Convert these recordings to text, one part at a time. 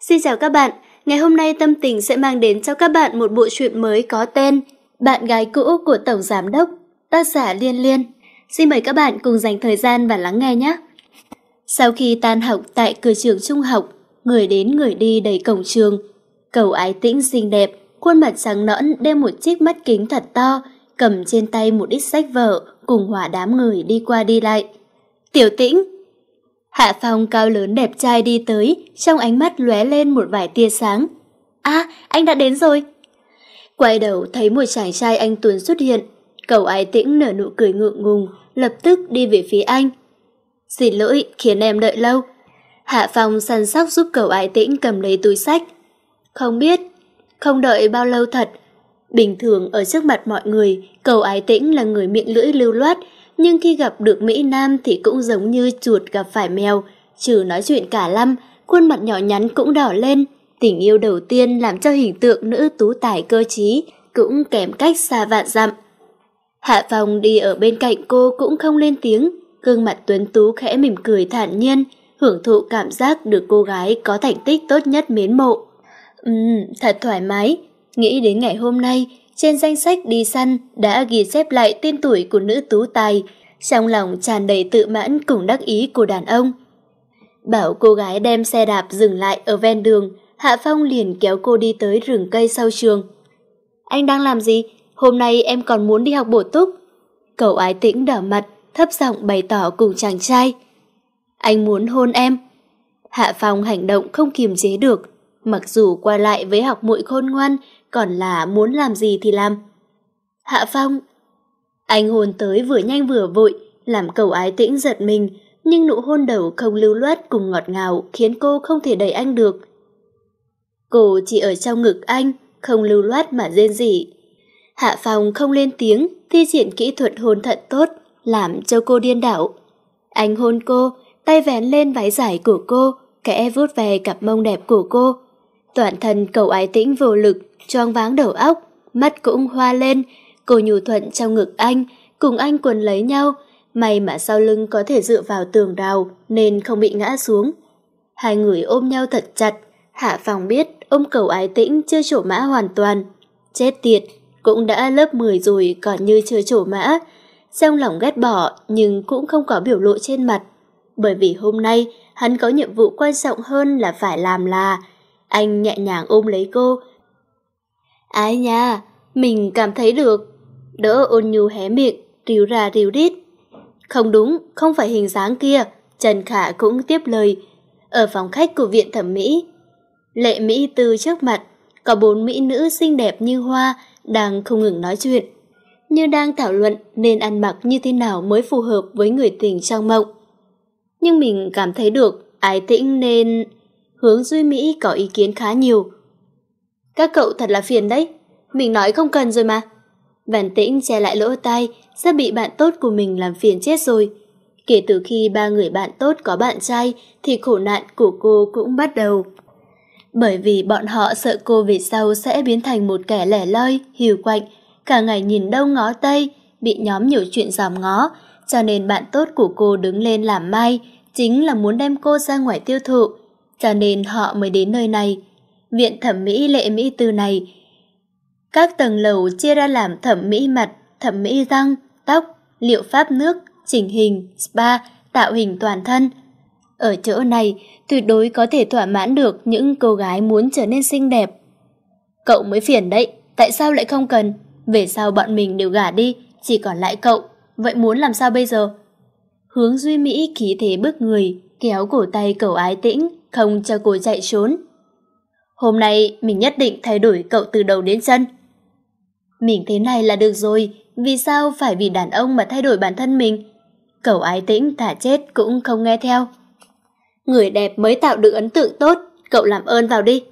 Xin chào các bạn, ngày hôm nay Tâm Tình sẽ mang đến cho các bạn một bộ truyện mới có tên Bạn gái cũ của Tổng Giám Đốc, tác giả Liên Liên. Xin mời các bạn cùng dành thời gian và lắng nghe nhé. Sau khi tan học tại cửa trường trung học, người đến người đi đầy cổng trường. Cầu ái tĩnh xinh đẹp, khuôn mặt trắng nõn đeo một chiếc mắt kính thật to, cầm trên tay một ít sách vở cùng hỏa đám người đi qua đi lại. Tiểu tĩnh, Hạ Phong cao lớn đẹp trai đi tới, trong ánh mắt lóe lên một vài tia sáng. a anh đã đến rồi. Quay đầu thấy một chàng trai anh Tuấn xuất hiện, cầu ái tĩnh nở nụ cười ngượng ngùng, lập tức đi về phía anh. Xin lỗi khiến em đợi lâu. Hạ Phong săn sóc giúp cầu ái tĩnh cầm lấy túi sách. Không biết, không đợi bao lâu thật. Bình thường ở trước mặt mọi người, cầu ái tĩnh là người miệng lưỡi lưu loát, nhưng khi gặp được Mỹ Nam thì cũng giống như chuột gặp phải mèo, trừ nói chuyện cả lăm, khuôn mặt nhỏ nhắn cũng đỏ lên. Tình yêu đầu tiên làm cho hình tượng nữ tú tài cơ trí cũng kém cách xa vạn dặm. Hạ Phong đi ở bên cạnh cô cũng không lên tiếng, gương mặt tuấn tú khẽ mỉm cười thản nhiên, hưởng thụ cảm giác được cô gái có thành tích tốt nhất mến mộ. Ừm, thật thoải mái, nghĩ đến ngày hôm nay trên danh sách đi săn đã ghi chép lại tên tuổi của nữ tú tài, trong lòng tràn đầy tự mãn cùng đắc ý của đàn ông. Bảo cô gái đem xe đạp dừng lại ở ven đường, Hạ Phong liền kéo cô đi tới rừng cây sau trường. Anh đang làm gì? Hôm nay em còn muốn đi học bổ túc. Cậu ái tĩnh đỏ mặt, thấp giọng bày tỏ cùng chàng trai. Anh muốn hôn em. Hạ Phong hành động không kiềm chế được. Mặc dù qua lại với học muội khôn ngoan, còn là muốn làm gì thì làm. Hạ Phong Anh hôn tới vừa nhanh vừa vội, làm cầu ái tĩnh giật mình, nhưng nụ hôn đầu không lưu loát cùng ngọt ngào khiến cô không thể đẩy anh được. Cô chỉ ở trong ngực anh, không lưu loát mà rên rỉ. Hạ Phong không lên tiếng, thi triển kỹ thuật hôn thận tốt, làm cho cô điên đảo. Anh hôn cô, tay vén lên váy giải của cô, kẽ vuốt về cặp mông đẹp của cô. Toàn thân cầu ái tĩnh vô lực, choáng váng đầu óc, mắt cũng hoa lên, cô nhủ thuận trong ngực anh, cùng anh quần lấy nhau, may mà sau lưng có thể dựa vào tường rào nên không bị ngã xuống. Hai người ôm nhau thật chặt, Hạ Phòng biết ông cầu ái tĩnh chưa trổ mã hoàn toàn. Chết tiệt, cũng đã lớp 10 rồi còn như chưa trổ mã. Trong lòng ghét bỏ nhưng cũng không có biểu lộ trên mặt. Bởi vì hôm nay hắn có nhiệm vụ quan trọng hơn là phải làm là anh nhẹ nhàng ôm lấy cô, ai nha, mình cảm thấy được. Đỡ ôn nhu hé miệng, ríu ra ríu rít. Không đúng, không phải hình dáng kia. Trần Khả cũng tiếp lời. Ở phòng khách của viện thẩm mỹ, lệ mỹ tư trước mặt, có bốn mỹ nữ xinh đẹp như hoa đang không ngừng nói chuyện. Như đang thảo luận nên ăn mặc như thế nào mới phù hợp với người tình trong mộng. Nhưng mình cảm thấy được, ái tĩnh nên... Hướng Duy Mỹ có ý kiến khá nhiều, các cậu thật là phiền đấy. Mình nói không cần rồi mà. Bản tĩnh che lại lỗ tai, sắp bị bạn tốt của mình làm phiền chết rồi. Kể từ khi ba người bạn tốt có bạn trai thì khổ nạn của cô cũng bắt đầu. Bởi vì bọn họ sợ cô về sau sẽ biến thành một kẻ lẻ loi, hiu quạnh, cả ngày nhìn đâu ngó tây, bị nhóm nhiều chuyện dòm ngó, cho nên bạn tốt của cô đứng lên làm mai, chính là muốn đem cô ra ngoài tiêu thụ, cho nên họ mới đến nơi này viện thẩm mỹ lệ mỹ tư này. Các tầng lầu chia ra làm thẩm mỹ mặt, thẩm mỹ răng, tóc, liệu pháp nước, chỉnh hình, spa, tạo hình toàn thân. Ở chỗ này, tuyệt đối có thể thỏa mãn được những cô gái muốn trở nên xinh đẹp. Cậu mới phiền đấy, tại sao lại không cần? Về sau bọn mình đều gả đi, chỉ còn lại cậu, vậy muốn làm sao bây giờ? Hướng Duy Mỹ khí thế bước người, kéo cổ tay cậu ái tĩnh, không cho cô chạy trốn, Hôm nay mình nhất định thay đổi cậu từ đầu đến chân. Mình thế này là được rồi, vì sao phải vì đàn ông mà thay đổi bản thân mình? Cậu ái tĩnh thả chết cũng không nghe theo. Người đẹp mới tạo được ấn tượng tốt, cậu làm ơn vào đi.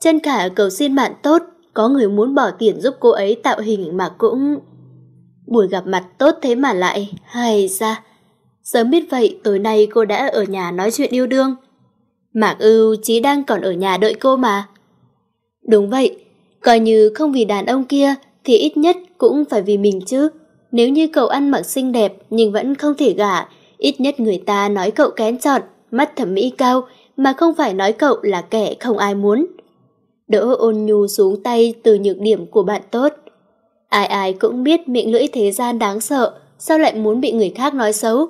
Chân cả cầu xin bạn tốt, có người muốn bỏ tiền giúp cô ấy tạo hình mà cũng... Buổi gặp mặt tốt thế mà lại, hay ra. Sớm biết vậy, tối nay cô đã ở nhà nói chuyện yêu đương. Mạc Ưu chỉ đang còn ở nhà đợi cô mà. Đúng vậy, coi như không vì đàn ông kia thì ít nhất cũng phải vì mình chứ. Nếu như cậu ăn mặc xinh đẹp nhưng vẫn không thể gả, ít nhất người ta nói cậu kén chọn, mắt thẩm mỹ cao mà không phải nói cậu là kẻ không ai muốn. Đỗ ôn nhu xuống tay từ nhược điểm của bạn tốt. Ai ai cũng biết miệng lưỡi thế gian đáng sợ, sao lại muốn bị người khác nói xấu.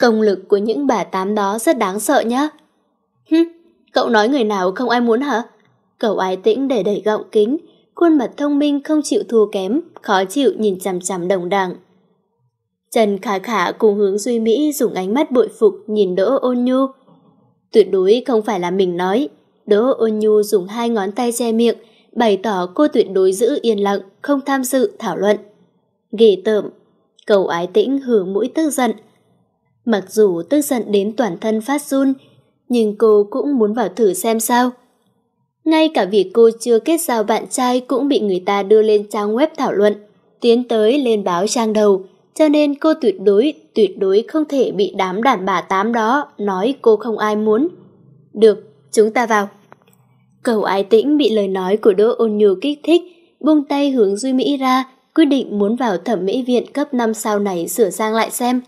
Công lực của những bà tám đó rất đáng sợ nhá. Hứ, cậu nói người nào không ai muốn hả? Cậu ái tĩnh để đẩy gọng kính, khuôn mặt thông minh không chịu thua kém, khó chịu nhìn chằm chằm đồng đẳng Trần Khả Khả cùng hướng Duy Mỹ dùng ánh mắt bội phục nhìn Đỗ Ôn Nhu. Tuyệt đối không phải là mình nói. Đỗ Ôn Nhu dùng hai ngón tay che miệng, bày tỏ cô tuyệt đối giữ yên lặng, không tham dự thảo luận. Ghê tởm, cậu ái tĩnh hử mũi tức giận. Mặc dù tức giận đến toàn thân phát run, nhưng cô cũng muốn vào thử xem sao. Ngay cả việc cô chưa kết giao bạn trai cũng bị người ta đưa lên trang web thảo luận, tiến tới lên báo trang đầu, cho nên cô tuyệt đối, tuyệt đối không thể bị đám đàn bà tám đó nói cô không ai muốn. Được, chúng ta vào. Cầu ái tĩnh bị lời nói của Đỗ Ôn Nhu kích thích, buông tay hướng Duy Mỹ ra, quyết định muốn vào thẩm mỹ viện cấp 5 sau này sửa sang lại xem.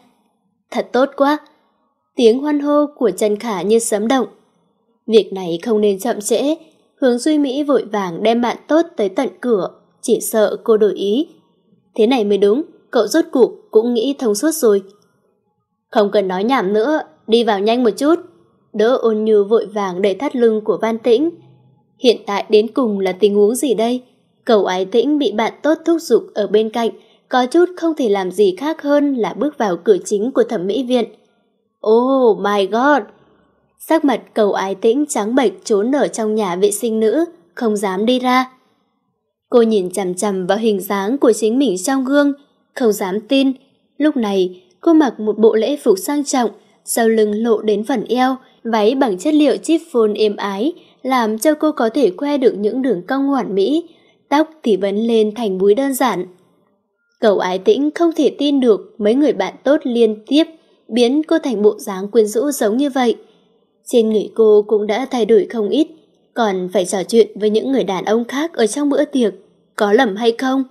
Thật tốt quá, tiếng hoan hô của Trần Khả như sấm động. Việc này không nên chậm trễ, hướng Duy Mỹ vội vàng đem bạn tốt tới tận cửa, chỉ sợ cô đổi ý. Thế này mới đúng, cậu rốt cuộc cũng nghĩ thông suốt rồi. Không cần nói nhảm nữa, đi vào nhanh một chút. Đỡ ôn như vội vàng đẩy thắt lưng của Văn Tĩnh. Hiện tại đến cùng là tình huống gì đây? Cầu ái tĩnh bị bạn tốt thúc giục ở bên cạnh, có chút không thể làm gì khác hơn là bước vào cửa chính của thẩm mỹ viện. Oh my god! Sắc mặt cầu ái tĩnh trắng bệch trốn ở trong nhà vệ sinh nữ, không dám đi ra. Cô nhìn chằm chằm vào hình dáng của chính mình trong gương, không dám tin. Lúc này, cô mặc một bộ lễ phục sang trọng, sau lưng lộ đến phần eo, váy bằng chất liệu chiffon êm ái, làm cho cô có thể khoe được những đường cong hoàn mỹ, tóc thì vẫn lên thành búi đơn giản. Cầu ái tĩnh không thể tin được mấy người bạn tốt liên tiếp biến cô thành bộ dáng quyến rũ giống như vậy. Trên người cô cũng đã thay đổi không ít, còn phải trò chuyện với những người đàn ông khác ở trong bữa tiệc, có lầm hay không?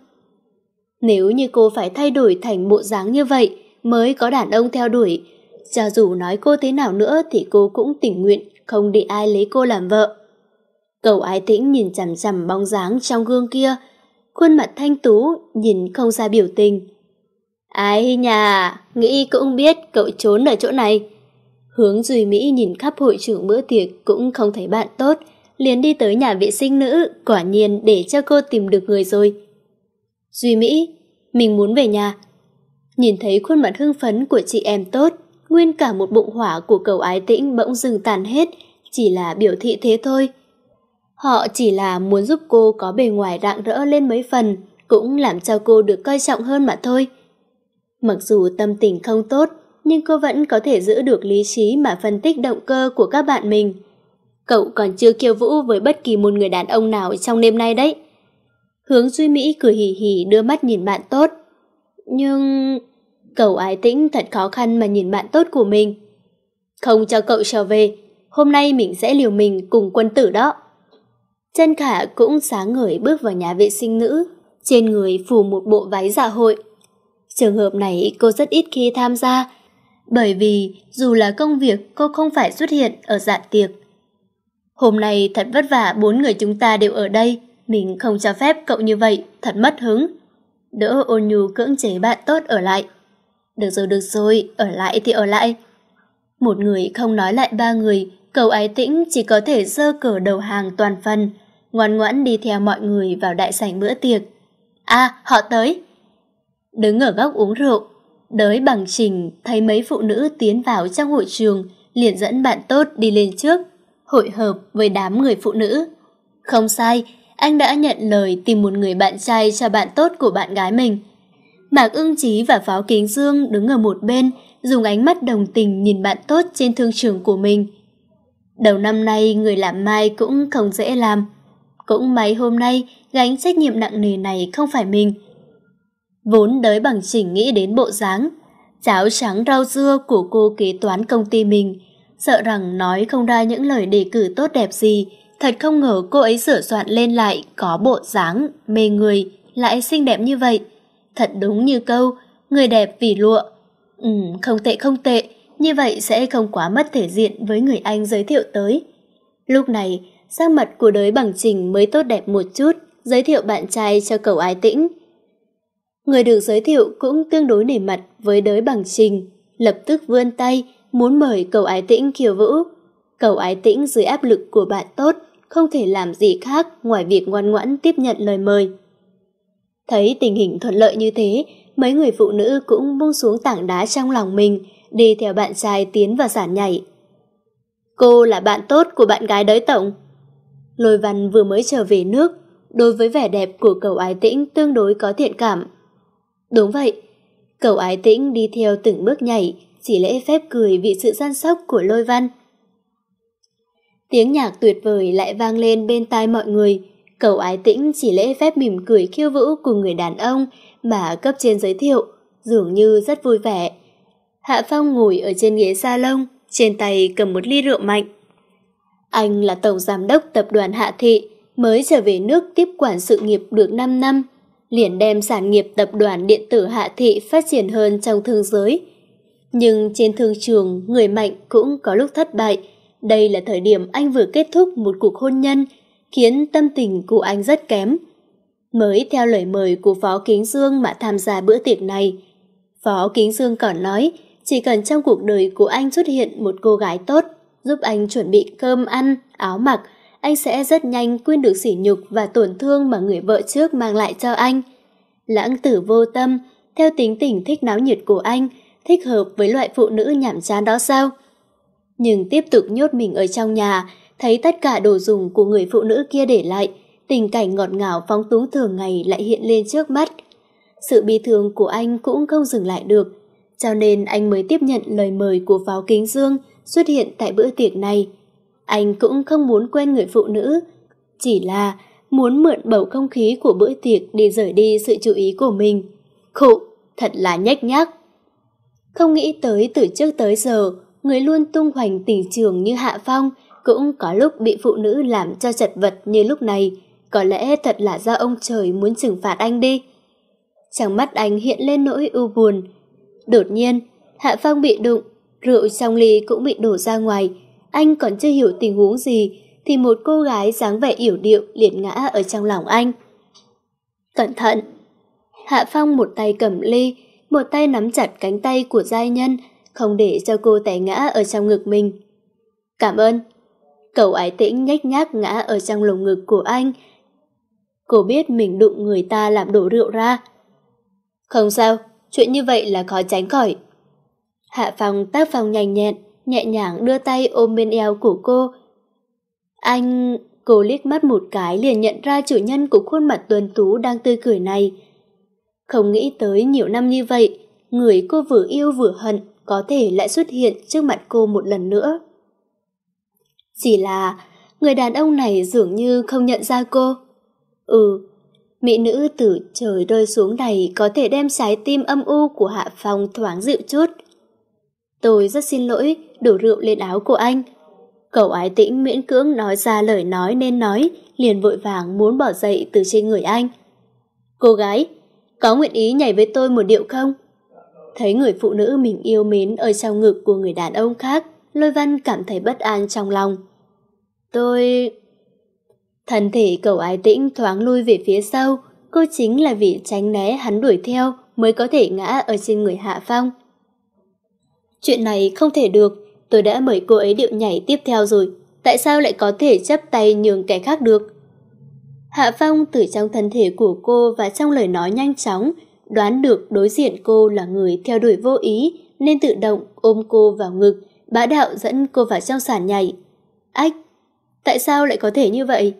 Nếu như cô phải thay đổi thành bộ dáng như vậy mới có đàn ông theo đuổi, cho dù nói cô thế nào nữa thì cô cũng tình nguyện không để ai lấy cô làm vợ. Cầu ái tĩnh nhìn chằm chằm bóng dáng trong gương kia, khuôn mặt thanh tú nhìn không ra biểu tình, Ái nhà, nghĩ cũng biết cậu trốn ở chỗ này. Hướng Duy Mỹ nhìn khắp hội trưởng bữa tiệc cũng không thấy bạn tốt, liền đi tới nhà vệ sinh nữ, quả nhiên để cho cô tìm được người rồi. Duy Mỹ, mình muốn về nhà. Nhìn thấy khuôn mặt hưng phấn của chị em tốt, nguyên cả một bụng hỏa của cậu ái tĩnh bỗng dừng tàn hết, chỉ là biểu thị thế thôi. Họ chỉ là muốn giúp cô có bề ngoài rạng rỡ lên mấy phần, cũng làm cho cô được coi trọng hơn mà thôi. Mặc dù tâm tình không tốt, nhưng cô vẫn có thể giữ được lý trí mà phân tích động cơ của các bạn mình. Cậu còn chưa kiêu vũ với bất kỳ một người đàn ông nào trong đêm nay đấy. Hướng Duy Mỹ cười hì hì đưa mắt nhìn bạn tốt. Nhưng... Cậu ái tĩnh thật khó khăn mà nhìn bạn tốt của mình. Không cho cậu trở về, hôm nay mình sẽ liều mình cùng quân tử đó. Chân khả cũng sáng ngời bước vào nhà vệ sinh nữ, trên người phủ một bộ váy dạ hội. Trường hợp này cô rất ít khi tham gia, bởi vì dù là công việc cô không phải xuất hiện ở dạ tiệc. Hôm nay thật vất vả bốn người chúng ta đều ở đây, mình không cho phép cậu như vậy, thật mất hứng. Đỡ ôn nhu cưỡng chế bạn tốt ở lại. Được rồi, được rồi, ở lại thì ở lại. Một người không nói lại ba người, cầu ái tĩnh chỉ có thể dơ cờ đầu hàng toàn phần, ngoan ngoãn đi theo mọi người vào đại sảnh bữa tiệc. a à, họ tới! đứng ở góc uống rượu. Đới bằng trình thấy mấy phụ nữ tiến vào trong hội trường, liền dẫn bạn tốt đi lên trước, hội hợp với đám người phụ nữ. Không sai, anh đã nhận lời tìm một người bạn trai cho bạn tốt của bạn gái mình. Mạc ưng trí và pháo kính dương đứng ở một bên, dùng ánh mắt đồng tình nhìn bạn tốt trên thương trường của mình. Đầu năm nay người làm mai cũng không dễ làm. Cũng may hôm nay gánh trách nhiệm nặng nề này không phải mình, Vốn đới bằng chỉ nghĩ đến bộ dáng, cháo trắng rau dưa của cô kế toán công ty mình, sợ rằng nói không ra những lời đề cử tốt đẹp gì, thật không ngờ cô ấy sửa soạn lên lại có bộ dáng, mê người, lại xinh đẹp như vậy. Thật đúng như câu, người đẹp vì lụa. Ừ, không tệ không tệ, như vậy sẽ không quá mất thể diện với người anh giới thiệu tới. Lúc này, sắc mặt của đới bằng trình mới tốt đẹp một chút, giới thiệu bạn trai cho cậu ái tĩnh. Người được giới thiệu cũng tương đối nể mặt với đới bằng trình, lập tức vươn tay, muốn mời cầu ái tĩnh khiêu vũ. Cầu ái tĩnh dưới áp lực của bạn tốt, không thể làm gì khác ngoài việc ngoan ngoãn tiếp nhận lời mời. Thấy tình hình thuận lợi như thế, mấy người phụ nữ cũng buông xuống tảng đá trong lòng mình, đi theo bạn trai tiến vào sàn nhảy. Cô là bạn tốt của bạn gái đới tổng. Lôi văn vừa mới trở về nước, đối với vẻ đẹp của cầu ái tĩnh tương đối có thiện cảm, Đúng vậy. Cậu ái tĩnh đi theo từng bước nhảy, chỉ lễ phép cười vì sự săn sóc của lôi văn. Tiếng nhạc tuyệt vời lại vang lên bên tai mọi người. Cậu ái tĩnh chỉ lễ phép mỉm cười khiêu vũ cùng người đàn ông mà cấp trên giới thiệu, dường như rất vui vẻ. Hạ Phong ngồi ở trên ghế salon, trên tay cầm một ly rượu mạnh. Anh là tổng giám đốc tập đoàn Hạ Thị, mới trở về nước tiếp quản sự nghiệp được 5 năm, liền đem sản nghiệp tập đoàn điện tử Hạ Thị phát triển hơn trong thương giới. Nhưng trên thương trường, người mạnh cũng có lúc thất bại. Đây là thời điểm anh vừa kết thúc một cuộc hôn nhân, khiến tâm tình của anh rất kém. Mới theo lời mời của Phó Kính Dương mà tham gia bữa tiệc này. Phó Kính Dương còn nói, chỉ cần trong cuộc đời của anh xuất hiện một cô gái tốt, giúp anh chuẩn bị cơm ăn, áo mặc, anh sẽ rất nhanh quên được sỉ nhục và tổn thương mà người vợ trước mang lại cho anh. Lãng tử vô tâm, theo tính tình thích náo nhiệt của anh, thích hợp với loại phụ nữ nhảm chán đó sao? Nhưng tiếp tục nhốt mình ở trong nhà, thấy tất cả đồ dùng của người phụ nữ kia để lại, tình cảnh ngọt ngào phóng túng thường ngày lại hiện lên trước mắt. Sự bi thương của anh cũng không dừng lại được, cho nên anh mới tiếp nhận lời mời của pháo kính dương xuất hiện tại bữa tiệc này. Anh cũng không muốn quen người phụ nữ, chỉ là muốn mượn bầu không khí của bữa tiệc để rời đi sự chú ý của mình. Khụ, thật là nhếch nhác. Không nghĩ tới từ trước tới giờ, người luôn tung hoành tình trường như Hạ Phong cũng có lúc bị phụ nữ làm cho chật vật như lúc này. Có lẽ thật là do ông trời muốn trừng phạt anh đi. Trong mắt anh hiện lên nỗi ưu buồn. Đột nhiên, Hạ Phong bị đụng, rượu trong ly cũng bị đổ ra ngoài, anh còn chưa hiểu tình huống gì thì một cô gái dáng vẻ yểu điệu liền ngã ở trong lòng anh. Cẩn thận! Hạ Phong một tay cầm ly, một tay nắm chặt cánh tay của giai nhân, không để cho cô té ngã ở trong ngực mình. Cảm ơn! Cậu ái tĩnh nhếch nhác ngã ở trong lồng ngực của anh. Cô biết mình đụng người ta làm đổ rượu ra. Không sao, chuyện như vậy là khó tránh khỏi. Hạ Phong tác phong nhanh nhẹn, nhẹ nhàng đưa tay ôm bên eo của cô. Anh... Cô liếc mắt một cái liền nhận ra chủ nhân của khuôn mặt tuần tú đang tươi cười này. Không nghĩ tới nhiều năm như vậy, người cô vừa yêu vừa hận có thể lại xuất hiện trước mặt cô một lần nữa. Chỉ là người đàn ông này dường như không nhận ra cô. Ừ, mỹ nữ từ trời rơi xuống này có thể đem trái tim âm u của Hạ phòng thoáng dịu chút. Tôi rất xin lỗi, đổ rượu lên áo của anh. Cậu ái tĩnh miễn cưỡng nói ra lời nói nên nói, liền vội vàng muốn bỏ dậy từ trên người anh. Cô gái, có nguyện ý nhảy với tôi một điệu không? Thấy người phụ nữ mình yêu mến ở trong ngực của người đàn ông khác, Lôi Văn cảm thấy bất an trong lòng. Tôi... Thân thể cậu ái tĩnh thoáng lui về phía sau, cô chính là vì tránh né hắn đuổi theo mới có thể ngã ở trên người Hạ Phong. Chuyện này không thể được, tôi đã mời cô ấy điệu nhảy tiếp theo rồi, tại sao lại có thể chấp tay nhường kẻ khác được? Hạ Phong từ trong thân thể của cô và trong lời nói nhanh chóng, đoán được đối diện cô là người theo đuổi vô ý nên tự động ôm cô vào ngực, bá đạo dẫn cô vào trong sàn nhảy. Ách, tại sao lại có thể như vậy?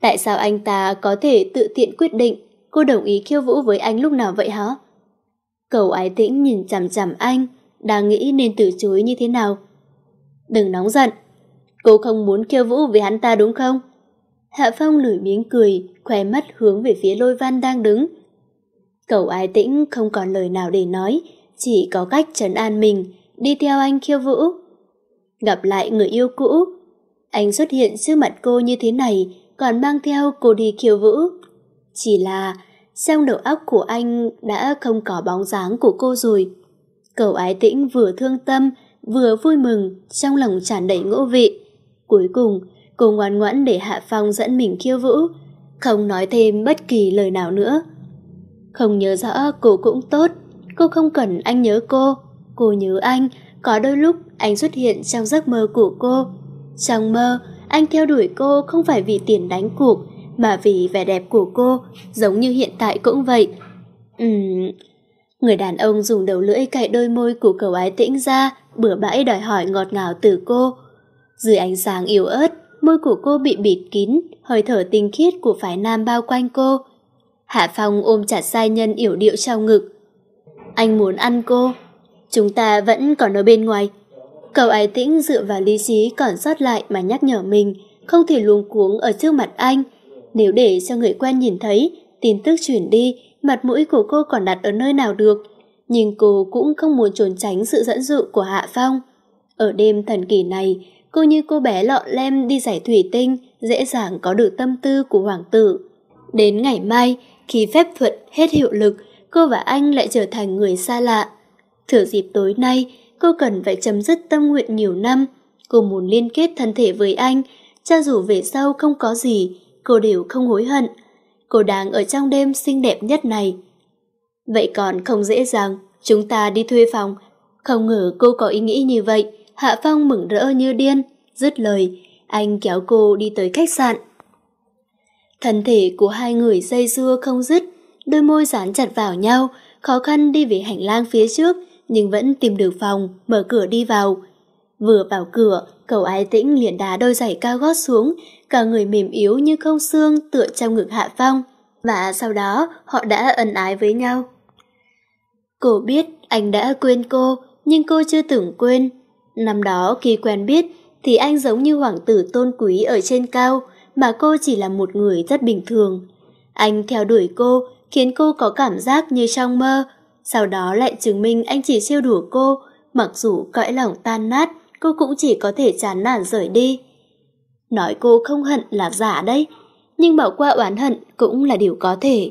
Tại sao anh ta có thể tự tiện quyết định cô đồng ý khiêu vũ với anh lúc nào vậy hả? Cầu ái tĩnh nhìn chằm chằm anh, đang nghĩ nên từ chối như thế nào. Đừng nóng giận. Cô không muốn kêu vũ với hắn ta đúng không? Hạ Phong lười miếng cười, khoe mắt hướng về phía lôi văn đang đứng. Cậu ái tĩnh không còn lời nào để nói, chỉ có cách trấn an mình, đi theo anh khiêu vũ. Gặp lại người yêu cũ, anh xuất hiện trước mặt cô như thế này, còn mang theo cô đi khiêu vũ. Chỉ là, trong đầu óc của anh đã không có bóng dáng của cô rồi. Cầu ái tĩnh vừa thương tâm, vừa vui mừng, trong lòng tràn đầy ngỗ vị. Cuối cùng, cô ngoan ngoãn để Hạ Phong dẫn mình khiêu vũ, không nói thêm bất kỳ lời nào nữa. Không nhớ rõ cô cũng tốt, cô không cần anh nhớ cô, cô nhớ anh, có đôi lúc anh xuất hiện trong giấc mơ của cô. Trong mơ, anh theo đuổi cô không phải vì tiền đánh cuộc, mà vì vẻ đẹp của cô, giống như hiện tại cũng vậy. Ừm, Người đàn ông dùng đầu lưỡi cạy đôi môi của cầu ái tĩnh ra, bữa bãi đòi hỏi ngọt ngào từ cô. Dưới ánh sáng yếu ớt, môi của cô bị bịt kín, hơi thở tinh khiết của phái nam bao quanh cô. Hạ Phong ôm chặt sai nhân yểu điệu trong ngực. Anh muốn ăn cô. Chúng ta vẫn còn ở bên ngoài. Cầu ái tĩnh dựa vào lý trí còn sót lại mà nhắc nhở mình, không thể luống cuống ở trước mặt anh. Nếu để cho người quen nhìn thấy, tin tức chuyển đi mặt mũi của cô còn đặt ở nơi nào được, nhưng cô cũng không muốn trốn tránh sự dẫn dụ của Hạ Phong. Ở đêm thần kỳ này, cô như cô bé lọ lem đi giải thủy tinh, dễ dàng có được tâm tư của hoàng tử. Đến ngày mai, khi phép thuật hết hiệu lực, cô và anh lại trở thành người xa lạ. Thử dịp tối nay, cô cần phải chấm dứt tâm nguyện nhiều năm. Cô muốn liên kết thân thể với anh, cho dù về sau không có gì, cô đều không hối hận cô đang ở trong đêm xinh đẹp nhất này. Vậy còn không dễ dàng, chúng ta đi thuê phòng. Không ngờ cô có ý nghĩ như vậy, Hạ Phong mừng rỡ như điên, dứt lời, anh kéo cô đi tới khách sạn. Thân thể của hai người dây dưa không dứt, đôi môi dán chặt vào nhau, khó khăn đi về hành lang phía trước, nhưng vẫn tìm được phòng, mở cửa đi vào. Vừa vào cửa, cậu ái tĩnh liền đá đôi giày cao gót xuống, cả người mềm yếu như không xương tựa trong ngực Hạ Phong, và sau đó họ đã ân ái với nhau. Cô biết anh đã quên cô, nhưng cô chưa từng quên. Năm đó khi quen biết thì anh giống như hoàng tử tôn quý ở trên cao, mà cô chỉ là một người rất bình thường. Anh theo đuổi cô khiến cô có cảm giác như trong mơ, sau đó lại chứng minh anh chỉ trêu đùa cô, mặc dù cõi lòng tan nát, cô cũng chỉ có thể chán nản rời đi. Nói cô không hận là giả đấy, nhưng bỏ qua oán hận cũng là điều có thể.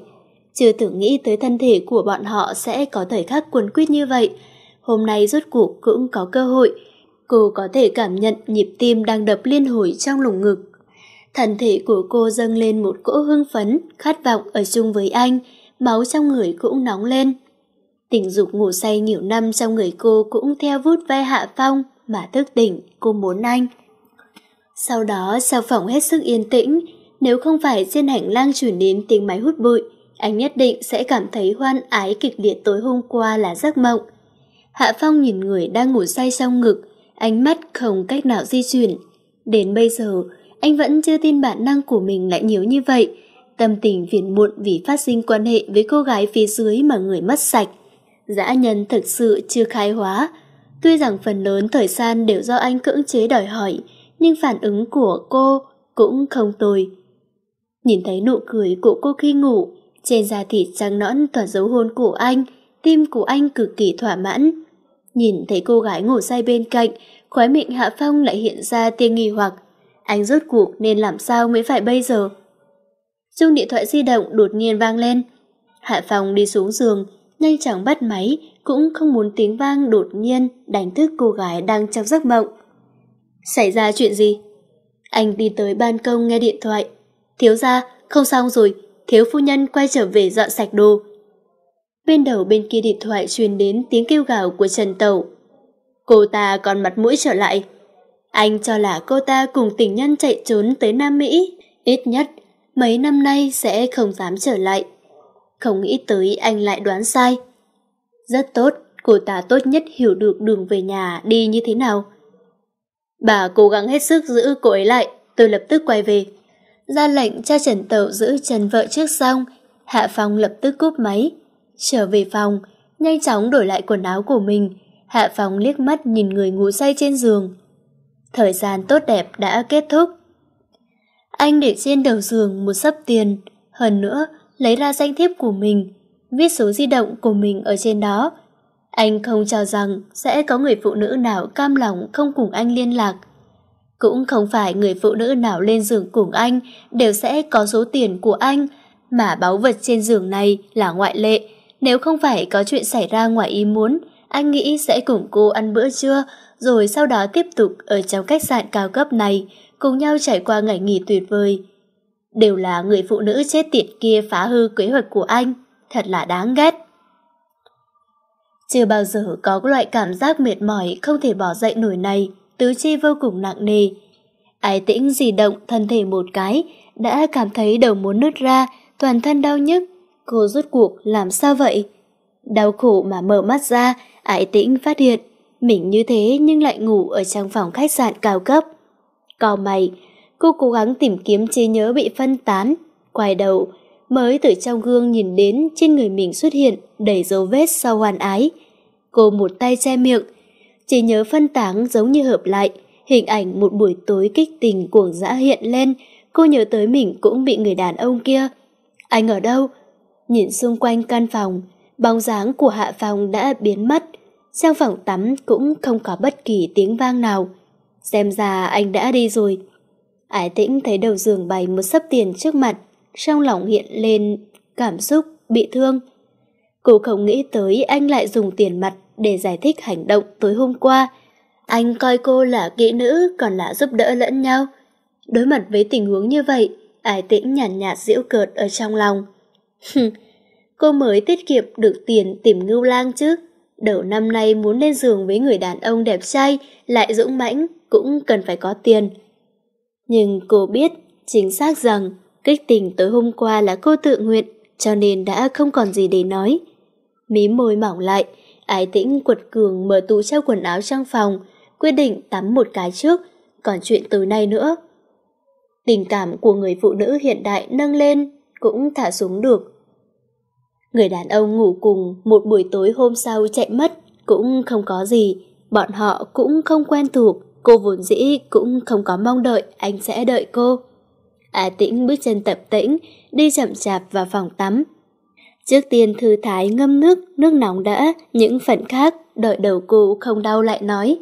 Chưa tưởng nghĩ tới thân thể của bọn họ sẽ có thời khắc cuốn quýt như vậy. Hôm nay rốt cuộc cũng có cơ hội, cô có thể cảm nhận nhịp tim đang đập liên hồi trong lồng ngực. Thân thể của cô dâng lên một cỗ hưng phấn, khát vọng ở chung với anh, máu trong người cũng nóng lên. Tình dục ngủ say nhiều năm trong người cô cũng theo vút ve hạ phong mà thức tỉnh, cô muốn anh. Sau đó sao phòng hết sức yên tĩnh, nếu không phải trên hành lang chuyển đến tiếng máy hút bụi, anh nhất định sẽ cảm thấy hoan ái kịch liệt tối hôm qua là giấc mộng. Hạ Phong nhìn người đang ngủ say trong ngực, ánh mắt không cách nào di chuyển. Đến bây giờ, anh vẫn chưa tin bản năng của mình lại nhiều như vậy. Tâm tình phiền muộn vì phát sinh quan hệ với cô gái phía dưới mà người mất sạch. Dã nhân thực sự chưa khai hóa. Tuy rằng phần lớn thời gian đều do anh cưỡng chế đòi hỏi, nhưng phản ứng của cô cũng không tồi. Nhìn thấy nụ cười của cô khi ngủ, trên da thịt trắng nõn tỏa dấu hôn của anh, tim của anh cực kỳ thỏa mãn. Nhìn thấy cô gái ngủ say bên cạnh, khóe miệng Hạ Phong lại hiện ra tia nghi hoặc. Anh rốt cuộc nên làm sao mới phải bây giờ? Dung điện thoại di động đột nhiên vang lên. Hạ Phong đi xuống giường, nhanh chóng bắt máy, cũng không muốn tiếng vang đột nhiên đánh thức cô gái đang trong giấc mộng. Xảy ra chuyện gì? Anh đi tới ban công nghe điện thoại. Thiếu ra, không xong rồi, thiếu phu nhân quay trở về dọn sạch đồ. Bên đầu bên kia điện thoại truyền đến tiếng kêu gào của Trần Tẩu. Cô ta còn mặt mũi trở lại. Anh cho là cô ta cùng tình nhân chạy trốn tới Nam Mỹ, ít nhất mấy năm nay sẽ không dám trở lại. Không nghĩ tới anh lại đoán sai. Rất tốt, cô ta tốt nhất hiểu được đường về nhà đi như thế nào. Bà cố gắng hết sức giữ cô ấy lại, tôi lập tức quay về. Ra lệnh cho Trần Tẩu giữ trần vợ trước xong, Hạ Phong lập tức cúp máy. Trở về phòng, nhanh chóng đổi lại quần áo của mình, Hạ Phong liếc mắt nhìn người ngủ say trên giường. Thời gian tốt đẹp đã kết thúc. Anh để trên đầu giường một sấp tiền, hơn nữa lấy ra danh thiếp của mình, viết số di động của mình ở trên đó, anh không cho rằng sẽ có người phụ nữ nào cam lòng không cùng anh liên lạc. Cũng không phải người phụ nữ nào lên giường cùng anh đều sẽ có số tiền của anh, mà báu vật trên giường này là ngoại lệ. Nếu không phải có chuyện xảy ra ngoài ý muốn, anh nghĩ sẽ cùng cô ăn bữa trưa, rồi sau đó tiếp tục ở trong khách sạn cao cấp này, cùng nhau trải qua ngày nghỉ tuyệt vời. Đều là người phụ nữ chết tiệt kia phá hư kế hoạch của anh, thật là đáng ghét. Chưa bao giờ có loại cảm giác mệt mỏi không thể bỏ dậy nổi này, tứ chi vô cùng nặng nề. Ái tĩnh di động thân thể một cái, đã cảm thấy đầu muốn nứt ra, toàn thân đau nhức. Cô rút cuộc làm sao vậy? Đau khổ mà mở mắt ra, ái tĩnh phát hiện. Mình như thế nhưng lại ngủ ở trong phòng khách sạn cao cấp. Cò mày, cô cố gắng tìm kiếm trí nhớ bị phân tán. Quay đầu, mới từ trong gương nhìn đến trên người mình xuất hiện đầy dấu vết sau hoàn ái cô một tay che miệng. Chỉ nhớ phân tán giống như hợp lại, hình ảnh một buổi tối kích tình cuồng dã hiện lên, cô nhớ tới mình cũng bị người đàn ông kia. Anh ở đâu? Nhìn xung quanh căn phòng, bóng dáng của hạ phòng đã biến mất. Trong phòng tắm cũng không có bất kỳ tiếng vang nào. Xem ra anh đã đi rồi. Ái tĩnh thấy đầu giường bày một sấp tiền trước mặt, trong lòng hiện lên cảm xúc bị thương. Cô không nghĩ tới anh lại dùng tiền mặt để giải thích hành động tối hôm qua. Anh coi cô là kỹ nữ còn là giúp đỡ lẫn nhau. Đối mặt với tình huống như vậy, ai tĩnh nhàn nhạt, nhạt giễu cợt ở trong lòng. cô mới tiết kiệm được tiền tìm ngưu lang chứ. Đầu năm nay muốn lên giường với người đàn ông đẹp trai, lại dũng mãnh, cũng cần phải có tiền. Nhưng cô biết chính xác rằng kích tình tối hôm qua là cô tự nguyện, cho nên đã không còn gì để nói. Mí môi mỏng lại, Ái tĩnh quật cường mở tủ treo quần áo trong phòng, quyết định tắm một cái trước, còn chuyện từ nay nữa. Tình cảm của người phụ nữ hiện đại nâng lên, cũng thả xuống được. Người đàn ông ngủ cùng một buổi tối hôm sau chạy mất, cũng không có gì, bọn họ cũng không quen thuộc, cô vốn dĩ cũng không có mong đợi anh sẽ đợi cô. Ái tĩnh bước chân tập tĩnh, đi chậm chạp vào phòng tắm, Trước tiên thư thái ngâm nước, nước nóng đã, những phận khác, đợi đầu cụ không đau lại nói.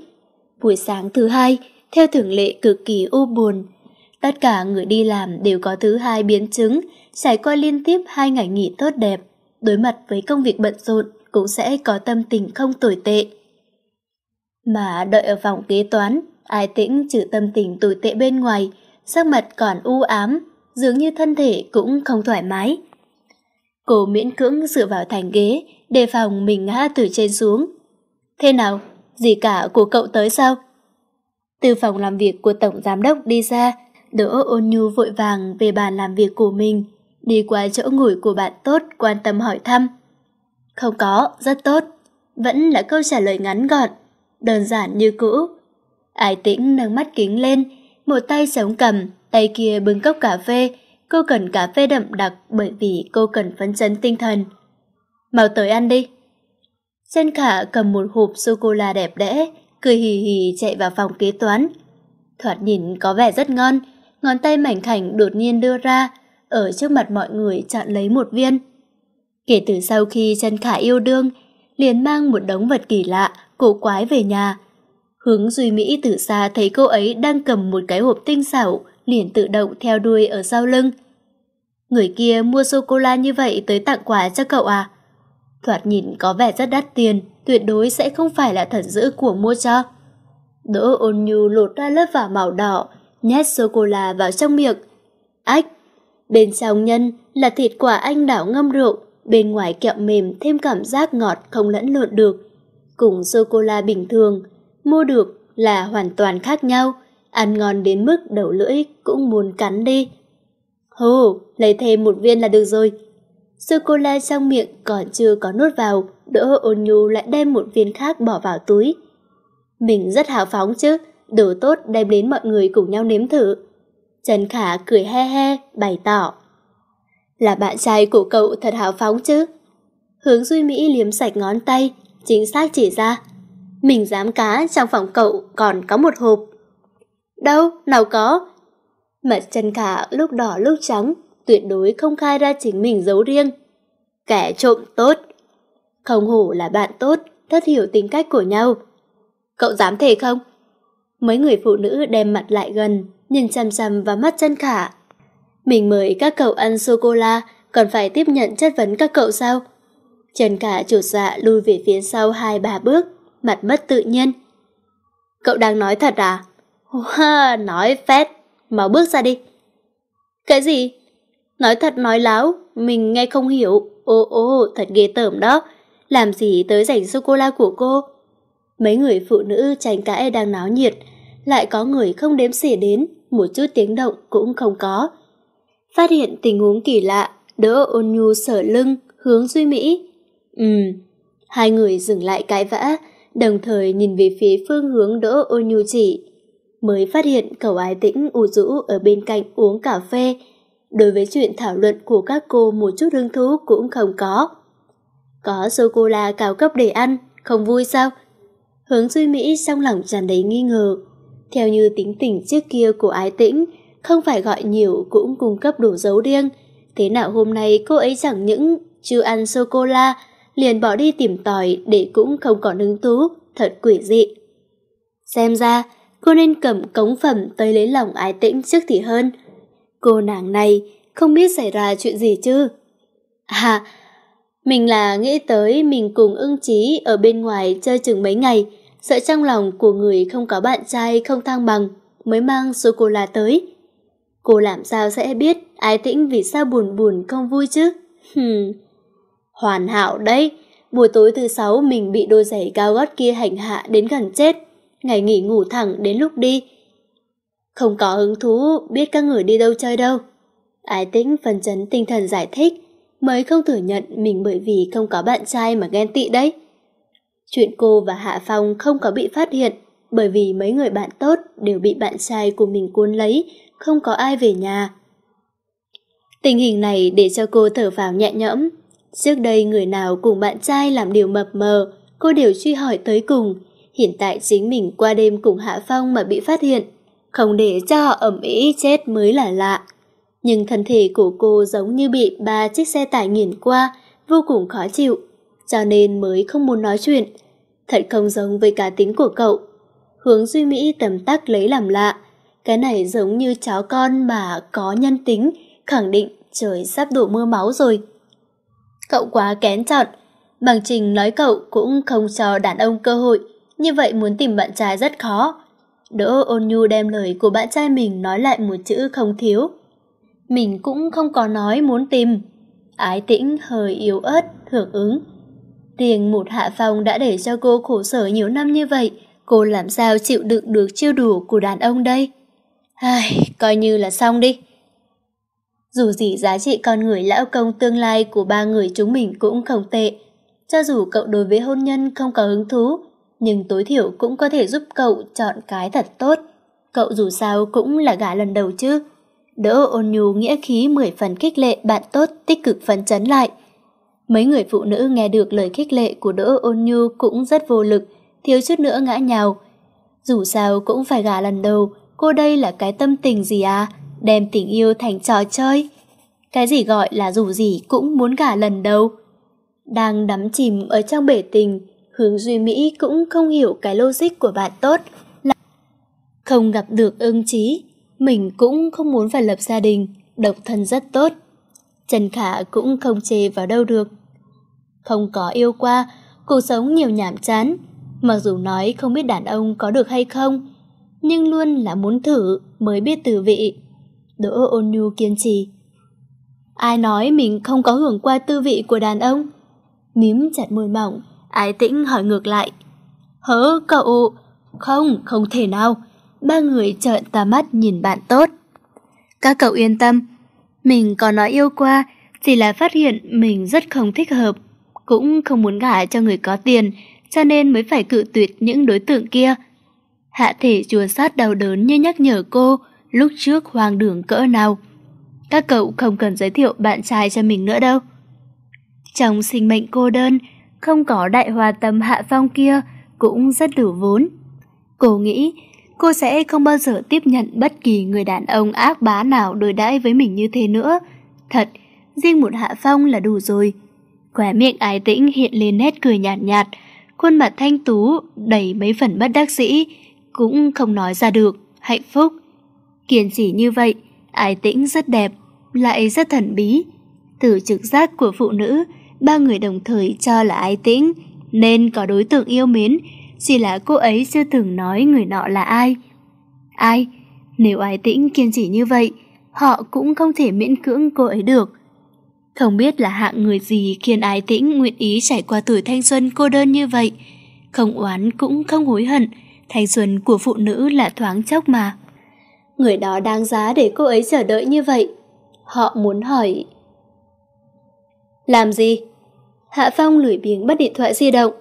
Buổi sáng thứ hai, theo thường lệ cực kỳ u buồn. Tất cả người đi làm đều có thứ hai biến chứng, trải qua liên tiếp hai ngày nghỉ tốt đẹp. Đối mặt với công việc bận rộn cũng sẽ có tâm tình không tồi tệ. Mà đợi ở phòng kế toán, ai tĩnh trừ tâm tình tồi tệ bên ngoài, sắc mặt còn u ám, dường như thân thể cũng không thoải mái. Cô miễn cưỡng dựa vào thành ghế, đề phòng mình ngã từ trên xuống. Thế nào, gì cả của cậu tới sao? Từ phòng làm việc của Tổng Giám đốc đi ra, Đỗ ôn nhu vội vàng về bàn làm việc của mình, đi qua chỗ ngồi của bạn tốt quan tâm hỏi thăm. Không có, rất tốt. Vẫn là câu trả lời ngắn gọn, đơn giản như cũ. Ai tĩnh nâng mắt kính lên, một tay chống cầm, tay kia bưng cốc cà phê, cô cần cà phê đậm đặc bởi vì cô cần phấn chấn tinh thần. Mau tới ăn đi. Chân khả cầm một hộp sô-cô-la đẹp đẽ, cười hì hì chạy vào phòng kế toán. Thoạt nhìn có vẻ rất ngon, ngón tay mảnh khảnh đột nhiên đưa ra, ở trước mặt mọi người chọn lấy một viên. Kể từ sau khi chân khả yêu đương, liền mang một đống vật kỳ lạ, cổ quái về nhà. Hướng Duy Mỹ từ xa thấy cô ấy đang cầm một cái hộp tinh xảo, liền tự động theo đuôi ở sau lưng. Người kia mua sô-cô-la như vậy tới tặng quà cho cậu à? Thoạt nhìn có vẻ rất đắt tiền, tuyệt đối sẽ không phải là thần dữ của mua cho. Đỗ ôn nhu lột ra lớp vỏ màu đỏ, nhét sô-cô-la vào trong miệng. Ách! Bên trong nhân là thịt quả anh đảo ngâm rượu, bên ngoài kẹo mềm thêm cảm giác ngọt không lẫn lộn được. Cùng sô-cô-la bình thường, mua được là hoàn toàn khác nhau ăn ngon đến mức đầu lưỡi cũng muốn cắn đi. Hô, lấy thêm một viên là được rồi. Sô-cô-la trong miệng còn chưa có nốt vào, đỗ ôn nhu lại đem một viên khác bỏ vào túi. Mình rất hào phóng chứ, đồ tốt đem đến mọi người cùng nhau nếm thử. Trần Khả cười he he, bày tỏ. Là bạn trai của cậu thật hào phóng chứ. Hướng Duy Mỹ liếm sạch ngón tay, chính xác chỉ ra. Mình dám cá trong phòng cậu còn có một hộp. Đâu, nào có. Mặt chân khả lúc đỏ lúc trắng, tuyệt đối không khai ra chính mình giấu riêng. Kẻ trộm tốt. Không hổ là bạn tốt, rất hiểu tính cách của nhau. Cậu dám thể không? Mấy người phụ nữ đem mặt lại gần, nhìn chăm chăm vào mắt chân khả. Mình mời các cậu ăn sô-cô-la, còn phải tiếp nhận chất vấn các cậu sao? chân khả chủ dạ lui về phía sau hai ba bước, mặt mất tự nhiên. Cậu đang nói thật à? nói phét, mà bước ra đi. Cái gì? Nói thật nói láo, mình nghe không hiểu. Ô ô, thật ghê tởm đó. Làm gì tới rảnh sô-cô-la của cô? Mấy người phụ nữ tranh cãi đang náo nhiệt, lại có người không đếm xỉa đến, một chút tiếng động cũng không có. Phát hiện tình huống kỳ lạ, đỡ ôn nhu sở lưng, hướng Duy Mỹ. Ừm, hai người dừng lại cãi vã, đồng thời nhìn về phía phương hướng đỗ ôn nhu chỉ mới phát hiện cậu ái tĩnh u rũ ở bên cạnh uống cà phê. Đối với chuyện thảo luận của các cô một chút hứng thú cũng không có. Có sô-cô-la cao cấp để ăn, không vui sao? Hướng Duy Mỹ trong lòng tràn đầy nghi ngờ. Theo như tính tình trước kia của ái tĩnh, không phải gọi nhiều cũng cung cấp đủ dấu riêng. Thế nào hôm nay cô ấy chẳng những chưa ăn sô-cô-la, liền bỏ đi tìm tòi để cũng không còn hứng thú, thật quỷ dị. Xem ra, cô nên cầm cống phẩm tới lấy lòng ái tĩnh trước thì hơn. Cô nàng này không biết xảy ra chuyện gì chứ? À, mình là nghĩ tới mình cùng ưng trí ở bên ngoài chơi chừng mấy ngày, sợ trong lòng của người không có bạn trai không thăng bằng, mới mang sô-cô-la tới. Cô làm sao sẽ biết ái tĩnh vì sao buồn buồn không vui chứ? Hmm. Hoàn hảo đấy, buổi tối thứ sáu mình bị đôi giày cao gót kia hành hạ đến gần chết ngày nghỉ ngủ thẳng đến lúc đi. Không có hứng thú biết các người đi đâu chơi đâu. Ái tĩnh phần chấn tinh thần giải thích, mới không thừa nhận mình bởi vì không có bạn trai mà ghen tị đấy. Chuyện cô và Hạ Phong không có bị phát hiện bởi vì mấy người bạn tốt đều bị bạn trai của mình cuốn lấy, không có ai về nhà. Tình hình này để cho cô thở vào nhẹ nhõm. Trước đây người nào cùng bạn trai làm điều mập mờ, cô đều truy hỏi tới cùng, Hiện tại chính mình qua đêm cùng Hạ Phong mà bị phát hiện, không để cho họ ẩm ý chết mới là lạ. Nhưng thân thể của cô giống như bị ba chiếc xe tải nghiền qua, vô cùng khó chịu, cho nên mới không muốn nói chuyện. Thật không giống với cá tính của cậu. Hướng Duy Mỹ tầm tắc lấy làm lạ, cái này giống như cháu con mà có nhân tính, khẳng định trời sắp đổ mưa máu rồi. Cậu quá kén chọn, bằng trình nói cậu cũng không cho đàn ông cơ hội như vậy muốn tìm bạn trai rất khó. Đỗ ôn nhu đem lời của bạn trai mình nói lại một chữ không thiếu. Mình cũng không có nói muốn tìm. Ái tĩnh hơi yếu ớt, hưởng ứng. Tiền một hạ phòng đã để cho cô khổ sở nhiều năm như vậy, cô làm sao chịu đựng được chiêu đùa của đàn ông đây? Ai, coi như là xong đi. Dù gì giá trị con người lão công tương lai của ba người chúng mình cũng không tệ. Cho dù cậu đối với hôn nhân không có hứng thú, nhưng tối thiểu cũng có thể giúp cậu chọn cái thật tốt. Cậu dù sao cũng là gã lần đầu chứ. Đỗ ôn nhu nghĩa khí mười phần khích lệ bạn tốt tích cực phấn chấn lại. Mấy người phụ nữ nghe được lời khích lệ của Đỗ ôn nhu cũng rất vô lực, thiếu chút nữa ngã nhào. Dù sao cũng phải gả lần đầu, cô đây là cái tâm tình gì à, đem tình yêu thành trò chơi. Cái gì gọi là dù gì cũng muốn gả lần đầu. Đang đắm chìm ở trong bể tình, Hướng Duy Mỹ cũng không hiểu cái logic của bạn tốt là không gặp được ưng trí, mình cũng không muốn phải lập gia đình, độc thân rất tốt. Trần Khả cũng không chê vào đâu được. Không có yêu qua, cuộc sống nhiều nhảm chán, mặc dù nói không biết đàn ông có được hay không, nhưng luôn là muốn thử mới biết từ vị. Đỗ ôn nhu kiên trì. Ai nói mình không có hưởng qua tư vị của đàn ông? Mím chặt môi mỏng, Ái tĩnh hỏi ngược lại. Hớ cậu, không, không thể nào. Ba người trợn ta mắt nhìn bạn tốt. Các cậu yên tâm, mình có nói yêu qua, chỉ là phát hiện mình rất không thích hợp, cũng không muốn gả cho người có tiền, cho nên mới phải cự tuyệt những đối tượng kia. Hạ thể chùa sát đau đớn như nhắc nhở cô lúc trước hoang đường cỡ nào. Các cậu không cần giới thiệu bạn trai cho mình nữa đâu. Trong sinh mệnh cô đơn, không có đại hòa tâm hạ phong kia cũng rất đủ vốn. Cô nghĩ cô sẽ không bao giờ tiếp nhận bất kỳ người đàn ông ác bá nào đối đãi với mình như thế nữa. Thật, riêng một hạ phong là đủ rồi. Khóe miệng ái tĩnh hiện lên nét cười nhạt nhạt, khuôn mặt thanh tú đầy mấy phần bất đắc dĩ, cũng không nói ra được, hạnh phúc. Kiên trì như vậy, ái tĩnh rất đẹp, lại rất thần bí. Từ trực giác của phụ nữ, ba người đồng thời cho là ái tĩnh, nên có đối tượng yêu mến, chỉ là cô ấy chưa từng nói người nọ là ai. Ai? Nếu ái tĩnh kiên trì như vậy, họ cũng không thể miễn cưỡng cô ấy được. Không biết là hạng người gì khiến ái tĩnh nguyện ý trải qua tuổi thanh xuân cô đơn như vậy. Không oán cũng không hối hận, thanh xuân của phụ nữ là thoáng chốc mà. Người đó đáng giá để cô ấy chờ đợi như vậy. Họ muốn hỏi... Làm gì? Hạ Phong lười biếng bắt điện thoại di động.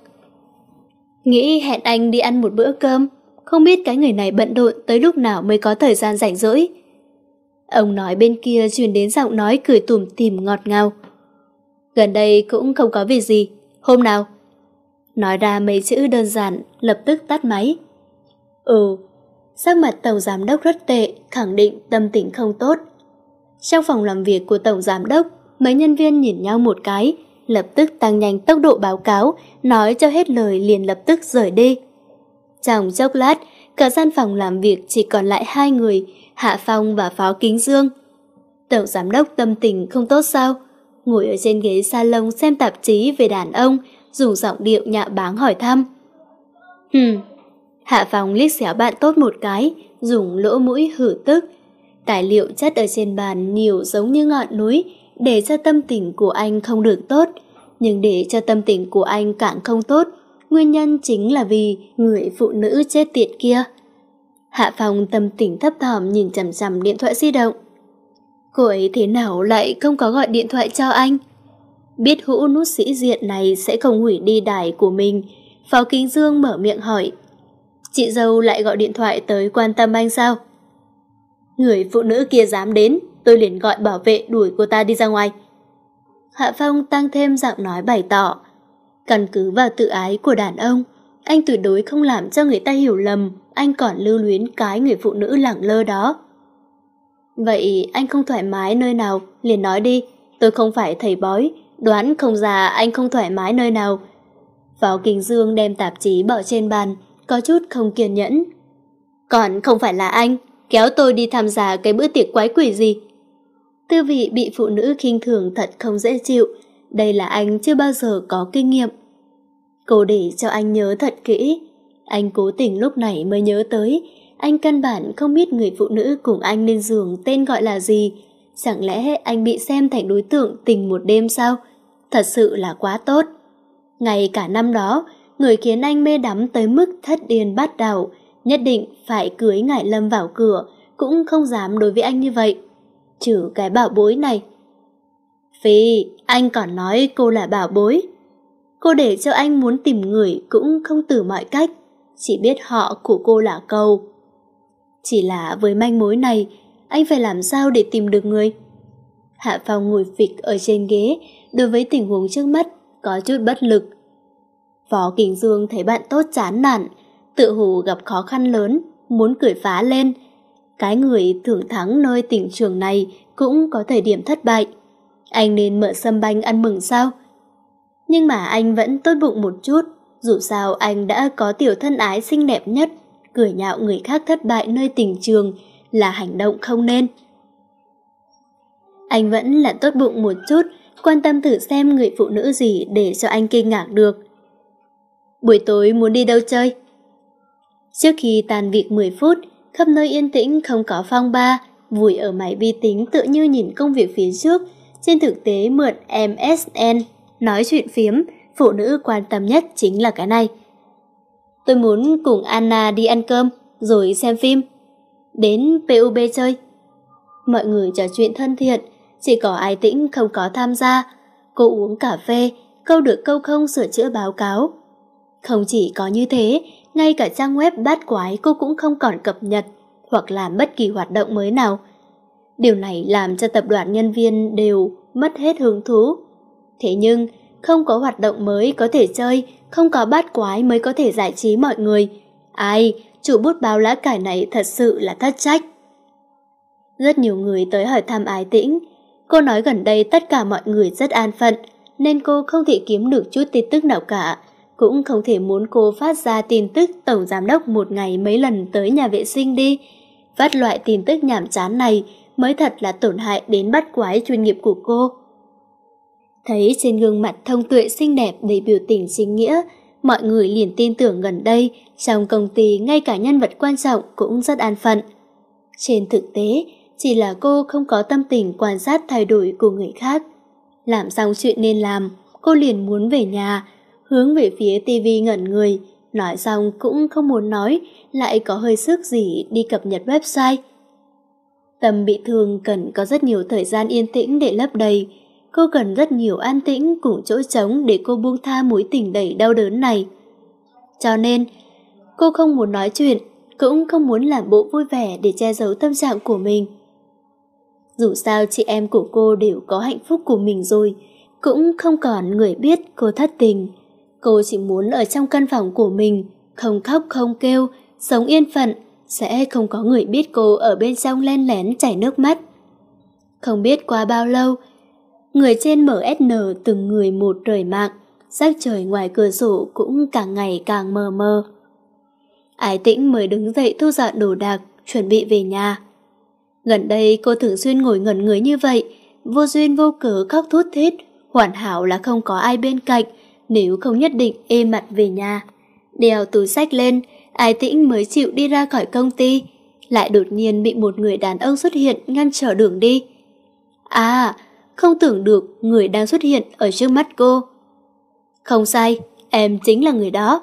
Nghĩ hẹn anh đi ăn một bữa cơm, không biết cái người này bận rộn tới lúc nào mới có thời gian rảnh rỗi. Ông nói bên kia truyền đến giọng nói cười tủm tỉm ngọt ngào. Gần đây cũng không có việc gì, hôm nào? Nói ra mấy chữ đơn giản, lập tức tắt máy. Ừ, sắc mặt tổng giám đốc rất tệ, khẳng định tâm tình không tốt. Trong phòng làm việc của tổng giám đốc, mấy nhân viên nhìn nhau một cái, lập tức tăng nhanh tốc độ báo cáo, nói cho hết lời liền lập tức rời đi. Trong chốc lát, cả gian phòng làm việc chỉ còn lại hai người, Hạ Phong và Phó Kính Dương. Tổng giám đốc tâm tình không tốt sao? Ngồi ở trên ghế salon xem tạp chí về đàn ông, dùng giọng điệu nhạ báng hỏi thăm. Hừm, Hạ Phong liếc xéo bạn tốt một cái, dùng lỗ mũi hử tức. Tài liệu chất ở trên bàn nhiều giống như ngọn núi, để cho tâm tình của anh không được tốt, nhưng để cho tâm tình của anh càng không tốt, nguyên nhân chính là vì người phụ nữ chết tiệt kia. Hạ Phong tâm tình thấp thỏm nhìn chằm chằm điện thoại di động. Cô ấy thế nào lại không có gọi điện thoại cho anh? Biết hũ nút sĩ diện này sẽ không hủy đi đài của mình, Phó kính Dương mở miệng hỏi. Chị dâu lại gọi điện thoại tới quan tâm anh sao? Người phụ nữ kia dám đến, tôi liền gọi bảo vệ đuổi cô ta đi ra ngoài. Hạ Phong tăng thêm giọng nói bày tỏ. Căn cứ vào tự ái của đàn ông, anh tuyệt đối không làm cho người ta hiểu lầm anh còn lưu luyến cái người phụ nữ lẳng lơ đó. Vậy anh không thoải mái nơi nào, liền nói đi, tôi không phải thầy bói, đoán không ra anh không thoải mái nơi nào. Phó Kinh Dương đem tạp chí bỏ trên bàn, có chút không kiên nhẫn. Còn không phải là anh, kéo tôi đi tham gia cái bữa tiệc quái quỷ gì, Tư vị bị phụ nữ khinh thường thật không dễ chịu, đây là anh chưa bao giờ có kinh nghiệm. Cô để cho anh nhớ thật kỹ, anh cố tình lúc này mới nhớ tới, anh căn bản không biết người phụ nữ cùng anh lên giường tên gọi là gì, chẳng lẽ anh bị xem thành đối tượng tình một đêm sao? Thật sự là quá tốt. Ngày cả năm đó, người khiến anh mê đắm tới mức thất điên bát đảo, nhất định phải cưới ngải lâm vào cửa, cũng không dám đối với anh như vậy trừ cái bảo bối này. Vì anh còn nói cô là bảo bối. Cô để cho anh muốn tìm người cũng không từ mọi cách, chỉ biết họ của cô là cầu. Chỉ là với manh mối này, anh phải làm sao để tìm được người? Hạ Phong ngồi phịch ở trên ghế, đối với tình huống trước mắt, có chút bất lực. Phó Kình Dương thấy bạn tốt chán nản, tự hồ gặp khó khăn lớn, muốn cười phá lên, cái người thường thắng nơi tỉnh trường này cũng có thời điểm thất bại. Anh nên mở sâm banh ăn mừng sao? Nhưng mà anh vẫn tốt bụng một chút, dù sao anh đã có tiểu thân ái xinh đẹp nhất, cười nhạo người khác thất bại nơi tình trường là hành động không nên. Anh vẫn là tốt bụng một chút, quan tâm thử xem người phụ nữ gì để cho anh kinh ngạc được. Buổi tối muốn đi đâu chơi? Trước khi tàn việc mười phút, khắp nơi yên tĩnh không có phong ba, vùi ở máy vi tính tự như nhìn công việc phía trước, trên thực tế mượn MSN, nói chuyện phiếm, phụ nữ quan tâm nhất chính là cái này. Tôi muốn cùng Anna đi ăn cơm, rồi xem phim, đến PUB chơi. Mọi người trò chuyện thân thiện, chỉ có ai tĩnh không có tham gia. Cô uống cà phê, câu được câu không sửa chữa báo cáo. Không chỉ có như thế, ngay cả trang web bát quái cô cũng không còn cập nhật hoặc làm bất kỳ hoạt động mới nào. Điều này làm cho tập đoàn nhân viên đều mất hết hứng thú. Thế nhưng, không có hoạt động mới có thể chơi, không có bát quái mới có thể giải trí mọi người. Ai, chủ bút báo lá cải này thật sự là thất trách. Rất nhiều người tới hỏi thăm ái tĩnh. Cô nói gần đây tất cả mọi người rất an phận, nên cô không thể kiếm được chút tin tức nào cả cũng không thể muốn cô phát ra tin tức tổng giám đốc một ngày mấy lần tới nhà vệ sinh đi. Phát loại tin tức nhảm chán này mới thật là tổn hại đến bắt quái chuyên nghiệp của cô. Thấy trên gương mặt thông tuệ xinh đẹp đầy biểu tình chính nghĩa, mọi người liền tin tưởng gần đây trong công ty ngay cả nhân vật quan trọng cũng rất an phận. Trên thực tế, chỉ là cô không có tâm tình quan sát thay đổi của người khác. Làm xong chuyện nên làm, cô liền muốn về nhà, hướng về phía tivi ngẩn người, nói xong cũng không muốn nói, lại có hơi sức gì đi cập nhật website. Tâm bị thương cần có rất nhiều thời gian yên tĩnh để lấp đầy, cô cần rất nhiều an tĩnh cùng chỗ trống để cô buông tha mối tình đầy đau đớn này. Cho nên, cô không muốn nói chuyện, cũng không muốn làm bộ vui vẻ để che giấu tâm trạng của mình. Dù sao chị em của cô đều có hạnh phúc của mình rồi, cũng không còn người biết cô thất tình. Cô chỉ muốn ở trong căn phòng của mình, không khóc không kêu, sống yên phận, sẽ không có người biết cô ở bên trong len lén chảy nước mắt. Không biết qua bao lâu, người trên MSN từng người một rời mạng, sắc trời ngoài cửa sổ cũng càng ngày càng mờ mờ. Ái tĩnh mới đứng dậy thu dọn đồ đạc, chuẩn bị về nhà. Gần đây cô thường xuyên ngồi ngẩn người như vậy, vô duyên vô cớ khóc thút thít, hoàn hảo là không có ai bên cạnh, nếu không nhất định ê mặt về nhà. Đeo túi sách lên, Ái Tĩnh mới chịu đi ra khỏi công ty, lại đột nhiên bị một người đàn ông xuất hiện ngăn trở đường đi. À, không tưởng được người đang xuất hiện ở trước mắt cô. Không sai, em chính là người đó.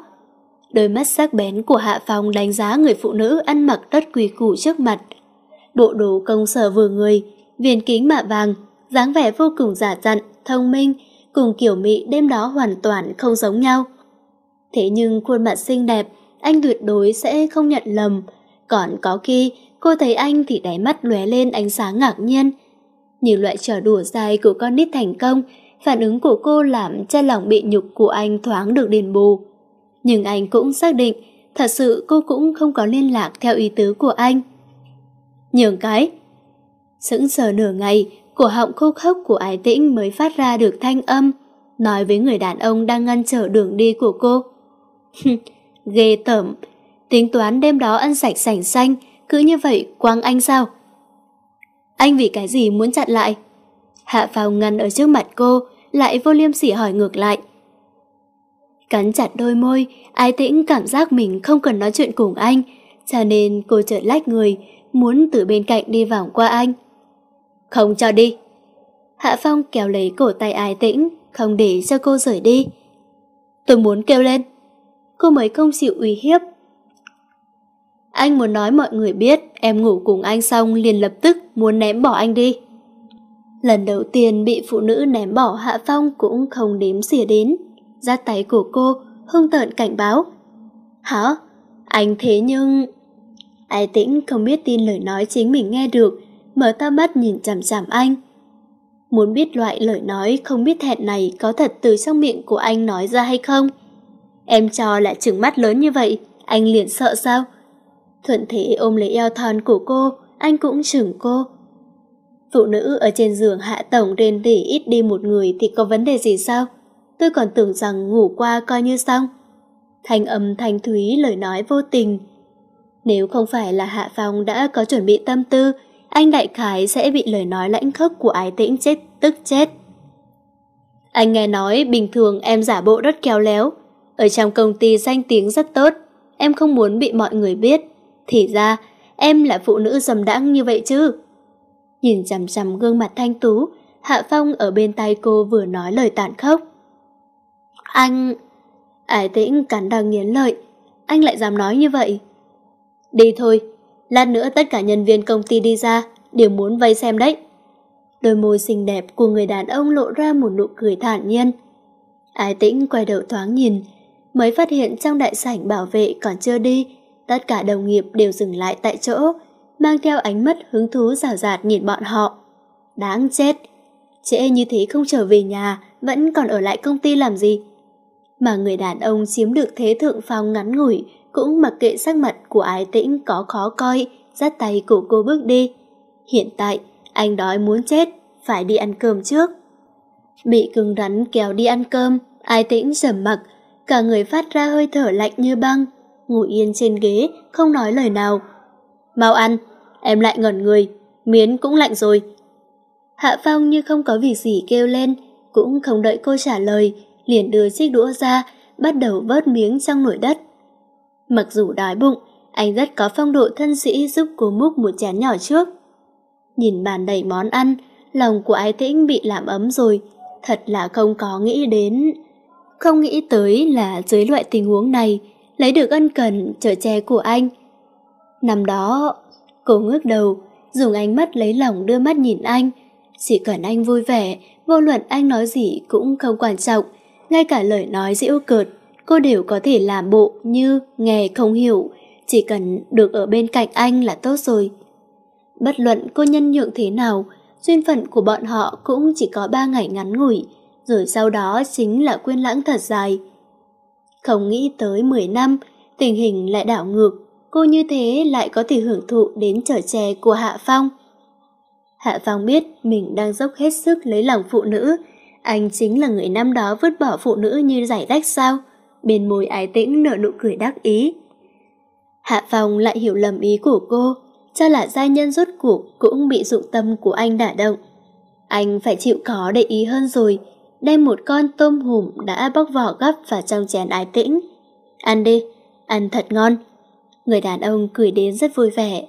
Đôi mắt sắc bén của Hạ Phong đánh giá người phụ nữ ăn mặc rất quỳ củ trước mặt. Bộ đồ công sở vừa người, viền kính mạ vàng, dáng vẻ vô cùng giả dặn, thông minh, cùng kiểu Mỹ đêm đó hoàn toàn không giống nhau. Thế nhưng khuôn mặt xinh đẹp, anh tuyệt đối sẽ không nhận lầm. Còn có khi cô thấy anh thì đáy mắt lóe lên ánh sáng ngạc nhiên. Như loại trò đùa dài của con nít thành công, phản ứng của cô làm cho lòng bị nhục của anh thoáng được đền bù. Nhưng anh cũng xác định, thật sự cô cũng không có liên lạc theo ý tứ của anh. Nhường cái. Sững sờ nửa ngày, Cổ họng khô khốc của ái tĩnh mới phát ra được thanh âm, nói với người đàn ông đang ngăn trở đường đi của cô. Ghê tởm, tính toán đêm đó ăn sạch sảnh xanh, cứ như vậy quăng anh sao? Anh vì cái gì muốn chặn lại? Hạ phào ngăn ở trước mặt cô, lại vô liêm sỉ hỏi ngược lại. Cắn chặt đôi môi, ái tĩnh cảm giác mình không cần nói chuyện cùng anh, cho nên cô chợt lách người, muốn từ bên cạnh đi vòng qua anh. Không cho đi. Hạ Phong kéo lấy cổ tay ái tĩnh, không để cho cô rời đi. Tôi muốn kêu lên. Cô mới không chịu uy hiếp. Anh muốn nói mọi người biết em ngủ cùng anh xong liền lập tức muốn ném bỏ anh đi. Lần đầu tiên bị phụ nữ ném bỏ Hạ Phong cũng không đếm xỉa đến. Ra tay của cô hung tợn cảnh báo. Hả? Anh thế nhưng... Ai tĩnh không biết tin lời nói chính mình nghe được mở to mắt nhìn chằm chằm anh. Muốn biết loại lời nói không biết thẹn này có thật từ trong miệng của anh nói ra hay không? Em cho là chừng mắt lớn như vậy, anh liền sợ sao? Thuận thế ôm lấy eo thon của cô, anh cũng chừng cô. Phụ nữ ở trên giường hạ tổng rên rỉ ít đi một người thì có vấn đề gì sao? Tôi còn tưởng rằng ngủ qua coi như xong. Thanh âm thanh thúy lời nói vô tình. Nếu không phải là Hạ Phong đã có chuẩn bị tâm tư anh đại khái sẽ bị lời nói lãnh khốc của ái tĩnh chết tức chết. Anh nghe nói bình thường em giả bộ rất khéo léo, ở trong công ty danh tiếng rất tốt, em không muốn bị mọi người biết. Thì ra, em là phụ nữ dầm đãng như vậy chứ. Nhìn chằm chằm gương mặt thanh tú, Hạ Phong ở bên tay cô vừa nói lời tàn khốc. Anh... Ái tĩnh cắn đằng nghiến lợi, anh lại dám nói như vậy. Đi thôi, Lát nữa tất cả nhân viên công ty đi ra, đều muốn vây xem đấy. Đôi môi xinh đẹp của người đàn ông lộ ra một nụ cười thản nhiên. Ái tĩnh quay đầu thoáng nhìn, mới phát hiện trong đại sảnh bảo vệ còn chưa đi, tất cả đồng nghiệp đều dừng lại tại chỗ, mang theo ánh mắt hứng thú rào rạt nhìn bọn họ. Đáng chết! Trễ như thế không trở về nhà, vẫn còn ở lại công ty làm gì? Mà người đàn ông chiếm được thế thượng phao ngắn ngủi, cũng mặc kệ sắc mặt của ái tĩnh có khó coi, dắt tay của cô bước đi. Hiện tại, anh đói muốn chết, phải đi ăn cơm trước. Bị cứng rắn kéo đi ăn cơm, ái tĩnh trầm mặt cả người phát ra hơi thở lạnh như băng, ngồi yên trên ghế, không nói lời nào. Mau ăn, em lại ngẩn người, miến cũng lạnh rồi. Hạ Phong như không có việc gì kêu lên, cũng không đợi cô trả lời, liền đưa chiếc đũa ra, bắt đầu vớt miếng trong nồi đất. Mặc dù đói bụng, anh rất có phong độ thân sĩ giúp cô múc một chén nhỏ trước. Nhìn bàn đầy món ăn, lòng của ái tĩnh bị làm ấm rồi, thật là không có nghĩ đến. Không nghĩ tới là dưới loại tình huống này, lấy được ân cần chở che của anh. Năm đó, cô ngước đầu, dùng ánh mắt lấy lòng đưa mắt nhìn anh. Chỉ cần anh vui vẻ, vô luận anh nói gì cũng không quan trọng, ngay cả lời nói giễu cợt cô đều có thể làm bộ như nghề không hiểu, chỉ cần được ở bên cạnh anh là tốt rồi. Bất luận cô nhân nhượng thế nào, duyên phận của bọn họ cũng chỉ có ba ngày ngắn ngủi, rồi sau đó chính là quên lãng thật dài. Không nghĩ tới mười năm, tình hình lại đảo ngược, cô như thế lại có thể hưởng thụ đến trở chè của Hạ Phong. Hạ Phong biết mình đang dốc hết sức lấy lòng phụ nữ, anh chính là người năm đó vứt bỏ phụ nữ như giải rách sao? bên môi ái tĩnh nở nụ cười đắc ý. Hạ Phong lại hiểu lầm ý của cô, cho là giai nhân rốt cuộc cũng bị dụng tâm của anh đả động. Anh phải chịu khó để ý hơn rồi, đem một con tôm hùm đã bóc vỏ gấp vào trong chén ái tĩnh. Ăn đi, ăn thật ngon. Người đàn ông cười đến rất vui vẻ.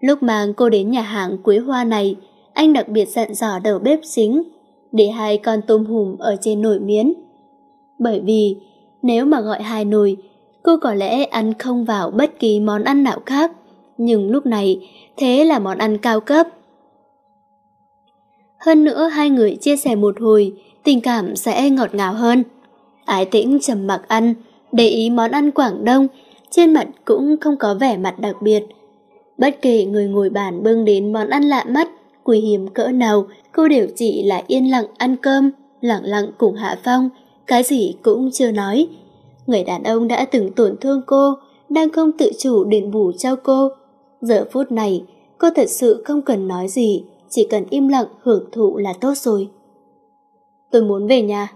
Lúc mang cô đến nhà hàng Quế Hoa này, anh đặc biệt dặn dò đầu bếp xính để hai con tôm hùm ở trên nồi miến. Bởi vì nếu mà gọi hai nồi, cô có lẽ ăn không vào bất kỳ món ăn nào khác. Nhưng lúc này, thế là món ăn cao cấp. Hơn nữa hai người chia sẻ một hồi, tình cảm sẽ ngọt ngào hơn. Ái tĩnh trầm mặc ăn, để ý món ăn Quảng Đông, trên mặt cũng không có vẻ mặt đặc biệt. Bất kể người ngồi bàn bưng đến món ăn lạ mắt, quý hiếm cỡ nào, cô đều chỉ là yên lặng ăn cơm, lặng lặng cùng Hạ Phong, cái gì cũng chưa nói. Người đàn ông đã từng tổn thương cô, đang không tự chủ đền bù cho cô. Giờ phút này, cô thật sự không cần nói gì, chỉ cần im lặng hưởng thụ là tốt rồi. Tôi muốn về nhà.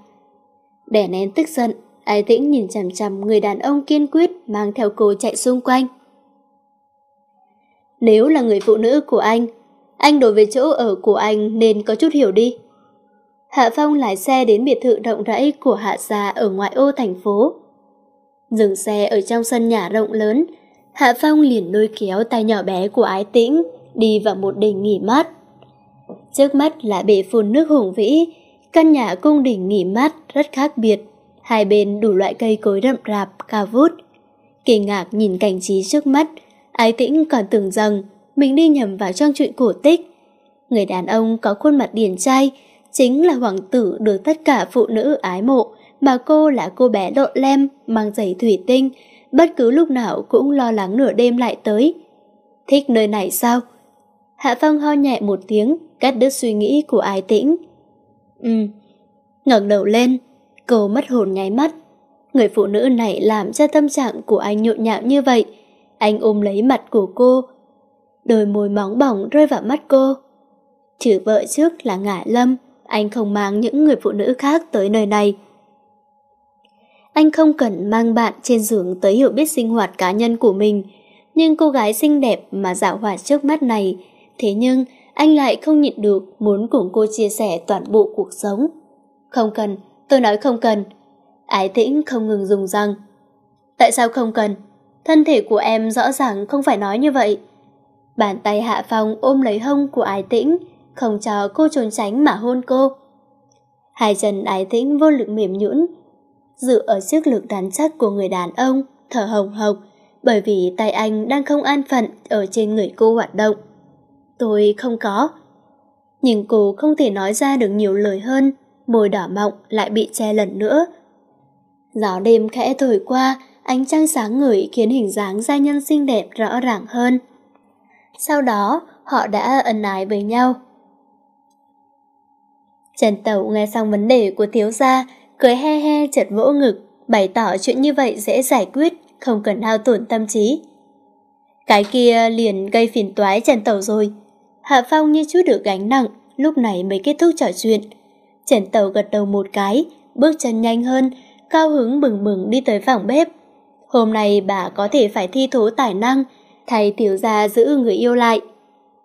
Đẻ nén tức giận, Ái Tĩnh nhìn chằm chằm người đàn ông kiên quyết mang theo cô chạy xung quanh. Nếu là người phụ nữ của anh, anh đối với chỗ ở của anh nên có chút hiểu đi. Hạ Phong lái xe đến biệt thự rộng rãi của Hạ Gia ở ngoại ô thành phố. Dừng xe ở trong sân nhà rộng lớn, Hạ Phong liền lôi kéo tay nhỏ bé của Ái Tĩnh đi vào một đình nghỉ mát. Trước mắt là bể phun nước hùng vĩ, căn nhà cung đình nghỉ mát rất khác biệt, hai bên đủ loại cây cối rậm rạp, cao vút. Kỳ ngạc nhìn cảnh trí trước mắt, Ái Tĩnh còn tưởng rằng mình đi nhầm vào trong chuyện cổ tích. Người đàn ông có khuôn mặt điển trai, chính là hoàng tử được tất cả phụ nữ ái mộ, mà cô là cô bé độ lem, mang giày thủy tinh, bất cứ lúc nào cũng lo lắng nửa đêm lại tới. Thích nơi này sao? Hạ Phong ho nhẹ một tiếng, cắt đứt suy nghĩ của ái tĩnh. Ừ, ngẩng đầu lên, cô mất hồn nháy mắt. Người phụ nữ này làm cho tâm trạng của anh nhộn nhạo như vậy. Anh ôm lấy mặt của cô, đôi môi móng bỏng rơi vào mắt cô. Chữ vợ trước là ngả lâm, anh không mang những người phụ nữ khác tới nơi này. Anh không cần mang bạn trên giường tới hiểu biết sinh hoạt cá nhân của mình, nhưng cô gái xinh đẹp mà dạo hoạt trước mắt này, thế nhưng anh lại không nhịn được muốn cùng cô chia sẻ toàn bộ cuộc sống. Không cần, tôi nói không cần. Ái tĩnh không ngừng dùng răng. Tại sao không cần? Thân thể của em rõ ràng không phải nói như vậy. Bàn tay Hạ Phong ôm lấy hông của ái tĩnh, không cho cô trốn tránh mà hôn cô. Hai chân ái tĩnh vô lực mềm nhũn, dựa ở sức lực đàn chắc của người đàn ông, thở hồng hộc, bởi vì tay anh đang không an phận ở trên người cô hoạt động. Tôi không có. Nhưng cô không thể nói ra được nhiều lời hơn, môi đỏ mọng lại bị che lần nữa. Gió đêm khẽ thổi qua, ánh trăng sáng ngửi khiến hình dáng gia nhân xinh đẹp rõ ràng hơn. Sau đó, họ đã ân ái với nhau. Trần Tẩu nghe xong vấn đề của thiếu gia, cười he he chật vỗ ngực, bày tỏ chuyện như vậy dễ giải quyết, không cần hao tổn tâm trí. Cái kia liền gây phiền toái Trần Tẩu rồi. Hạ Phong như chút được gánh nặng, lúc này mới kết thúc trò chuyện. Trần Tẩu gật đầu một cái, bước chân nhanh hơn, cao hứng bừng bừng đi tới phòng bếp. Hôm nay bà có thể phải thi thố tài năng, thầy thiếu gia giữ người yêu lại.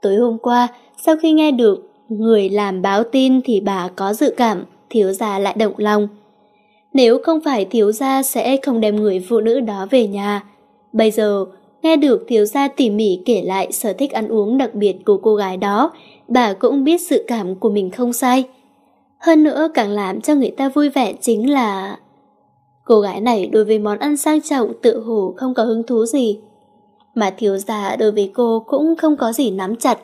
Tối hôm qua, sau khi nghe được người làm báo tin thì bà có dự cảm, thiếu gia lại động lòng. Nếu không phải thiếu gia sẽ không đem người phụ nữ đó về nhà. Bây giờ, nghe được thiếu gia tỉ mỉ kể lại sở thích ăn uống đặc biệt của cô gái đó, bà cũng biết sự cảm của mình không sai. Hơn nữa càng làm cho người ta vui vẻ chính là... Cô gái này đối với món ăn sang trọng tự hủ không có hứng thú gì. Mà thiếu gia đối với cô cũng không có gì nắm chặt,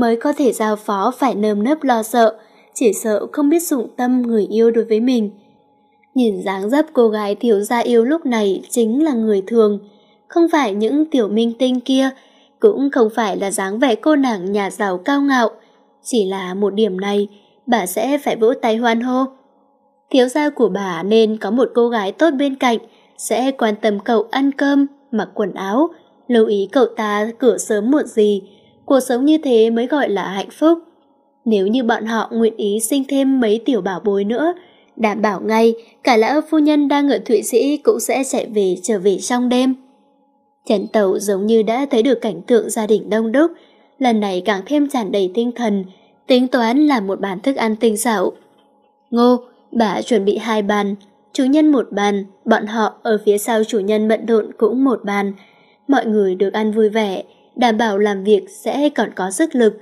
mới có thể giao phó phải nơm nớp lo sợ, chỉ sợ không biết dụng tâm người yêu đối với mình. Nhìn dáng dấp cô gái thiếu gia yêu lúc này chính là người thường, không phải những tiểu minh tinh kia, cũng không phải là dáng vẻ cô nàng nhà giàu cao ngạo, chỉ là một điểm này, bà sẽ phải vỗ tay hoan hô. Thiếu gia của bà nên có một cô gái tốt bên cạnh, sẽ quan tâm cậu ăn cơm, mặc quần áo, lưu ý cậu ta cửa sớm muộn gì, cuộc sống như thế mới gọi là hạnh phúc. Nếu như bọn họ nguyện ý sinh thêm mấy tiểu bảo bối nữa, đảm bảo ngay cả lão phu nhân đang ở Thụy Sĩ cũng sẽ chạy về trở về trong đêm. Trần Tẩu giống như đã thấy được cảnh tượng gia đình đông đúc, lần này càng thêm tràn đầy tinh thần, tính toán làm một bàn thức ăn tinh xảo. Ngô, bà chuẩn bị hai bàn, chủ nhân một bàn, bọn họ ở phía sau chủ nhân bận rộn cũng một bàn. Mọi người được ăn vui vẻ, đảm bảo làm việc sẽ còn có sức lực.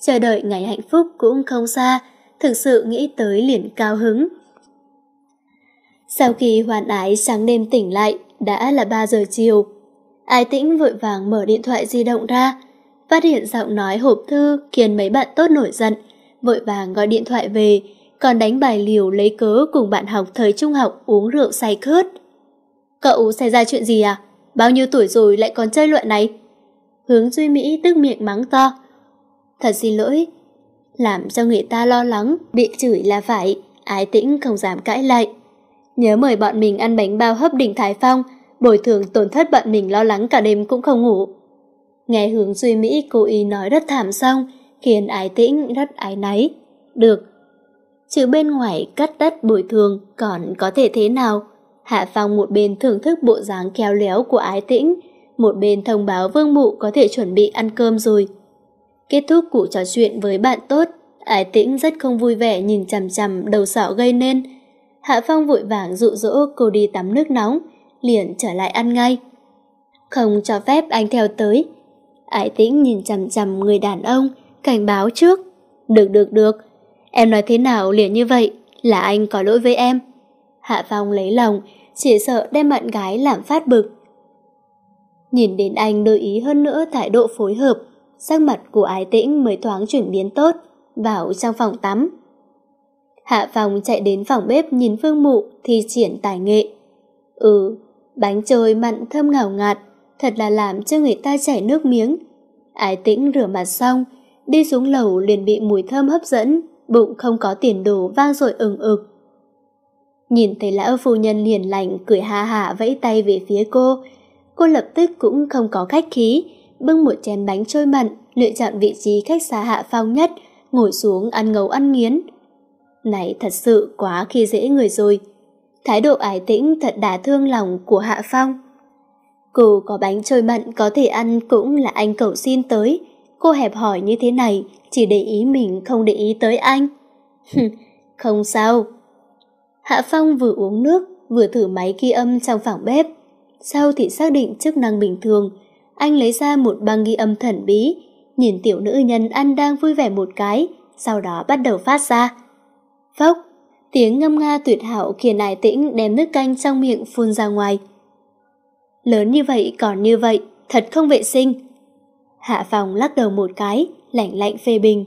Chờ đợi ngày hạnh phúc cũng không xa, thực sự nghĩ tới liền cao hứng. Sau khi hoàn ái sáng đêm tỉnh lại, đã là 3 giờ chiều. ai tĩnh vội vàng mở điện thoại di động ra, phát hiện giọng nói hộp thư khiến mấy bạn tốt nổi giận, vội vàng gọi điện thoại về, còn đánh bài liều lấy cớ cùng bạn học thời trung học uống rượu say khướt. Cậu xảy ra chuyện gì à? Bao nhiêu tuổi rồi lại còn chơi loại này? Hướng Duy Mỹ tức miệng mắng to. Thật xin lỗi, làm cho người ta lo lắng, bị chửi là phải, ái tĩnh không dám cãi lại. Nhớ mời bọn mình ăn bánh bao hấp đỉnh Thái Phong, bồi thường tổn thất bọn mình lo lắng cả đêm cũng không ngủ. Nghe hướng Duy Mỹ cố ý nói rất thảm xong, khiến ái tĩnh rất ái náy. Được. Chứ bên ngoài cắt đất bồi thường còn có thể thế nào? Hạ Phong một bên thưởng thức bộ dáng khéo léo của ái tĩnh, một bên thông báo Vương Mụ có thể chuẩn bị ăn cơm rồi. Kết thúc cuộc trò chuyện với bạn tốt, Ái Tĩnh rất không vui vẻ nhìn chằm chằm đầu sọ gây nên. Hạ Phong vội vàng dụ dỗ cô đi tắm nước nóng, liền trở lại ăn ngay. Không cho phép anh theo tới. Ái Tĩnh nhìn chằm chằm người đàn ông, cảnh báo trước. Được được được, em nói thế nào liền như vậy, là anh có lỗi với em. Hạ Phong lấy lòng, chỉ sợ đem bạn gái làm phát bực. Nhìn đến anh lưu ý hơn nữa thái độ phối hợp, sắc mặt của ái tĩnh mới thoáng chuyển biến tốt, vào trong phòng tắm. Hạ phòng chạy đến phòng bếp nhìn Phương Mụ thi triển tài nghệ. Ừ, bánh trôi mặn thơm ngào ngạt, thật là làm cho người ta chảy nước miếng. Ái tĩnh rửa mặt xong, đi xuống lầu liền bị mùi thơm hấp dẫn, bụng không có tiền đồ vang dội ừng ực. Nhìn thấy lão phu nhân liền lành cười ha hả vẫy tay về phía cô, cô lập tức cũng không có khách khí, bưng một chén bánh trôi mặn, lựa chọn vị trí khách xa hạ phong nhất, ngồi xuống ăn ngấu ăn nghiến. Này thật sự quá khi dễ người rồi. Thái độ ái tĩnh thật đả thương lòng của Hạ Phong. Cô có bánh trôi mặn có thể ăn cũng là anh cậu xin tới. Cô hẹp hỏi như thế này, chỉ để ý mình không để ý tới anh. không sao. Hạ Phong vừa uống nước, vừa thử máy ghi âm trong phòng bếp sau thì xác định chức năng bình thường. Anh lấy ra một băng ghi âm thần bí, nhìn tiểu nữ nhân ăn đang vui vẻ một cái, sau đó bắt đầu phát ra. Phốc, tiếng ngâm nga tuyệt hảo khiến ai tĩnh đem nước canh trong miệng phun ra ngoài. Lớn như vậy còn như vậy, thật không vệ sinh. Hạ phòng lắc đầu một cái, lạnh lạnh phê bình.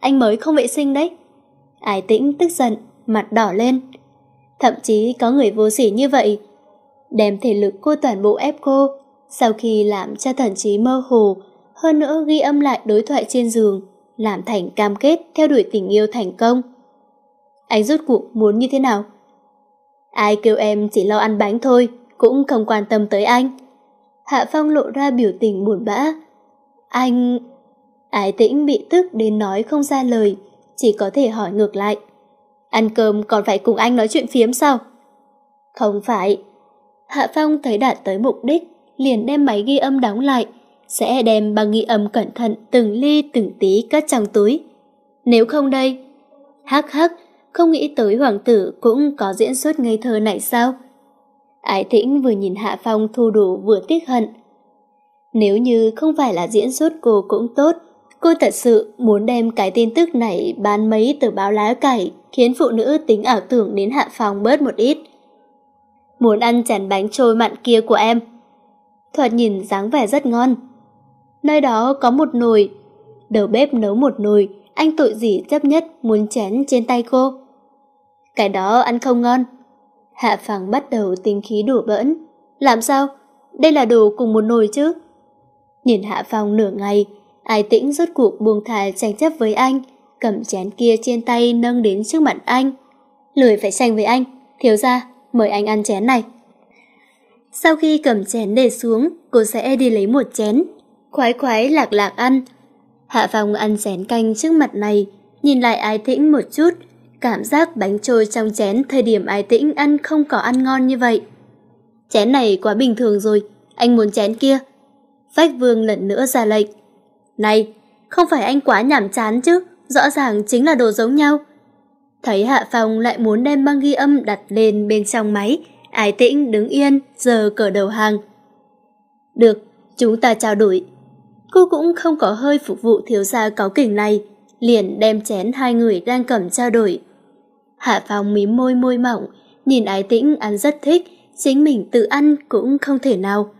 Anh mới không vệ sinh đấy. ai tĩnh tức giận, mặt đỏ lên. Thậm chí có người vô sỉ như vậy đem thể lực cô toàn bộ ép cô, sau khi làm cho thần trí mơ hồ, hơn nữa ghi âm lại đối thoại trên giường, làm thành cam kết theo đuổi tình yêu thành công. Anh rút cuộc muốn như thế nào? Ai kêu em chỉ lo ăn bánh thôi, cũng không quan tâm tới anh. Hạ Phong lộ ra biểu tình buồn bã. Anh... Ái tĩnh bị tức đến nói không ra lời, chỉ có thể hỏi ngược lại. Ăn cơm còn phải cùng anh nói chuyện phiếm sao? Không phải, Hạ Phong thấy đạt tới mục đích, liền đem máy ghi âm đóng lại, sẽ đem bằng ghi âm cẩn thận từng ly từng tí cất trong túi. Nếu không đây, hắc hắc, không nghĩ tới hoàng tử cũng có diễn xuất ngây thơ này sao? Ái Tĩnh vừa nhìn Hạ Phong thu đủ vừa tiếc hận. Nếu như không phải là diễn xuất cô cũng tốt, cô thật sự muốn đem cái tin tức này bán mấy tờ báo lá cải, khiến phụ nữ tính ảo tưởng đến Hạ Phong bớt một ít muốn ăn chén bánh trôi mặn kia của em. Thoạt nhìn dáng vẻ rất ngon. Nơi đó có một nồi, đầu bếp nấu một nồi, anh tội gì chấp nhất muốn chén trên tay cô. Cái đó ăn không ngon. Hạ Phàng bắt đầu tính khí đùa bỡn. Làm sao? Đây là đồ cùng một nồi chứ. Nhìn Hạ Phong nửa ngày, Ai Tĩnh rốt cuộc buông thả tranh chấp với anh, cầm chén kia trên tay nâng đến trước mặt anh. Lười phải tranh với anh, thiếu ra, mời anh ăn chén này. Sau khi cầm chén để xuống, cô sẽ đi lấy một chén. Khoái khoái lạc lạc ăn. Hạ Phong ăn chén canh trước mặt này, nhìn lại ái tĩnh một chút, cảm giác bánh trôi trong chén thời điểm ái tĩnh ăn không có ăn ngon như vậy. Chén này quá bình thường rồi, anh muốn chén kia. Vách vương lần nữa ra lệnh. Này, không phải anh quá nhảm chán chứ, rõ ràng chính là đồ giống nhau. Thấy Hạ Phong lại muốn đem băng ghi âm đặt lên bên trong máy, Ái Tĩnh đứng yên, giờ cờ đầu hàng. Được, chúng ta trao đổi. Cô cũng không có hơi phục vụ thiếu gia cáo kỉnh này, liền đem chén hai người đang cầm trao đổi. Hạ Phong mím môi môi mỏng, nhìn Ái Tĩnh ăn rất thích, chính mình tự ăn cũng không thể nào.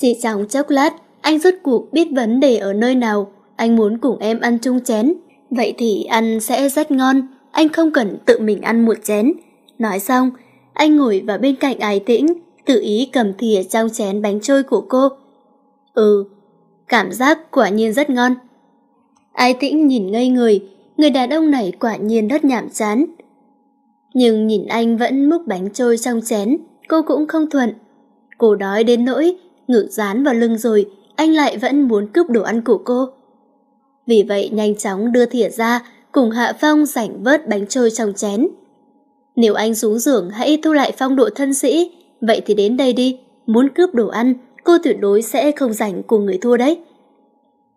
Chỉ trong chốc lát, anh rút cuộc biết vấn đề ở nơi nào, anh muốn cùng em ăn chung chén, vậy thì ăn sẽ rất ngon anh không cần tự mình ăn một chén. Nói xong, anh ngồi vào bên cạnh ái tĩnh, tự ý cầm thìa trong chén bánh trôi của cô. Ừ, cảm giác quả nhiên rất ngon. Ái tĩnh nhìn ngây người, người đàn ông này quả nhiên rất nhảm chán. Nhưng nhìn anh vẫn múc bánh trôi trong chén, cô cũng không thuận. Cô đói đến nỗi, ngự dán vào lưng rồi, anh lại vẫn muốn cướp đồ ăn của cô. Vì vậy nhanh chóng đưa thìa ra, cùng Hạ Phong rảnh vớt bánh trôi trong chén. Nếu anh xuống giường hãy thu lại phong độ thân sĩ, vậy thì đến đây đi, muốn cướp đồ ăn, cô tuyệt đối sẽ không rảnh cùng người thua đấy.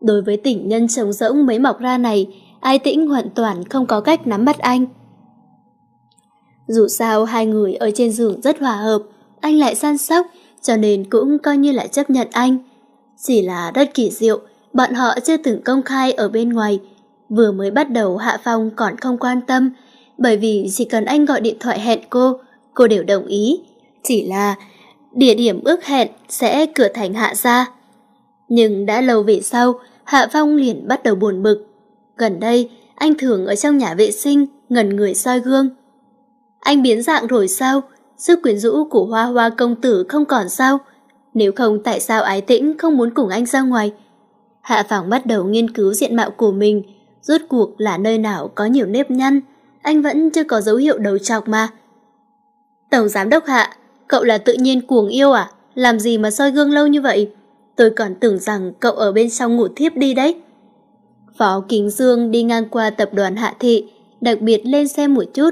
Đối với tỉnh nhân trống rỗng mấy mọc ra này, ai tĩnh hoàn toàn không có cách nắm bắt anh. Dù sao hai người ở trên giường rất hòa hợp, anh lại san sóc, cho nên cũng coi như là chấp nhận anh. Chỉ là rất kỳ diệu, bọn họ chưa từng công khai ở bên ngoài, Vừa mới bắt đầu Hạ Phong còn không quan tâm, bởi vì chỉ cần anh gọi điện thoại hẹn cô, cô đều đồng ý. Chỉ là địa điểm ước hẹn sẽ cửa thành Hạ ra. Nhưng đã lâu về sau, Hạ Phong liền bắt đầu buồn bực. Gần đây, anh thường ở trong nhà vệ sinh, ngần người soi gương. Anh biến dạng rồi sao? Sức quyến rũ của hoa hoa công tử không còn sao? Nếu không tại sao ái tĩnh không muốn cùng anh ra ngoài? Hạ Phong bắt đầu nghiên cứu diện mạo của mình, rốt cuộc là nơi nào có nhiều nếp nhăn, anh vẫn chưa có dấu hiệu đầu chọc mà. Tổng giám đốc hạ, cậu là tự nhiên cuồng yêu à? Làm gì mà soi gương lâu như vậy? Tôi còn tưởng rằng cậu ở bên trong ngủ thiếp đi đấy. Phó Kính Dương đi ngang qua tập đoàn Hạ Thị, đặc biệt lên xem một chút.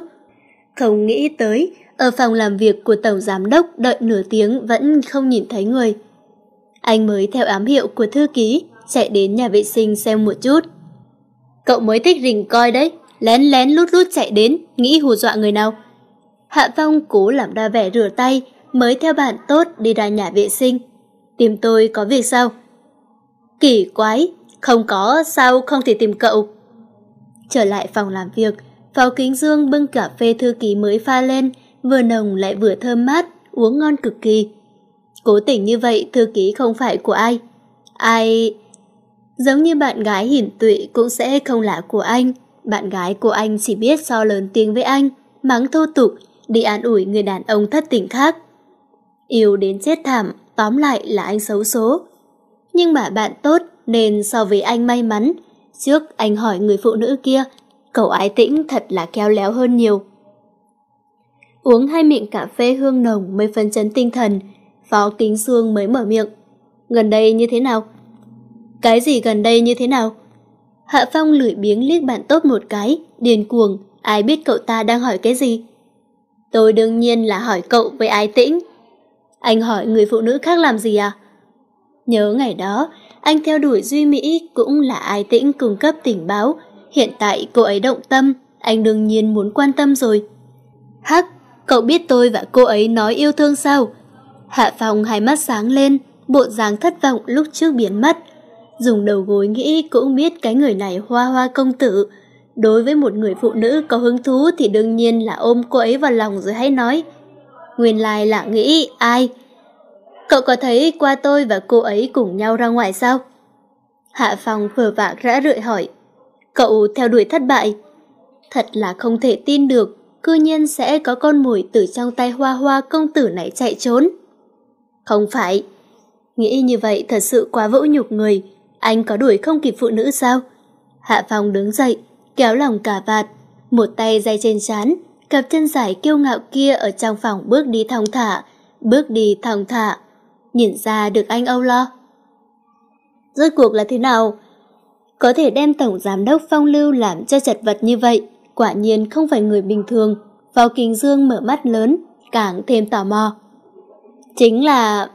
Không nghĩ tới, ở phòng làm việc của Tổng Giám Đốc đợi nửa tiếng vẫn không nhìn thấy người. Anh mới theo ám hiệu của thư ký, chạy đến nhà vệ sinh xem một chút. Cậu mới thích rình coi đấy, lén lén lút lút chạy đến, nghĩ hù dọa người nào. Hạ Phong cố làm ra vẻ rửa tay, mới theo bạn tốt đi ra nhà vệ sinh. Tìm tôi có việc sao? Kỳ quái, không có sao không thể tìm cậu. Trở lại phòng làm việc, Pháo Kính Dương bưng cà phê thư ký mới pha lên, vừa nồng lại vừa thơm mát, uống ngon cực kỳ. Cố tình như vậy thư ký không phải của ai. Ai... Giống như bạn gái hiển tuệ cũng sẽ không lạ của anh. Bạn gái của anh chỉ biết so lớn tiếng với anh, mắng thô tục, đi an ủi người đàn ông thất tình khác. Yêu đến chết thảm, tóm lại là anh xấu số. Nhưng mà bạn tốt nên so với anh may mắn. Trước anh hỏi người phụ nữ kia, cậu ái tĩnh thật là keo léo hơn nhiều. Uống hai miệng cà phê hương nồng mới phân chấn tinh thần, Phó Kính Sương mới mở miệng. Gần đây như thế nào? Cái gì gần đây như thế nào? Hạ Phong lười biếng liếc bạn tốt một cái, điền cuồng, ai biết cậu ta đang hỏi cái gì? Tôi đương nhiên là hỏi cậu với ái tĩnh. Anh hỏi người phụ nữ khác làm gì à? Nhớ ngày đó, anh theo đuổi Duy Mỹ cũng là ái tĩnh cung cấp tình báo. Hiện tại cô ấy động tâm, anh đương nhiên muốn quan tâm rồi. Hắc, cậu biết tôi và cô ấy nói yêu thương sao? Hạ Phong hai mắt sáng lên, bộ dáng thất vọng lúc trước biến mất dùng đầu gối nghĩ cũng biết cái người này hoa hoa công tử. Đối với một người phụ nữ có hứng thú thì đương nhiên là ôm cô ấy vào lòng rồi hãy nói. Nguyên lai là nghĩ ai? Cậu có thấy qua tôi và cô ấy cùng nhau ra ngoài sao? Hạ phòng phờ vạ rã rượi hỏi. Cậu theo đuổi thất bại. Thật là không thể tin được, cư nhiên sẽ có con mồi từ trong tay hoa hoa công tử này chạy trốn. Không phải, nghĩ như vậy thật sự quá vỗ nhục người, anh có đuổi không kịp phụ nữ sao? Hạ Phong đứng dậy, kéo lòng cả vạt, một tay dây trên chán, cặp chân dài kiêu ngạo kia ở trong phòng bước đi thong thả, bước đi thong thả. Nhìn ra được anh âu lo. Rốt cuộc là thế nào? Có thể đem Tổng Giám đốc Phong Lưu làm cho chật vật như vậy, quả nhiên không phải người bình thường. Vào Kinh Dương mở mắt lớn, càng thêm tò mò. Chính là...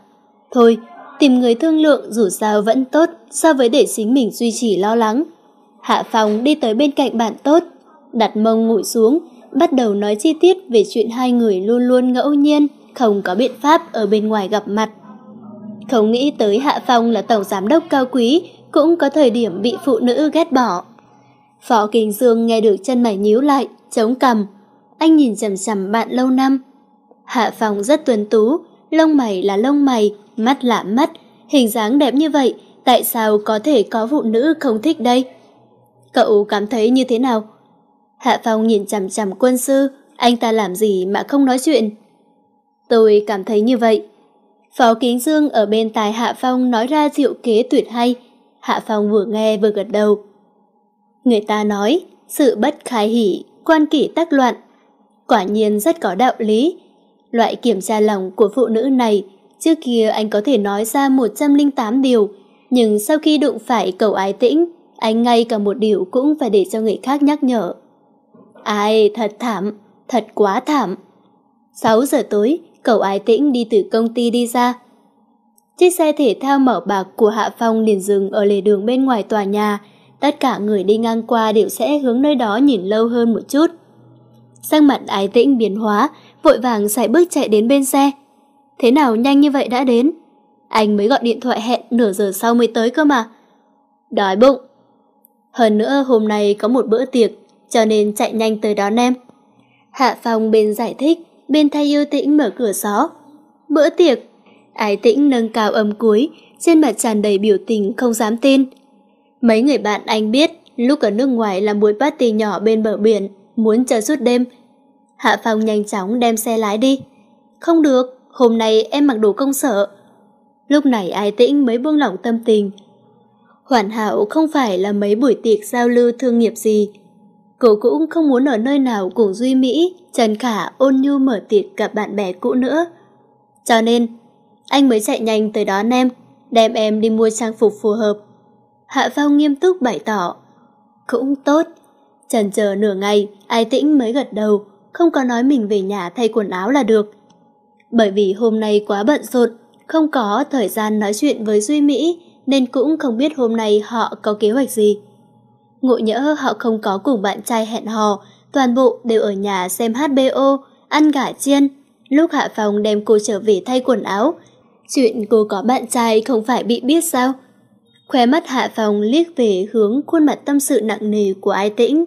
Thôi, tìm người thương lượng dù sao vẫn tốt so với để chính mình duy trì lo lắng. Hạ Phong đi tới bên cạnh bạn tốt, đặt mông ngồi xuống, bắt đầu nói chi tiết về chuyện hai người luôn luôn ngẫu nhiên, không có biện pháp ở bên ngoài gặp mặt. Không nghĩ tới Hạ Phong là tổng giám đốc cao quý, cũng có thời điểm bị phụ nữ ghét bỏ. Phó Kinh Dương nghe được chân mày nhíu lại, chống cằm. Anh nhìn chằm chằm bạn lâu năm. Hạ Phong rất tuấn tú, lông mày là lông mày, mắt lạ mắt, hình dáng đẹp như vậy, tại sao có thể có phụ nữ không thích đây? Cậu cảm thấy như thế nào? Hạ Phong nhìn chằm chằm quân sư, anh ta làm gì mà không nói chuyện? Tôi cảm thấy như vậy. Phó Kính Dương ở bên tài Hạ Phong nói ra diệu kế tuyệt hay. Hạ Phong vừa nghe vừa gật đầu. Người ta nói, sự bất khai hỉ, quan kỷ tắc loạn. Quả nhiên rất có đạo lý. Loại kiểm tra lòng của phụ nữ này Trước kia anh có thể nói ra một trăm linh tám điều, nhưng sau khi đụng phải cầu ái tĩnh, anh ngay cả một điều cũng phải để cho người khác nhắc nhở. Ai, thật thảm, thật quá thảm. sáu giờ tối, cầu ái tĩnh đi từ công ty đi ra. Chiếc xe thể thao màu bạc của Hạ Phong liền dừng ở lề đường bên ngoài tòa nhà, tất cả người đi ngang qua đều sẽ hướng nơi đó nhìn lâu hơn một chút. Sang mặt ái tĩnh biến hóa, vội vàng xài bước chạy đến bên xe thế nào nhanh như vậy đã đến? Anh mới gọi điện thoại hẹn nửa giờ sau mới tới cơ mà. Đói bụng. Hơn nữa hôm nay có một bữa tiệc, cho nên chạy nhanh tới đón em. Hạ Phong bên giải thích, bên thay yêu tĩnh mở cửa gió. Bữa tiệc. Ái tĩnh nâng cao âm cuối, trên mặt tràn đầy biểu tình không dám tin. Mấy người bạn anh biết, lúc ở nước ngoài làm buổi party nhỏ bên bờ biển, muốn chờ suốt đêm. Hạ Phong nhanh chóng đem xe lái đi. Không được, hôm nay em mặc đồ công sở. Lúc này ai tĩnh mới buông lỏng tâm tình. Hoàn hảo không phải là mấy buổi tiệc giao lưu thương nghiệp gì. Cô cũng không muốn ở nơi nào cùng Duy Mỹ, Trần Khả ôn nhu mở tiệc gặp bạn bè cũ nữa. Cho nên, anh mới chạy nhanh tới đón em, đem em đi mua trang phục phù hợp. Hạ Phong nghiêm túc bày tỏ. Cũng tốt. Trần chờ nửa ngày, ai tĩnh mới gật đầu, không có nói mình về nhà thay quần áo là được bởi vì hôm nay quá bận rộn, không có thời gian nói chuyện với Duy Mỹ nên cũng không biết hôm nay họ có kế hoạch gì. Ngộ nhỡ họ không có cùng bạn trai hẹn hò, toàn bộ đều ở nhà xem HBO, ăn gà chiên. Lúc Hạ Phòng đem cô trở về thay quần áo, chuyện cô có bạn trai không phải bị biết sao? Khóe mắt Hạ Phòng liếc về hướng khuôn mặt tâm sự nặng nề của Ai Tĩnh.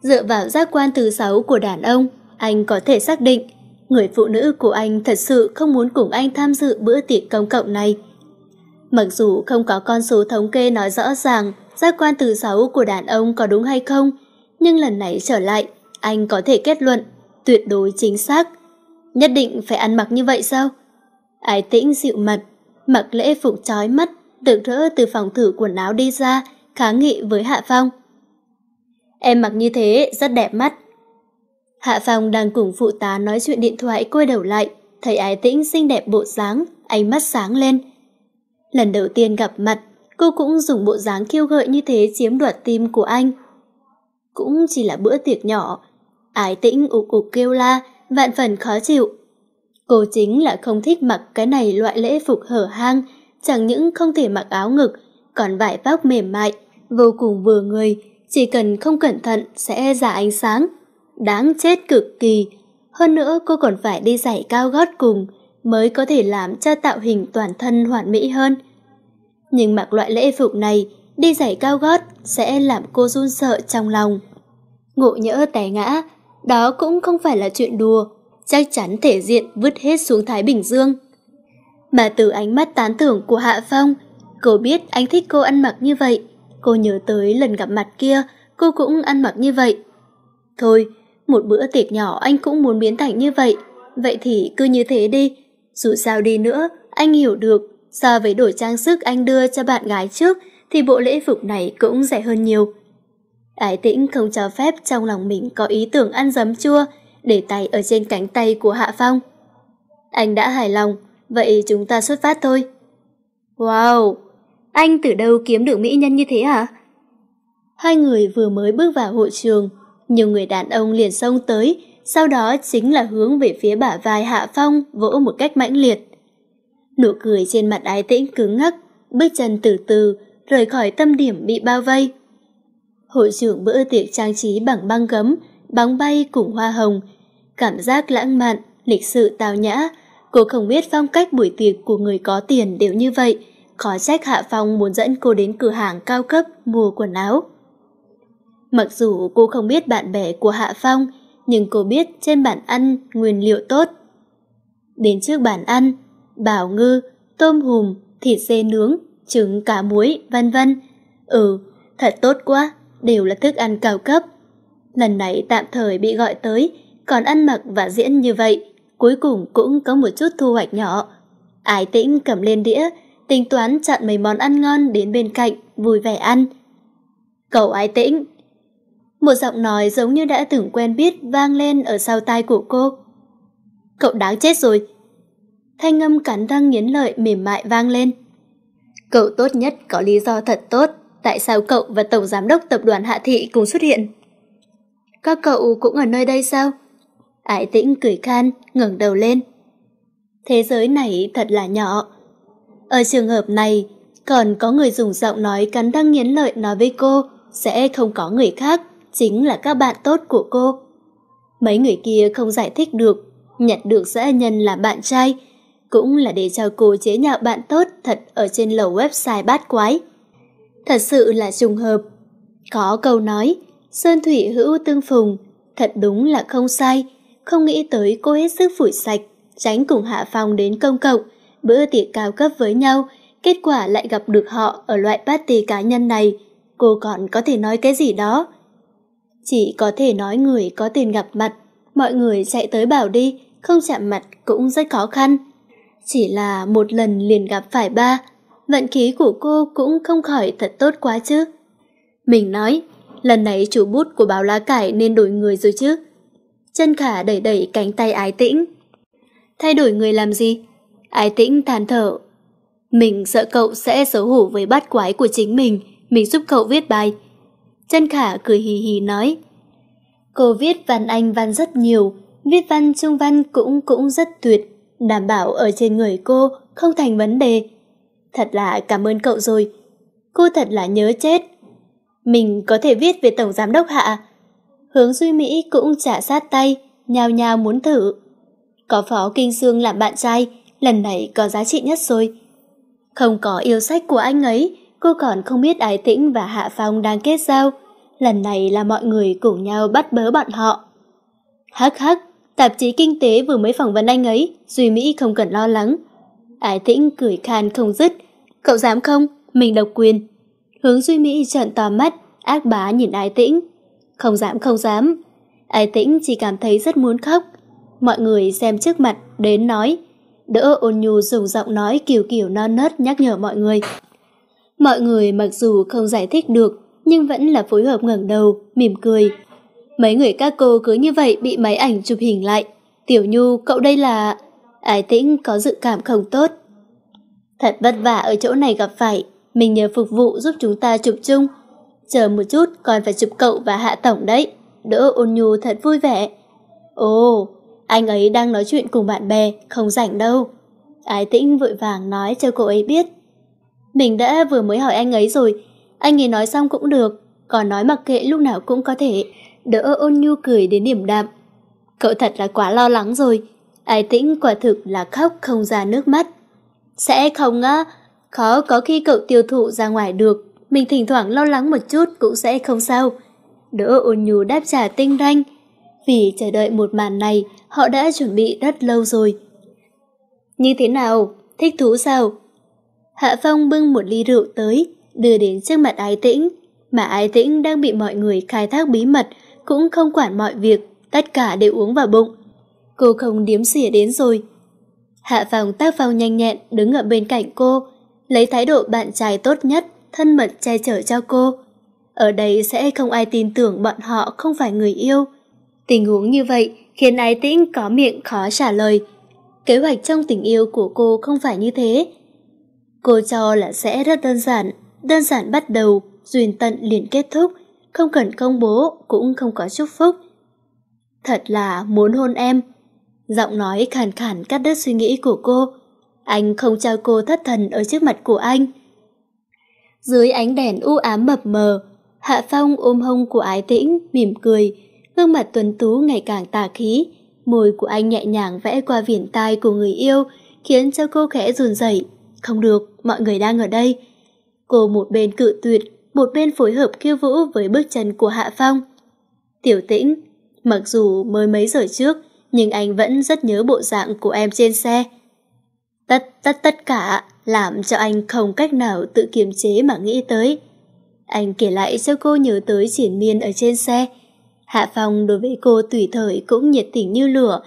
Dựa vào giác quan thứ sáu của đàn ông, anh có thể xác định người phụ nữ của anh thật sự không muốn cùng anh tham dự bữa tiệc công cộng này. Mặc dù không có con số thống kê nói rõ ràng giác quan từ sáu của đàn ông có đúng hay không, nhưng lần này trở lại, anh có thể kết luận tuyệt đối chính xác. Nhất định phải ăn mặc như vậy sao? Ái tĩnh dịu mật mặc lễ phục trói mắt, được rỡ từ phòng thử quần áo đi ra, kháng nghị với Hạ Phong. Em mặc như thế rất đẹp mắt, Hạ Phong đang cùng phụ tá nói chuyện điện thoại quay đầu lại, thấy Ái Tĩnh xinh đẹp bộ dáng, ánh mắt sáng lên. Lần đầu tiên gặp mặt, cô cũng dùng bộ dáng khiêu gợi như thế chiếm đoạt tim của anh. Cũng chỉ là bữa tiệc nhỏ, Ái Tĩnh ục ục kêu la, vạn phần khó chịu. Cô chính là không thích mặc cái này loại lễ phục hở hang, chẳng những không thể mặc áo ngực, còn vải vóc mềm mại, vô cùng vừa người, chỉ cần không cẩn thận sẽ giả ánh sáng đáng chết cực kỳ. Hơn nữa cô còn phải đi giày cao gót cùng mới có thể làm cho tạo hình toàn thân hoàn mỹ hơn. Nhưng mặc loại lễ phục này, đi giày cao gót sẽ làm cô run sợ trong lòng. Ngộ nhỡ té ngã, đó cũng không phải là chuyện đùa, chắc chắn thể diện vứt hết xuống Thái Bình Dương. Mà từ ánh mắt tán thưởng của Hạ Phong, cô biết anh thích cô ăn mặc như vậy. Cô nhớ tới lần gặp mặt kia, cô cũng ăn mặc như vậy. Thôi, một bữa tiệc nhỏ anh cũng muốn biến thành như vậy, vậy thì cứ như thế đi. Dù sao đi nữa, anh hiểu được, so với đổi trang sức anh đưa cho bạn gái trước thì bộ lễ phục này cũng rẻ hơn nhiều. Ái tĩnh không cho phép trong lòng mình có ý tưởng ăn giấm chua, để tay ở trên cánh tay của Hạ Phong. Anh đã hài lòng, vậy chúng ta xuất phát thôi. Wow, anh từ đâu kiếm được mỹ nhân như thế hả? Hai người vừa mới bước vào hội trường, nhiều người đàn ông liền xông tới, sau đó chính là hướng về phía bả vai Hạ Phong vỗ một cách mãnh liệt. Nụ cười trên mặt ái tĩnh cứng ngắc, bước chân từ từ rời khỏi tâm điểm bị bao vây. Hội trưởng bữa tiệc trang trí bằng băng gấm, bóng bay cùng hoa hồng, cảm giác lãng mạn, lịch sự tào nhã, cô không biết phong cách buổi tiệc của người có tiền đều như vậy, khó trách Hạ Phong muốn dẫn cô đến cửa hàng cao cấp mua quần áo. Mặc dù cô không biết bạn bè của Hạ Phong, nhưng cô biết trên bàn ăn nguyên liệu tốt. Đến trước bàn ăn, bảo ngư, tôm hùm, thịt dê nướng, trứng cá muối, vân vân. Ừ, thật tốt quá, đều là thức ăn cao cấp. Lần này tạm thời bị gọi tới, còn ăn mặc và diễn như vậy, cuối cùng cũng có một chút thu hoạch nhỏ. Ái tĩnh cầm lên đĩa, tính toán chặn mấy món ăn ngon đến bên cạnh, vui vẻ ăn. Cậu ái tĩnh, một giọng nói giống như đã từng quen biết vang lên ở sau tai của cô. Cậu đáng chết rồi. Thanh âm cắn răng nghiến lợi mềm mại vang lên. Cậu tốt nhất có lý do thật tốt, tại sao cậu và Tổng Giám đốc Tập đoàn Hạ Thị cùng xuất hiện? Các cậu cũng ở nơi đây sao? Ải tĩnh cười khan, ngẩng đầu lên. Thế giới này thật là nhỏ. Ở trường hợp này, còn có người dùng giọng nói cắn răng nghiến lợi nói với cô sẽ không có người khác chính là các bạn tốt của cô. Mấy người kia không giải thích được, nhận được dã nhân là bạn trai, cũng là để cho cô chế nhạo bạn tốt thật ở trên lầu website bát quái. Thật sự là trùng hợp. Có câu nói, Sơn Thủy hữu tương phùng, thật đúng là không sai, không nghĩ tới cô hết sức phủi sạch, tránh cùng Hạ Phong đến công cộng, bữa tiệc cao cấp với nhau, kết quả lại gặp được họ ở loại party cá nhân này, cô còn có thể nói cái gì đó chỉ có thể nói người có tiền gặp mặt, mọi người chạy tới bảo đi, không chạm mặt cũng rất khó khăn. Chỉ là một lần liền gặp phải ba, vận khí của cô cũng không khỏi thật tốt quá chứ. Mình nói, lần này chủ bút của báo lá cải nên đổi người rồi chứ. Chân khả đẩy đẩy cánh tay ái tĩnh. Thay đổi người làm gì? Ái tĩnh than thở. Mình sợ cậu sẽ xấu hổ với bát quái của chính mình, mình giúp cậu viết bài trân khả cười hì hì nói. Cô viết văn Anh văn rất nhiều, viết văn Trung văn cũng cũng rất tuyệt, đảm bảo ở trên người cô không thành vấn đề. Thật là cảm ơn cậu rồi, cô thật là nhớ chết. Mình có thể viết về Tổng Giám Đốc Hạ. Hướng Duy Mỹ cũng trả sát tay, nhào nhào muốn thử. Có Phó Kinh Dương làm bạn trai, lần này có giá trị nhất rồi. Không có yêu sách của anh ấy, cô còn không biết Ái Tĩnh và Hạ Phong đang kết giao. Lần này là mọi người cùng nhau bắt bớ bọn họ. Hắc hắc, tạp chí kinh tế vừa mới phỏng vấn anh ấy, Duy Mỹ không cần lo lắng. Ái Tĩnh cười khan không dứt. Cậu dám không? Mình độc quyền. Hướng Duy Mỹ trợn to mắt, ác bá nhìn Ái Tĩnh. Không dám không dám. Ái Tĩnh chỉ cảm thấy rất muốn khóc. Mọi người xem trước mặt, đến nói. Đỡ ôn nhu dùng giọng nói kiều kiều non nớt nhắc nhở mọi người. Mọi người mặc dù không giải thích được, nhưng vẫn là phối hợp ngẩng đầu, mỉm cười. Mấy người các cô cứ như vậy bị máy ảnh chụp hình lại. Tiểu Nhu, cậu đây là... Ái tĩnh có dự cảm không tốt. Thật vất vả ở chỗ này gặp phải, mình nhờ phục vụ giúp chúng ta chụp chung. Chờ một chút, còn phải chụp cậu và Hạ Tổng đấy. Đỡ ôn nhu thật vui vẻ. Ồ, anh ấy đang nói chuyện cùng bạn bè, không rảnh đâu. Ái tĩnh vội vàng nói cho cô ấy biết. Mình đã vừa mới hỏi anh ấy rồi, anh ấy nói xong cũng được, còn nói mặc kệ lúc nào cũng có thể, đỡ ôn nhu cười đến điểm đạm. Cậu thật là quá lo lắng rồi, ai tĩnh quả thực là khóc không ra nước mắt. Sẽ không á, khó có khi cậu tiêu thụ ra ngoài được, mình thỉnh thoảng lo lắng một chút cũng sẽ không sao. Đỡ ôn nhu đáp trả tinh ranh, vì chờ đợi một màn này họ đã chuẩn bị rất lâu rồi. Như thế nào, thích thú sao? Hạ Phong bưng một ly rượu tới, đưa đến trước mặt Ái Tĩnh, mà Ái Tĩnh đang bị mọi người khai thác bí mật, cũng không quản mọi việc, tất cả đều uống vào bụng. Cô không điếm xỉa đến rồi. Hạ Phong tác phong nhanh nhẹn đứng ở bên cạnh cô, lấy thái độ bạn trai tốt nhất, thân mật che chở cho cô. Ở đây sẽ không ai tin tưởng bọn họ không phải người yêu. Tình huống như vậy khiến Ái Tĩnh có miệng khó trả lời. Kế hoạch trong tình yêu của cô không phải như thế, Cô cho là sẽ rất đơn giản, đơn giản bắt đầu, duyên tận liền kết thúc, không cần công bố, cũng không có chúc phúc. Thật là muốn hôn em. Giọng nói khàn khàn cắt đứt suy nghĩ của cô. Anh không trao cô thất thần ở trước mặt của anh. Dưới ánh đèn u ám mập mờ, Hạ Phong ôm hông của ái tĩnh, mỉm cười, gương mặt tuấn tú ngày càng tà khí, môi của anh nhẹ nhàng vẽ qua viền tai của người yêu, khiến cho cô khẽ run rẩy. Không được, mọi người đang ở đây. Cô một bên cự tuyệt, một bên phối hợp kêu vũ với bước chân của Hạ Phong. Tiểu tĩnh, mặc dù mới mấy giờ trước, nhưng anh vẫn rất nhớ bộ dạng của em trên xe. Tất tất tất cả làm cho anh không cách nào tự kiềm chế mà nghĩ tới. Anh kể lại cho cô nhớ tới triển miên ở trên xe. Hạ Phong đối với cô tùy thời cũng nhiệt tình như lửa.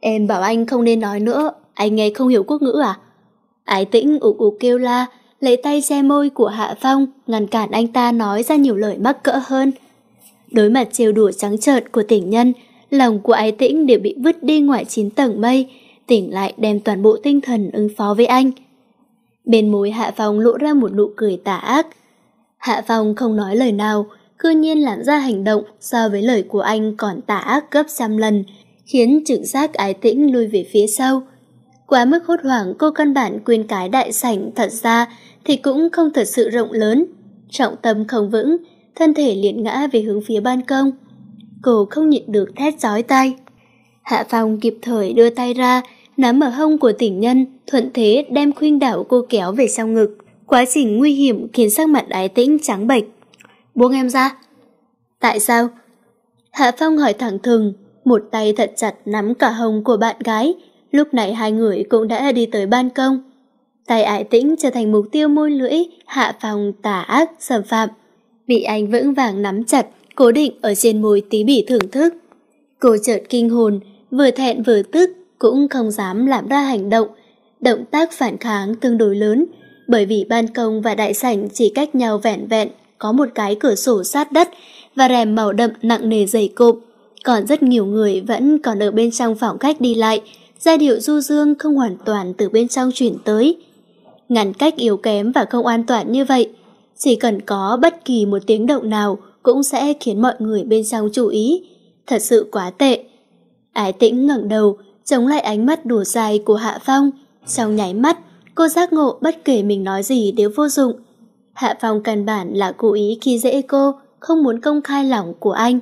Em bảo anh không nên nói nữa, anh nghe không hiểu quốc ngữ à? Ái tĩnh ục ục kêu la, lấy tay che môi của Hạ Phong, ngăn cản anh ta nói ra nhiều lời mắc cỡ hơn. Đối mặt trêu đùa trắng trợn của tỉnh nhân, lòng của ái tĩnh đều bị vứt đi ngoài chín tầng mây, tỉnh lại đem toàn bộ tinh thần ứng phó với anh. Bên môi Hạ Phong lộ ra một nụ cười tà ác. Hạ Phong không nói lời nào, cư nhiên làm ra hành động so với lời của anh còn tà ác gấp trăm lần, khiến trực giác ái tĩnh lui về phía sau, Quá mức hốt hoảng cô căn bản quên cái đại sảnh thật ra thì cũng không thật sự rộng lớn. Trọng tâm không vững, thân thể liền ngã về hướng phía ban công. Cô không nhịn được thét giói tay. Hạ Phong kịp thời đưa tay ra, nắm ở hông của tỉnh nhân, thuận thế đem khuyên đảo cô kéo về sau ngực. Quá trình nguy hiểm khiến sắc mặt ái tĩnh trắng bệch. Buông em ra. Tại sao? Hạ Phong hỏi thẳng thừng, một tay thật chặt nắm cả hông của bạn gái, lúc này hai người cũng đã đi tới ban công. tay ải tĩnh trở thành mục tiêu môi lưỡi, hạ phòng tà ác, xâm phạm. Bị anh vững vàng nắm chặt, cố định ở trên môi tí bỉ thưởng thức. Cô chợt kinh hồn, vừa thẹn vừa tức, cũng không dám làm ra hành động. Động tác phản kháng tương đối lớn, bởi vì ban công và đại sảnh chỉ cách nhau vẹn vẹn, có một cái cửa sổ sát đất và rèm màu đậm nặng nề dày cộp. Còn rất nhiều người vẫn còn ở bên trong phòng khách đi lại, giai điệu du dương không hoàn toàn từ bên trong chuyển tới. Ngăn cách yếu kém và không an toàn như vậy, chỉ cần có bất kỳ một tiếng động nào cũng sẽ khiến mọi người bên trong chú ý, thật sự quá tệ. Ái tĩnh ngẩng đầu, chống lại ánh mắt đùa dài của Hạ Phong, trong nháy mắt, cô giác ngộ bất kể mình nói gì đều vô dụng. Hạ Phong căn bản là cố ý khi dễ cô, không muốn công khai lỏng của anh.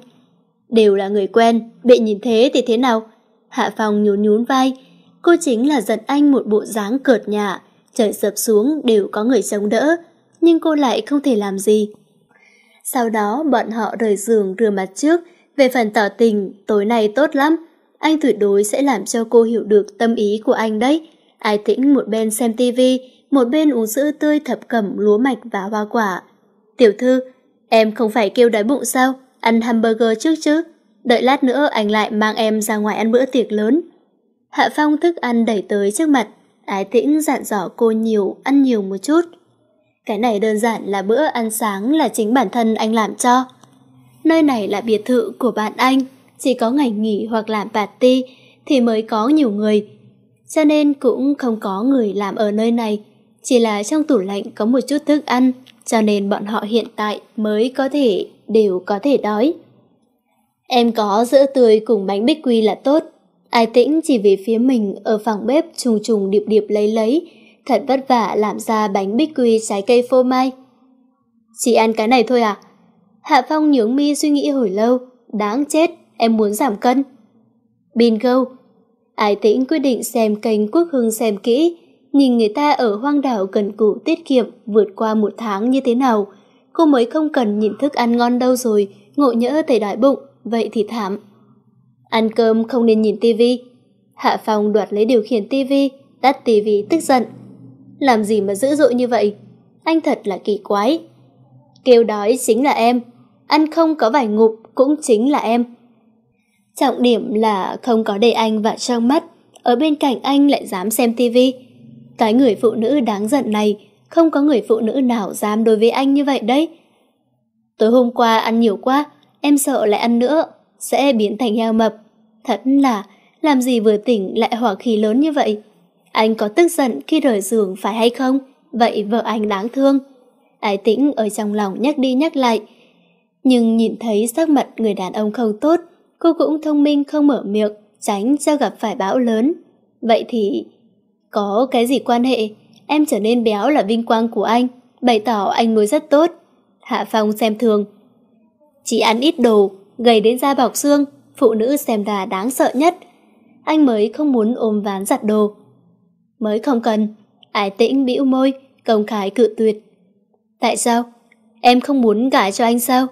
Đều là người quen, bị nhìn thế thì thế nào, Hạ Phong nhún nhún vai, cô chính là giận anh một bộ dáng cợt nhả, trời sập xuống đều có người chống đỡ, nhưng cô lại không thể làm gì. Sau đó bọn họ rời giường rửa mặt trước, về phần tỏ tình, tối nay tốt lắm, anh tuyệt đối sẽ làm cho cô hiểu được tâm ý của anh đấy. Ai tĩnh một bên xem tivi, một bên uống sữa tươi thập cẩm lúa mạch và hoa quả. Tiểu thư, em không phải kêu đói bụng sao? Ăn hamburger trước chứ? Đợi lát nữa anh lại mang em ra ngoài ăn bữa tiệc lớn. Hạ Phong thức ăn đẩy tới trước mặt, ái tĩnh dặn dò cô nhiều, ăn nhiều một chút. Cái này đơn giản là bữa ăn sáng là chính bản thân anh làm cho. Nơi này là biệt thự của bạn anh, chỉ có ngày nghỉ hoặc làm party thì mới có nhiều người. Cho nên cũng không có người làm ở nơi này, chỉ là trong tủ lạnh có một chút thức ăn, cho nên bọn họ hiện tại mới có thể đều có thể đói. Em có sữa tươi cùng bánh bích quy là tốt. Ai tĩnh chỉ vì phía mình ở phòng bếp trùng trùng điệp điệp lấy lấy, thật vất vả làm ra bánh bích quy trái cây phô mai. Chỉ ăn cái này thôi à? Hạ Phong nhướng mi suy nghĩ hồi lâu, đáng chết, em muốn giảm cân. Bingo! Ai tĩnh quyết định xem kênh Quốc Hưng xem kỹ, nhìn người ta ở hoang đảo cần cù tiết kiệm vượt qua một tháng như thế nào. Cô mới không cần nhìn thức ăn ngon đâu rồi, ngộ nhỡ thể đói bụng vậy thì thảm. Ăn cơm không nên nhìn tivi. Hạ Phong đoạt lấy điều khiển tivi, tắt tivi tức giận. Làm gì mà dữ dội như vậy? Anh thật là kỳ quái. Kêu đói chính là em, ăn không có vài ngụp cũng chính là em. Trọng điểm là không có để anh vào trong mắt, ở bên cạnh anh lại dám xem tivi. Cái người phụ nữ đáng giận này, không có người phụ nữ nào dám đối với anh như vậy đấy. Tối hôm qua ăn nhiều quá, Em sợ lại ăn nữa, sẽ biến thành heo mập. Thật là, làm gì vừa tỉnh lại hỏa khí lớn như vậy? Anh có tức giận khi rời giường phải hay không? Vậy vợ anh đáng thương. Ái tĩnh ở trong lòng nhắc đi nhắc lại. Nhưng nhìn thấy sắc mặt người đàn ông không tốt, cô cũng thông minh không mở miệng, tránh cho gặp phải bão lớn. Vậy thì, có cái gì quan hệ? Em trở nên béo là vinh quang của anh, bày tỏ anh nuôi rất tốt. Hạ Phong xem thường, chỉ ăn ít đồ, gầy đến da bọc xương, phụ nữ xem là đáng sợ nhất. Anh mới không muốn ôm ván giặt đồ. Mới không cần, ái tĩnh bĩu môi, công khai cự tuyệt. Tại sao? Em không muốn gả cho anh sao?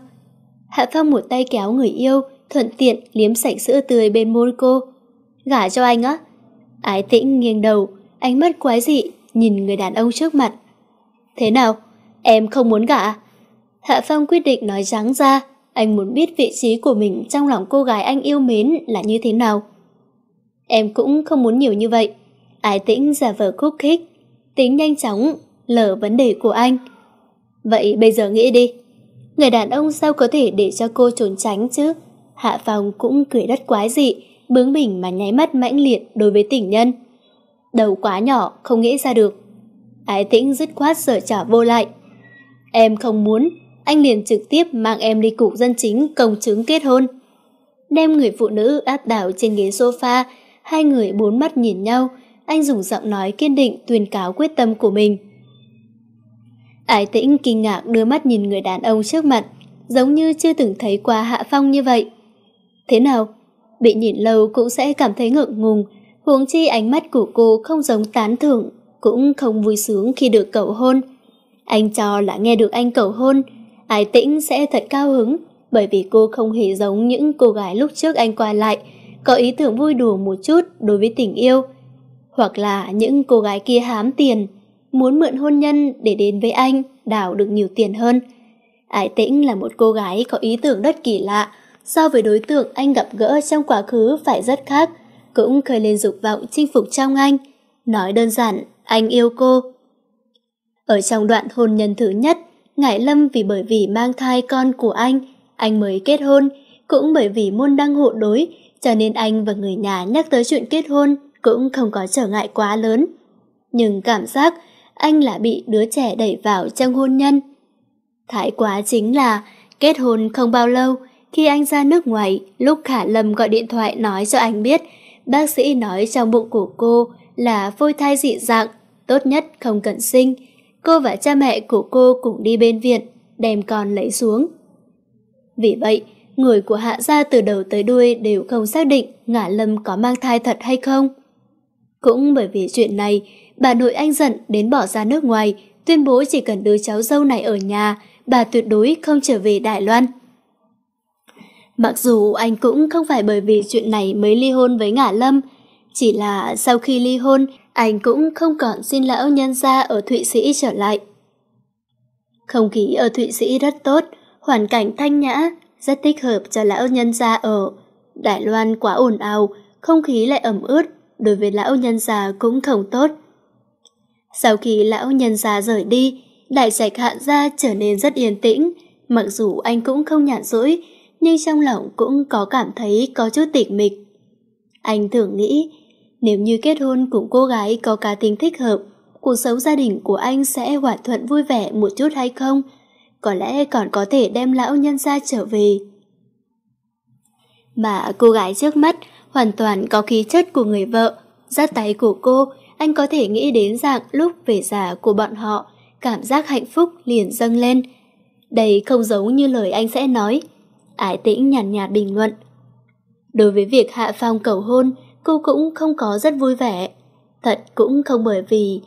Hạ Phong một tay kéo người yêu, thuận tiện liếm sạch sữa tươi bên môi cô. Gả cho anh á? Ái tĩnh nghiêng đầu, ánh mắt quái dị, nhìn người đàn ông trước mặt. Thế nào? Em không muốn gả. Hạ Phong quyết định nói trắng ra, anh muốn biết vị trí của mình trong lòng cô gái anh yêu mến là như thế nào. Em cũng không muốn nhiều như vậy. Ái tĩnh giả vờ khúc khích, tính nhanh chóng, lờ vấn đề của anh. Vậy bây giờ nghĩ đi. Người đàn ông sao có thể để cho cô trốn tránh chứ? Hạ phòng cũng cười đất quái dị, bướng bỉnh mà nháy mắt mãnh liệt đối với tình nhân. Đầu quá nhỏ, không nghĩ ra được. Ái tĩnh dứt khoát sở trả vô lại. Em không muốn, anh liền trực tiếp mang em đi cục dân chính công chứng kết hôn. Đem người phụ nữ áp đảo trên ghế sofa, hai người bốn mắt nhìn nhau, anh dùng giọng nói kiên định tuyên cáo quyết tâm của mình. Ái tĩnh kinh ngạc đưa mắt nhìn người đàn ông trước mặt, giống như chưa từng thấy qua Hạ Phong như vậy. Thế nào? Bị nhìn lâu cũng sẽ cảm thấy ngượng ngùng, huống chi ánh mắt của cô không giống tán thưởng, cũng không vui sướng khi được cầu hôn. Anh cho là nghe được anh cầu hôn, Ái Tĩnh sẽ thật cao hứng bởi vì cô không hề giống những cô gái lúc trước anh qua lại, có ý tưởng vui đùa một chút đối với tình yêu. Hoặc là những cô gái kia hám tiền, muốn mượn hôn nhân để đến với anh, đào được nhiều tiền hơn. Ải Tĩnh là một cô gái có ý tưởng rất kỳ lạ, so với đối tượng anh gặp gỡ trong quá khứ phải rất khác, cũng khơi lên dục vọng chinh phục trong anh. Nói đơn giản, anh yêu cô. Ở trong đoạn hôn nhân thứ nhất, Ngải Lâm vì bởi vì mang thai con của anh, anh mới kết hôn, cũng bởi vì môn đăng hộ đối, cho nên anh và người nhà nhắc tới chuyện kết hôn cũng không có trở ngại quá lớn. Nhưng cảm giác anh là bị đứa trẻ đẩy vào trong hôn nhân. Thái quá chính là kết hôn không bao lâu, khi anh ra nước ngoài, lúc Khả Lâm gọi điện thoại nói cho anh biết, bác sĩ nói trong bụng của cô là phôi thai dị dạng, tốt nhất không cần sinh, cô và cha mẹ của cô cùng đi bên viện, đem con lấy xuống. Vì vậy, người của hạ gia từ đầu tới đuôi đều không xác định ngả lâm có mang thai thật hay không. Cũng bởi vì chuyện này, bà nội anh giận đến bỏ ra nước ngoài, tuyên bố chỉ cần đứa cháu dâu này ở nhà, bà tuyệt đối không trở về Đài Loan. Mặc dù anh cũng không phải bởi vì chuyện này mới ly hôn với ngả lâm, chỉ là sau khi ly hôn, anh cũng không còn xin lão nhân gia ở Thụy Sĩ trở lại. Không khí ở Thụy Sĩ rất tốt, hoàn cảnh thanh nhã, rất thích hợp cho lão nhân gia ở. Đài Loan quá ồn ào, không khí lại ẩm ướt, đối với lão nhân già cũng không tốt. Sau khi lão nhân già rời đi, đại trạch hạ gia trở nên rất yên tĩnh, mặc dù anh cũng không nhàn rỗi, nhưng trong lòng cũng có cảm thấy có chút tịch mịch. Anh thường nghĩ nếu như kết hôn cùng cô gái có cá tính thích hợp, cuộc sống gia đình của anh sẽ hòa thuận vui vẻ một chút hay không? Có lẽ còn có thể đem lão nhân ra trở về. Mà cô gái trước mắt hoàn toàn có khí chất của người vợ. Dắt tay của cô, anh có thể nghĩ đến dạng lúc về già của bọn họ, cảm giác hạnh phúc liền dâng lên. Đây không giống như lời anh sẽ nói. Ái tĩnh nhàn nhạt, bình luận. Đối với việc hạ phong cầu hôn, cô cũng không có rất vui vẻ. Thật cũng không bởi vì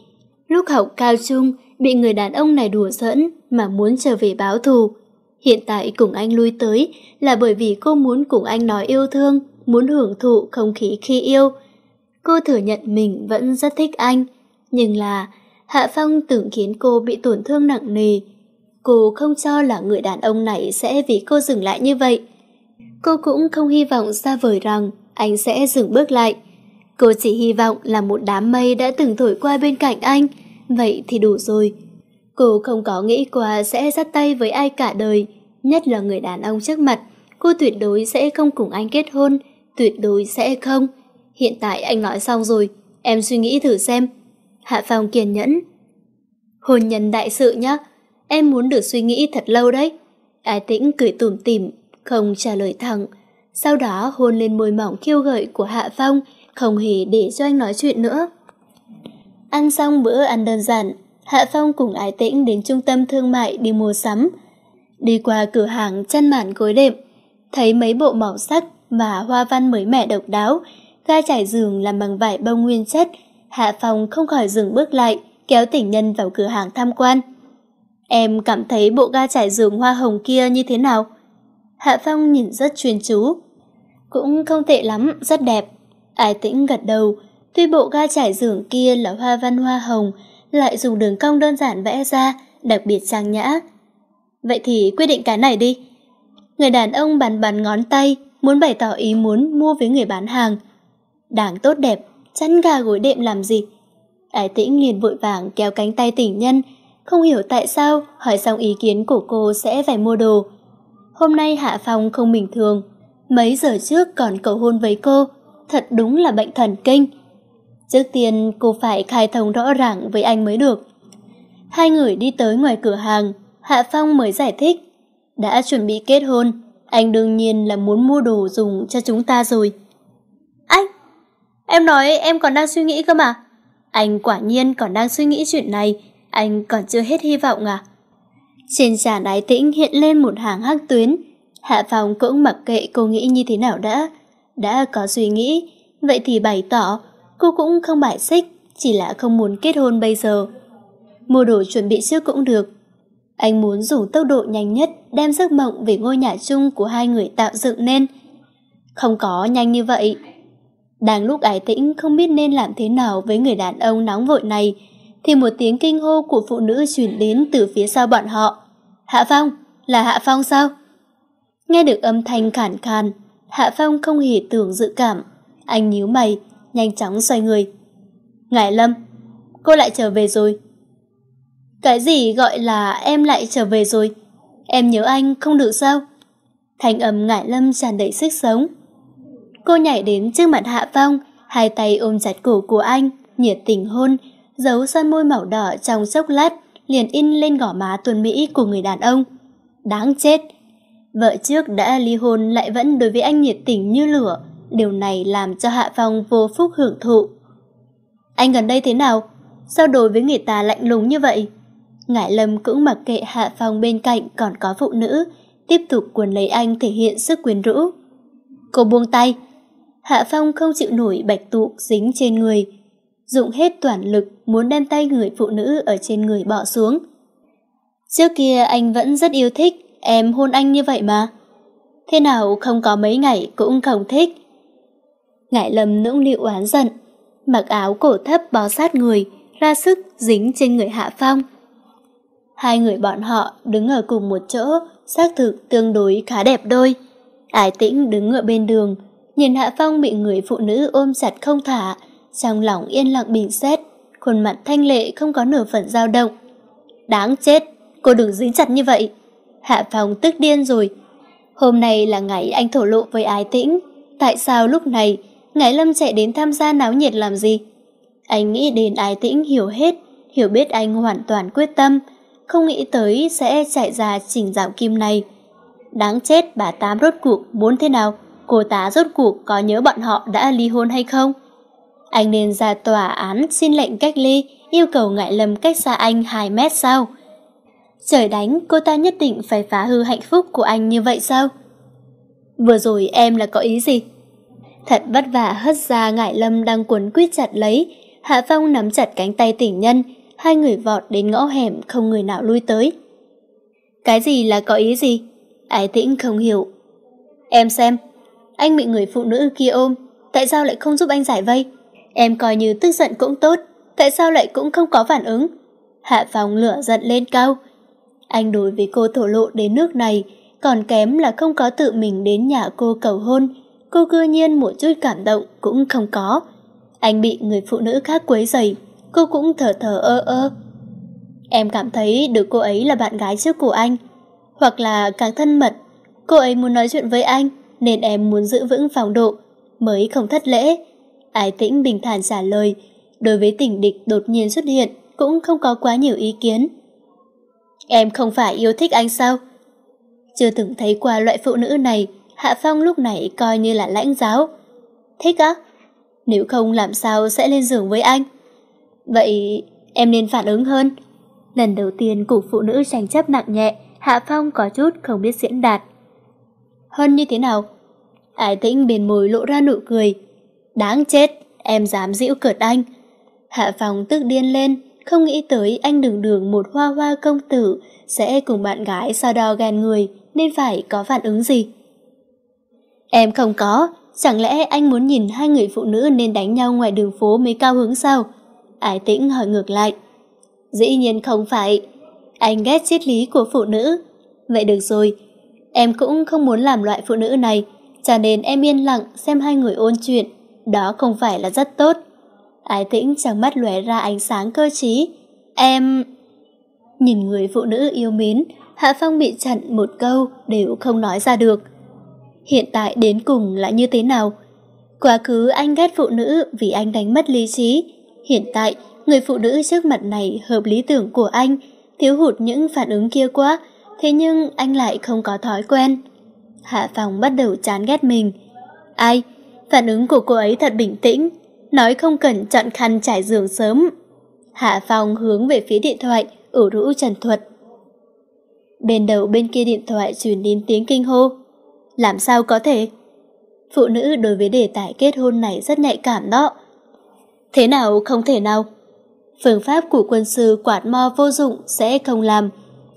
lúc học cao trung bị người đàn ông này đùa dẫn mà muốn trở về báo thù. Hiện tại cùng anh lui tới là bởi vì cô muốn cùng anh nói yêu thương, muốn hưởng thụ không khí khi yêu. Cô thừa nhận mình vẫn rất thích anh, nhưng là Hạ Phong từng khiến cô bị tổn thương nặng nề. Cô không cho là người đàn ông này sẽ vì cô dừng lại như vậy. Cô cũng không hy vọng xa vời rằng anh sẽ dừng bước lại. Cô chỉ hy vọng là một đám mây đã từng thổi qua bên cạnh anh, vậy thì đủ rồi. Cô không có nghĩ qua sẽ dắt tay với ai cả đời, nhất là người đàn ông trước mặt. Cô tuyệt đối sẽ không cùng anh kết hôn, tuyệt đối sẽ không. Hiện tại anh nói xong rồi, em suy nghĩ thử xem. Hạ Phong kiên nhẫn. Hôn nhân đại sự nhá, em muốn được suy nghĩ thật lâu đấy. ai tĩnh cười tủm tỉm, không trả lời thẳng sau đó hôn lên môi mỏng khiêu gợi của Hạ Phong, không hề để cho anh nói chuyện nữa. Ăn xong bữa ăn đơn giản, Hạ Phong cùng Ái Tĩnh đến trung tâm thương mại đi mua sắm. Đi qua cửa hàng chăn màn gối đệm, thấy mấy bộ màu sắc và hoa văn mới mẻ độc đáo, ga trải giường làm bằng vải bông nguyên chất, Hạ Phong không khỏi dừng bước lại, kéo tỉnh nhân vào cửa hàng tham quan. Em cảm thấy bộ ga trải giường hoa hồng kia như thế nào? Hạ Phong nhìn rất chuyên chú. Cũng không tệ lắm, rất đẹp. Ai tĩnh gật đầu, tuy bộ ga trải giường kia là hoa văn hoa hồng, lại dùng đường cong đơn giản vẽ ra, đặc biệt trang nhã. Vậy thì quyết định cái này đi. Người đàn ông bàn bàn ngón tay, muốn bày tỏ ý muốn mua với người bán hàng. Đảng tốt đẹp, chăn gà gối đệm làm gì? Ái tĩnh liền vội vàng kéo cánh tay tỉnh nhân, không hiểu tại sao hỏi xong ý kiến của cô sẽ phải mua đồ hôm nay Hạ Phong không bình thường. Mấy giờ trước còn cầu hôn với cô, thật đúng là bệnh thần kinh. Trước tiên cô phải khai thông rõ ràng với anh mới được. Hai người đi tới ngoài cửa hàng, Hạ Phong mới giải thích. Đã chuẩn bị kết hôn, anh đương nhiên là muốn mua đồ dùng cho chúng ta rồi. Anh! Em nói em còn đang suy nghĩ cơ mà. Anh quả nhiên còn đang suy nghĩ chuyện này, anh còn chưa hết hy vọng à? Trên trà ái tĩnh hiện lên một hàng hắc tuyến. Hạ Phong cũng mặc kệ cô nghĩ như thế nào đã. Đã có suy nghĩ, vậy thì bày tỏ, cô cũng không bài xích, chỉ là không muốn kết hôn bây giờ. Mua đồ chuẩn bị trước cũng được. Anh muốn dùng tốc độ nhanh nhất đem giấc mộng về ngôi nhà chung của hai người tạo dựng nên. Không có nhanh như vậy. Đang lúc ái tĩnh không biết nên làm thế nào với người đàn ông nóng vội này, thì một tiếng kinh hô của phụ nữ truyền đến từ phía sau bọn họ. Hạ Phong, là Hạ Phong sao? Nghe được âm thanh khản khàn, Hạ Phong không hề tưởng dự cảm. Anh nhíu mày, nhanh chóng xoay người. Ngài Lâm, cô lại trở về rồi. Cái gì gọi là em lại trở về rồi? Em nhớ anh không được sao? Thành âm ngải lâm tràn đầy sức sống. Cô nhảy đến trước mặt Hạ Phong, hai tay ôm chặt cổ của anh, nhiệt tình hôn, dấu son môi màu đỏ trong chốc lát liền in lên gò má tuần Mỹ của người đàn ông. Đáng chết! Vợ trước đã ly hôn lại vẫn đối với anh nhiệt tình như lửa, điều này làm cho Hạ Phong vô phúc hưởng thụ. Anh gần đây thế nào? Sao đối với người ta lạnh lùng như vậy? Ngải Lâm cũng mặc kệ Hạ Phong bên cạnh còn có phụ nữ, tiếp tục cuốn lấy anh thể hiện sức quyến rũ. Cô buông tay. Hạ Phong không chịu nổi bạch tụ dính trên người, dụng hết toàn lực muốn đem tay người phụ nữ ở trên người bỏ xuống. Trước kia anh vẫn rất yêu thích, em hôn anh như vậy mà. Thế nào không có mấy ngày cũng không thích. Ngại lầm nũng nịu oán giận, mặc áo cổ thấp bó sát người, ra sức dính trên người Hạ Phong. Hai người bọn họ đứng ở cùng một chỗ, xác thực tương đối khá đẹp đôi. Ải tĩnh đứng ở bên đường, nhìn Hạ Phong bị người phụ nữ ôm chặt không thả, trong lòng yên lặng bình xét, khuôn mặt thanh lệ không có nửa phần dao động. Đáng chết, cô đừng dính chặt như vậy. Hạ Phong tức điên rồi. Hôm nay là ngày anh thổ lộ với ái tĩnh. Tại sao lúc này, Ngải Lâm chạy đến tham gia náo nhiệt làm gì? Anh nghĩ đến ái tĩnh hiểu hết, hiểu biết anh hoàn toàn quyết tâm, không nghĩ tới sẽ chạy ra chỉnh dạo kim này. Đáng chết bà Tám rốt cuộc muốn thế nào? Cô tá rốt cuộc có nhớ bọn họ đã ly hôn hay không? Anh nên ra tòa án xin lệnh cách ly, yêu cầu Ngại Lâm cách xa anh hai mét sao? Trời đánh, cô ta nhất định phải phá hư hạnh phúc của anh như vậy sao? Vừa rồi em là có ý gì? Thật vất vả hất ra Ngại Lâm đang cuốn quít chặt lấy, Hạ Phong nắm chặt cánh tay tỉnh nhân, hai người vọt đến ngõ hẻm không người nào lui tới. Cái gì là có ý gì? Ái tĩnh không hiểu. Em xem, anh bị người phụ nữ kia ôm, tại sao lại không giúp anh giải vây? em coi như tức giận cũng tốt, tại sao lại cũng không có phản ứng? Hạ phòng lửa giận lên cao. Anh đối với cô thổ lộ đến nước này, còn kém là không có tự mình đến nhà cô cầu hôn, cô cư nhiên một chút cảm động cũng không có. Anh bị người phụ nữ khác quấy rầy, cô cũng thở thở ơ ơ. Em cảm thấy được cô ấy là bạn gái trước của anh, hoặc là càng thân mật. Cô ấy muốn nói chuyện với anh, nên em muốn giữ vững phòng độ, mới không thất lễ. Ái tĩnh bình thản trả lời, đối với tình địch đột nhiên xuất hiện cũng không có quá nhiều ý kiến. Em không phải yêu thích anh sao? Chưa từng thấy qua loại phụ nữ này, Hạ Phong lúc này coi như là lãnh giáo. Thích á? Nếu không làm sao sẽ lên giường với anh? Vậy em nên phản ứng hơn. Lần đầu tiên cùng phụ nữ tranh chấp nặng nhẹ, Hạ Phong có chút không biết diễn đạt. Hơn như thế nào? Ái tĩnh bền môi lộ ra nụ cười, Đáng chết, em dám giễu cợt anh. Hạ Phòng tức điên lên, không nghĩ tới anh đường đường một hoa hoa công tử sẽ cùng bạn gái so đo ghen người nên phải có phản ứng gì. Em không có, chẳng lẽ anh muốn nhìn hai người phụ nữ nên đánh nhau ngoài đường phố mới cao hứng sao? Ái tĩnh hỏi ngược lại. Dĩ nhiên không phải, anh ghét triết lý của phụ nữ. Vậy được rồi, em cũng không muốn làm loại phụ nữ này, cho nên em yên lặng xem hai người ôn chuyện đó không phải là rất tốt. Ái tĩnh trong mắt lóe ra ánh sáng cơ trí. Em... Nhìn người phụ nữ yêu mến, Hạ Phong bị chặn một câu đều không nói ra được. Hiện tại đến cùng là như thế nào? Quá khứ anh ghét phụ nữ vì anh đánh mất lý trí. Hiện tại, người phụ nữ trước mặt này hợp lý tưởng của anh, thiếu hụt những phản ứng kia quá, thế nhưng anh lại không có thói quen. Hạ Phong bắt đầu chán ghét mình. Ai? Phản ứng của cô ấy thật bình tĩnh, nói không cần chọn khăn trải giường sớm. Hạ Phong hướng về phía điện thoại, ủ rũ trần thuật. Bên đầu bên kia điện thoại truyền đến tiếng kinh hô. Làm sao có thể? Phụ nữ đối với đề tài kết hôn này rất nhạy cảm đó. Thế nào không thể nào? Phương pháp của quân sư quạt mo vô dụng sẽ không làm.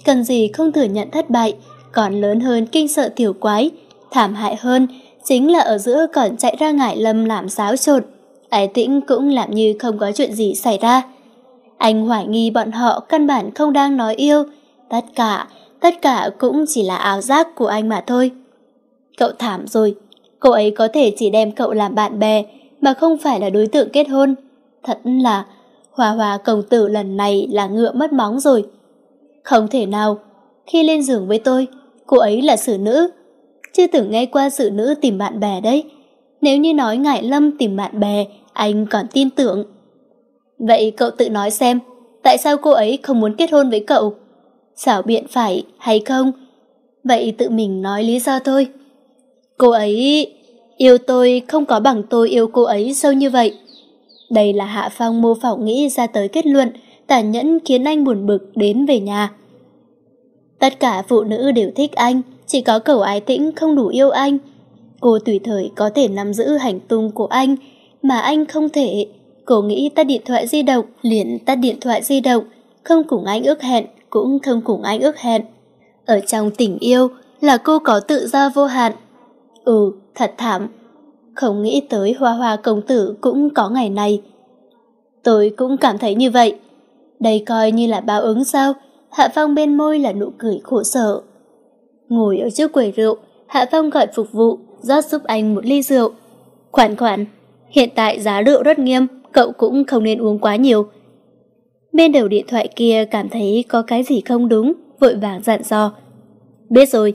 Cần gì không thừa nhận thất bại, còn lớn hơn kinh sợ tiểu quái, thảm hại hơn chính là ở giữa cẩn chạy ra ngải lâm làm xáo trộn. Ái tĩnh cũng làm như không có chuyện gì xảy ra. Anh hoài nghi bọn họ căn bản không đang nói yêu. Tất cả, tất cả cũng chỉ là áo giác của anh mà thôi. Cậu thảm rồi, cô ấy có thể chỉ đem cậu làm bạn bè mà không phải là đối tượng kết hôn. Thật là, hòa hòa công tử lần này là ngựa mất móng rồi. Không thể nào, khi lên giường với tôi, cô ấy là xử nữ, chưa từng nghe qua sự nữ tìm bạn bè đấy. Nếu như nói Ngải Lâm tìm bạn bè, anh còn tin tưởng. Vậy cậu tự nói xem, tại sao cô ấy không muốn kết hôn với cậu? Xảo biện phải hay không? Vậy tự mình nói lý do thôi. Cô ấy... Yêu tôi không có bằng tôi yêu cô ấy sâu như vậy. Đây là Hạ Phong mô phỏng nghĩ ra tới kết luận, tàn nhẫn khiến anh buồn bực đến về nhà. Tất cả phụ nữ đều thích anh, chỉ có cầu ái tĩnh không đủ yêu anh. Cô tùy thời có thể nắm giữ hành tung của anh, mà anh không thể. Cô nghĩ tắt điện thoại di động, liền tắt điện thoại di động, không cùng anh ước hẹn, cũng không cùng anh ước hẹn. Ở trong tình yêu là cô có tự do vô hạn. Ừ, thật thảm. Không nghĩ tới hoa hoa công tử cũng có ngày này. Tôi cũng cảm thấy như vậy. Đây coi như là báo ứng sao? Hạ Phong bên môi là nụ cười khổ sở ngồi ở trước quầy rượu, Hạ Phong gọi phục vụ, rót giúp anh một ly rượu. Khoản khoản, hiện tại giá rượu rất nghiêm, cậu cũng không nên uống quá nhiều. Bên đầu điện thoại kia cảm thấy có cái gì không đúng, vội vàng dặn dò. Biết rồi,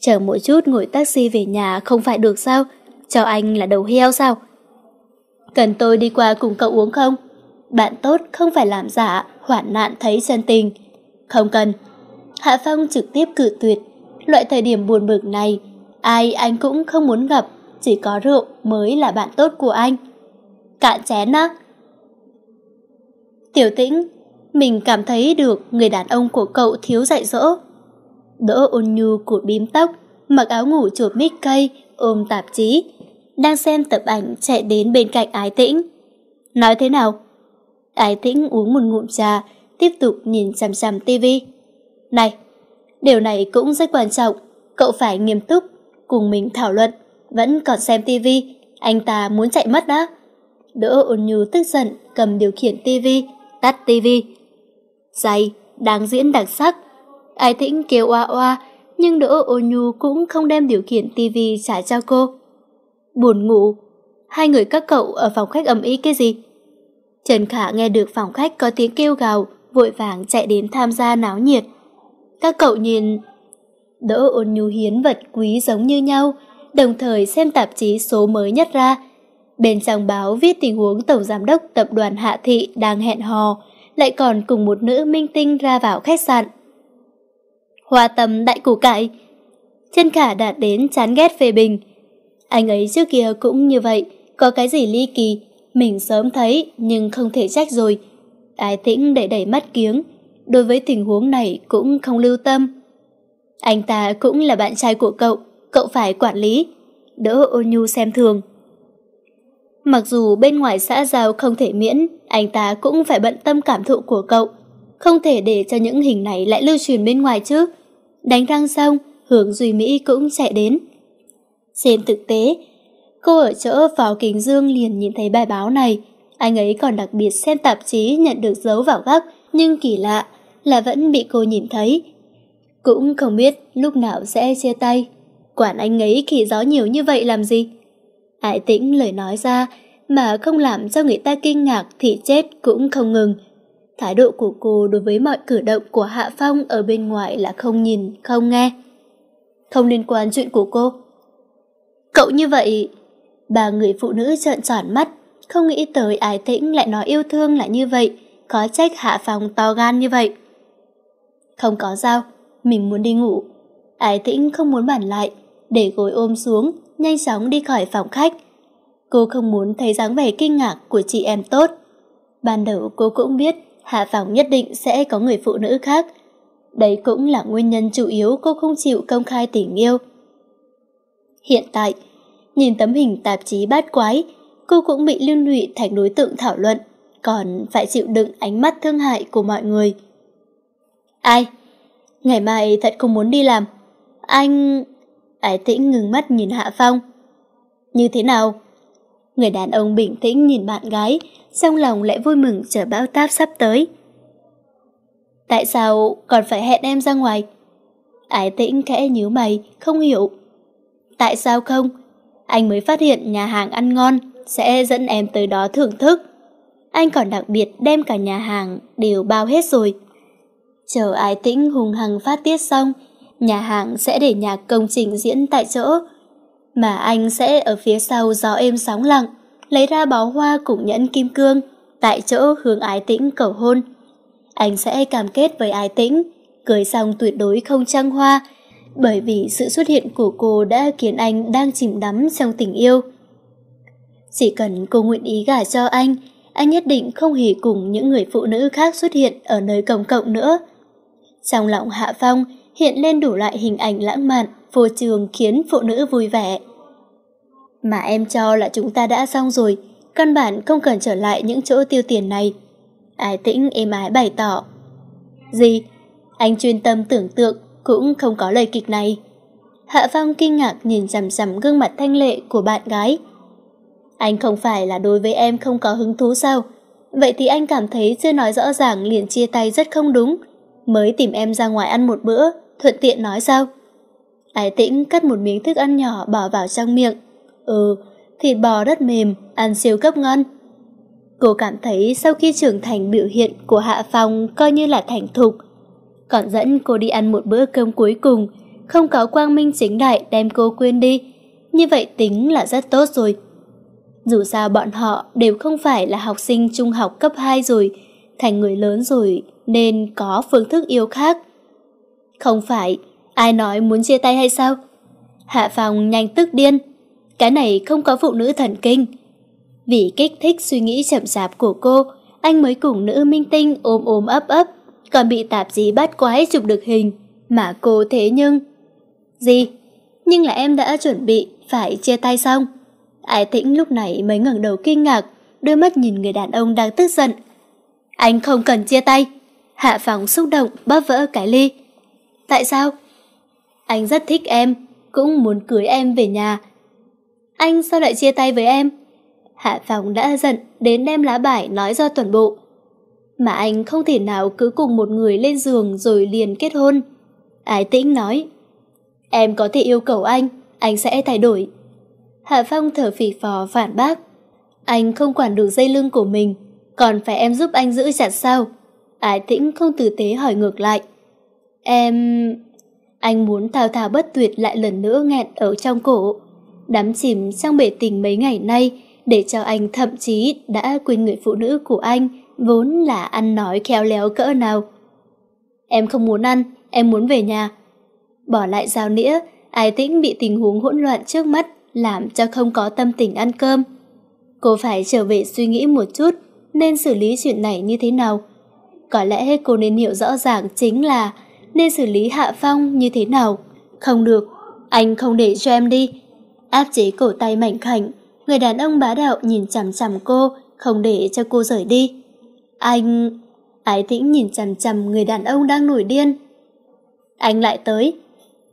chờ một chút ngồi taxi về nhà không phải được sao, cho anh là đầu heo sao? Cần tôi đi qua cùng cậu uống không? Bạn tốt không phải làm giả, hoạn nạn thấy chân tình. Không cần. Hạ Phong trực tiếp cự tuyệt loại thời điểm buồn bực này, ai anh cũng không muốn gặp, chỉ có rượu mới là bạn tốt của anh. Cạn chén á? Tiểu tĩnh, mình cảm thấy được người đàn ông của cậu thiếu dạy dỗ. Đỗ ôn nhu cụt bím tóc, mặc áo ngủ chuột mít cây, ôm tạp chí, đang xem tập ảnh chạy đến bên cạnh ái tĩnh. Nói thế nào? Ái tĩnh uống một ngụm trà, tiếp tục nhìn chằm chằm tivi. Này, Điều này cũng rất quan trọng, cậu phải nghiêm túc, cùng mình thảo luận, vẫn còn xem tivi, anh ta muốn chạy mất đó. Đỗ ôn nhu tức giận, cầm điều khiển tivi, tắt tivi. Dày, đáng diễn đặc sắc. Ai tĩnh kêu oa oa, nhưng Đỗ ôn nhu cũng không đem điều khiển tivi trả cho cô. Buồn ngủ, hai người các cậu ở phòng khách ầm ĩ cái gì? Trần Khả nghe được phòng khách có tiếng kêu gào, vội vàng chạy đến tham gia náo nhiệt các cậu nhìn... Đỗ ôn nhu hiến vật quý giống như nhau, đồng thời xem tạp chí số mới nhất ra. Bên trong báo viết tình huống Tổng Giám đốc Tập đoàn Hạ Thị đang hẹn hò, lại còn cùng một nữ minh tinh ra vào khách sạn. Hoa tâm đại củ cải. Chân khả đạt đến chán ghét phê bình. Anh ấy trước kia cũng như vậy, có cái gì ly kỳ, mình sớm thấy nhưng không thể trách rồi. Ái tĩnh để đẩy mắt kiếng, đối với tình huống này cũng không lưu tâm. Anh ta cũng là bạn trai của cậu, cậu phải quản lý, đỡ ô nhu xem thường. Mặc dù bên ngoài xã giao không thể miễn, anh ta cũng phải bận tâm cảm thụ của cậu. Không thể để cho những hình này lại lưu truyền bên ngoài chứ. Đánh răng xong, hướng Duy Mỹ cũng chạy đến. Trên thực tế, cô ở chỗ Phó Kính Dương liền nhìn thấy bài báo này. Anh ấy còn đặc biệt xem tạp chí nhận được dấu vào góc, nhưng kỳ lạ, là vẫn bị cô nhìn thấy. Cũng không biết lúc nào sẽ chia tay. Quản anh ấy khỉ gió nhiều như vậy làm gì? Ải tĩnh lời nói ra mà không làm cho người ta kinh ngạc thì chết cũng không ngừng. Thái độ của cô đối với mọi cử động của Hạ Phong ở bên ngoài là không nhìn, không nghe. Không liên quan chuyện của cô. Cậu như vậy... Bà người phụ nữ trợn tròn mắt, không nghĩ tới ái tĩnh lại nói yêu thương là như vậy, có trách Hạ Phong to gan như vậy không có dao, mình muốn đi ngủ. Ái tĩnh không muốn bản lại, để gối ôm xuống, nhanh chóng đi khỏi phòng khách. Cô không muốn thấy dáng vẻ kinh ngạc của chị em tốt. Ban đầu cô cũng biết Hạ Phòng nhất định sẽ có người phụ nữ khác. Đấy cũng là nguyên nhân chủ yếu cô không chịu công khai tình yêu. Hiện tại, nhìn tấm hình tạp chí bát quái, cô cũng bị liên lụy thành đối tượng thảo luận, còn phải chịu đựng ánh mắt thương hại của mọi người. Ai? Ngày mai thật không muốn đi làm. Anh... Ái tĩnh ngừng mắt nhìn Hạ Phong. Như thế nào? Người đàn ông bình tĩnh nhìn bạn gái, trong lòng lại vui mừng chờ bão táp sắp tới. Tại sao còn phải hẹn em ra ngoài? Ái tĩnh khẽ nhíu mày, không hiểu. Tại sao không? Anh mới phát hiện nhà hàng ăn ngon, sẽ dẫn em tới đó thưởng thức. Anh còn đặc biệt đem cả nhà hàng đều bao hết rồi chờ ái tĩnh hùng hằng phát tiết xong, nhà hàng sẽ để nhạc công trình diễn tại chỗ, mà anh sẽ ở phía sau gió êm sóng lặng, lấy ra bó hoa cùng nhẫn kim cương, tại chỗ hướng ái tĩnh cầu hôn. Anh sẽ cam kết với ái tĩnh, cười xong tuyệt đối không trăng hoa, bởi vì sự xuất hiện của cô đã khiến anh đang chìm đắm trong tình yêu. Chỉ cần cô nguyện ý gả cho anh, anh nhất định không hề cùng những người phụ nữ khác xuất hiện ở nơi công cộng nữa. Trong lòng Hạ Phong hiện lên đủ loại hình ảnh lãng mạn, vô trường khiến phụ nữ vui vẻ. Mà em cho là chúng ta đã xong rồi, căn bản không cần trở lại những chỗ tiêu tiền này. Ái tĩnh êm ái bày tỏ. Gì? Anh chuyên tâm tưởng tượng cũng không có lời kịch này. Hạ Phong kinh ngạc nhìn chằm chằm gương mặt thanh lệ của bạn gái. Anh không phải là đối với em không có hứng thú sao? Vậy thì anh cảm thấy chưa nói rõ ràng liền chia tay rất không đúng mới tìm em ra ngoài ăn một bữa, thuận tiện nói sao? Ái tĩnh cắt một miếng thức ăn nhỏ bỏ vào trong miệng. Ừ, thịt bò rất mềm, ăn siêu cấp ngon. Cô cảm thấy sau khi trưởng thành biểu hiện của Hạ Phong coi như là thành thục. Còn dẫn cô đi ăn một bữa cơm cuối cùng, không có quang minh chính đại đem cô quên đi. Như vậy tính là rất tốt rồi. Dù sao bọn họ đều không phải là học sinh trung học cấp hai rồi, thành người lớn rồi nên có phương thức yêu khác. Không phải, ai nói muốn chia tay hay sao? Hạ Phong nhanh tức điên. Cái này không có phụ nữ thần kinh. Vì kích thích suy nghĩ chậm chạp của cô, anh mới cùng nữ minh tinh ôm ôm ấp ấp, còn bị tạp chí bắt quái chụp được hình. Mà cô thế nhưng... Gì? Nhưng là em đã chuẩn bị phải chia tay xong. Ai tĩnh lúc này mới ngẩng đầu kinh ngạc, đôi mắt nhìn người đàn ông đang tức giận anh không cần chia tay. Hạ Phòng xúc động bóp vỡ cái ly. Tại sao? Anh rất thích em, cũng muốn cưới em về nhà. Anh sao lại chia tay với em? Hạ Phòng đã giận đến đem lá bài nói ra toàn bộ. Mà anh không thể nào cứ cùng một người lên giường rồi liền kết hôn. Ái tĩnh nói. Em có thể yêu cầu anh, anh sẽ thay đổi. Hạ Phong thở phì phò phản bác. Anh không quản được dây lưng của mình, còn phải em giúp anh giữ chặt sao? Ái tĩnh không tử tế hỏi ngược lại. Em... Anh muốn thao thao bất tuyệt lại lần nữa nghẹn ở trong cổ. Đắm chìm trong bể tình mấy ngày nay, để cho anh thậm chí đã quên người phụ nữ của anh, vốn là ăn nói khéo léo cỡ nào. Em không muốn ăn, em muốn về nhà. Bỏ lại dao nĩa, ái tĩnh bị tình huống hỗn loạn trước mắt, làm cho không có tâm tình ăn cơm. Cô phải trở về suy nghĩ một chút, nên xử lý chuyện này như thế nào. Có lẽ cô nên hiểu rõ ràng chính là nên xử lý Hạ Phong như thế nào. Không được, anh không để cho em đi. Áp chế cổ tay mạnh khảnh, người đàn ông bá đạo nhìn chằm chằm cô, không để cho cô rời đi. Anh... Ái tĩnh nhìn chằm chằm người đàn ông đang nổi điên. Anh lại tới.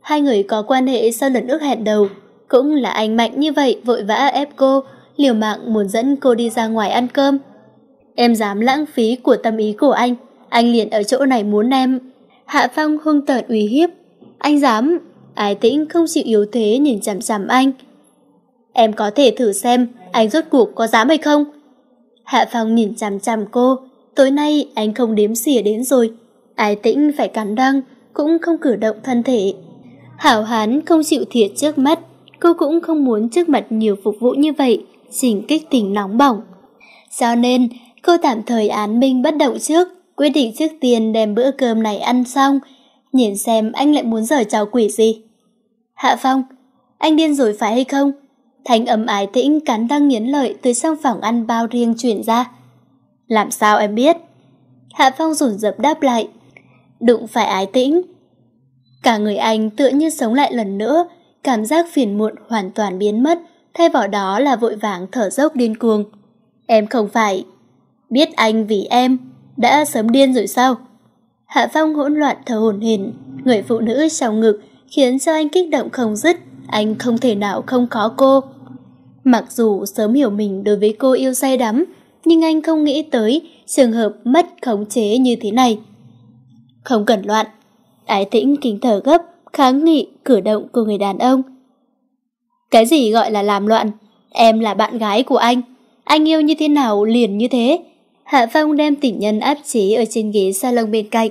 Hai người có quan hệ sau lần ước hẹn đầu. Cũng là anh mạnh như vậy vội vã ép cô, liều mạng muốn dẫn cô đi ra ngoài ăn cơm. Em dám lãng phí của tâm ý của anh, anh liền ở chỗ này muốn em. Hạ Phong hung tợn uy hiếp. Anh dám, ái tĩnh không chịu yếu thế nhìn chằm chằm anh. Em có thể thử xem, anh rốt cuộc có dám hay không? Hạ Phong nhìn chằm chằm cô, tối nay anh không đếm xỉa đến rồi. Ái tĩnh phải cắn răng, cũng không cử động thân thể. Hảo hán không chịu thiệt trước mắt, cô cũng không muốn trước mặt nhiều phục vụ như vậy, chỉnh kích tình nóng bỏng. Cho nên, cô tạm thời án minh bất động trước, quyết định trước tiên đem bữa cơm này ăn xong, nhìn xem anh lại muốn giở trò quỷ gì. Hạ Phong, anh điên rồi phải hay không? Thanh âm ái tĩnh cắn răng nghiến lợi từ sang phòng ăn bao riêng chuyển ra. Làm sao em biết? Hạ Phong rủn rập đáp lại. Đụng phải ái tĩnh. Cả người anh tựa như sống lại lần nữa, cảm giác phiền muộn hoàn toàn biến mất, thay vào đó là vội vàng thở dốc điên cuồng. Em không phải Biết anh vì em, đã sớm điên rồi sao? Hạ Phong hỗn loạn thở hổn hển, người phụ nữ trong ngực khiến cho anh kích động không dứt, anh không thể nào không có cô. Mặc dù sớm hiểu mình đối với cô yêu say đắm, nhưng anh không nghĩ tới trường hợp mất khống chế như thế này. Không cần loạn, ái tĩnh kính thở gấp, kháng nghị cử động của người đàn ông. Cái gì gọi là làm loạn? Em là bạn gái của anh, anh yêu như thế nào liền như thế. Hạ Phong đem tình nhân áp chế ở trên ghế salon bên cạnh.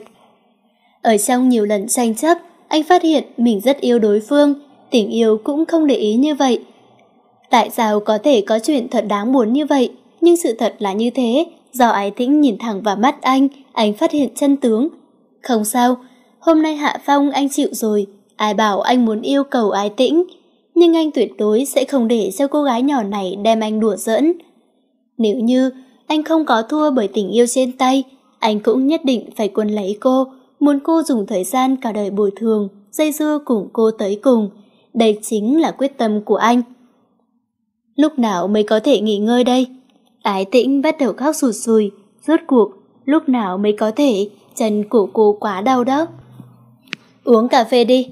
Ở trong nhiều lần tranh chấp, anh phát hiện mình rất yêu đối phương, tình yêu cũng không để ý như vậy. Tại sao có thể có chuyện thật đáng buồn như vậy, nhưng sự thật là như thế, do ái tĩnh nhìn thẳng vào mắt anh, anh phát hiện chân tướng. Không sao, hôm nay Hạ Phong anh chịu rồi, ai bảo anh muốn yêu cầu ái tĩnh, nhưng anh tuyệt đối sẽ không để cho cô gái nhỏ này đem anh đùa giỡn. Nếu như anh không có thua bởi tình yêu trên tay, anh cũng nhất định phải quân lấy cô, muốn cô dùng thời gian cả đời bồi thường, dây dưa cùng cô tới cùng. Đây chính là quyết tâm của anh. Lúc nào mới có thể nghỉ ngơi đây? Ái tĩnh bắt đầu khóc sụt sùi, rốt cuộc, lúc nào mới có thể, chân của cô quá đau đớp. Uống cà phê đi.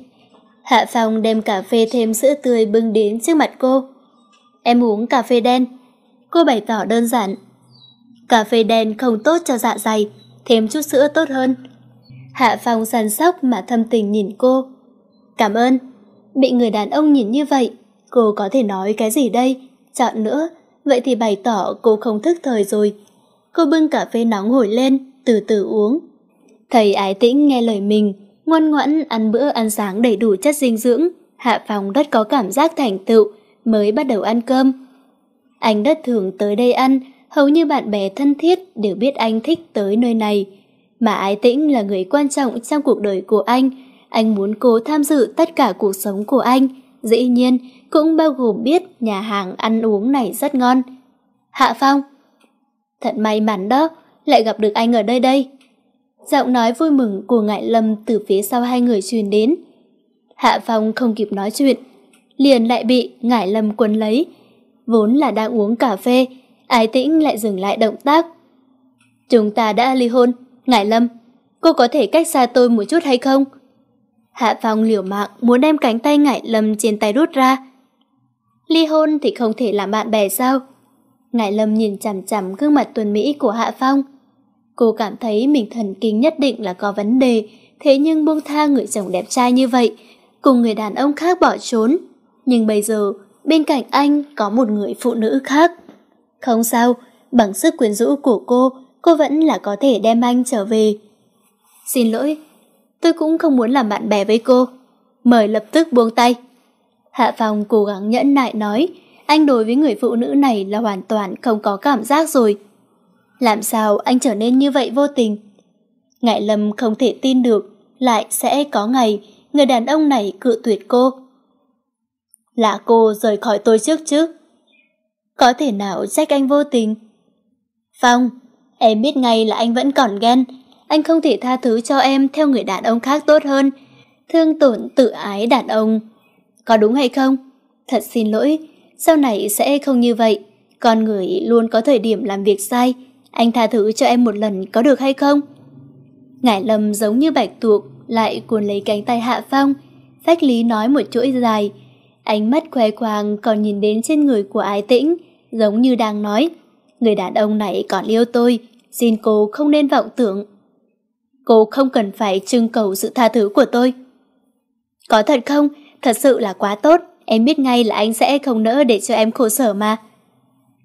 Hạ Phong đem cà phê thêm sữa tươi bưng đến trước mặt cô. Em uống cà phê đen. Cô bày tỏ đơn giản, Cà phê đen không tốt cho dạ dày, thêm chút sữa tốt hơn. Hạ Phong săn sóc mà thâm tình nhìn cô. Cảm ơn. Bị người đàn ông nhìn như vậy, cô có thể nói cái gì đây? Chọn nữa, vậy thì bày tỏ cô không thức thời rồi. Cô bưng cà phê nóng hổi lên, từ từ uống. Thầy ái tĩnh nghe lời mình, ngoan ngoãn ăn bữa ăn sáng đầy đủ chất dinh dưỡng. Hạ Phong rất có cảm giác thành tựu, mới bắt đầu ăn cơm. Anh đất thường tới đây ăn, hầu như bạn bè thân thiết đều biết anh thích tới nơi này. Mà Ái Tĩnh là người quan trọng trong cuộc đời của anh, anh muốn cô tham dự tất cả cuộc sống của anh, dĩ nhiên cũng bao gồm biết nhà hàng ăn uống này rất ngon. Hạ Phong Thật may mắn đó, lại gặp được anh ở đây đây. Giọng nói vui mừng của Ngại Lâm từ phía sau hai người truyền đến. Hạ Phong không kịp nói chuyện, liền lại bị Ngải Lâm quấn lấy. Vốn là đang uống cà phê, Ái tĩnh lại dừng lại động tác. Chúng ta đã ly hôn, Ngải Lâm, cô có thể cách xa tôi một chút hay không? Hạ Phong liều mạng muốn đem cánh tay Ngải Lâm trên tay rút ra. Ly hôn thì không thể làm bạn bè sao? Ngải Lâm nhìn chằm chằm gương mặt tuần Mỹ của Hạ Phong. Cô cảm thấy mình thần kinh nhất định là có vấn đề, thế nhưng buông tha người chồng đẹp trai như vậy, cùng người đàn ông khác bỏ trốn. Nhưng bây giờ, bên cạnh anh có một người phụ nữ khác. Không sao, bằng sức quyến rũ của cô, cô vẫn là có thể đem anh trở về. Xin lỗi, tôi cũng không muốn làm bạn bè với cô. Mời lập tức buông tay. Hạ Phong cố gắng nhẫn nại nói, anh đối với người phụ nữ này là hoàn toàn không có cảm giác rồi. Làm sao anh trở nên như vậy vô tình? Ngại Lâm không thể tin được, lại sẽ có ngày người đàn ông này cự tuyệt cô. Là cô rời khỏi tôi trước chứ? Có thể nào trách anh vô tình Phong Em biết ngay là anh vẫn còn ghen Anh không thể tha thứ cho em Theo người đàn ông khác tốt hơn Thương tổn tự ái đàn ông Có đúng hay không Thật xin lỗi Sau này sẽ không như vậy Con người luôn có thời điểm làm việc sai Anh tha thứ cho em một lần có được hay không Ngải Lâm giống như bạch tuộc Lại cuốn lấy cánh tay Hạ Phong Phách Lý nói một chuỗi dài Ánh mắt khoe khoang còn nhìn đến trên người của ái tĩnh, giống như đang nói, người đàn ông này còn yêu tôi, xin cô không nên vọng tưởng. Cô không cần phải trưng cầu sự tha thứ của tôi. Có thật không? Thật sự là quá tốt, em biết ngay là anh sẽ không nỡ để cho em khổ sở mà.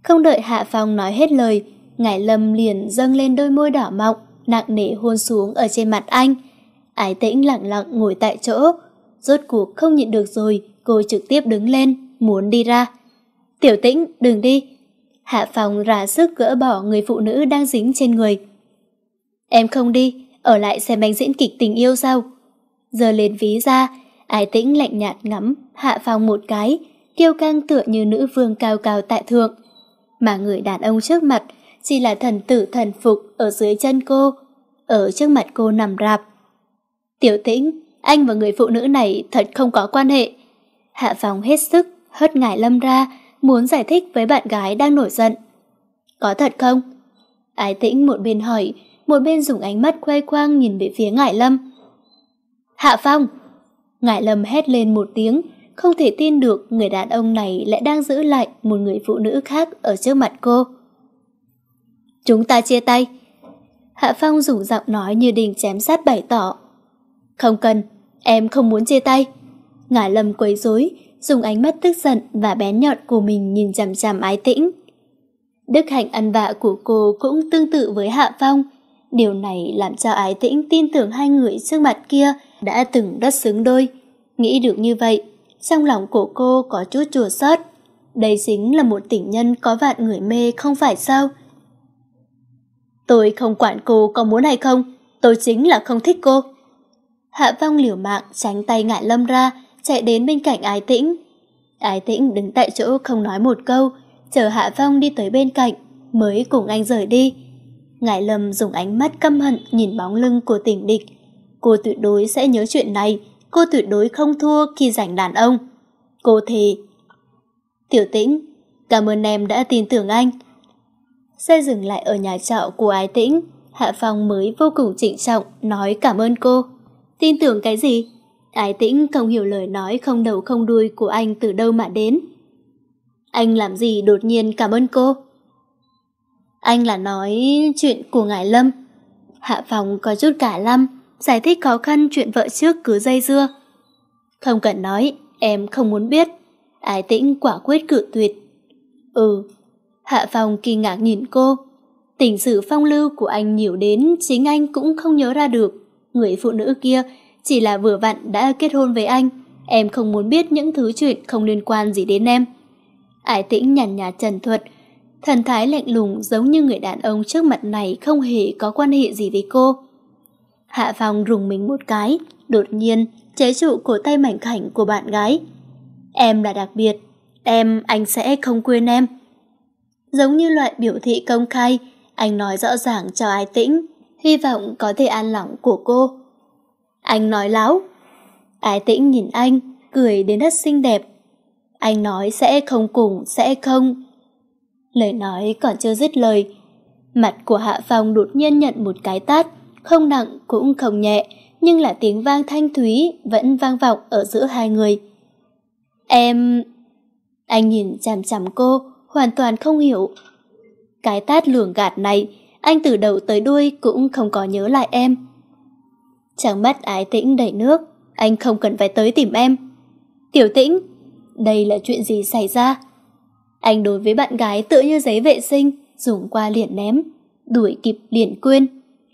Không đợi Hạ Phong nói hết lời, Ngải Lâm liền dâng lên đôi môi đỏ mọng, nặng nề hôn xuống ở trên mặt anh. Ái tĩnh lặng lặng ngồi tại chỗ, rốt cuộc không nhịn được rồi, cô trực tiếp đứng lên, muốn đi ra. Tiểu tĩnh, đừng đi. Hạ phòng rả sức gỡ bỏ người phụ nữ đang dính trên người. Em không đi, ở lại xem anh diễn kịch tình yêu sao? Giờ lên ví ra, ái tĩnh lạnh nhạt ngắm, hạ phòng một cái, kiêu căng tựa như nữ vương cao cao tại thượng. Mà người đàn ông trước mặt chỉ là thần tử thần phục ở dưới chân cô, ở trước mặt cô nằm rạp. Tiểu tĩnh, anh và người phụ nữ này thật không có quan hệ. Hạ Phong hết sức, hất ngải lâm ra, muốn giải thích với bạn gái đang nổi giận. Có thật không? Ái tĩnh một bên hỏi, một bên dùng ánh mắt quay quang nhìn về phía ngải lâm. Hạ Phong! Ngải lâm hét lên một tiếng, không thể tin được người đàn ông này lại đang giữ lại một người phụ nữ khác ở trước mặt cô. Chúng ta chia tay. Hạ Phong dùng giọng nói như đình chém sát bày tỏ. Không cần, em không muốn chia tay. Ngả lâm quấy rối, dùng ánh mắt tức giận và bén nhọn của mình nhìn chằm chằm ái tĩnh. Đức hạnh ăn vạ của cô cũng tương tự với Hạ Phong. Điều này làm cho ái tĩnh tin tưởng hai người trước mặt kia đã từng đất xứng đôi. Nghĩ được như vậy, trong lòng của cô có chút chua xót. Đây chính là một tỉnh nhân có vạn người mê không phải sao? Tôi không quản cô có muốn hay không, tôi chính là không thích cô. Hạ Phong liều mạng tránh tay ngại lâm ra, chạy đến bên cạnh Ái Tĩnh. Ái Tĩnh đứng tại chỗ không nói một câu, chờ Hạ Phong đi tới bên cạnh, mới cùng anh rời đi. Ngải Lâm dùng ánh mắt căm hận nhìn bóng lưng của tình địch. Cô tuyệt đối sẽ nhớ chuyện này, cô tuyệt đối không thua khi giành đàn ông. Cô thì... Tiểu Tĩnh, cảm ơn em đã tin tưởng anh. Xe dừng lại ở nhà trọ của Ái Tĩnh, Hạ Phong mới vô cùng trịnh trọng nói cảm ơn cô. Tin tưởng cái gì? Ái tĩnh không hiểu lời nói không đầu không đuôi của anh từ đâu mà đến. Anh làm gì đột nhiên cảm ơn cô? Anh là nói chuyện của ngài Lâm. Hạ Phòng có chút cả lâm, giải thích khó khăn chuyện vợ trước cứ dây dưa. Không cần nói, em không muốn biết. Ái tĩnh quả quyết cự tuyệt. Ừ, Hạ Phòng kỳ ngạc nhìn cô. Tình sự phong lưu của anh nhiều đến chính anh cũng không nhớ ra được. Người phụ nữ kia chỉ là vừa vặn đã kết hôn với anh, em không muốn biết những thứ chuyện không liên quan gì đến em. Ải tĩnh nhàn nhạt trần thuật, thần thái lạnh lùng giống như người đàn ông trước mặt này không hề có quan hệ gì với cô. Hạ Phong rùng mình một cái, đột nhiên chế trụ cổ tay mảnh khảnh của bạn gái. Em là đặc biệt, em anh sẽ không quên em. Giống như loại biểu thị công khai, anh nói rõ ràng cho ái tĩnh, hy vọng có thể an lòng của cô. Anh nói láo. Ái tĩnh nhìn anh, cười đến rất xinh đẹp. Anh nói sẽ không cùng, sẽ không. Lời nói còn chưa dứt lời. Mặt của Hạ Phong đột nhiên nhận một cái tát, không nặng cũng không nhẹ, nhưng là tiếng vang thanh thúy vẫn vang vọng ở giữa hai người. Em... Anh nhìn chằm chằm cô, hoàn toàn không hiểu. Cái tát lường gạt này, anh từ đầu tới đuôi cũng không có nhớ lại em. Tráng mắt ái tĩnh đầy nước, anh không cần phải tới tìm em. Tiểu tĩnh, đây là chuyện gì xảy ra? Anh đối với bạn gái tựa như giấy vệ sinh, dùng qua liền ném, đuổi kịp liền quên.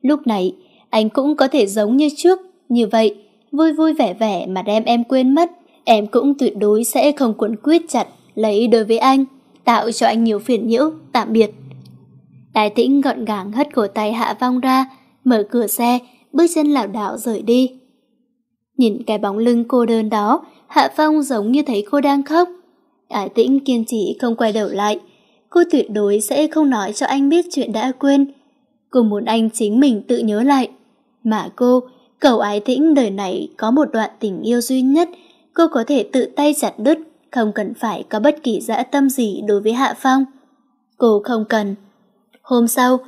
Lúc này, anh cũng có thể giống như trước, như vậy, vui vui vẻ vẻ mà đem em quên mất. Em cũng tuyệt đối sẽ không cuốn quyết chặt lấy đối với anh, tạo cho anh nhiều phiền nhiễu, tạm biệt. Đài tĩnh gọn gàng hất cổ tay Hạ Vong ra, mở cửa xe, bước chân lảo đảo rời đi. Nhìn cái bóng lưng cô đơn đó, Hạ Phong giống như thấy cô đang khóc. Ái tĩnh kiên trì không quay đầu lại. Cô tuyệt đối sẽ không nói cho anh biết chuyện đã quên. Cô muốn anh chính mình tự nhớ lại. Mà cô, cầu ái tĩnh đời này có một đoạn tình yêu duy nhất cô có thể tự tay chặt đứt, không cần phải có bất kỳ dã tâm gì đối với Hạ Phong. Cô không cần. Hôm sau,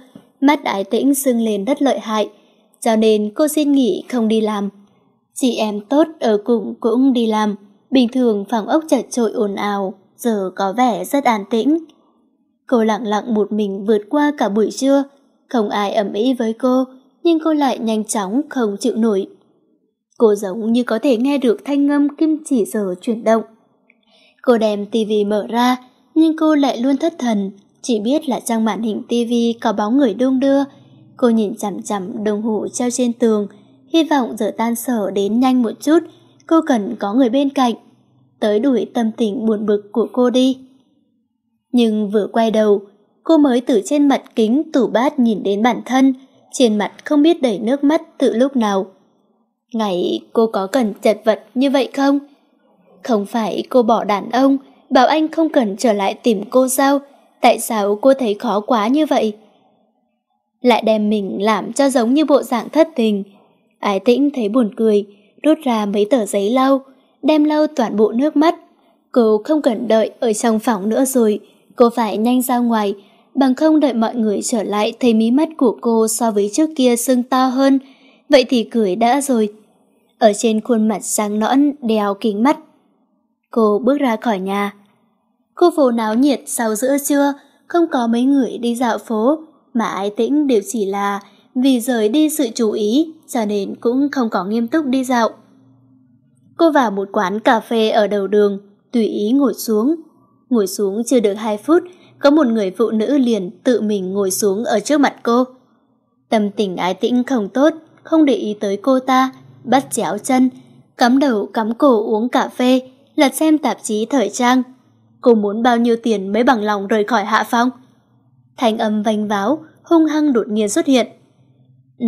mắt ái tĩnh sưng lên rất lợi hại, cho nên cô xin nghỉ không đi làm. Chị em tốt ở cùng cũng đi làm, bình thường phòng ốc chật trội ồn ào, giờ có vẻ rất an tĩnh. Cô lặng lặng một mình vượt qua cả buổi trưa, không ai ầm ĩ với cô, nhưng cô lại nhanh chóng không chịu nổi. Cô giống như có thể nghe được thanh ngâm kim chỉ giờ chuyển động. Cô đem tivi mở ra, nhưng cô lại luôn thất thần, chỉ biết là trang màn hình tivi có bóng người đung đưa, Cô nhìn chằm chằm đồng hồ treo trên tường, hy vọng giờ tan sở đến nhanh một chút, cô cần có người bên cạnh. Tới đuổi tâm tình buồn bực của cô đi. Nhưng vừa quay đầu, cô mới từ trên mặt kính tủ bát nhìn đến bản thân, trên mặt không biết đẩy nước mắt từ lúc nào. Ngày cô có cần chật vật như vậy không? Không phải cô bỏ đàn ông, bảo anh không cần trở lại tìm cô sao? Tại sao cô thấy khó quá như vậy? lại đem mình làm cho giống như bộ dạng thất tình. Ái tĩnh thấy buồn cười, rút ra mấy tờ giấy lau, đem lau toàn bộ nước mắt. Cô không cần đợi ở trong phòng nữa rồi, cô phải nhanh ra ngoài, bằng không đợi mọi người trở lại thấy mí mắt của cô so với trước kia sưng to hơn, vậy thì cười đã rồi. Ở trên khuôn mặt sáng nõn đeo kính mắt. Cô bước ra khỏi nhà. Khu phố náo nhiệt sau giữa trưa, không có mấy người đi dạo phố, mà ái tĩnh đều chỉ là vì rời đi sự chú ý cho nên cũng không có nghiêm túc đi dạo. Cô vào một quán cà phê ở đầu đường, tùy ý ngồi xuống. Ngồi xuống chưa được hai phút, có một người phụ nữ liền tự mình ngồi xuống ở trước mặt cô. Tâm tình ái tĩnh không tốt, không để ý tới cô ta, bắt chéo chân, cắm đầu cắm cổ uống cà phê, lật xem tạp chí thời trang. Cô muốn bao nhiêu tiền mới bằng lòng rời khỏi Hạ Phong? Thanh âm vanh váo, hung hăng đột nhiên xuất hiện. Ừ,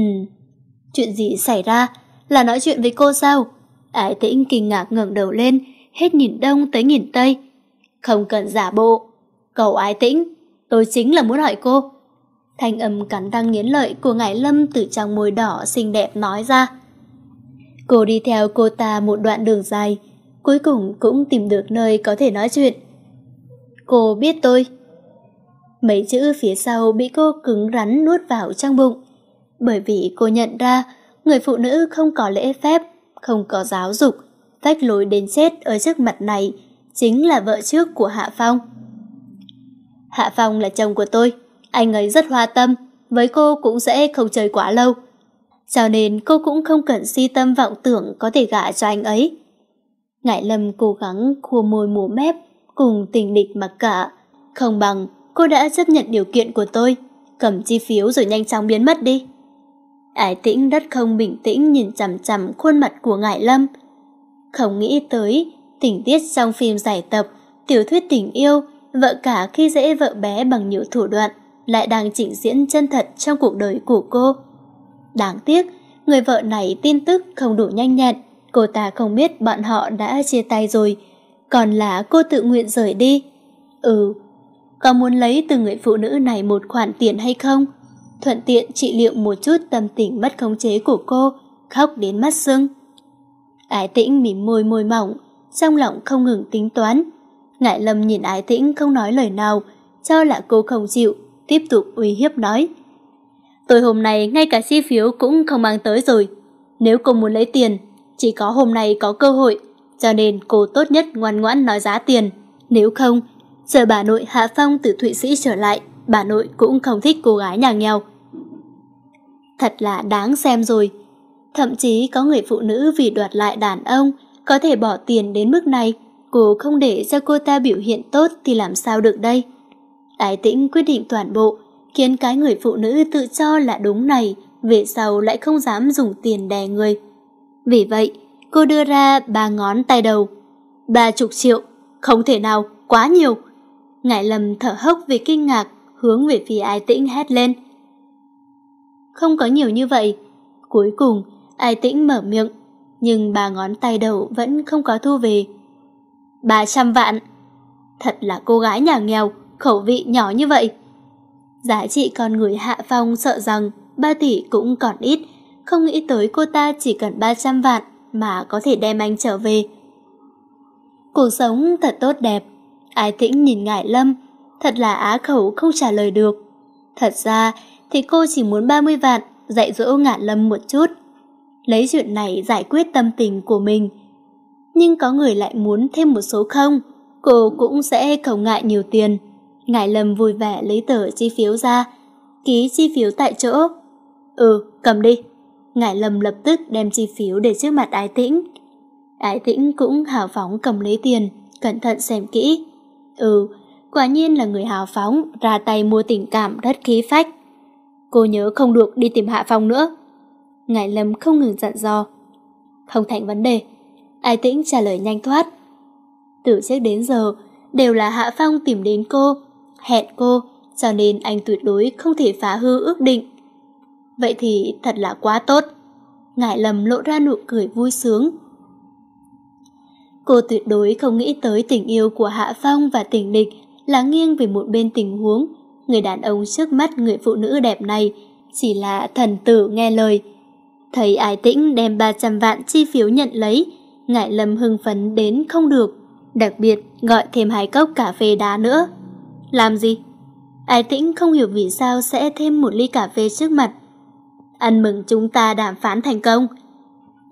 chuyện gì xảy ra? Là nói chuyện với cô sao? Ái tĩnh kinh ngạc ngẩng đầu lên, hết nhìn đông tới nhìn tây. Không cần giả bộ. Cậu ái tĩnh, tôi chính là muốn hỏi cô. Thanh âm cắn răng nghiến lợi của ngải lâm từ trong môi đỏ xinh đẹp nói ra. Cô đi theo cô ta một đoạn đường dài, cuối cùng cũng tìm được nơi có thể nói chuyện. Cô biết tôi mấy chữ phía sau bị cô cứng rắn nuốt vào trong bụng. Bởi vì cô nhận ra, người phụ nữ không có lễ phép, không có giáo dục, vách lối đến chết ở trước mặt này chính là vợ trước của Hạ Phong. Hạ Phong là chồng của tôi, anh ấy rất hoa tâm, với cô cũng sẽ không chơi quá lâu. Cho nên cô cũng không cần si tâm vọng tưởng có thể gả cho anh ấy. Ngại Lâm cố gắng khua môi múa mép cùng tình địch mặc cả, không bằng cô đã chấp nhận điều kiện của tôi, cầm chi phiếu rồi nhanh chóng biến mất đi. Ái tĩnh đất không bình tĩnh nhìn chằm chằm khuôn mặt của Ngải Lâm. Không nghĩ tới, tình tiết trong phim giải tập, tiểu thuyết tình yêu, vợ cả khi dễ vợ bé bằng nhiều thủ đoạn, lại đang trình diễn chân thật trong cuộc đời của cô. Đáng tiếc, người vợ này tin tức không đủ nhanh nhẹn, cô ta không biết bọn họ đã chia tay rồi, còn là cô tự nguyện rời đi. Ừ, có muốn lấy từ người phụ nữ này một khoản tiền hay không? Thuận tiện trị liệu một chút tâm tình mất khống chế của cô, khóc đến mắt sưng. Ái tĩnh mỉm môi môi mỏng, trong lòng không ngừng tính toán. Ngại lâm nhìn ái tĩnh không nói lời nào, cho là cô không chịu, tiếp tục uy hiếp nói. Tôi hôm nay ngay cả chi phiếu cũng không mang tới rồi. Nếu cô muốn lấy tiền, chỉ có hôm nay có cơ hội, cho nên cô tốt nhất ngoan ngoãn nói giá tiền. Nếu không, Giờ bà nội Hạ Phong từ Thụy Sĩ trở lại, bà nội cũng không thích cô gái nhà nghèo. Thật là đáng xem rồi. Thậm chí có người phụ nữ vì đoạt lại đàn ông, có thể bỏ tiền đến mức này, cô không để cho cô ta biểu hiện tốt thì làm sao được đây. Ái tĩnh quyết định toàn bộ, khiến cái người phụ nữ tự cho là đúng này, về sau lại không dám dùng tiền đè người. Vì vậy, cô đưa ra ba ngón tay đầu. Ba chục triệu, không thể nào, quá nhiều ngại lầm thở hốc vì kinh ngạc, hướng về phía ai tĩnh hét lên. Không có nhiều như vậy. Cuối cùng, ai tĩnh mở miệng, nhưng ba ngón tay đầu vẫn không có thu về. Ba trăm vạn! Thật là cô gái nhà nghèo, khẩu vị nhỏ như vậy. Giá trị con người Hạ Phong sợ rằng ba tỷ cũng còn ít, không nghĩ tới cô ta chỉ cần ba trăm vạn mà có thể đem anh trở về. Cuộc sống thật tốt đẹp, Ái tĩnh nhìn ngại Lâm, thật là á khẩu không trả lời được. Thật ra thì cô chỉ muốn ba mươi vạn dạy dỗ Ngải Lâm một chút, lấy chuyện này giải quyết tâm tình của mình. Nhưng có người lại muốn thêm một số không, cô cũng sẽ không ngại nhiều tiền. Ngải Lâm vui vẻ lấy tờ chi phiếu ra, ký chi phiếu tại chỗ. Ừ, cầm đi. Ngải Lâm lập tức đem chi phiếu để trước mặt Ái Tĩnh. Ái Tĩnh cũng hào phóng cầm lấy tiền, cẩn thận xem kỹ. Ừ, quả nhiên là người hào phóng, ra tay mua tình cảm rất khí phách. Cô nhớ không được đi tìm Hạ Phong nữa. Ngải Lâm không ngừng dặn dò. Không thành vấn đề. Ai tĩnh trả lời nhanh thoát. Từ trước đến giờ, đều là Hạ Phong tìm đến cô, hẹn cô, cho nên anh tuyệt đối không thể phá hư ước định. Vậy thì thật là quá tốt. Ngải Lâm lộ ra nụ cười vui sướng, Cô tuyệt đối không nghĩ tới tình yêu của Hạ Phong và tình địch là nghiêng về một bên tình huống. Người đàn ông trước mắt người phụ nữ đẹp này chỉ là thần tử nghe lời. Thấy ái tĩnh đem ba trăm vạn chi phiếu nhận lấy, Ngại Lâm hưng phấn đến không được, đặc biệt gọi thêm hai cốc cà phê đá nữa. Làm gì? Ái tĩnh không hiểu vì sao sẽ thêm một ly cà phê trước mặt. Ăn mừng chúng ta đàm phán thành công.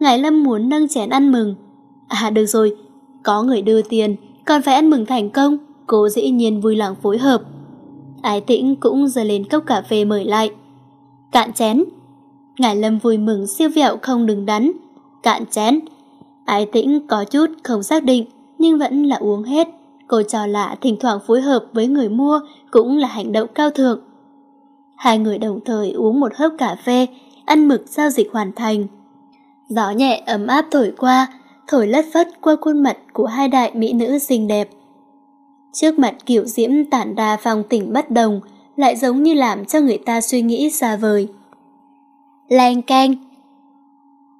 Ngài Lâm muốn nâng chén ăn mừng. À được rồi, có người đưa tiền, còn phải ăn mừng thành công, cô dĩ nhiên vui lòng phối hợp. Ái tĩnh cũng giơ lên cốc cà phê mời lại. Cạn chén. ngài Lâm vui mừng siêu vẹo không đứng đắn. Cạn chén. Ái tĩnh có chút không xác định, nhưng vẫn là uống hết. Cô trò lạ thỉnh thoảng phối hợp với người mua cũng là hành động cao thượng. Hai người đồng thời uống một hớp cà phê, ăn mực giao dịch hoàn thành. Gió nhẹ ấm áp thổi qua, thổi lất phất qua khuôn mặt của hai đại mỹ nữ xinh đẹp. Trước mặt kiểu diễm tản ra phong tỉnh bất đồng, lại giống như làm cho người ta suy nghĩ xa vời. Lan canh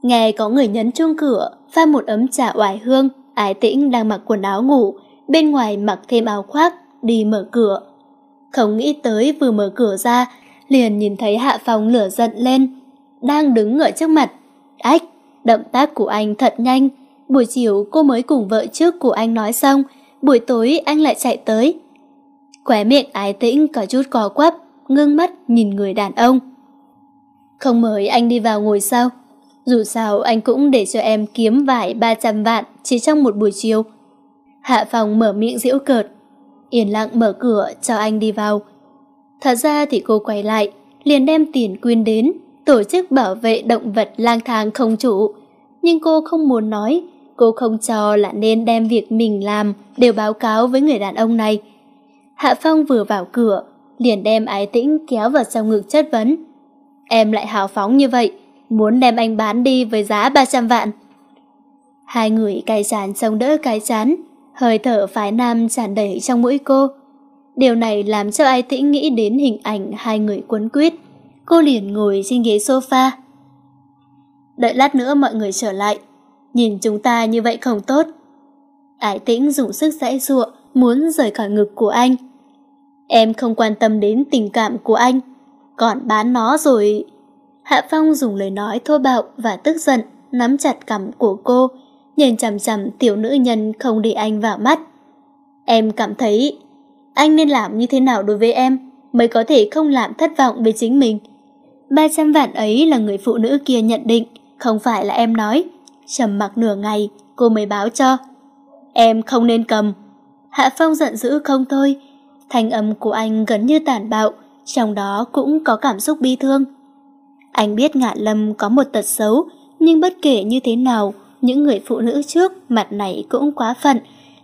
Nghe có người nhấn chuông cửa, pha một ấm trà oải hương, ái tĩnh đang mặc quần áo ngủ, bên ngoài mặc thêm áo khoác, đi mở cửa. Không nghĩ tới vừa mở cửa ra, liền nhìn thấy Hạ Phong lửa giận lên, đang đứng ở trước mặt. Ách, động tác của anh thật nhanh, buổi chiều cô mới cùng vợ trước của anh nói xong, buổi tối anh lại chạy tới. Khóe miệng ái tĩnh có chút cò quắp, ngưng mắt nhìn người đàn ông. Không mời anh đi vào ngồi sau. Dù sao anh cũng để cho em kiếm vải ba trăm vạn chỉ trong một buổi chiều. Hạ Phòng mở miệng giễu cợt, yên lặng mở cửa cho anh đi vào. Thật ra thì cô quay lại, liền đem tiền quyên đến, tổ chức bảo vệ động vật lang thang không chủ. Nhưng cô không muốn nói, cô không cho là nên đem việc mình làm đều báo cáo với người đàn ông này. Hạ Phong vừa vào cửa, liền đem ái tĩnh kéo vào trong ngực chất vấn. Em lại hào phóng như vậy, muốn đem anh bán đi với giá ba trăm vạn. Hai người cay chán chống đỡ cái chán, hơi thở phái nam tràn đầy trong mũi cô. Điều này làm cho ai tĩnh nghĩ đến hình ảnh hai người quấn quýt. Cô liền ngồi trên ghế sofa. Đợi lát nữa mọi người trở lại, nhìn chúng ta như vậy không tốt. Ái tĩnh dùng sức dãy dụa, muốn rời khỏi ngực của anh. Em không quan tâm đến tình cảm của anh, còn bán nó rồi. Hạ Phong dùng lời nói thô bạo và tức giận, nắm chặt cằm của cô, nhìn chằm chằm tiểu nữ nhân không để anh vào mắt. Em cảm thấy anh nên làm như thế nào đối với em mới có thể không làm thất vọng về chính mình. Ba trăm vạn ấy là người phụ nữ kia nhận định, không phải là em nói trầm mặc nửa ngày, cô mới báo cho. Em không nên cầm. Hạ Phong giận dữ không thôi. Thanh âm của anh gần như tàn bạo, trong đó cũng có cảm xúc bi thương. Anh biết Ngạn Lâm có một tật xấu, nhưng bất kể như thế nào, những người phụ nữ trước mặt này cũng quá phận,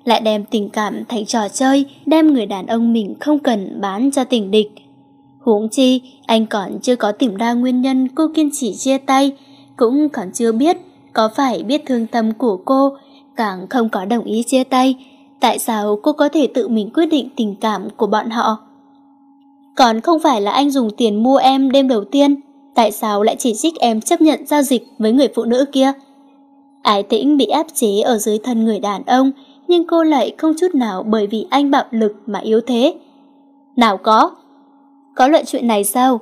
lại đem tình cảm thành trò chơi, đem người đàn ông mình không cần bán cho tình địch. Huống chi, anh còn chưa có tìm ra nguyên nhân cô kiên trì chia tay, cũng còn chưa biết có phải biết thương tâm của cô, càng không có đồng ý chia tay. Tại sao cô có thể tự mình quyết định tình cảm của bọn họ? Còn không phải là anh dùng tiền mua em đêm đầu tiên, tại sao lại chỉ trích em chấp nhận giao dịch với người phụ nữ kia? Ái tĩnh bị áp chế ở dưới thân người đàn ông, nhưng cô lại không chút nào bởi vì anh bạo lực mà yếu thế. Nào có? Có loại chuyện này sao?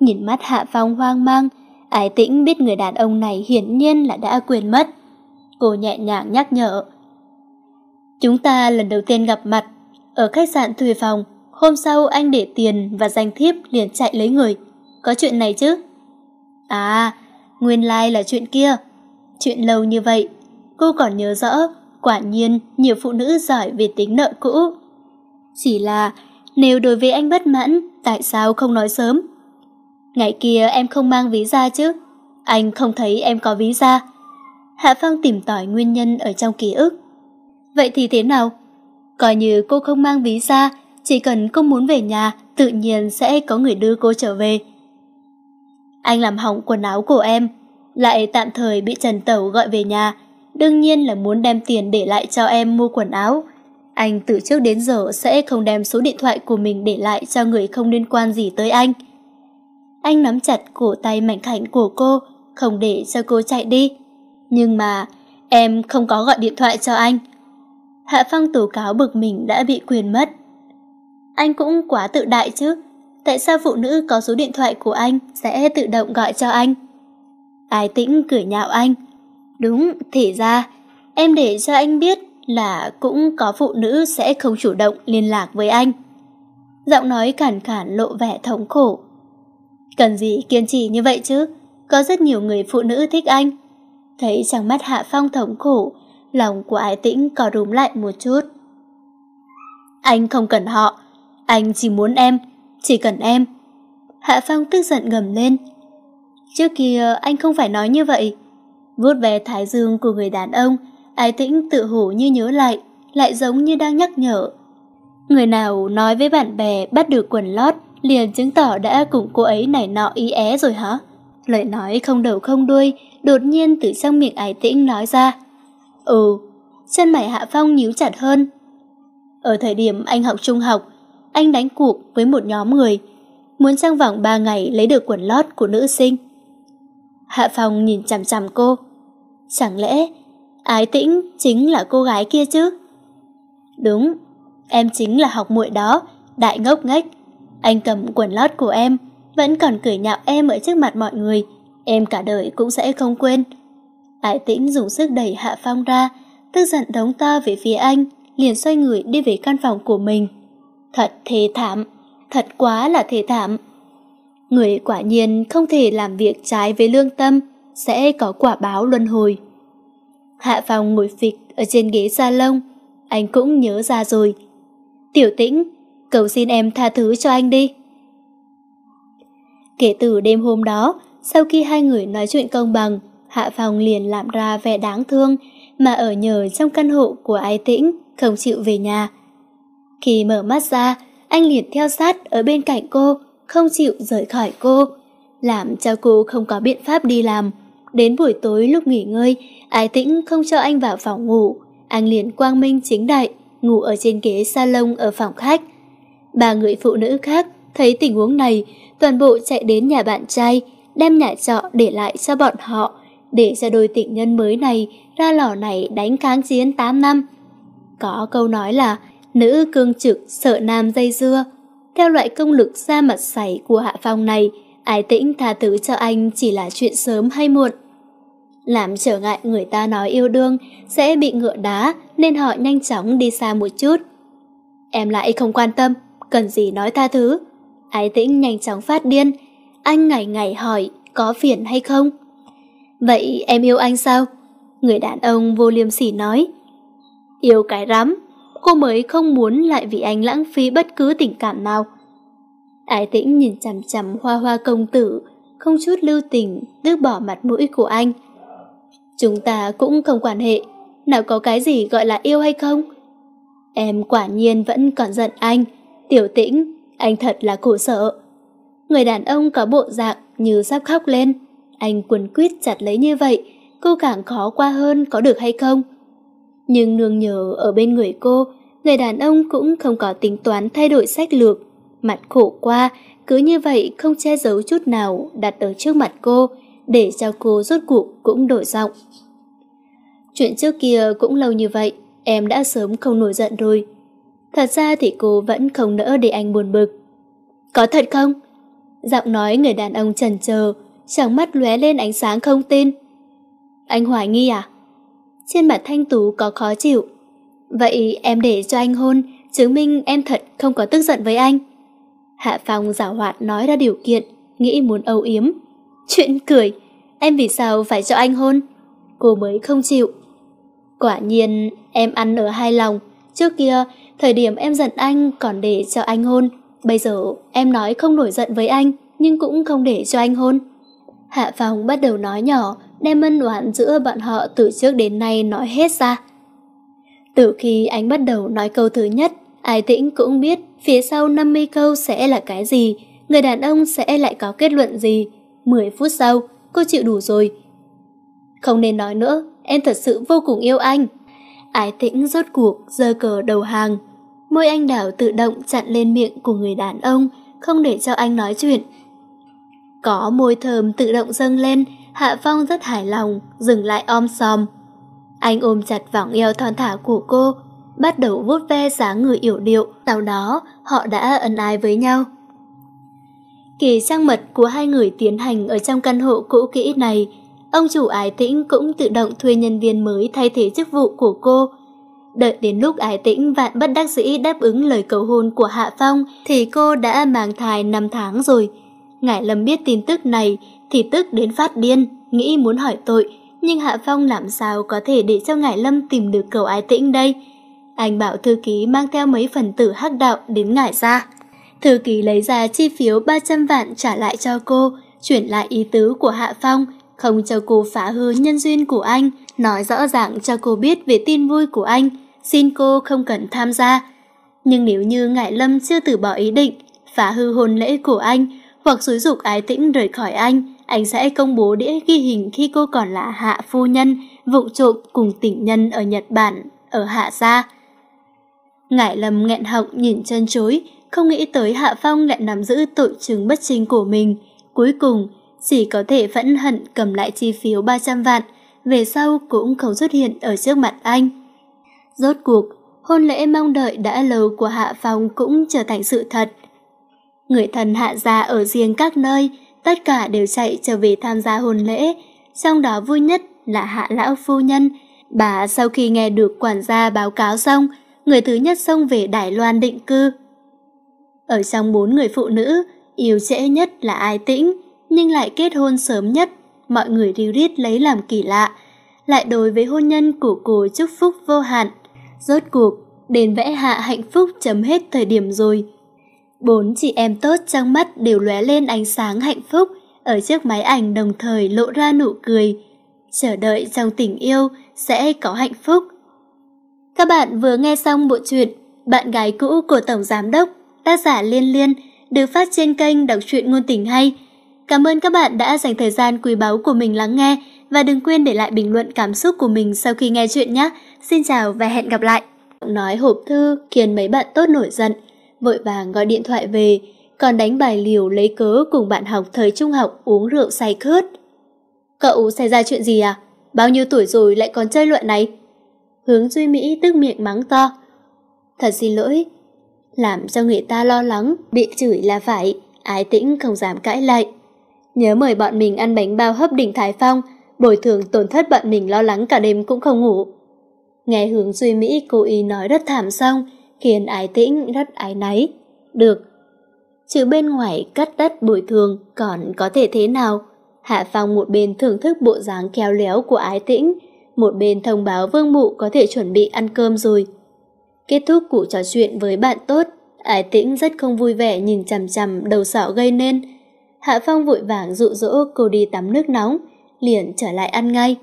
Nhìn mắt Hạ Phong hoang mang, Ái tĩnh biết người đàn ông này hiển nhiên là đã quên mất. Cô nhẹ nhàng nhắc nhở. Chúng ta lần đầu tiên gặp mặt, ở khách sạn thuê phòng, hôm sau anh để tiền và danh thiếp liền chạy lấy người. Có chuyện này chứ? À, nguyên lai like là chuyện kia. Chuyện lâu như vậy, cô còn nhớ rõ, quả nhiên nhiều phụ nữ giỏi về tính nợ cũ. Chỉ là, nếu đối với anh bất mãn, tại sao không nói sớm? Ngày kia em không mang ví ra chứ? Anh không thấy em có ví ra. Hạ Phong tìm tỏi nguyên nhân ở trong ký ức. Vậy thì thế nào? Coi như cô không mang ví ra, chỉ cần cô muốn về nhà, tự nhiên sẽ có người đưa cô trở về. Anh làm hỏng quần áo của em, lại tạm thời bị Trần Tẩu gọi về nhà, đương nhiên là muốn đem tiền để lại cho em mua quần áo. Anh từ trước đến giờ sẽ không đem số điện thoại của mình để lại cho người không liên quan gì tới anh anh nắm chặt cổ tay mạnh khảnh của cô, không để cho cô chạy đi. Nhưng mà, em không có gọi điện thoại cho anh. Hạ Phong tố cáo bực mình đã bị quyền mất. Anh cũng quá tự đại chứ, tại sao phụ nữ có số điện thoại của anh sẽ tự động gọi cho anh? Ai tĩnh cười nhạo anh. Đúng, thể ra, em để cho anh biết là cũng có phụ nữ sẽ không chủ động liên lạc với anh. Giọng nói cản cản lộ vẻ thống khổ, Cần gì kiên trì như vậy chứ? Có rất nhiều người phụ nữ thích anh. Thấy trong mắt Hạ Phong thống khổ, lòng của Ái Tĩnh có rúm lại một chút. Anh không cần họ, anh chỉ muốn em, chỉ cần em. Hạ Phong tức giận ngầm lên. Trước kia anh không phải nói như vậy. Vuốt về thái dương của người đàn ông, Ái Tĩnh tự hủ như nhớ lại, lại giống như đang nhắc nhở. Người nào nói với bạn bè bắt được quần lót liền chứng tỏ đã cùng cô ấy nảy nọ ý é rồi hả? Lời nói không đầu không đuôi, đột nhiên từ trong miệng ái tĩnh nói ra. Ừ, chân mày Hạ Phong nhíu chặt hơn. Ở thời điểm anh học trung học, anh đánh cuộc với một nhóm người, muốn trang vòng 3 ngày lấy được quần lót của nữ sinh. Hạ Phong nhìn chằm chằm cô. Chẳng lẽ Ái Tĩnh chính là cô gái kia chứ? Đúng, em chính là học muội đó, đại ngốc nghếch. Anh cầm quần lót của em, vẫn còn cười nhạo em ở trước mặt mọi người. Em cả đời cũng sẽ không quên. Ái tĩnh dùng sức đẩy Hạ Phong ra, tức giận đống to về phía anh, liền xoay người đi về căn phòng của mình. Thật thê thảm, thật quá là thê thảm. Người quả nhiên không thể làm việc trái với lương tâm, sẽ có quả báo luân hồi. Hạ Phong ngồi phịch ở trên ghế lông anh cũng nhớ ra rồi. Tiểu tĩnh, cầu xin em tha thứ cho anh đi. Kể từ đêm hôm đó, sau khi hai người nói chuyện công bằng, Hạ Phòng liền làm ra vẻ đáng thương mà ở nhờ trong căn hộ của Ái Tĩnh, không chịu về nhà. Khi mở mắt ra, anh liền theo sát ở bên cạnh cô, không chịu rời khỏi cô, làm cho cô không có biện pháp đi làm. Đến buổi tối lúc nghỉ ngơi, Ái Tĩnh không cho anh vào phòng ngủ, anh liền quang minh chính đại, ngủ ở trên ghế salon ở phòng khách. Ba người phụ nữ khác thấy tình huống này, toàn bộ chạy đến nhà bạn trai, đem nhà trọ để lại cho bọn họ, để cho đôi tình nhân mới này ra lò này đánh kháng chiến tám năm. Có câu nói là nữ cương trực sợ nam dây dưa. Theo loại công lực ra mặt sảy của Hạ Phong này, ái tĩnh tha thứ cho anh chỉ là chuyện sớm hay muộn. Làm trở ngại người ta nói yêu đương sẽ bị ngựa đá nên họ nhanh chóng đi xa một chút. Em lại không quan tâm, cần gì nói tha thứ. Ái tĩnh nhanh chóng phát điên, anh ngày ngày hỏi có phiền hay không. Vậy em yêu anh sao? Người đàn ông vô liêm sỉ nói. Yêu cái rắm, cô mới không muốn lại vì anh lãng phí bất cứ tình cảm nào. Ái tĩnh nhìn chằm chằm hoa hoa công tử, không chút lưu tình, tước bỏ mặt mũi của anh. Chúng ta cũng không quan hệ, nào có cái gì gọi là yêu hay không? Em quả nhiên vẫn còn giận anh, Tiểu tĩnh, anh thật là khổ sở. Người đàn ông có bộ dạng như sắp khóc lên. Anh quấn quýt chặt lấy như vậy, cô càng khó qua hơn có được hay không. Nhưng nương nhờ ở bên người cô, người đàn ông cũng không có tính toán thay đổi sách lược. Mặt khổ qua, cứ như vậy không che giấu chút nào đặt ở trước mặt cô, để cho cô rốt cuộc cũng đổi giọng. Chuyện trước kia cũng lâu như vậy, em đã sớm không nổi giận rồi. Thật ra thì cô vẫn không nỡ để anh buồn bực. Có thật không? Giọng nói người đàn ông trần chờ Trong mắt lóe lên ánh sáng không tin Anh hoài nghi à? Trên mặt Thanh Tú có khó chịu Vậy em để cho anh hôn Chứng minh em thật không có tức giận với anh Hạ Phong giả hoạt nói ra điều kiện Nghĩ muốn âu yếm Chuyện cười Em vì sao phải cho anh hôn Cô mới không chịu Quả nhiên em ăn ở hai lòng Trước kia Thời điểm em giận anh còn để cho anh hôn. Bây giờ em nói không nổi giận với anh nhưng cũng không để cho anh hôn. Hạ phòng bắt đầu nói nhỏ, đem ân oán giữa bọn họ từ trước đến nay nói hết ra. Từ khi anh bắt đầu nói câu thứ nhất, Ai Tĩnh cũng biết phía sau năm mươi câu sẽ là cái gì, người đàn ông sẽ lại có kết luận gì. mười phút sau, cô chịu đủ rồi. Không nên nói nữa, em thật sự vô cùng yêu anh. Ái tĩnh rốt cuộc giơ cờ đầu hàng. Môi anh đảo tự động chặn lên miệng của người đàn ông, không để cho anh nói chuyện. Có môi thơm tự động dâng lên, Hạ Phong rất hài lòng, dừng lại om sòm. Anh ôm chặt vòng eo thon thả của cô, bắt đầu vuốt ve dáng người yểu điệu, sau đó họ đã ân ái với nhau. Kỳ trang mật của hai người tiến hành ở trong căn hộ cũ kỹ này ông chủ Ái Tĩnh cũng tự động thuê nhân viên mới thay thế chức vụ của cô. Đợi đến lúc Ái Tĩnh vạn bất đắc dĩ đáp ứng lời cầu hôn của Hạ Phong thì cô đã mang thai 5 tháng rồi. Ngải Lâm biết tin tức này thì tức đến phát điên, nghĩ muốn hỏi tội, nhưng Hạ Phong làm sao có thể để cho Ngải Lâm tìm được cầu Ái Tĩnh đây? Anh bảo thư ký mang theo mấy phần tử hắc đạo đến ngải ra. Thư ký lấy ra chi phiếu 300 vạn trả lại cho cô, chuyển lại ý tứ của Hạ Phong không cho cô phá hư nhân duyên của anh, nói rõ ràng cho cô biết về tin vui của anh, xin cô không cần tham gia. Nhưng nếu như Ngại Lâm chưa từ bỏ ý định, phá hư hôn lễ của anh, hoặc xúi dục ái tĩnh rời khỏi anh, anh sẽ công bố đĩa ghi hình khi cô còn là hạ phu nhân, vụ trộm cùng tình nhân ở Nhật Bản, ở Hạ Gia. Ngải Lâm nghẹn họng nhìn chân chối, không nghĩ tới Hạ Phong lại nắm giữ tội chứng bất chính của mình. Cuối cùng, chỉ có thể phẫn hận cầm lại chi phiếu ba trăm vạn, về sau cũng không xuất hiện ở trước mặt anh. Rốt cuộc, hôn lễ mong đợi đã lâu của Hạ Phong cũng trở thành sự thật. Người thân Hạ gia ở riêng các nơi, tất cả đều chạy trở về tham gia hôn lễ, trong đó vui nhất là Hạ Lão Phu Nhân. Bà sau khi nghe được quản gia báo cáo xong, người thứ nhất xông về Đài Loan định cư. Ở trong bốn người phụ nữ, yếu trễ nhất là Ai Tĩnh, nhưng lại kết hôn sớm nhất, mọi người riêu riết lấy làm kỳ lạ. Lại đối với hôn nhân của cô chúc phúc vô hạn. Rốt cuộc, đền vẽ hạ hạnh phúc chấm hết thời điểm rồi. Bốn chị em tốt trong mắt đều lóe lên ánh sáng hạnh phúc, ở chiếc máy ảnh đồng thời lộ ra nụ cười. Chờ đợi trong tình yêu sẽ có hạnh phúc. Các bạn vừa nghe xong bộ truyện Bạn gái cũ của Tổng Giám Đốc, tác giả Liên Liên, được phát trên kênh đọc truyện ngôn tình hay Cảm ơn các bạn đã dành thời gian quý báu của mình lắng nghe và đừng quên để lại bình luận cảm xúc của mình sau khi nghe chuyện nhé. Xin chào và hẹn gặp lại. Nói hộp thư khiến mấy bạn tốt nổi giận, vội vàng gọi điện thoại về, còn đánh bài liều lấy cớ cùng bạn học thời trung học uống rượu say khướt. Cậu xảy ra chuyện gì à? Bao nhiêu tuổi rồi lại còn chơi loại này? Hướng Duy Mỹ tức miệng mắng to. Thật xin lỗi, làm cho người ta lo lắng, bị chửi là phải, ái tĩnh không dám cãi lại. Nhớ mời bọn mình ăn bánh bao hấp đỉnh Thái Phong, bồi thường tổn thất bọn mình lo lắng cả đêm cũng không ngủ. Nghe hướng Duy Mỹ cố ý nói rất thảm xong, khiến ái tĩnh rất ái náy. Được. Chứ bên ngoài cắt đất bồi thường còn có thể thế nào? Hạ Phong một bên thưởng thức bộ dáng khéo léo của ái tĩnh, một bên thông báo Vương Mụ có thể chuẩn bị ăn cơm rồi. Kết thúc cuộc trò chuyện với bạn tốt, ái tĩnh rất không vui vẻ nhìn chằm chằm đầu sọ gây nên, Hạ Phong vội vàng dụ dỗ cô đi tắm nước nóng, liền trở lại ăn ngay.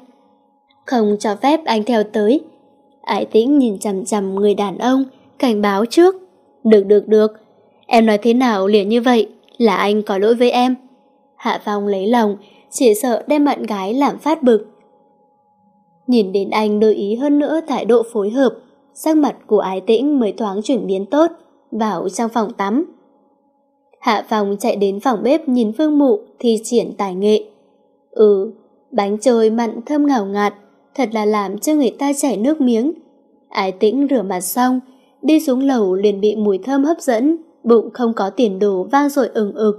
Không cho phép anh theo tới. Ái tĩnh nhìn chằm chằm người đàn ông, cảnh báo trước. Được được được, em nói thế nào liền như vậy, là anh có lỗi với em. Hạ Phong lấy lòng, chỉ sợ đem bạn gái làm phát bực. Nhìn đến anh lưu ý hơn nữa thái độ phối hợp, sắc mặt của ái tĩnh mới thoáng chuyển biến tốt, vào trong phòng tắm. Hạ Phòng chạy đến phòng bếp nhìn Phương Mụ thi triển tài nghệ. Ừ, bánh trôi mặn thơm ngào ngạt, thật là làm cho người ta chảy nước miếng. Ái tĩnh rửa mặt xong, đi xuống lầu liền bị mùi thơm hấp dẫn, bụng không có tiền đồ vang dội ừng ực.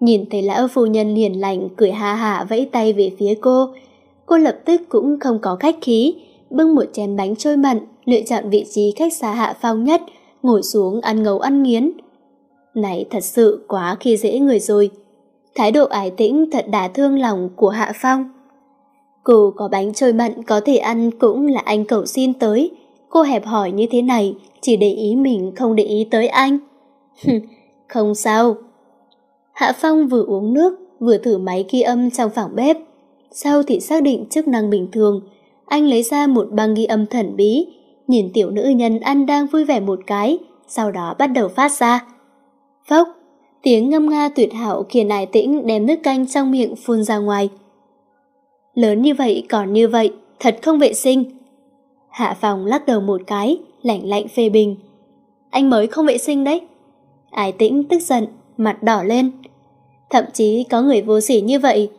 Nhìn thấy lão phu nhân liền lành cười ha hả vẫy tay về phía cô, cô lập tức cũng không có khách khí, bưng một chén bánh trôi mặn, lựa chọn vị trí khách xa hạ phong nhất, ngồi xuống ăn ngấu ăn nghiến này thật sự quá khi dễ người rồi. Thái độ ái tĩnh thật đá thương lòng của Hạ Phong. Cô có bánh trôi mặn có thể ăn cũng là anh cầu xin tới. Cô hẹp hỏi như thế này, chỉ để ý mình không để ý tới anh. không sao. Hạ Phong vừa uống nước, vừa thử máy ghi âm trong phòng bếp. Sau thì xác định chức năng bình thường, anh lấy ra một băng ghi âm thần bí, nhìn tiểu nữ nhân ăn đang vui vẻ một cái, sau đó bắt đầu phát ra phốc tiếng ngâm nga tuyệt hảo khiến ai Tĩnh đem nước canh trong miệng phun ra ngoài. Lớn như vậy còn như vậy, thật không vệ sinh. Hạ Phòng lắc đầu một cái, lạnh lạnh phê bình. Anh mới không vệ sinh đấy. ai Tĩnh tức giận, mặt đỏ lên. Thậm chí có người vô sỉ như vậy.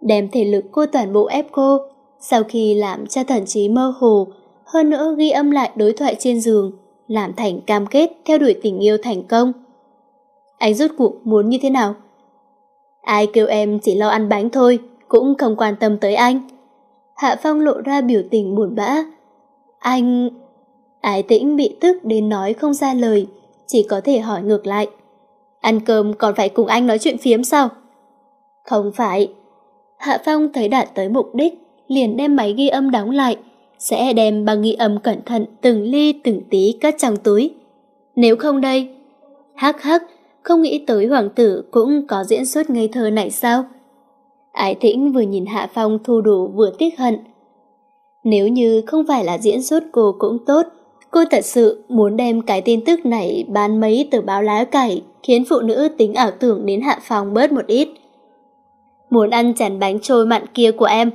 Đem thể lực cô toàn bộ ép cô, sau khi làm cho thần trí mơ hồ, hơn nữa ghi âm lại đối thoại trên giường, làm thành cam kết theo đuổi tình yêu thành công anh rốt cuộc muốn như thế nào? Ai kêu em chỉ lo ăn bánh thôi, cũng không quan tâm tới anh. Hạ Phong lộ ra biểu tình buồn bã. Anh... Ái tĩnh bị tức đến nói không ra lời, chỉ có thể hỏi ngược lại. Ăn cơm còn phải cùng anh nói chuyện phiếm sao? Không phải. Hạ Phong thấy đạt tới mục đích, liền đem máy ghi âm đóng lại, sẽ đem bằng ghi âm cẩn thận từng ly từng tí cất trong túi. Nếu không đây... Hắc hắc, không nghĩ tới hoàng tử cũng có diễn xuất ngây thơ này sao? Ái tĩnh vừa nhìn Hạ Phong thu đủ vừa tiếc hận. Nếu như không phải là diễn xuất cô cũng tốt, cô thật sự muốn đem cái tin tức này bán mấy tờ báo lá cải, khiến phụ nữ tính ảo tưởng đến Hạ Phong bớt một ít. Muốn ăn chản bánh trôi mặn kia của em.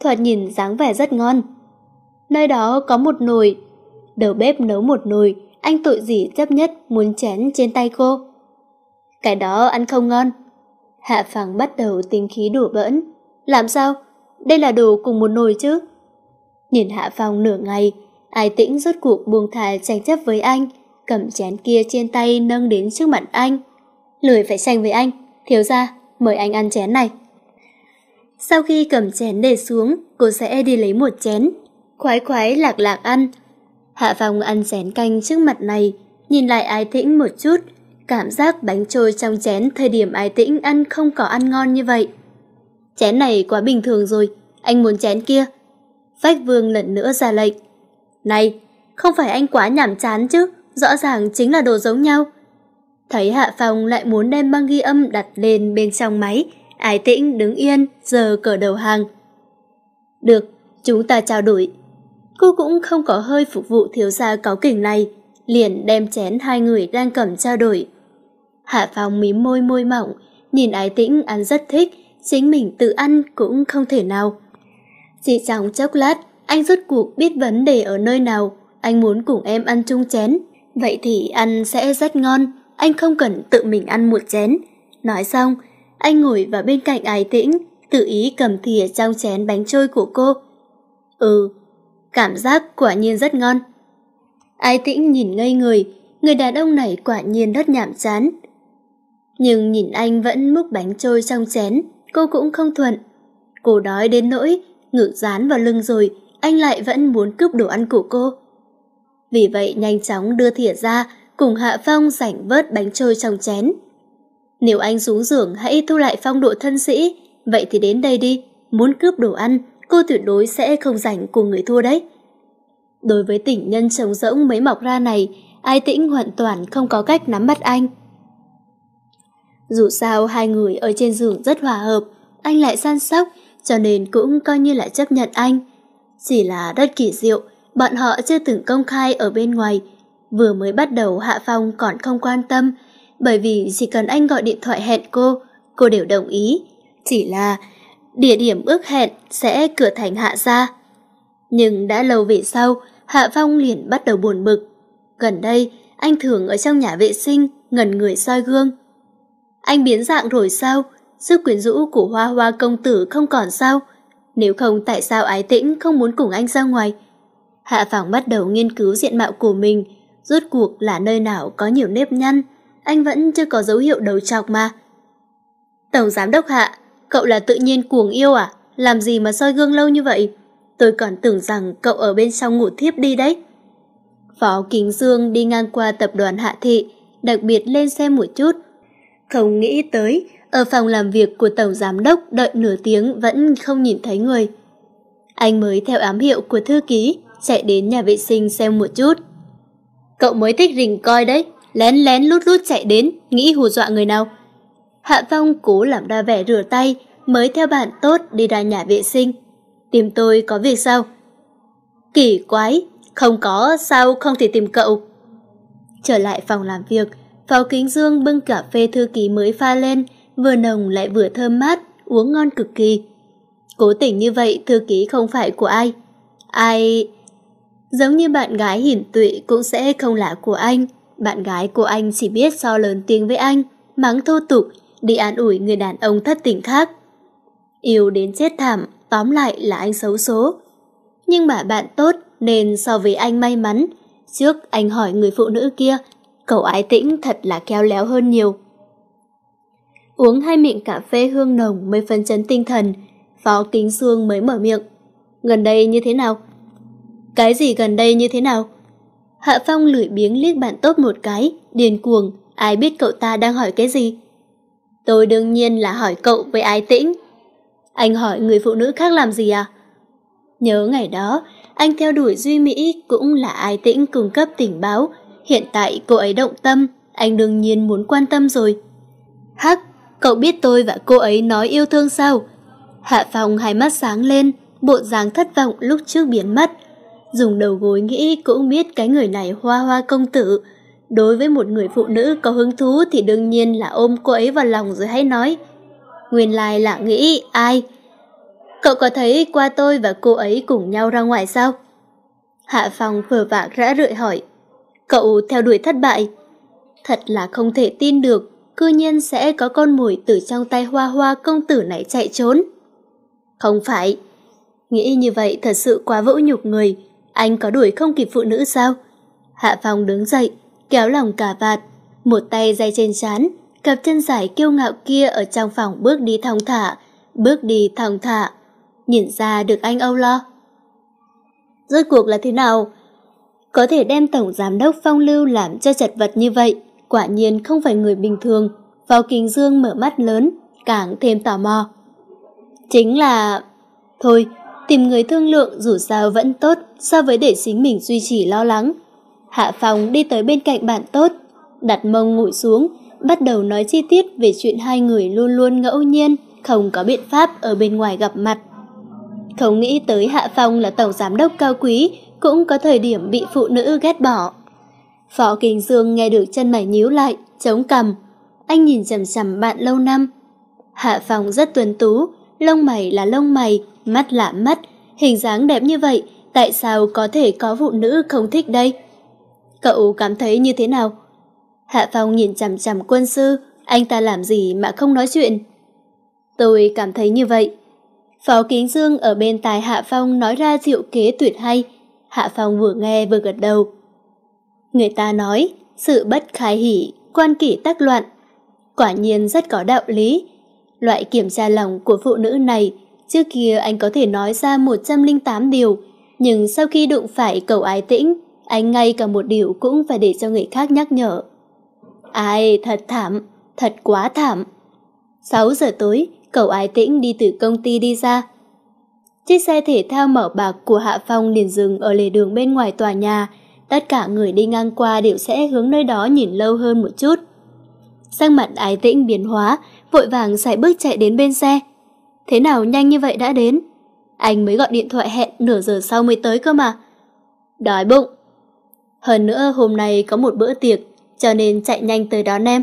Thoạt nhìn dáng vẻ rất ngon. Nơi đó có một nồi, đầu bếp nấu một nồi, anh tội gì chấp nhất muốn chén trên tay cô. Cái đó ăn không ngon. Hạ Phàng bắt đầu tính khí đổ bỡn. Làm sao? Đây là đồ cùng một nồi chứ. Nhìn Hạ Phong nửa ngày, Ai Tĩnh rốt cuộc buông thả tranh chấp với anh, cầm chén kia trên tay nâng đến trước mặt anh. Lười phải tranh với anh, thiếu ra, mời anh ăn chén này. Sau khi cầm chén để xuống, cô sẽ đi lấy một chén, khoái khoái lạc lạc ăn. Hạ Phong ăn chén canh trước mặt này, nhìn lại Ai Tĩnh một chút, Cảm giác bánh trôi trong chén thời điểm ai tĩnh ăn không có ăn ngon như vậy. Chén này quá bình thường rồi, anh muốn chén kia. Phách vương lần nữa ra lệnh. Này, không phải anh quá nhảm chán chứ, rõ ràng chính là đồ giống nhau. Thấy Hạ Phong lại muốn đem băng ghi âm đặt lên bên trong máy, ái tĩnh đứng yên, giờ cởi đầu hàng. Được, chúng ta trao đổi. Cô cũng không có hơi phục vụ thiếu gia cáu kỉnh này, liền đem chén hai người đang cầm trao đổi. Hạ Phong mím môi môi mỏng, nhìn ái tĩnh ăn rất thích, chính mình tự ăn cũng không thể nào. Chỉ trong chốc lát, anh rốt cuộc biết vấn đề ở nơi nào, anh muốn cùng em ăn chung chén, vậy thì ăn sẽ rất ngon, anh không cần tự mình ăn một chén. Nói xong, anh ngồi vào bên cạnh ái tĩnh, tự ý cầm thìa trong chén bánh trôi của cô. Ừ, cảm giác quả nhiên rất ngon. Ái tĩnh nhìn ngây người, người đàn ông này quả nhiên rất nhảm chán. Nhưng nhìn anh vẫn múc bánh trôi trong chén, cô cũng không thuận. Cô đói đến nỗi, ngự dán vào lưng rồi, anh lại vẫn muốn cướp đồ ăn của cô. Vì vậy nhanh chóng đưa thìa ra, cùng Hạ Phong rảnh vớt bánh trôi trong chén. Nếu anh xuống giường hãy thu lại phong độ thân sĩ, vậy thì đến đây đi, muốn cướp đồ ăn, cô tuyệt đối sẽ không rảnh của người thua đấy. Đối với tình nhân trống rỗng mới mọc ra này, Ai Tĩnh hoàn toàn không có cách nắm bắt anh. Dù sao hai người ở trên giường rất hòa hợp, anh lại săn sóc, cho nên cũng coi như là chấp nhận anh. Chỉ là rất kỳ diệu, bọn họ chưa từng công khai ở bên ngoài. Vừa mới bắt đầu Hạ Phong còn không quan tâm, bởi vì chỉ cần anh gọi điện thoại hẹn cô, cô đều đồng ý. Chỉ là địa điểm ước hẹn sẽ cửa thành hạ ra. Nhưng đã lâu về sau, Hạ Phong liền bắt đầu buồn bực. Gần đây, anh thường ở trong nhà vệ sinh, ngần người soi gương. Anh biến dạng rồi sao? Sức quyến rũ của hoa hoa công tử không còn sao? Nếu không tại sao ái tĩnh không muốn cùng anh ra ngoài? Hạ Phong bắt đầu nghiên cứu diện mạo của mình, rốt cuộc là nơi nào có nhiều nếp nhăn, anh vẫn chưa có dấu hiệu đầu trọc mà. Tổng giám đốc Hạ, cậu là tự nhiên cuồng yêu à? Làm gì mà soi gương lâu như vậy? tôi còn tưởng rằng cậu ở bên sau ngủ thiếp đi đấy. Phó Kính Dương đi ngang qua tập đoàn Hạ Thị, đặc biệt lên xe một chút. Không nghĩ tới, ở phòng làm việc của Tổng Giám Đốc đợi nửa tiếng vẫn không nhìn thấy người. Anh mới theo ám hiệu của thư ký, chạy đến nhà vệ sinh xem một chút. Cậu mới thích rình coi đấy, lén lén lút lút chạy đến, nghĩ hù dọa người nào. Hạ Phong cố làm ra vẻ rửa tay, mới theo bạn tốt đi ra nhà vệ sinh tìm tôi có việc sao? Kỳ quái, không có, sao không thể tìm cậu? Trở lại phòng làm việc, Pháo Kính Dương bưng cà phê thư ký mới pha lên, vừa nồng lại vừa thơm mát, uống ngon cực kỳ. Cố tình như vậy thư ký không phải của ai. Ai... Giống như bạn gái hiển tụy cũng sẽ không là của anh. Bạn gái của anh chỉ biết so lớn tiếng với anh, mắng thô tục, đi an ủi người đàn ông thất tình khác. Yêu đến chết thảm, tóm lại là anh xấu số. Nhưng mà bạn tốt nên so với anh may mắn. Trước anh hỏi người phụ nữ kia, cậu ái tĩnh thật là khéo léo hơn nhiều. Uống hai miệng cà phê hương nồng mới phân chấn tinh thần, Phó Kính xương mới mở miệng. Gần đây như thế nào? Cái gì gần đây như thế nào? Hạ Phong lười biếng liếc bạn tốt một cái, điền cuồng, ai biết cậu ta đang hỏi cái gì? Tôi đương nhiên là hỏi cậu với ái tĩnh. Anh hỏi người phụ nữ khác làm gì à? Nhớ ngày đó, anh theo đuổi Duy Mỹ cũng là ai tĩnh cung cấp tình báo. Hiện tại cô ấy động tâm, anh đương nhiên muốn quan tâm rồi. Hắc, cậu biết tôi và cô ấy nói yêu thương sao? Hạ phòng hai mắt sáng lên, bộ dáng thất vọng lúc trước biến mất. Dùng đầu gối nghĩ cũng biết cái người này hoa hoa công tử. Đối với một người phụ nữ có hứng thú thì đương nhiên là ôm cô ấy vào lòng rồi hãy nói nguyên lai là nghĩ ai. Cậu có thấy qua tôi và cô ấy cùng nhau ra ngoài sao? Hạ Phong vừa vạc rã rượi hỏi. Cậu theo đuổi thất bại. Thật là không thể tin được, cư nhiên sẽ có con mồi từ trong tay hoa hoa công tử này chạy trốn. Không phải. Nghĩ như vậy thật sự quá vỗ nhục người. Anh có đuổi không kịp phụ nữ sao? Hạ Phong đứng dậy, kéo lòng cà vạt, một tay dây trên chán, cặp chân dài kiêu ngạo kia ở trong phòng bước đi thong thả, bước đi thong thả. Nhìn ra được anh âu lo. Rốt cuộc là thế nào? Có thể đem Tổng Giám đốc Phong Lưu làm cho chật vật như vậy, quả nhiên không phải người bình thường. vào Kinh Dương mở mắt lớn, càng thêm tò mò. Chính là... Thôi, tìm người thương lượng dù sao vẫn tốt so với để chính mình duy trì lo lắng. Hạ Phong đi tới bên cạnh bạn tốt, đặt mông ngồi xuống, bắt đầu nói chi tiết về chuyện hai người luôn luôn ngẫu nhiên, không có biện pháp ở bên ngoài gặp mặt. Không nghĩ tới Hạ Phong là tổng giám đốc cao quý, cũng có thời điểm bị phụ nữ ghét bỏ. Phó Kinh Dương nghe được chân mày nhíu lại, chống cằm. Anh nhìn chằm chằm bạn lâu năm. Hạ Phong rất tuấn tú, lông mày là lông mày, mắt là mắt, hình dáng đẹp như vậy, tại sao có thể có phụ nữ không thích đây? Cậu cảm thấy như thế nào? Hạ Phong nhìn chằm chằm quân sư, anh ta làm gì mà không nói chuyện. Tôi cảm thấy như vậy. Phó Kính Dương ở bên tài Hạ Phong nói ra diệu kế tuyệt hay. Hạ Phong vừa nghe vừa gật đầu. Người ta nói, sự bất khai hỉ quan kỷ tác loạn. Quả nhiên rất có đạo lý. Loại kiểm tra lòng của phụ nữ này, trước kia anh có thể nói ra một trăm linh tám điều, nhưng sau khi đụng phải cầu ái tĩnh, anh ngay cả một điều cũng phải để cho người khác nhắc nhở. Ai, thật thảm, thật quá thảm. sáu giờ tối, cậu ái tĩnh đi từ công ty đi ra. Chiếc xe thể thao mở bạc của Hạ Phong liền dừng ở lề đường bên ngoài tòa nhà. Tất cả người đi ngang qua đều sẽ hướng nơi đó nhìn lâu hơn một chút. Sang mặt ái tĩnh biến hóa, vội vàng sải bước chạy đến bên xe. Thế nào nhanh như vậy đã đến? Anh mới gọi điện thoại hẹn nửa giờ sau mới tới cơ mà. Đói bụng. Hơn nữa hôm nay có một bữa tiệc cho nên chạy nhanh tới đón em.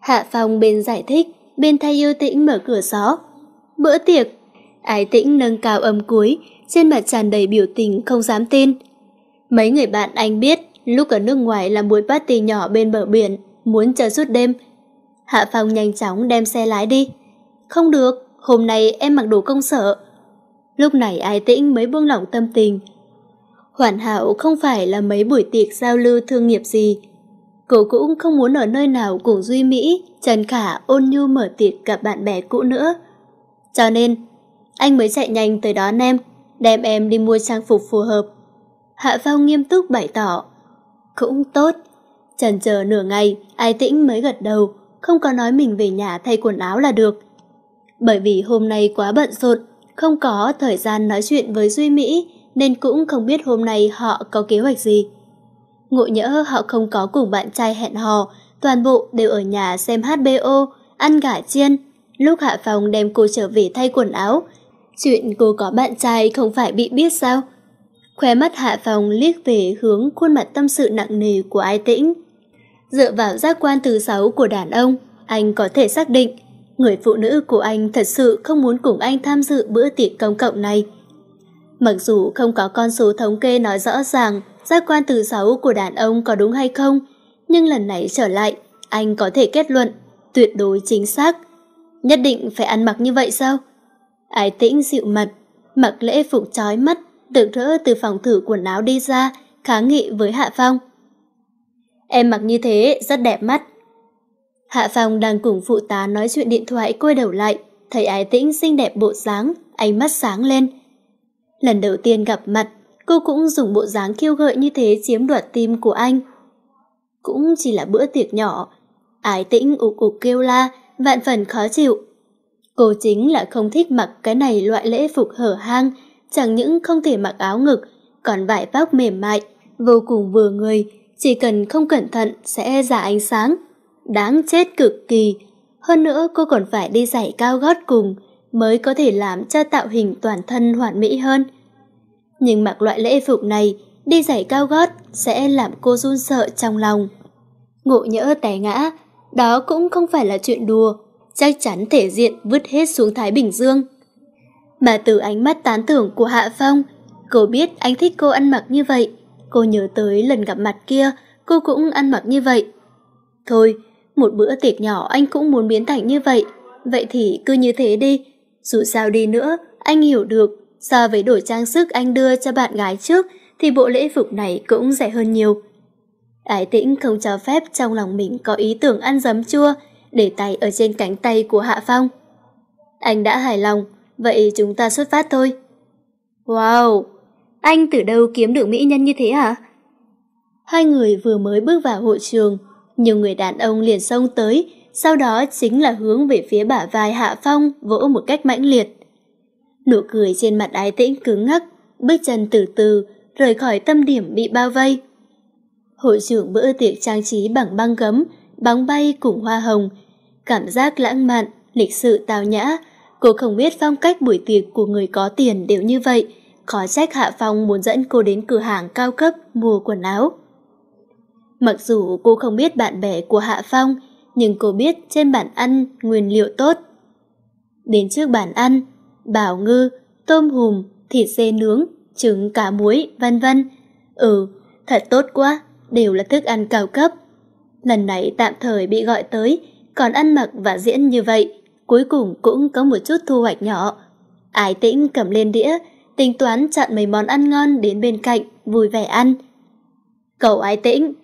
Hạ Phong bên giải thích, bên thay yêu tĩnh mở cửa gió. Bữa tiệc, ái tĩnh nâng cao âm cuối, trên mặt tràn đầy biểu tình không dám tin. Mấy người bạn anh biết, lúc ở nước ngoài làm buổi party nhỏ bên bờ biển, muốn chờ suốt đêm. Hạ Phong nhanh chóng đem xe lái đi. Không được, hôm nay em mặc đủ công sở. Lúc này ái tĩnh mới buông lỏng tâm tình. Hoàn hảo không phải là mấy buổi tiệc giao lưu thương nghiệp gì, Cô cũng không muốn ở nơi nào cùng Duy Mỹ, Trần Khả ôn nhu mở tiệc gặp bạn bè cũ nữa. Cho nên, anh mới chạy nhanh tới đón em, đem em đi mua trang phục phù hợp. Hạ Phong nghiêm túc bày tỏ. Cũng tốt. Trần chờ nửa ngày, ai tĩnh mới gật đầu, không có nói mình về nhà thay quần áo là được. Bởi vì hôm nay quá bận rộn, không có thời gian nói chuyện với Duy Mỹ, nên cũng không biết hôm nay họ có kế hoạch gì ngộ nhỡ họ không có cùng bạn trai hẹn hò, toàn bộ đều ở nhà xem HBO, ăn gà chiên. Lúc Hạ Phòng đem cô trở về thay quần áo, chuyện cô có bạn trai không phải bị biết sao? Khóe mắt Hạ Phòng liếc về hướng khuôn mặt tâm sự nặng nề của Ai Tĩnh. Dựa vào giác quan thứ sáu của đàn ông, anh có thể xác định người phụ nữ của anh thật sự không muốn cùng anh tham dự bữa tiệc công cộng này. Mặc dù không có con số thống kê nói rõ ràng giác quan từ sáu của đàn ông có đúng hay không, nhưng lần này trở lại, anh có thể kết luận, tuyệt đối chính xác. Nhất định phải ăn mặc như vậy sao? Ái tĩnh dịu mật mặc lễ phục trói mắt, được rỡ từ phòng thử quần áo đi ra, kháng nghị với Hạ Phong. Em mặc như thế rất đẹp mắt. Hạ Phong đang cùng phụ tá nói chuyện điện thoại quay đầu lại, thấy ái tĩnh xinh đẹp bộ dáng, ánh mắt sáng lên. Lần đầu tiên gặp mặt, cô cũng dùng bộ dáng khiêu gợi như thế chiếm đoạt tim của anh. Cũng chỉ là bữa tiệc nhỏ, ái tĩnh ục ục kêu la, vạn phần khó chịu. Cô chính là không thích mặc cái này loại lễ phục hở hang, chẳng những không thể mặc áo ngực, còn vải vóc mềm mại, vô cùng vừa người, chỉ cần không cẩn thận sẽ giả ánh sáng. Đáng chết cực kỳ, hơn nữa cô còn phải đi giày cao gót cùng mới có thể làm cho tạo hình toàn thân hoàn mỹ hơn nhưng mặc loại lễ phục này, đi giày cao gót sẽ làm cô run sợ trong lòng. Ngộ nhỡ té ngã, đó cũng không phải là chuyện đùa, chắc chắn thể diện vứt hết xuống Thái Bình Dương. Mà từ ánh mắt tán thưởng của Hạ Phong, cô biết anh thích cô ăn mặc như vậy. Cô nhớ tới lần gặp mặt kia, cô cũng ăn mặc như vậy. Thôi, một bữa tiệc nhỏ anh cũng muốn biến thành như vậy, vậy thì cứ như thế đi. Dù sao đi nữa, anh hiểu được So với đồ trang sức anh đưa cho bạn gái trước, thì bộ lễ phục này cũng rẻ hơn nhiều. Ái tĩnh không cho phép trong lòng mình có ý tưởng ăn giấm chua, để tay ở trên cánh tay của Hạ Phong. Anh đã hài lòng, vậy chúng ta xuất phát thôi. Wow, anh từ đâu kiếm được mỹ nhân như thế hả? Hai người vừa mới bước vào hội trường, nhiều người đàn ông liền xông tới, sau đó chính là hướng về phía bả vai Hạ Phong vỗ một cách mãnh liệt. Nụ cười trên mặt ái tĩnh cứng ngắc, bước chân từ từ, rời khỏi tâm điểm bị bao vây. Hội trưởng bữa tiệc trang trí bằng băng gấm, bóng bay cùng hoa hồng. Cảm giác lãng mạn, lịch sự tào nhã. Cô không biết phong cách buổi tiệc của người có tiền đều như vậy. Khó trách Hạ Phong muốn dẫn cô đến cửa hàng cao cấp mua quần áo. Mặc dù cô không biết bạn bè của Hạ Phong, nhưng cô biết trên bàn ăn nguyên liệu tốt. Đến trước bàn ăn, bảo ngư, tôm hùm, thịt dê nướng, trứng cá muối, vân vân. Ừ, thật tốt quá, đều là thức ăn cao cấp. Lần này tạm thời bị gọi tới, còn ăn mặc và diễn như vậy, cuối cùng cũng có một chút thu hoạch nhỏ. Ái tĩnh cầm lên đĩa, tính toán chặn mấy món ăn ngon đến bên cạnh, vui vẻ ăn. Cậu ái tĩnh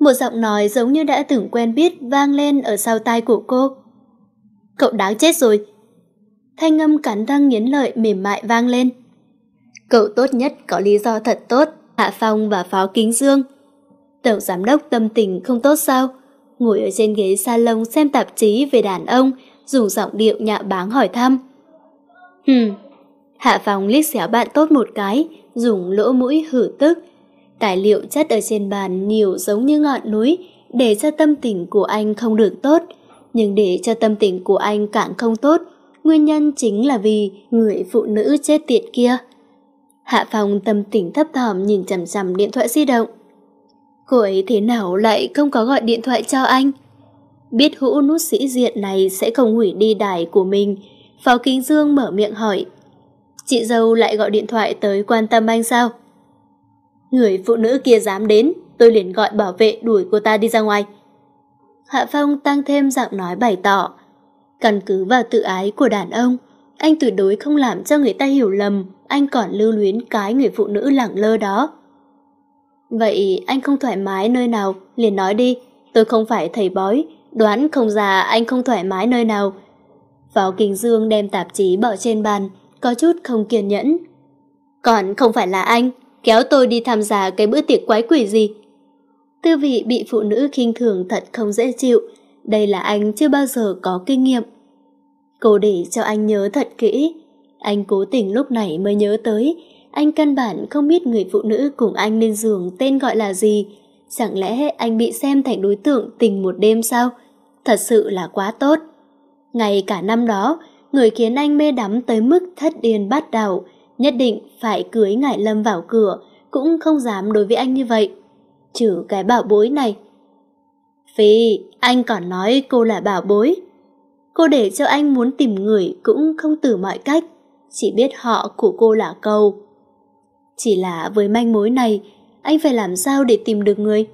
Một giọng nói giống như đã từng quen biết vang lên ở sau tai của cô. Cậu đáng chết rồi, thanh âm cắn răng nghiến lợi mềm mại vang lên. Cậu tốt nhất có lý do thật tốt, Hạ Phong và Pháo Kính Dương. Tổng giám đốc tâm tình không tốt sao? Ngồi ở trên ghế salon xem tạp chí về đàn ông, dùng giọng điệu nhạ báng hỏi thăm. Hừm, Hạ Phong liếc xéo bạn tốt một cái, dùng lỗ mũi hử tức. Tài liệu chất ở trên bàn nhiều giống như ngọn núi, để cho tâm tình của anh không được tốt. Nhưng để cho tâm tình của anh càng không tốt, nguyên nhân chính là vì người phụ nữ chết tiệt kia. Hạ Phong tâm tình thấp thỏm nhìn chằm chằm điện thoại di động. Cô ấy thế nào lại không có gọi điện thoại cho anh? Biết hũ nút sĩ diện này sẽ không hủy đi đài của mình, Phó Kính Dương mở miệng hỏi. Chị dâu lại gọi điện thoại tới quan tâm anh sao? Người phụ nữ kia dám đến, tôi liền gọi bảo vệ đuổi cô ta đi ra ngoài. Hạ Phong tăng thêm giọng nói bày tỏ, Căn cứ vào tự ái của đàn ông, anh tuyệt đối không làm cho người ta hiểu lầm anh còn lưu luyến cái người phụ nữ lẳng lơ đó. Vậy anh không thoải mái nơi nào, liền nói đi, tôi không phải thầy bói, đoán không già anh không thoải mái nơi nào. Pháo Kinh Dương đem tạp chí bỏ trên bàn, có chút không kiên nhẫn. Còn không phải là anh, kéo tôi đi tham gia cái bữa tiệc quái quỷ gì. Tư vị bị phụ nữ khinh thường thật không dễ chịu, đây là anh chưa bao giờ có kinh nghiệm. Cô để cho anh nhớ thật kỹ, anh cố tình lúc này mới nhớ tới, anh căn bản không biết người phụ nữ cùng anh lên giường tên gọi là gì, chẳng lẽ anh bị xem thành đối tượng tình một đêm sao? Thật sự là quá tốt. Ngày cả năm đó, người khiến anh mê đắm tới mức thất điên bắt đầu nhất định phải cưới ngải lâm vào cửa, cũng không dám đối với anh như vậy. Trừ cái bảo bối này, vì anh còn nói cô là bảo bối. Cô để cho anh muốn tìm người cũng không từ mọi cách, chỉ biết họ của cô là câu. Chỉ là với manh mối này, anh phải làm sao để tìm được người?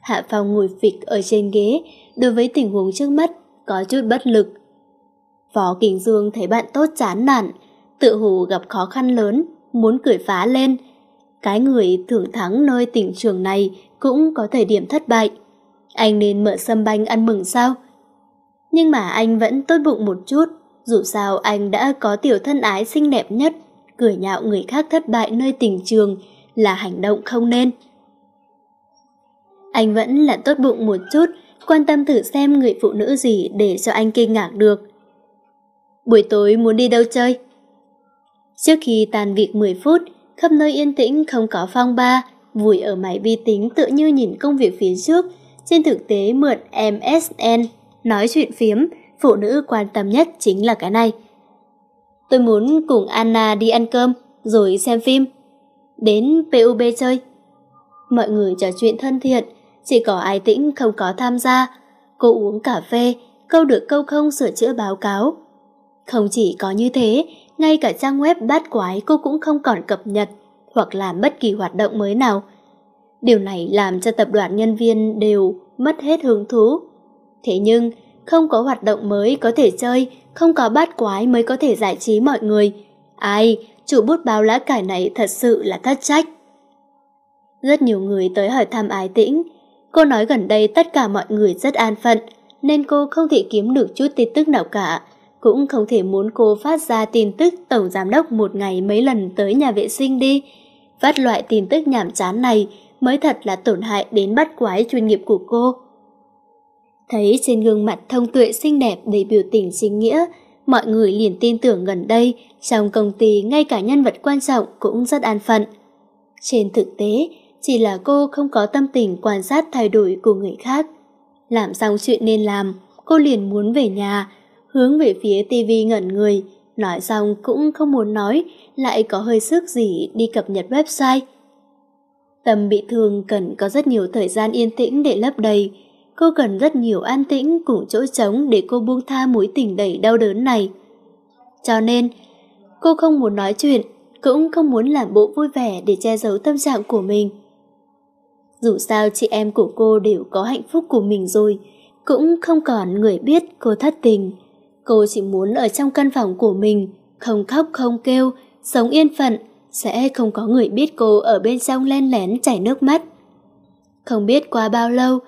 Hạ Phong ngồi phịch ở trên ghế, đối với tình huống trước mắt, có chút bất lực. Phó Kình Dương thấy bạn tốt chán nản, tự hù gặp khó khăn lớn, muốn cười phá lên. Cái người thường thắng nơi tỉnh trường này cũng có thời điểm thất bại anh nên mượn sâm banh ăn mừng sao? Nhưng mà anh vẫn tốt bụng một chút, dù sao anh đã có tiểu thân ái xinh đẹp nhất, cười nhạo người khác thất bại nơi tình trường là hành động không nên. Anh vẫn là tốt bụng một chút, quan tâm thử xem người phụ nữ gì để cho anh kinh ngạc được. Buổi tối muốn đi đâu chơi? Trước khi tàn việc mười phút, khắp nơi yên tĩnh không có phong ba, vùi ở máy vi tính tự như nhìn công việc phía trước, trên thực tế mượn MSN, nói chuyện phiếm, phụ nữ quan tâm nhất chính là cái này. Tôi muốn cùng Anna đi ăn cơm, rồi xem phim. Đến PUB chơi. Mọi người trò chuyện thân thiện, chỉ có ai tĩnh không có tham gia. Cô uống cà phê, câu được câu không sửa chữa báo cáo. Không chỉ có như thế, ngay cả trang web bát quái cô cũng không còn cập nhật hoặc làm bất kỳ hoạt động mới nào. Điều này làm cho tập đoàn nhân viên đều mất hết hứng thú. Thế nhưng, không có hoạt động mới có thể chơi, không có bát quái mới có thể giải trí mọi người. Ai, chủ bút báo lá cải này thật sự là thất trách. Rất nhiều người tới hỏi thăm ái tĩnh. Cô nói gần đây tất cả mọi người rất an phận, nên cô không thể kiếm được chút tin tức nào cả. Cũng không thể muốn cô phát ra tin tức Tổng Giám đốc một ngày mấy lần tới nhà vệ sinh đi. Phát loại tin tức nhảm chán này mới thật là tổn hại đến bắt quái chuyên nghiệp của cô. Thấy trên gương mặt thông tuệ xinh đẹp đầy biểu tình chính nghĩa, mọi người liền tin tưởng gần đây trong công ty ngay cả nhân vật quan trọng cũng rất an phận. Trên thực tế, chỉ là cô không có tâm tình quan sát thay đổi của người khác. Làm xong chuyện nên làm, cô liền muốn về nhà, hướng về phía tivi ngẩn người, nói xong cũng không muốn nói, lại có hơi sức gì đi cập nhật website. Tâm bị thương cần có rất nhiều thời gian yên tĩnh để lấp đầy. Cô cần rất nhiều an tĩnh cùng chỗ trống để cô buông tha mối tình đầy đau đớn này. Cho nên, cô không muốn nói chuyện, cũng không muốn làm bộ vui vẻ để che giấu tâm trạng của mình. Dù sao chị em của cô đều có hạnh phúc của mình rồi, cũng không còn người biết cô thất tình. Cô chỉ muốn ở trong căn phòng của mình, không khóc không kêu, sống yên phận sẽ không có người biết cô ở bên trong len lén chảy nước mắt. Không biết qua bao lâu,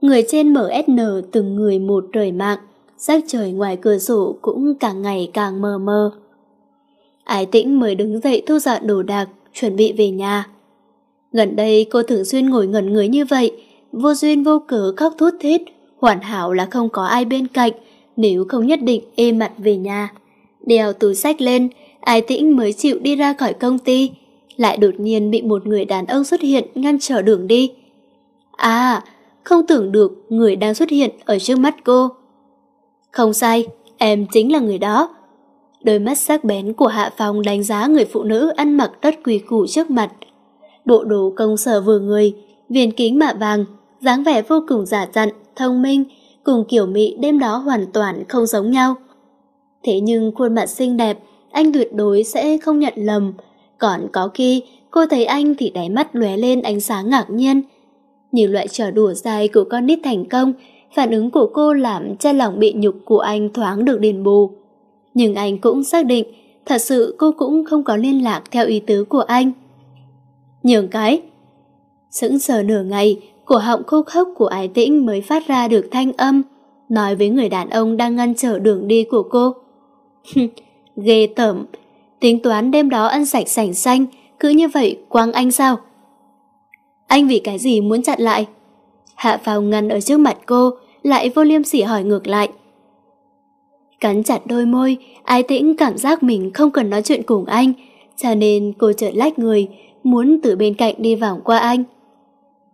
người trên MSN từng người một rời mạng, sắc trời ngoài cửa sổ cũng càng ngày càng mờ mờ. Ái tĩnh mới đứng dậy thu dọn đồ đạc, chuẩn bị về nhà. Gần đây cô thường xuyên ngồi ngẩn người như vậy, vô duyên vô cớ khóc thút thít, hoàn hảo là không có ai bên cạnh, nếu không nhất định ê mặt về nhà. Đeo túi sách lên, ai Tĩnh mới chịu đi ra khỏi công ty, lại đột nhiên bị một người đàn ông xuất hiện ngăn trở đường đi. À, không tưởng được người đang xuất hiện ở trước mắt cô. Không sai, em chính là người đó. Đôi mắt sắc bén của Hạ Phong đánh giá người phụ nữ ăn mặc tất quỳ củ trước mặt. Bộ đồ công sở vừa người, viền kính mạ vàng, dáng vẻ vô cùng giả dặn, thông minh, cùng kiểu mị đêm đó hoàn toàn không giống nhau. Thế nhưng khuôn mặt xinh đẹp, anh tuyệt đối sẽ không nhận lầm. Còn có khi cô thấy anh thì đáy mắt lóe lên ánh sáng ngạc nhiên. Nhiều loại trò đùa dài của con nít thành công, phản ứng của cô làm cho lòng bị nhục của anh thoáng được đền bù. Nhưng anh cũng xác định, thật sự cô cũng không có liên lạc theo ý tứ của anh. Nhường cái. Sững sờ nửa ngày, cổ họng khô khốc của ái tĩnh mới phát ra được thanh âm, nói với người đàn ông đang ngăn trở đường đi của cô. ghê tởm. Tính toán đêm đó ăn sạch sảnh xanh, cứ như vậy quăng anh sao? Anh vì cái gì muốn chặn lại? Hạ vào ngăn ở trước mặt cô, lại vô liêm sỉ hỏi ngược lại. Cắn chặt đôi môi, ai tĩnh cảm giác mình không cần nói chuyện cùng anh, cho nên cô chợt lách người, muốn từ bên cạnh đi vòng qua anh.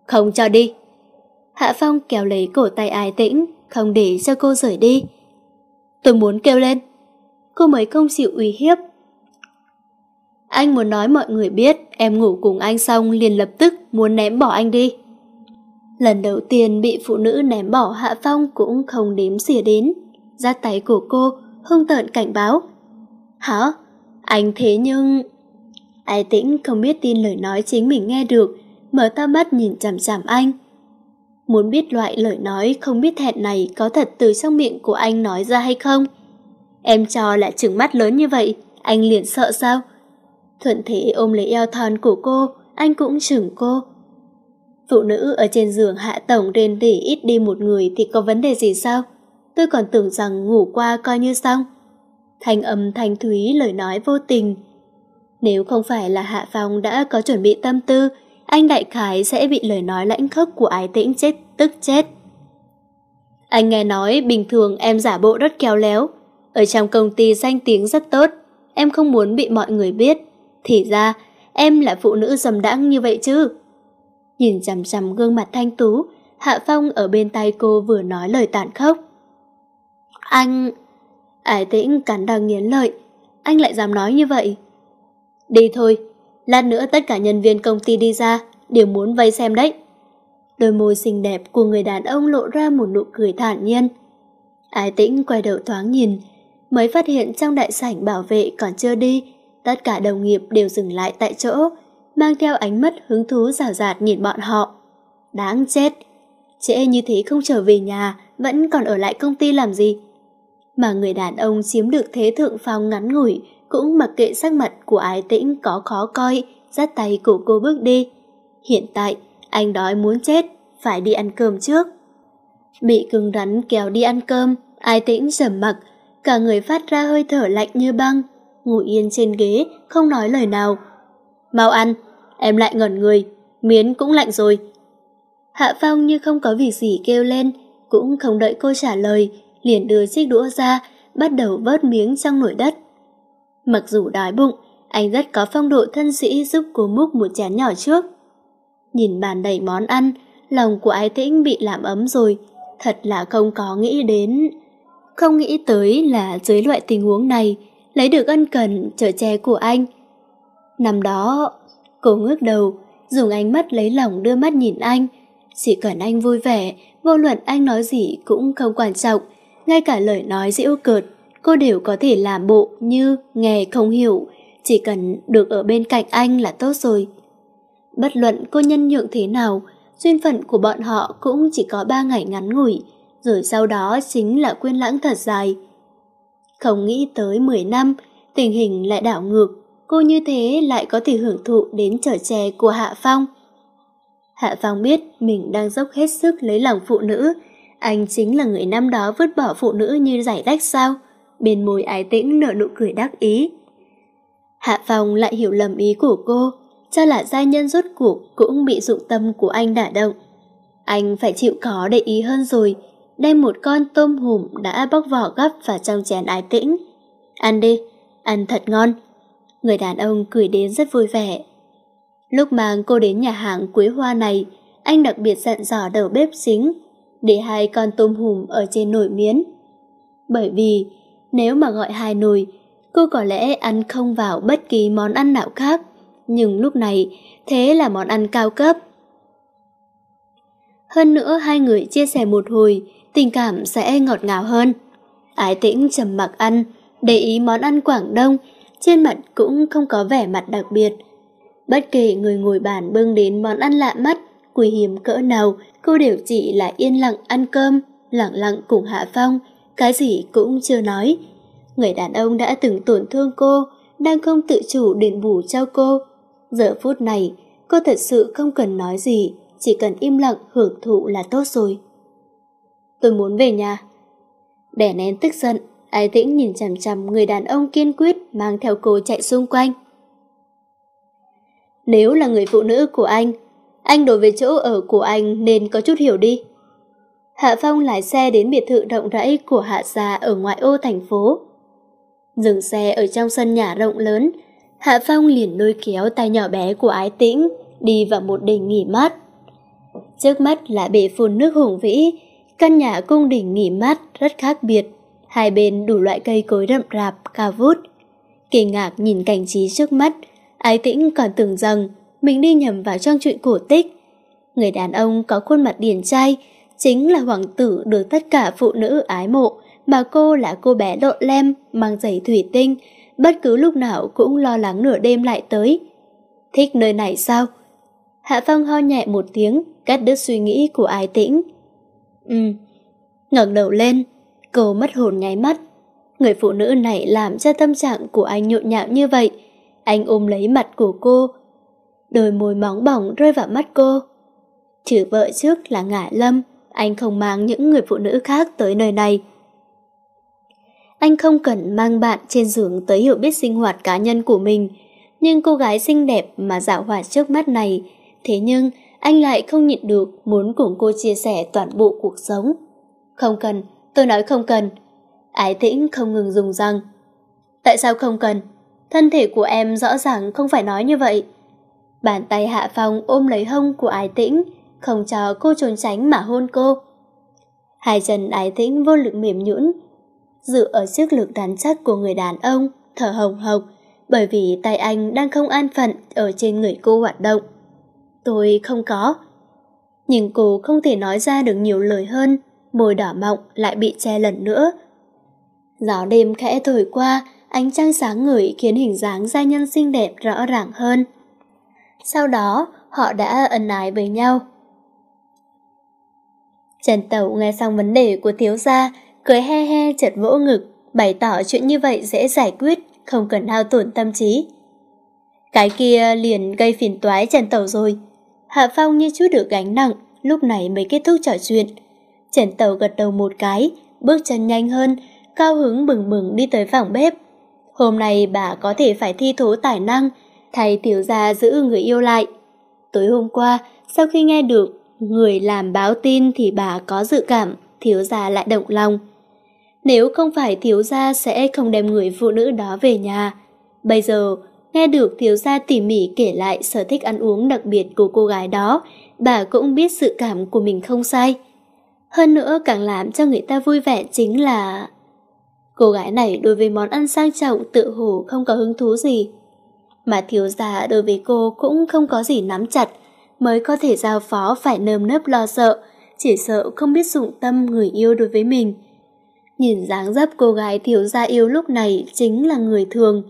Không cho đi. Hạ Phong kéo lấy cổ tay ai tĩnh, không để cho cô rời đi. Tôi muốn kêu lên cô mới không chịu uy hiếp. Anh muốn nói mọi người biết em ngủ cùng anh xong liền lập tức muốn ném bỏ anh đi. Lần đầu tiên bị phụ nữ ném bỏ Hạ Phong cũng không đếm xỉa đến. Ra tay của cô, hung tợn cảnh báo. Hả? Anh thế nhưng... Ai tĩnh không biết tin lời nói chính mình nghe được, mở to mắt nhìn chằm chằm anh. Muốn biết loại lời nói không biết hẹn này có thật từ trong miệng của anh nói ra hay không? Em cho là trừng mắt lớn như vậy, anh liền sợ sao? Thuận thế ôm lấy eo thon của cô, anh cũng chừng cô. Phụ nữ ở trên giường hạ tổng rên rỉ ít đi một người thì có vấn đề gì sao? Tôi còn tưởng rằng ngủ qua coi như xong. Thanh âm thanh thúy lời nói vô tình. Nếu không phải là Hạ Phong đã có chuẩn bị tâm tư, anh đại khái sẽ bị lời nói lãnh khốc của ái tĩnh chết tức chết. Anh nghe nói bình thường em giả bộ rất khéo léo, ở trong công ty danh tiếng rất tốt, em không muốn bị mọi người biết. Thì ra, em là phụ nữ dầm đãng như vậy chứ. Nhìn chằm chằm gương mặt thanh tú, Hạ Phong ở bên tay cô vừa nói lời tàn khốc. Anh... Ái tĩnh cắn đang nghiến lợi, anh lại dám nói như vậy. Đi thôi, lát nữa tất cả nhân viên công ty đi ra, đều muốn vây xem đấy. Đôi môi xinh đẹp của người đàn ông lộ ra một nụ cười thản nhiên. Ái tĩnh quay đầu thoáng nhìn, mới phát hiện trong đại sảnh bảo vệ còn chưa đi, tất cả đồng nghiệp đều dừng lại tại chỗ, mang theo ánh mắt hứng thú rào rạt nhìn bọn họ. Đáng chết! Trễ như thế không trở về nhà, vẫn còn ở lại công ty làm gì? Mà người đàn ông chiếm được thế thượng phao ngắn ngủi, cũng mặc kệ sắc mặt của ái tĩnh có khó coi, dắt tay của cô bước đi. Hiện tại, anh đói muốn chết, phải đi ăn cơm trước. Bị cứng rắn kéo đi ăn cơm, ái tĩnh trầm mặc cả người phát ra hơi thở lạnh như băng, ngồi yên trên ghế, không nói lời nào. Mau ăn, em lại ngẩn người, miến cũng lạnh rồi. Hạ Phong như không có việc gì kêu lên, cũng không đợi cô trả lời, liền đưa chiếc đũa ra, bắt đầu vớt miếng trong nồi đất. Mặc dù đói bụng, anh rất có phong độ thân sĩ giúp cô múc một chén nhỏ trước. Nhìn bàn đầy món ăn, lòng của ái tĩnh bị làm ấm rồi, thật là không có nghĩ đến không nghĩ tới là dưới loại tình huống này lấy được ân cần chở che của anh. Năm đó, cô ngước đầu, dùng ánh mắt lấy lòng đưa mắt nhìn anh. Chỉ cần anh vui vẻ, vô luận anh nói gì cũng không quan trọng, ngay cả lời nói giễu cợt, cô đều có thể làm bộ như nghe không hiểu, chỉ cần được ở bên cạnh anh là tốt rồi. Bất luận cô nhân nhượng thế nào, duyên phận của bọn họ cũng chỉ có ba ngày ngắn ngủi, rồi sau đó chính là quên lãng thật dài. Không nghĩ tới 10 năm, tình hình lại đảo ngược, cô như thế lại có thể hưởng thụ đến trở tre của Hạ Phong. Hạ Phong biết mình đang dốc hết sức lấy lòng phụ nữ, anh chính là người năm đó vứt bỏ phụ nữ như giải rách sao? Bên môi ái tĩnh nở nụ cười đắc ý. Hạ Phong lại hiểu lầm ý của cô, cho là gia nhân rốt cuộc cũng bị dụng tâm của anh đả động. Anh phải chịu khó để ý hơn rồi, đem một con tôm hùm đã bóc vỏ gấp vào trong chén ái tĩnh. Ăn đi, ăn thật ngon. Người đàn ông cười đến rất vui vẻ. Lúc mang cô đến nhà hàng Quế Hoa này, anh đặc biệt dặn dò đầu bếp xính để hai con tôm hùm ở trên nồi miến. Bởi vì nếu mà gọi hai nồi, cô có lẽ ăn không vào bất kỳ món ăn nào khác. Nhưng lúc này, thế là món ăn cao cấp. Hơn nữa hai người chia sẻ một hồi, tình cảm sẽ ngọt ngào hơn. Ái tĩnh trầm mặc ăn, để ý món ăn Quảng Đông, trên mặt cũng không có vẻ mặt đặc biệt. Bất kể người ngồi bàn bưng đến món ăn lạ mắt, quý hiếm cỡ nào, cô đều chỉ là yên lặng ăn cơm, lặng lặng cùng Hạ Phong, cái gì cũng chưa nói. Người đàn ông đã từng tổn thương cô, đang không tự chủ đền bù cho cô. Giờ phút này, cô thật sự không cần nói gì, chỉ cần im lặng hưởng thụ là tốt rồi tôi muốn về nhà. Đẻ nén tức giận, Ái Tĩnh nhìn chằm chằm người đàn ông kiên quyết mang theo cô chạy xung quanh. Nếu là người phụ nữ của anh, anh đối với chỗ ở của anh nên có chút hiểu đi. Hạ Phong lái xe đến biệt thự rộng rãi của Hạ Gia ở ngoại ô thành phố. Dừng xe ở trong sân nhà rộng lớn, Hạ Phong liền lôi kéo tay nhỏ bé của Ái Tĩnh đi vào một đình nghỉ mát. Trước mắt là bể phun nước hùng vĩ Căn nhà cung đình nghỉ mát rất khác biệt, hai bên đủ loại cây cối rậm rạp, cao vút. Kỳ ngạc nhìn cảnh trí trước mắt, ái tĩnh còn tưởng rằng mình đi nhầm vào trong chuyện cổ tích. Người đàn ông có khuôn mặt điển trai, chính là hoàng tử được tất cả phụ nữ ái mộ, mà cô là cô bé độ lem, mang giày thủy tinh, bất cứ lúc nào cũng lo lắng nửa đêm lại tới. Thích nơi này sao? Hạ Phong ho nhẹ một tiếng, cắt đứt suy nghĩ của ái tĩnh. Ừ. ngẩng đầu lên, cô mất hồn nháy mắt. Người phụ nữ này làm cho tâm trạng của anh nhộn nhạo như vậy. Anh ôm lấy mặt của cô. Đôi môi móng bỏng rơi vào mắt cô. Trừ vợ trước là ngả lâm, anh không mang những người phụ nữ khác tới nơi này. Anh không cần mang bạn trên giường tới hiểu biết sinh hoạt cá nhân của mình, nhưng cô gái xinh đẹp mà dạo hoạt trước mắt này, thế nhưng anh lại không nhịn được muốn cùng cô chia sẻ toàn bộ cuộc sống. Không cần, tôi nói không cần. Ái tĩnh không ngừng dùng răng. Tại sao không cần? Thân thể của em rõ ràng không phải nói như vậy. Bàn tay Hạ Phong ôm lấy hông của ái tĩnh, không cho cô trốn tránh mà hôn cô. Hai chân ái tĩnh vô lực mềm nhũn, dựa ở sức lực đàn chắc của người đàn ông, thở hồng hộc, bởi vì tay anh đang không an phận ở trên người cô hoạt động tôi không có. Nhưng cô không thể nói ra được nhiều lời hơn, môi đỏ mọng lại bị che lần nữa. Gió đêm khẽ thổi qua, ánh trăng sáng ngửi khiến hình dáng gia nhân xinh đẹp rõ ràng hơn. Sau đó, họ đã ân ái với nhau. Trần Tẩu nghe xong vấn đề của thiếu gia, cười he he chật vỗ ngực, bày tỏ chuyện như vậy dễ giải quyết, không cần hao tổn tâm trí. Cái kia liền gây phiền toái Trần Tẩu rồi, Hạ Phong như chút được gánh nặng, lúc này mới kết thúc trò chuyện. Trần Tàu gật đầu một cái, bước chân nhanh hơn, cao hứng bừng bừng đi tới phòng bếp. Hôm nay bà có thể phải thi thố tài năng, thầy tiểu gia giữ người yêu lại. Tối hôm qua, sau khi nghe được người làm báo tin thì bà có dự cảm thiếu gia lại động lòng. Nếu không phải thiếu gia sẽ không đem người phụ nữ đó về nhà. Bây giờ Nghe được thiếu gia tỉ mỉ kể lại sở thích ăn uống đặc biệt của cô gái đó, bà cũng biết sự cảm của mình không sai. Hơn nữa càng làm cho người ta vui vẻ chính là... Cô gái này đối với món ăn sang trọng tự hủ không có hứng thú gì. Mà thiếu gia đối với cô cũng không có gì nắm chặt, mới có thể giao phó phải nơm nớp lo sợ, chỉ sợ không biết dụng tâm người yêu đối với mình. Nhìn dáng dấp cô gái thiếu gia yêu lúc này chính là người thường,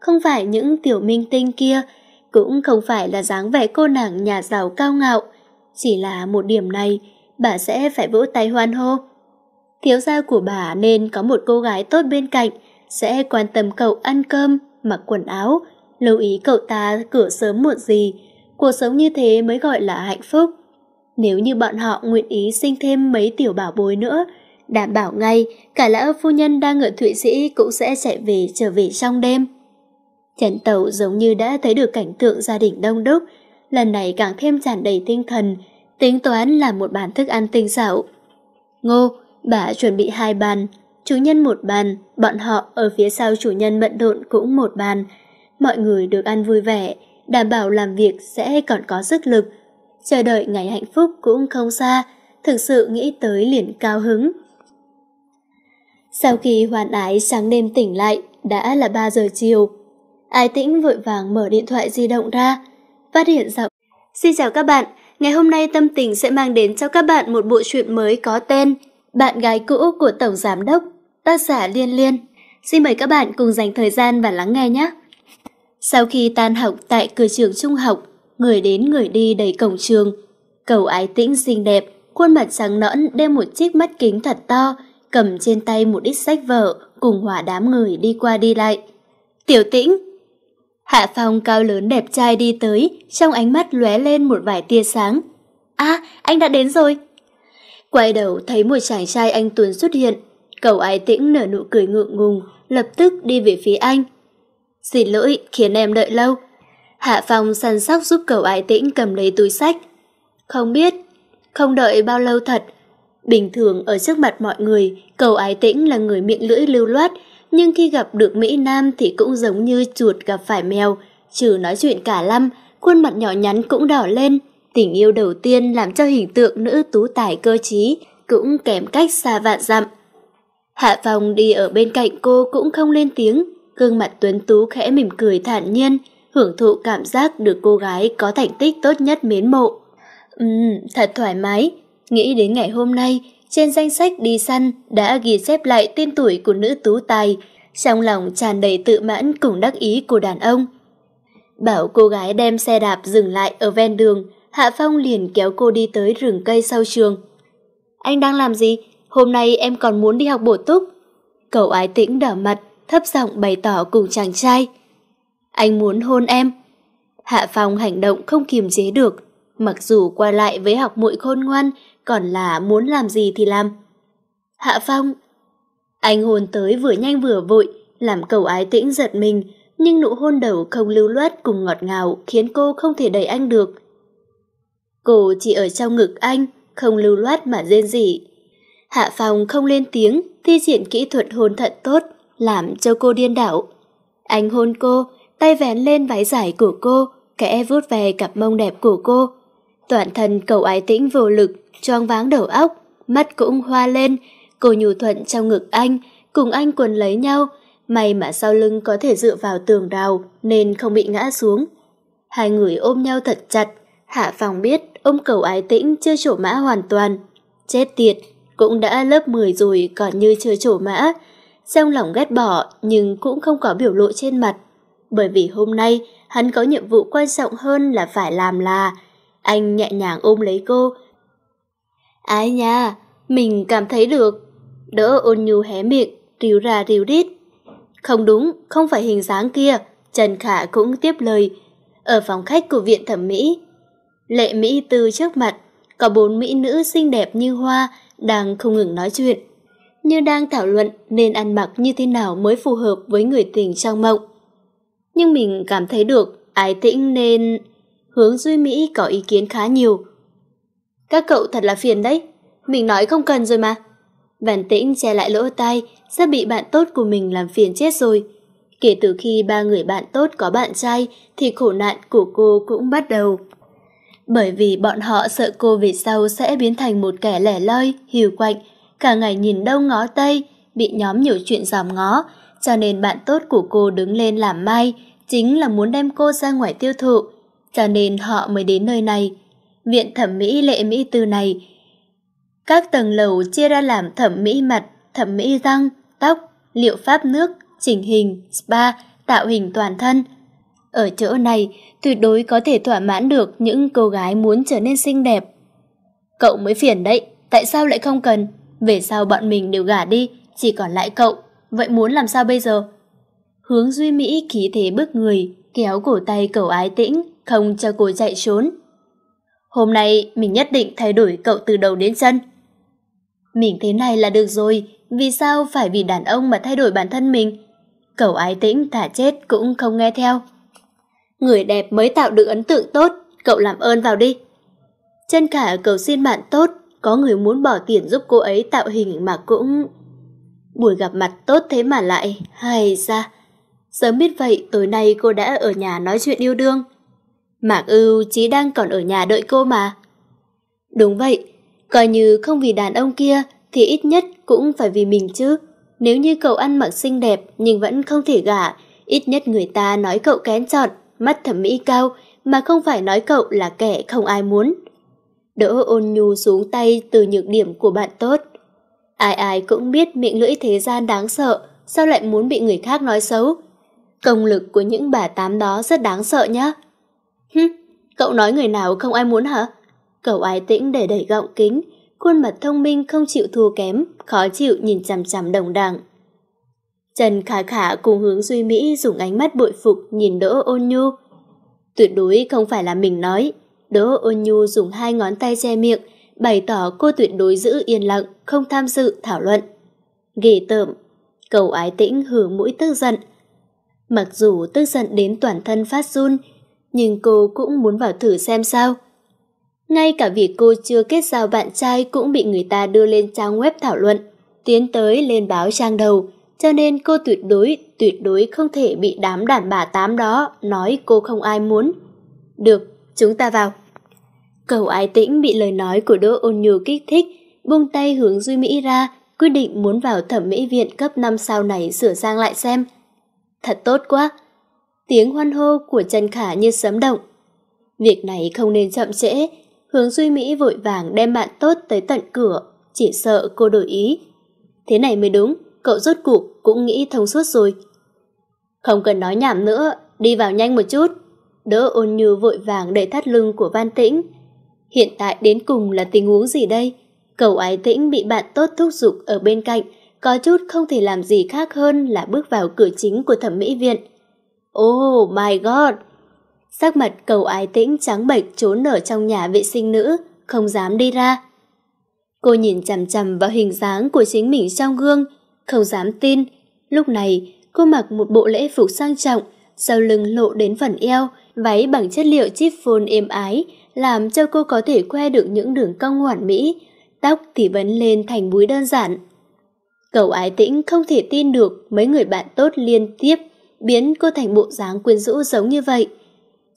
không phải những tiểu minh tinh kia, cũng không phải là dáng vẻ cô nàng nhà giàu cao ngạo. Chỉ là một điểm này, bà sẽ phải vỗ tay hoan hô. Thiếu gia của bà nên có một cô gái tốt bên cạnh, sẽ quan tâm cậu ăn cơm, mặc quần áo, lưu ý cậu ta cửa sớm muộn gì. Cuộc sống như thế mới gọi là hạnh phúc. Nếu như bọn họ nguyện ý sinh thêm mấy tiểu bảo bối nữa, đảm bảo ngay cả lão phu nhân đang ở Thụy Sĩ cũng sẽ chạy về trở về trong đêm. Trần Tẩu giống như đã thấy được cảnh tượng gia đình đông đúc, lần này càng thêm tràn đầy tinh thần, tính toán làm một bàn thức ăn tinh xảo. Ngô, bà chuẩn bị hai bàn, chủ nhân một bàn, bọn họ ở phía sau chủ nhân bận rộn cũng một bàn. Mọi người được ăn vui vẻ, đảm bảo làm việc sẽ còn có sức lực. Chờ đợi ngày hạnh phúc cũng không xa, thực sự nghĩ tới liền cao hứng. Sau khi hoàn ái sáng đêm tỉnh lại, đã là 3 giờ chiều, Ái tĩnh vội vàng mở điện thoại di động ra, phát hiện giọng. Xin chào các bạn, ngày hôm nay Tâm Tình sẽ mang đến cho các bạn một bộ truyện mới có tên Bạn gái cũ của Tổng Giám Đốc, tác giả Liên Liên. Xin mời các bạn cùng dành thời gian và lắng nghe nhé. Sau khi tan học tại cửa trường trung học, người đến người đi đầy cổng trường. Cầu ái tĩnh xinh đẹp, khuôn mặt trắng nõn đeo một chiếc mắt kính thật to, cầm trên tay một ít sách vở cùng hỏa đám người đi qua đi lại. Tiểu tĩnh, Hạ Phong cao lớn đẹp trai đi tới, trong ánh mắt lóe lên một vài tia sáng. A, à, anh đã đến rồi. Quay đầu thấy một chàng trai anh Tuấn xuất hiện. Cầu ái tĩnh nở nụ cười ngượng ngùng, lập tức đi về phía anh. Xin lỗi khiến em đợi lâu. Hạ Phong săn sóc giúp cầu ái tĩnh cầm lấy túi sách. Không biết, không đợi bao lâu thật. Bình thường ở trước mặt mọi người, cầu ái tĩnh là người miệng lưỡi lưu loát, nhưng khi gặp được Mỹ Nam thì cũng giống như chuột gặp phải mèo, trừ nói chuyện cả lăm, khuôn mặt nhỏ nhắn cũng đỏ lên. Tình yêu đầu tiên làm cho hình tượng nữ tú tài cơ trí cũng kém cách xa vạn dặm. Hạ Phòng đi ở bên cạnh cô cũng không lên tiếng, gương mặt tuấn tú khẽ mỉm cười thản nhiên, hưởng thụ cảm giác được cô gái có thành tích tốt nhất mến mộ. Ừm, thật thoải mái, nghĩ đến ngày hôm nay, trên danh sách đi săn đã ghi xếp lại tên tuổi của nữ tú tài, trong lòng tràn đầy tự mãn cùng đắc ý của đàn ông. Bảo cô gái đem xe đạp dừng lại ở ven đường, Hạ Phong liền kéo cô đi tới rừng cây sau trường. Anh đang làm gì? Hôm nay em còn muốn đi học bổ túc. Cậu ái tĩnh đỏ mặt, thấp giọng bày tỏ cùng chàng trai. Anh muốn hôn em. Hạ Phong hành động không kiềm chế được. Mặc dù qua lại với học muội khôn ngoan, còn là muốn làm gì thì làm. Hạ Phong Anh hôn tới vừa nhanh vừa vội, làm cầu ái tĩnh giật mình, nhưng nụ hôn đầu không lưu loát cùng ngọt ngào khiến cô không thể đẩy anh được. Cô chỉ ở trong ngực anh, không lưu loát mà rên rỉ. Hạ Phong không lên tiếng, thi triển kỹ thuật hôn thận tốt, làm cho cô điên đảo. Anh hôn cô, tay vén lên váy giải của cô, kẽ vuốt về cặp mông đẹp của cô. Toàn thân cầu ái tĩnh vô lực, choáng váng đầu óc, mắt cũng hoa lên, cô nhủ thuận trong ngực anh, cùng anh quần lấy nhau, may mà sau lưng có thể dựa vào tường rào nên không bị ngã xuống. Hai người ôm nhau thật chặt, Hạ Phòng biết ôm cầu ái tĩnh chưa trổ mã hoàn toàn. Chết tiệt, cũng đã lớp 10 rồi còn như chưa trổ mã. Trong lòng ghét bỏ nhưng cũng không có biểu lộ trên mặt. Bởi vì hôm nay hắn có nhiệm vụ quan trọng hơn là phải làm là anh nhẹ nhàng ôm lấy cô, Ai nha, mình cảm thấy được. Đỡ ôn nhu hé miệng, ríu ra ríu rít. Không đúng, không phải hình dáng kia, Trần Khả cũng tiếp lời. Ở phòng khách của viện thẩm mỹ, lệ mỹ tư trước mặt, có bốn mỹ nữ xinh đẹp như hoa đang không ngừng nói chuyện. Như đang thảo luận nên ăn mặc như thế nào mới phù hợp với người tình trong mộng. Nhưng mình cảm thấy được, ái tĩnh nên... Hướng Duy Mỹ có ý kiến khá nhiều, các cậu thật là phiền đấy. Mình nói không cần rồi mà. Bản tĩnh che lại lỗ tai, sẽ bị bạn tốt của mình làm phiền chết rồi. Kể từ khi ba người bạn tốt có bạn trai thì khổ nạn của cô cũng bắt đầu. Bởi vì bọn họ sợ cô về sau sẽ biến thành một kẻ lẻ loi, hiu quạnh, cả ngày nhìn đâu ngó tây, bị nhóm nhiều chuyện dòm ngó, cho nên bạn tốt của cô đứng lên làm mai, chính là muốn đem cô ra ngoài tiêu thụ, cho nên họ mới đến nơi này viện thẩm mỹ lệ mỹ tư này. Các tầng lầu chia ra làm thẩm mỹ mặt, thẩm mỹ răng, tóc, liệu pháp nước, chỉnh hình, spa, tạo hình toàn thân. Ở chỗ này, tuyệt đối có thể thỏa mãn được những cô gái muốn trở nên xinh đẹp. Cậu mới phiền đấy, tại sao lại không cần? Về sau bọn mình đều gả đi, chỉ còn lại cậu, vậy muốn làm sao bây giờ? Hướng Duy Mỹ khí thế bước người, kéo cổ tay cậu ái tĩnh, không cho cô chạy trốn. Hôm nay mình nhất định thay đổi cậu từ đầu đến chân. Mình thế này là được rồi, vì sao phải vì đàn ông mà thay đổi bản thân mình? Cậu ái tĩnh thả chết cũng không nghe theo. Người đẹp mới tạo được ấn tượng tốt, cậu làm ơn vào đi. Chân cả cầu xin bạn tốt, có người muốn bỏ tiền giúp cô ấy tạo hình mà cũng... Buổi gặp mặt tốt thế mà lại, hay ra. Sớm biết vậy, tối nay cô đã ở nhà nói chuyện yêu đương. Mạc ưu chí đang còn ở nhà đợi cô mà. Đúng vậy, coi như không vì đàn ông kia thì ít nhất cũng phải vì mình chứ. Nếu như cậu ăn mặc xinh đẹp nhưng vẫn không thể gả, ít nhất người ta nói cậu kén chọn, mắt thẩm mỹ cao mà không phải nói cậu là kẻ không ai muốn. Đỗ ôn nhu xuống tay từ nhược điểm của bạn tốt. Ai ai cũng biết miệng lưỡi thế gian đáng sợ, sao lại muốn bị người khác nói xấu. Công lực của những bà tám đó rất đáng sợ nhá. Hứ, cậu nói người nào không ai muốn hả? Cậu ái tĩnh để đẩy gọng kính, khuôn mặt thông minh không chịu thua kém, khó chịu nhìn chằm chằm đồng đảng. Trần Khả Khả cùng hướng Duy Mỹ dùng ánh mắt bội phục nhìn Đỗ Ôn Nhu. Tuyệt đối không phải là mình nói. Đỗ Ôn Nhu dùng hai ngón tay che miệng, bày tỏ cô tuyệt đối giữ yên lặng, không tham dự thảo luận. Ghê tởm, cầu ái tĩnh hử mũi tức giận. Mặc dù tức giận đến toàn thân phát run, nhưng cô cũng muốn vào thử xem sao. Ngay cả việc cô chưa kết giao bạn trai cũng bị người ta đưa lên trang web thảo luận, tiến tới lên báo trang đầu, cho nên cô tuyệt đối, tuyệt đối không thể bị đám đàn bà tám đó nói cô không ai muốn. Được, chúng ta vào. Cầu ái tĩnh bị lời nói của Đỗ Ôn Nhu kích thích, buông tay hướng Duy Mỹ ra, quyết định muốn vào thẩm mỹ viện cấp 5 sao này sửa sang lại xem. Thật tốt quá, tiếng hoan hô của Trần Khả như sấm động. Việc này không nên chậm trễ, hướng Duy Mỹ vội vàng đem bạn tốt tới tận cửa, chỉ sợ cô đổi ý. Thế này mới đúng, cậu rốt cuộc cũng nghĩ thông suốt rồi. Không cần nói nhảm nữa, đi vào nhanh một chút. Đỡ ôn như vội vàng đẩy thắt lưng của Văn Tĩnh. Hiện tại đến cùng là tình huống gì đây? Cầu ái tĩnh bị bạn tốt thúc giục ở bên cạnh, có chút không thể làm gì khác hơn là bước vào cửa chính của thẩm mỹ viện. Oh my god! Sắc mặt cầu ái tĩnh trắng bệch trốn ở trong nhà vệ sinh nữ, không dám đi ra. Cô nhìn chằm chằm vào hình dáng của chính mình trong gương, không dám tin. Lúc này, cô mặc một bộ lễ phục sang trọng, sau lưng lộ đến phần eo, váy bằng chất liệu chip phôn êm ái, làm cho cô có thể khoe được những đường cong hoàn mỹ, tóc thì vấn lên thành búi đơn giản. Cầu ái tĩnh không thể tin được mấy người bạn tốt liên tiếp biến cô thành bộ dáng quyến rũ giống như vậy.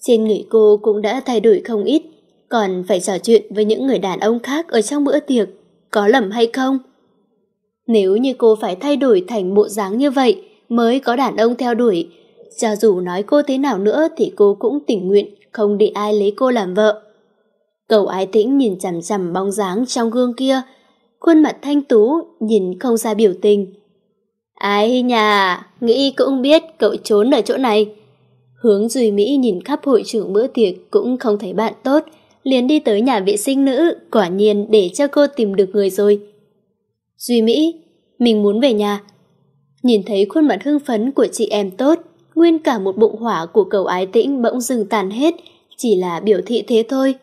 Trên người cô cũng đã thay đổi không ít, còn phải trò chuyện với những người đàn ông khác ở trong bữa tiệc, có lầm hay không? Nếu như cô phải thay đổi thành bộ dáng như vậy mới có đàn ông theo đuổi, cho dù nói cô thế nào nữa thì cô cũng tình nguyện không để ai lấy cô làm vợ. Cầu ái tĩnh nhìn chằm chằm bóng dáng trong gương kia, khuôn mặt thanh tú nhìn không ra biểu tình. Ái nhà, nghĩ cũng biết cậu trốn ở chỗ này. Hướng Duy Mỹ nhìn khắp hội trưởng bữa tiệc cũng không thấy bạn tốt, liền đi tới nhà vệ sinh nữ, quả nhiên để cho cô tìm được người rồi. Duy Mỹ, mình muốn về nhà. Nhìn thấy khuôn mặt hưng phấn của chị em tốt, nguyên cả một bụng hỏa của cậu ái tĩnh bỗng dừng tàn hết, chỉ là biểu thị thế thôi.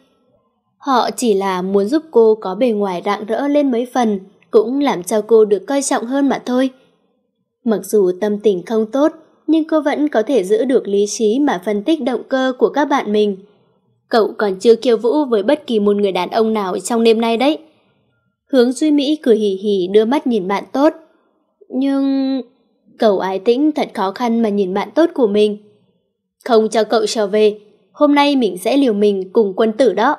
Họ chỉ là muốn giúp cô có bề ngoài rạng rỡ lên mấy phần, cũng làm cho cô được coi trọng hơn mà thôi. Mặc dù tâm tình không tốt, nhưng cô vẫn có thể giữ được lý trí mà phân tích động cơ của các bạn mình. Cậu còn chưa kiêu vũ với bất kỳ một người đàn ông nào trong đêm nay đấy. Hướng Duy Mỹ cười hỉ hỉ đưa mắt nhìn bạn tốt. Nhưng... Cậu ái tĩnh thật khó khăn mà nhìn bạn tốt của mình. Không cho cậu trở về, hôm nay mình sẽ liều mình cùng quân tử đó.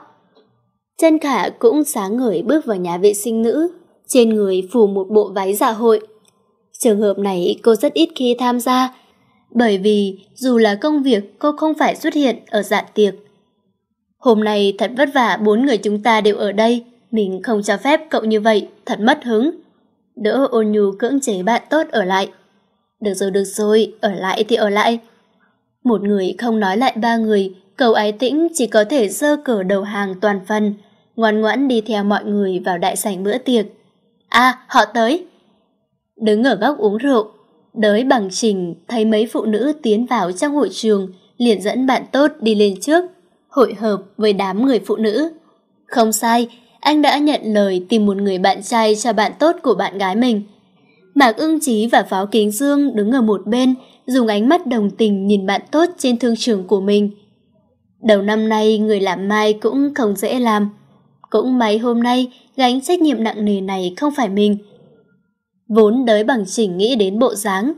Chân khả cũng sáng ngời bước vào nhà vệ sinh nữ, trên người phủ một bộ váy dạ hội. Trường hợp này cô rất ít khi tham gia, bởi vì dù là công việc cô không phải xuất hiện ở dạ tiệc. Hôm nay thật vất vả bốn người chúng ta đều ở đây, mình không cho phép cậu như vậy, thật mất hứng. Đỡ ôn nhu cưỡng chế bạn tốt ở lại. Được rồi, được rồi, ở lại thì ở lại. Một người không nói lại ba người, cầu ái tĩnh chỉ có thể dơ cờ đầu hàng toàn phần, ngoan ngoãn đi theo mọi người vào đại sảnh bữa tiệc. a à, họ tới! đứng ở góc uống rượu. Đới bằng trình thấy mấy phụ nữ tiến vào trong hội trường, liền dẫn bạn tốt đi lên trước, hội hợp với đám người phụ nữ. Không sai, anh đã nhận lời tìm một người bạn trai cho bạn tốt của bạn gái mình. Mạc ưng trí và pháo kính dương đứng ở một bên, dùng ánh mắt đồng tình nhìn bạn tốt trên thương trường của mình. Đầu năm nay người làm mai cũng không dễ làm. Cũng may hôm nay gánh trách nhiệm nặng nề này không phải mình, Vốn đới bằng chỉnh nghĩ đến bộ dáng,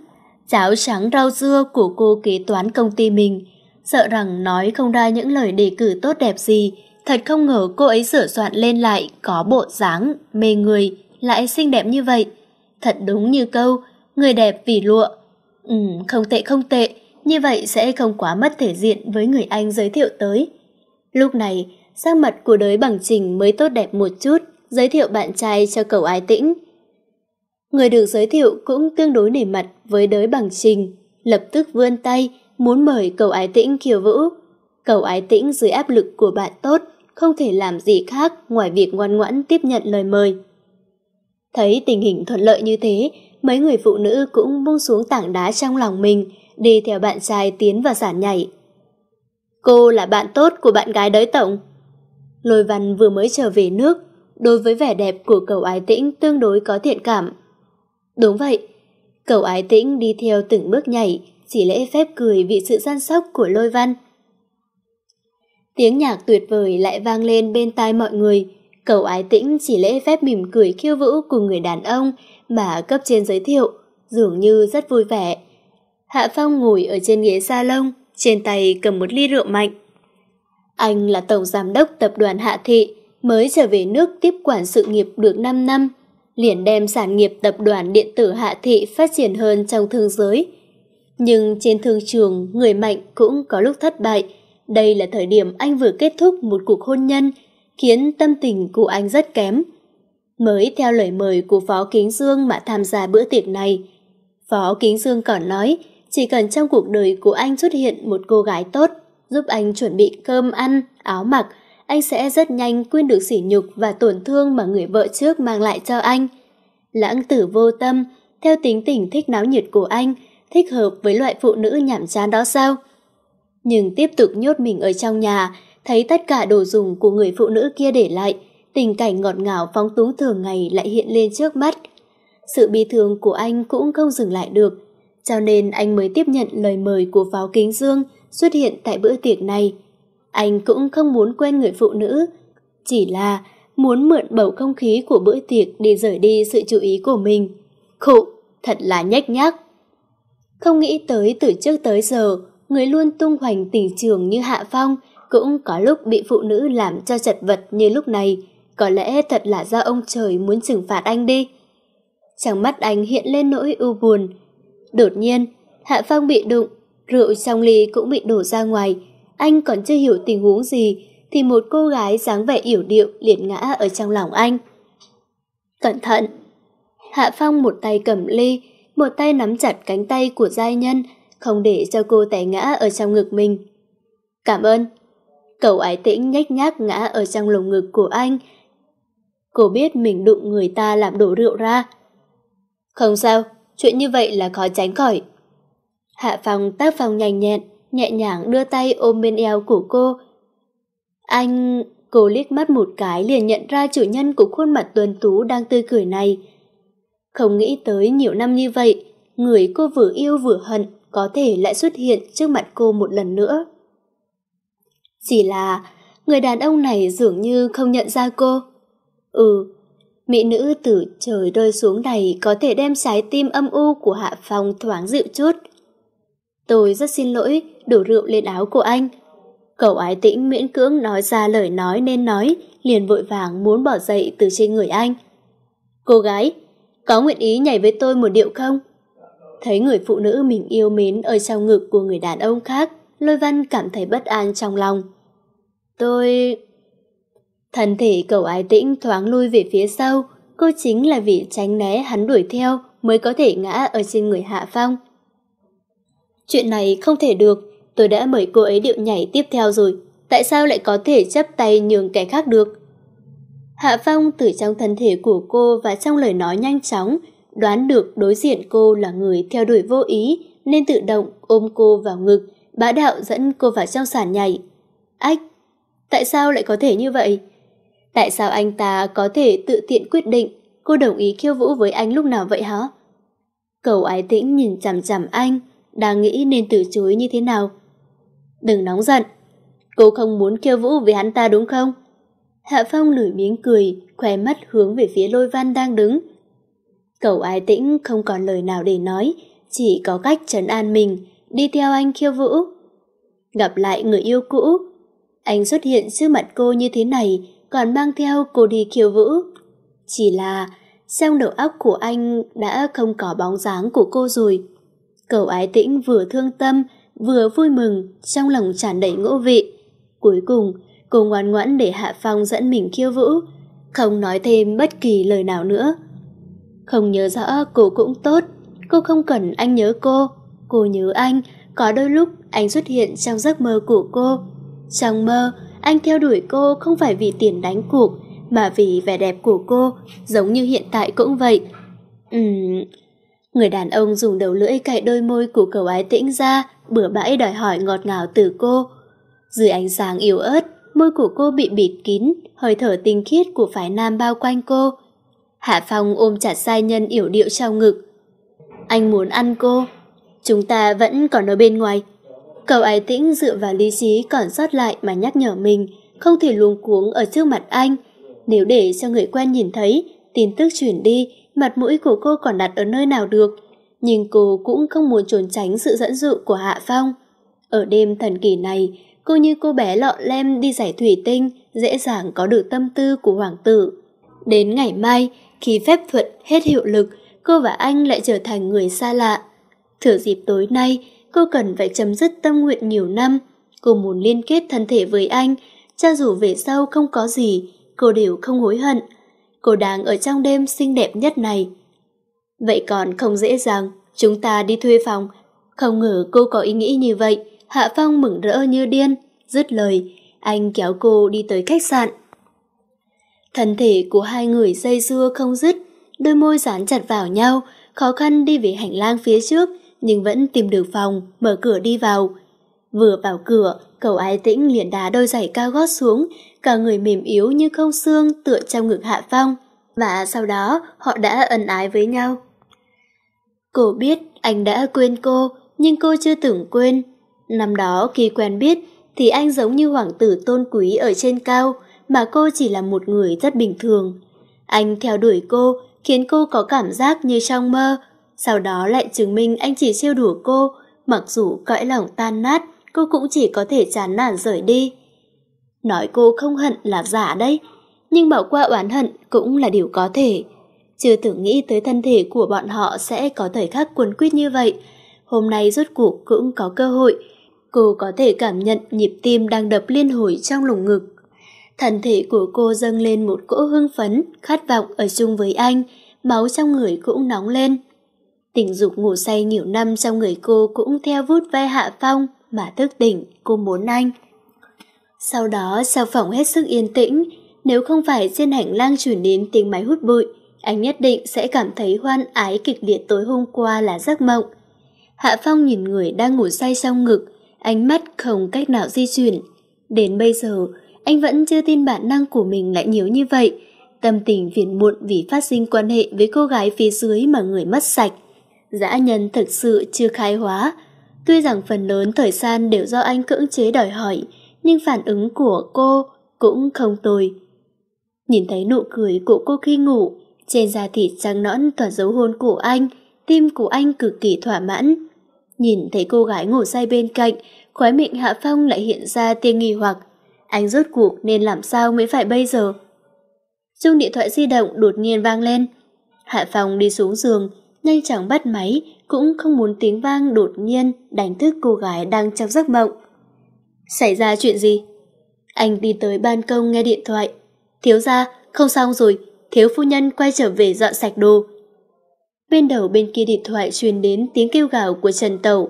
cháo trắng rau dưa của cô kế toán công ty mình, sợ rằng nói không ra những lời đề cử tốt đẹp gì, thật không ngờ cô ấy sửa soạn lên lại có bộ dáng, mê người, lại xinh đẹp như vậy. Thật đúng như câu, người đẹp vì lụa. Ừ, không tệ không tệ, như vậy sẽ không quá mất thể diện với người anh giới thiệu tới. Lúc này, sắc mặt của đới bằng trình mới tốt đẹp một chút, giới thiệu bạn trai cho cậu ái tĩnh, Người được giới thiệu cũng tương đối nể mặt với đới bằng trình, lập tức vươn tay, muốn mời cầu ái tĩnh kiều vũ. Cầu ái tĩnh dưới áp lực của bạn tốt, không thể làm gì khác ngoài việc ngoan ngoãn tiếp nhận lời mời. Thấy tình hình thuận lợi như thế, mấy người phụ nữ cũng buông xuống tảng đá trong lòng mình, đi theo bạn trai tiến vào sàn nhảy. Cô là bạn tốt của bạn gái đới tổng. Lôi văn vừa mới trở về nước, đối với vẻ đẹp của cầu ái tĩnh tương đối có thiện cảm. Đúng vậy. Cậu ái tĩnh đi theo từng bước nhảy, chỉ lễ phép cười vì sự săn sóc của lôi văn. Tiếng nhạc tuyệt vời lại vang lên bên tai mọi người. Cậu ái tĩnh chỉ lễ phép mỉm cười khiêu vũ cùng người đàn ông mà cấp trên giới thiệu, dường như rất vui vẻ. Hạ Phong ngồi ở trên ghế salon, trên tay cầm một ly rượu mạnh. Anh là tổng giám đốc tập đoàn Hạ Thị, mới trở về nước tiếp quản sự nghiệp được 5 năm liền đem sản nghiệp tập đoàn điện tử Hạ Thị phát triển hơn trong thương giới. Nhưng trên thương trường, người mạnh cũng có lúc thất bại. Đây là thời điểm anh vừa kết thúc một cuộc hôn nhân, khiến tâm tình của anh rất kém. Mới theo lời mời của Phó Kính Dương mà tham gia bữa tiệc này, Phó Kính Dương còn nói, chỉ cần trong cuộc đời của anh xuất hiện một cô gái tốt, giúp anh chuẩn bị cơm ăn, áo mặc, anh sẽ rất nhanh quên được sỉ nhục và tổn thương mà người vợ trước mang lại cho anh. Lãng tử vô tâm, theo tính tình thích náo nhiệt của anh, thích hợp với loại phụ nữ nhảm chán đó sao? Nhưng tiếp tục nhốt mình ở trong nhà, thấy tất cả đồ dùng của người phụ nữ kia để lại, tình cảnh ngọt ngào phóng túng thường ngày lại hiện lên trước mắt. Sự bi thương của anh cũng không dừng lại được, cho nên anh mới tiếp nhận lời mời của pháo kính dương xuất hiện tại bữa tiệc này. Anh cũng không muốn quen người phụ nữ, chỉ là muốn mượn bầu không khí của bữa tiệc để rời đi sự chú ý của mình. Khụ, thật là nhếch nhác. Không nghĩ tới từ trước tới giờ, người luôn tung hoành tình trường như Hạ Phong cũng có lúc bị phụ nữ làm cho chật vật như lúc này. Có lẽ thật là do ông trời muốn trừng phạt anh đi. Trong mắt anh hiện lên nỗi u buồn. Đột nhiên, Hạ Phong bị đụng, rượu trong ly cũng bị đổ ra ngoài, anh còn chưa hiểu tình huống gì thì một cô gái dáng vẻ yểu điệu liền ngã ở trong lòng anh. Cẩn thận! Hạ Phong một tay cầm ly, một tay nắm chặt cánh tay của giai nhân, không để cho cô té ngã ở trong ngực mình. Cảm ơn! Cậu ái tĩnh nhếch nhác ngã ở trong lồng ngực của anh. Cô biết mình đụng người ta làm đổ rượu ra. Không sao, chuyện như vậy là khó tránh khỏi. Hạ Phong tác phong nhanh nhẹn, nhẹ nhàng đưa tay ôm bên eo của cô. Anh... Cô liếc mắt một cái liền nhận ra chủ nhân của khuôn mặt tuần tú đang tươi cười này. Không nghĩ tới nhiều năm như vậy, người cô vừa yêu vừa hận có thể lại xuất hiện trước mặt cô một lần nữa. Chỉ là người đàn ông này dường như không nhận ra cô. Ừ, mỹ nữ từ trời rơi xuống này có thể đem trái tim âm u của Hạ Phong thoáng dịu chút. Tôi rất xin lỗi, đổ rượu lên áo của anh. Cậu ái tĩnh miễn cưỡng nói ra lời nói nên nói, liền vội vàng muốn bỏ dậy từ trên người anh. Cô gái, có nguyện ý nhảy với tôi một điệu không? Thấy người phụ nữ mình yêu mến ở trong ngực của người đàn ông khác, Lôi Văn cảm thấy bất an trong lòng. Tôi... Thân thể cậu ái tĩnh thoáng lui về phía sau, cô chính là vì tránh né hắn đuổi theo mới có thể ngã ở trên người Hạ Phong. Chuyện này không thể được, tôi đã mời cô ấy điệu nhảy tiếp theo rồi, tại sao lại có thể chấp tay nhường kẻ khác được? Hạ Phong từ trong thân thể của cô và trong lời nói nhanh chóng, đoán được đối diện cô là người theo đuổi vô ý nên tự động ôm cô vào ngực, bá đạo dẫn cô vào trong sàn nhảy. Ách, tại sao lại có thể như vậy? Tại sao anh ta có thể tự tiện quyết định cô đồng ý khiêu vũ với anh lúc nào vậy hả? Cầu ái tĩnh nhìn chằm chằm anh, đang nghĩ nên từ chối như thế nào. Đừng nóng giận, cô không muốn khiêu vũ với hắn ta đúng không? Hạ Phong lười miếng cười, khóe mắt hướng về phía lôi văn đang đứng. Cậu ái tĩnh không còn lời nào để nói, chỉ có cách trấn an mình, đi theo anh khiêu vũ. Gặp lại người yêu cũ, anh xuất hiện trước mặt cô như thế này, còn mang theo cô đi khiêu vũ. Chỉ là, trong đầu óc của anh đã không có bóng dáng của cô rồi. Cầu ái tĩnh vừa thương tâm, vừa vui mừng, trong lòng tràn đầy ngỗ vị. Cuối cùng, cô ngoan ngoãn để Hạ Phong dẫn mình khiêu vũ, không nói thêm bất kỳ lời nào nữa. Không nhớ rõ cô cũng tốt, cô không cần anh nhớ cô, cô nhớ anh, có đôi lúc anh xuất hiện trong giấc mơ của cô. Trong mơ, anh theo đuổi cô không phải vì tiền đánh cuộc, mà vì vẻ đẹp của cô, giống như hiện tại cũng vậy. Ừm, Người đàn ông dùng đầu lưỡi cạy đôi môi của cầu ái tĩnh ra, bừa bãi đòi hỏi ngọt ngào từ cô. Dưới ánh sáng yếu ớt, môi của cô bị bịt kín, hơi thở tinh khiết của phái nam bao quanh cô. Hạ Phong ôm chặt sai nhân yểu điệu trong ngực. Anh muốn ăn cô. Chúng ta vẫn còn ở bên ngoài. Cầu ái tĩnh dựa vào lý trí còn sót lại mà nhắc nhở mình, không thể luống cuống ở trước mặt anh. Nếu để cho người quen nhìn thấy, tin tức chuyển đi mặt mũi của cô còn đặt ở nơi nào được, nhưng cô cũng không muốn trốn tránh sự dẫn dụ của Hạ Phong. Ở đêm thần kỳ này, cô như cô bé lọ lem đi giải thủy tinh, dễ dàng có được tâm tư của hoàng tử. Đến ngày mai, khi phép thuật hết hiệu lực, cô và anh lại trở thành người xa lạ. Thử dịp tối nay, cô cần phải chấm dứt tâm nguyện nhiều năm. Cô muốn liên kết thân thể với anh, cho dù về sau không có gì, cô đều không hối hận cô đang ở trong đêm xinh đẹp nhất này. Vậy còn không dễ dàng, chúng ta đi thuê phòng. Không ngờ cô có ý nghĩ như vậy, Hạ Phong mừng rỡ như điên, dứt lời, anh kéo cô đi tới khách sạn. Thân thể của hai người dây dưa không dứt, đôi môi dán chặt vào nhau, khó khăn đi về hành lang phía trước, nhưng vẫn tìm được phòng, mở cửa đi vào. Vừa vào cửa, cậu ái tĩnh liền đá đôi giày cao gót xuống, cả người mềm yếu như không xương tựa trong ngực Hạ Phong, và sau đó họ đã ân ái với nhau. Cô biết anh đã quên cô, nhưng cô chưa từng quên. Năm đó khi quen biết thì anh giống như hoàng tử tôn quý ở trên cao, mà cô chỉ là một người rất bình thường. Anh theo đuổi cô khiến cô có cảm giác như trong mơ, sau đó lại chứng minh anh chỉ siêu đùa cô, mặc dù cõi lòng tan nát, cô cũng chỉ có thể chán nản rời đi. Nói cô không hận là giả đấy, nhưng bỏ qua oán hận cũng là điều có thể. Chưa tưởng nghĩ tới thân thể của bọn họ sẽ có thời khắc cuốn quýt như vậy. Hôm nay rốt cuộc cũng có cơ hội, cô có thể cảm nhận nhịp tim đang đập liên hồi trong lồng ngực. thân thể của cô dâng lên một cỗ hưng phấn, khát vọng ở chung với anh, máu trong người cũng nóng lên. Tình dục ngủ say nhiều năm trong người cô cũng theo vút ve hạ phong, mà thức tỉnh, cô muốn anh. Sau đó sao phòng hết sức yên tĩnh, nếu không phải trên hành lang chuyển đến tiếng máy hút bụi, anh nhất định sẽ cảm thấy hoan ái kịch liệt tối hôm qua là giấc mộng. Hạ Phong nhìn người đang ngủ say trong ngực, ánh mắt không cách nào di chuyển. Đến bây giờ, anh vẫn chưa tin bản năng của mình lại nhiều như vậy, tâm tình phiền muộn vì phát sinh quan hệ với cô gái phía dưới mà người mất sạch. Dã nhân thực sự chưa khai hóa, tuy rằng phần lớn thời gian đều do anh cưỡng chế đòi hỏi, nhưng phản ứng của cô cũng không tồi. Nhìn thấy nụ cười của cô khi ngủ, trên da thịt trắng nõn tỏa dấu hôn của anh, tim của anh cực kỳ thỏa mãn. Nhìn thấy cô gái ngủ say bên cạnh, khóe miệng Hạ Phong lại hiện ra tia nghi hoặc. Anh rốt cuộc nên làm sao mới phải bây giờ? Chuông điện thoại di động đột nhiên vang lên. Hạ Phong đi xuống giường, nhanh chóng bắt máy, cũng không muốn tiếng vang đột nhiên đánh thức cô gái đang trong giấc mộng. Xảy ra chuyện gì? Anh đi tới ban công nghe điện thoại. Thiếu ra, không xong rồi, thiếu phu nhân quay trở về dọn sạch đồ. Bên đầu bên kia điện thoại truyền đến tiếng kêu gào của Trần Tẩu.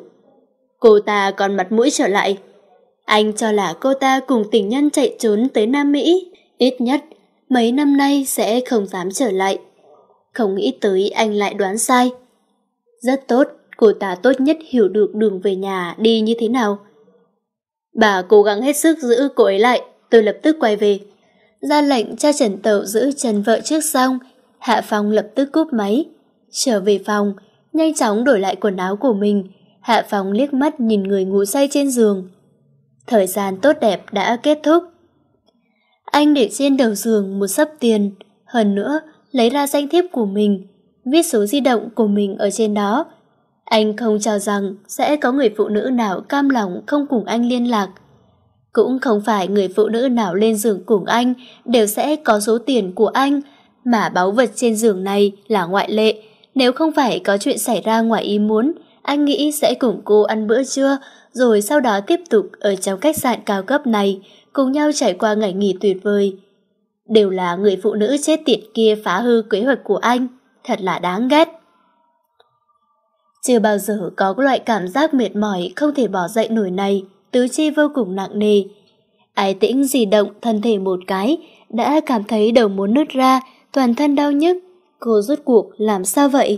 Cô ta còn mặt mũi trở lại. Anh cho là cô ta cùng tình nhân chạy trốn tới Nam Mỹ, ít nhất mấy năm nay sẽ không dám trở lại. Không nghĩ tới anh lại đoán sai. Rất tốt, cô ta tốt nhất hiểu được đường về nhà đi như thế nào. Bà cố gắng hết sức giữ cô ấy lại, tôi lập tức quay về. Ra lệnh cha Trần Tẩu giữ Trần vợ trước xong, Hạ Phong lập tức cúp máy. Trở về phòng, nhanh chóng đổi lại quần áo của mình, Hạ Phong liếc mắt nhìn người ngủ say trên giường. Thời gian tốt đẹp đã kết thúc. Anh để trên đầu giường một sấp tiền, hơn nữa lấy ra danh thiếp của mình, viết số di động của mình ở trên đó, anh không cho rằng sẽ có người phụ nữ nào cam lòng không cùng anh liên lạc. Cũng không phải người phụ nữ nào lên giường cùng anh đều sẽ có số tiền của anh, mà báu vật trên giường này là ngoại lệ. Nếu không phải có chuyện xảy ra ngoài ý muốn, anh nghĩ sẽ cùng cô ăn bữa trưa, rồi sau đó tiếp tục ở trong khách sạn cao cấp này, cùng nhau trải qua ngày nghỉ tuyệt vời. Đều là người phụ nữ chết tiệt kia phá hư kế hoạch của anh, thật là đáng ghét. Chưa bao giờ có loại cảm giác mệt mỏi không thể bỏ dậy nổi này, tứ chi vô cùng nặng nề. Ái tĩnh di động thân thể một cái, đã cảm thấy đầu muốn nứt ra, toàn thân đau nhức. Cô rút cuộc làm sao vậy?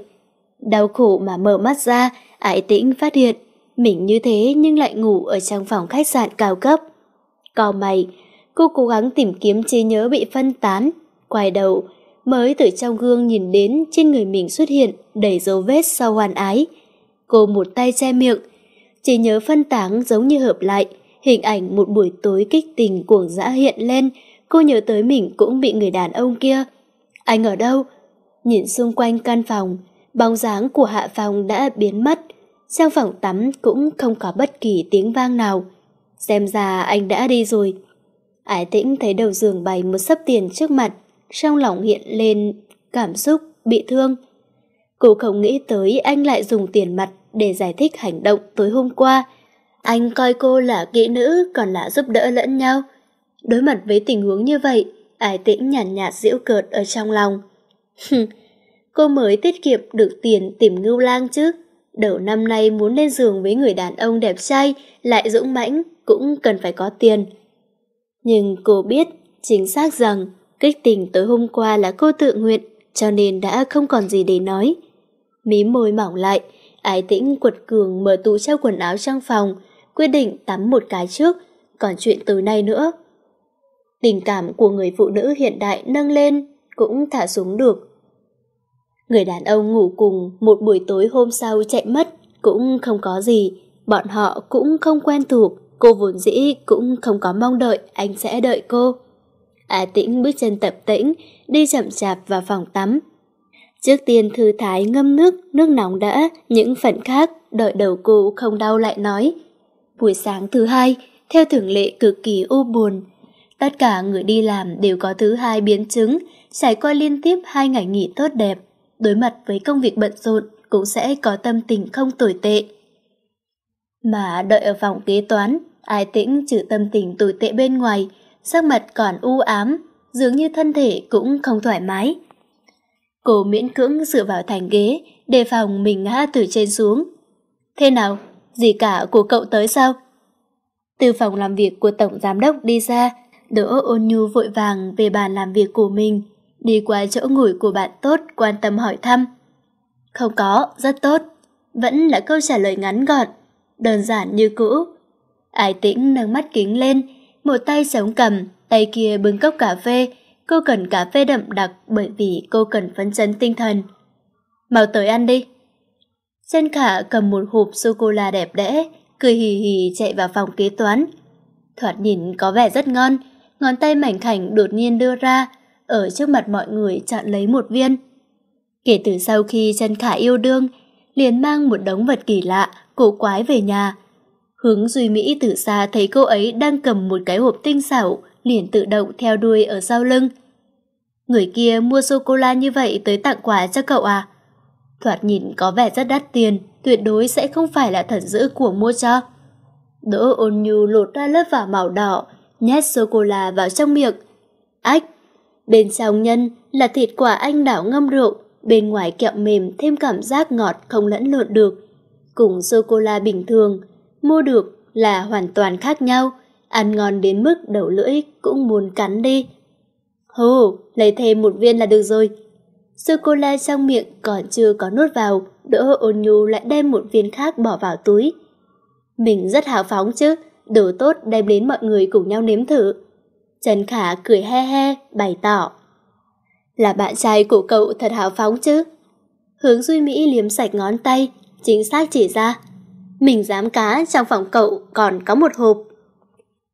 Đau khổ mà mở mắt ra, ái tĩnh phát hiện. Mình như thế nhưng lại ngủ ở trong phòng khách sạn cao cấp. Cò mày, cô cố gắng tìm kiếm trí nhớ bị phân tán. Quay đầu, mới từ trong gương nhìn đến trên người mình xuất hiện đầy dấu vết sau hoàn ái. Cô một tay che miệng, chỉ nhớ phân tán giống như hợp lại, hình ảnh một buổi tối kích tình cuồng dã hiện lên, cô nhớ tới mình cũng bị người đàn ông kia. Anh ở đâu? Nhìn xung quanh căn phòng, bóng dáng của hạ phòng đã biến mất, trong phòng tắm cũng không có bất kỳ tiếng vang nào. Xem ra anh đã đi rồi. Ái tĩnh thấy đầu giường bày một sấp tiền trước mặt, trong lòng hiện lên cảm xúc bị thương. Cô không nghĩ tới anh lại dùng tiền mặt để giải thích hành động tối hôm qua. Anh coi cô là kỹ nữ còn là giúp đỡ lẫn nhau. Đối mặt với tình huống như vậy, ai tĩnh nhàn nhạt, nhạt giễu cợt ở trong lòng. cô mới tiết kiệm được tiền tìm ngưu lang chứ. Đầu năm nay muốn lên giường với người đàn ông đẹp trai, lại dũng mãnh, cũng cần phải có tiền. Nhưng cô biết chính xác rằng Kích tình tối hôm qua là cô tự nguyện, cho nên đã không còn gì để nói. mím môi mỏng lại, ái tĩnh quật cường mở tủ treo quần áo trong phòng, quyết định tắm một cái trước, còn chuyện từ nay nữa. Tình cảm của người phụ nữ hiện đại nâng lên, cũng thả xuống được. Người đàn ông ngủ cùng một buổi tối hôm sau chạy mất, cũng không có gì, bọn họ cũng không quen thuộc, cô vốn dĩ cũng không có mong đợi anh sẽ đợi cô. Á Tĩnh bước chân tập tĩnh, đi chậm chạp vào phòng tắm. Trước tiên thư thái ngâm nước, nước nóng đã, những phần khác, đợi đầu cụ không đau lại nói. Buổi sáng thứ hai, theo thường lệ cực kỳ u buồn. Tất cả người đi làm đều có thứ hai biến chứng, trải qua liên tiếp hai ngày nghỉ tốt đẹp. Đối mặt với công việc bận rộn cũng sẽ có tâm tình không tồi tệ. Mà đợi ở phòng kế toán, ai tĩnh trừ tâm tình tồi tệ bên ngoài, sắc mặt còn u ám, dường như thân thể cũng không thoải mái. Cô miễn cưỡng dựa vào thành ghế, đề phòng mình ngã từ trên xuống. Thế nào, gì cả của cậu tới sao? Từ phòng làm việc của Tổng Giám đốc đi ra, Đỗ ôn nhu vội vàng về bàn làm việc của mình, đi qua chỗ ngủi của bạn tốt quan tâm hỏi thăm. Không có, rất tốt. Vẫn là câu trả lời ngắn gọn, đơn giản như cũ. Ai tĩnh nâng mắt kính lên, một tay chống cầm, tay kia bưng cốc cà phê. Cô cần cà phê đậm đặc bởi vì cô cần phấn chấn tinh thần. Mau tới ăn đi. Sen Khả cầm một hộp sô-cô-la đẹp đẽ, cười hì hì chạy vào phòng kế toán. Thoạt nhìn có vẻ rất ngon, ngón tay mảnh khảnh đột nhiên đưa ra, ở trước mặt mọi người chọn lấy một viên. Kể từ sau khi Trần Khả yêu đương, liền mang một đống vật kỳ lạ, cổ quái về nhà, Hướng Duy Mỹ từ xa thấy cô ấy đang cầm một cái hộp tinh xảo, liền tự động theo đuôi ở sau lưng. Người kia mua sô-cô-la như vậy tới tặng quà cho cậu à? Thoạt nhìn có vẻ rất đắt tiền, tuyệt đối sẽ không phải là thật giữ của mua cho. Đỗ ôn nhu lột ra lớp vỏ màu đỏ, nhét sô-cô-la vào trong miệng. Ách! Bên trong nhân là thịt quả anh đảo ngâm rượu, bên ngoài kẹo mềm thêm cảm giác ngọt không lẫn lộn được. Cùng sô-cô-la bình thường, mua được là hoàn toàn khác nhau, ăn ngon đến mức đầu lưỡi cũng muốn cắn đi. Hô, lấy thêm một viên là được rồi. Sô-cô-la trong miệng còn chưa có nuốt vào, đỗ ôn nhu lại đem một viên khác bỏ vào túi. Mình rất hào phóng chứ, đồ tốt đem đến mọi người cùng nhau nếm thử. Trần Khả cười he he, bày tỏ. Là bạn trai của cậu thật hào phóng chứ. Hướng Duy Mỹ liếm sạch ngón tay, chính xác chỉ ra mình dám cá trong phòng cậu còn có một hộp.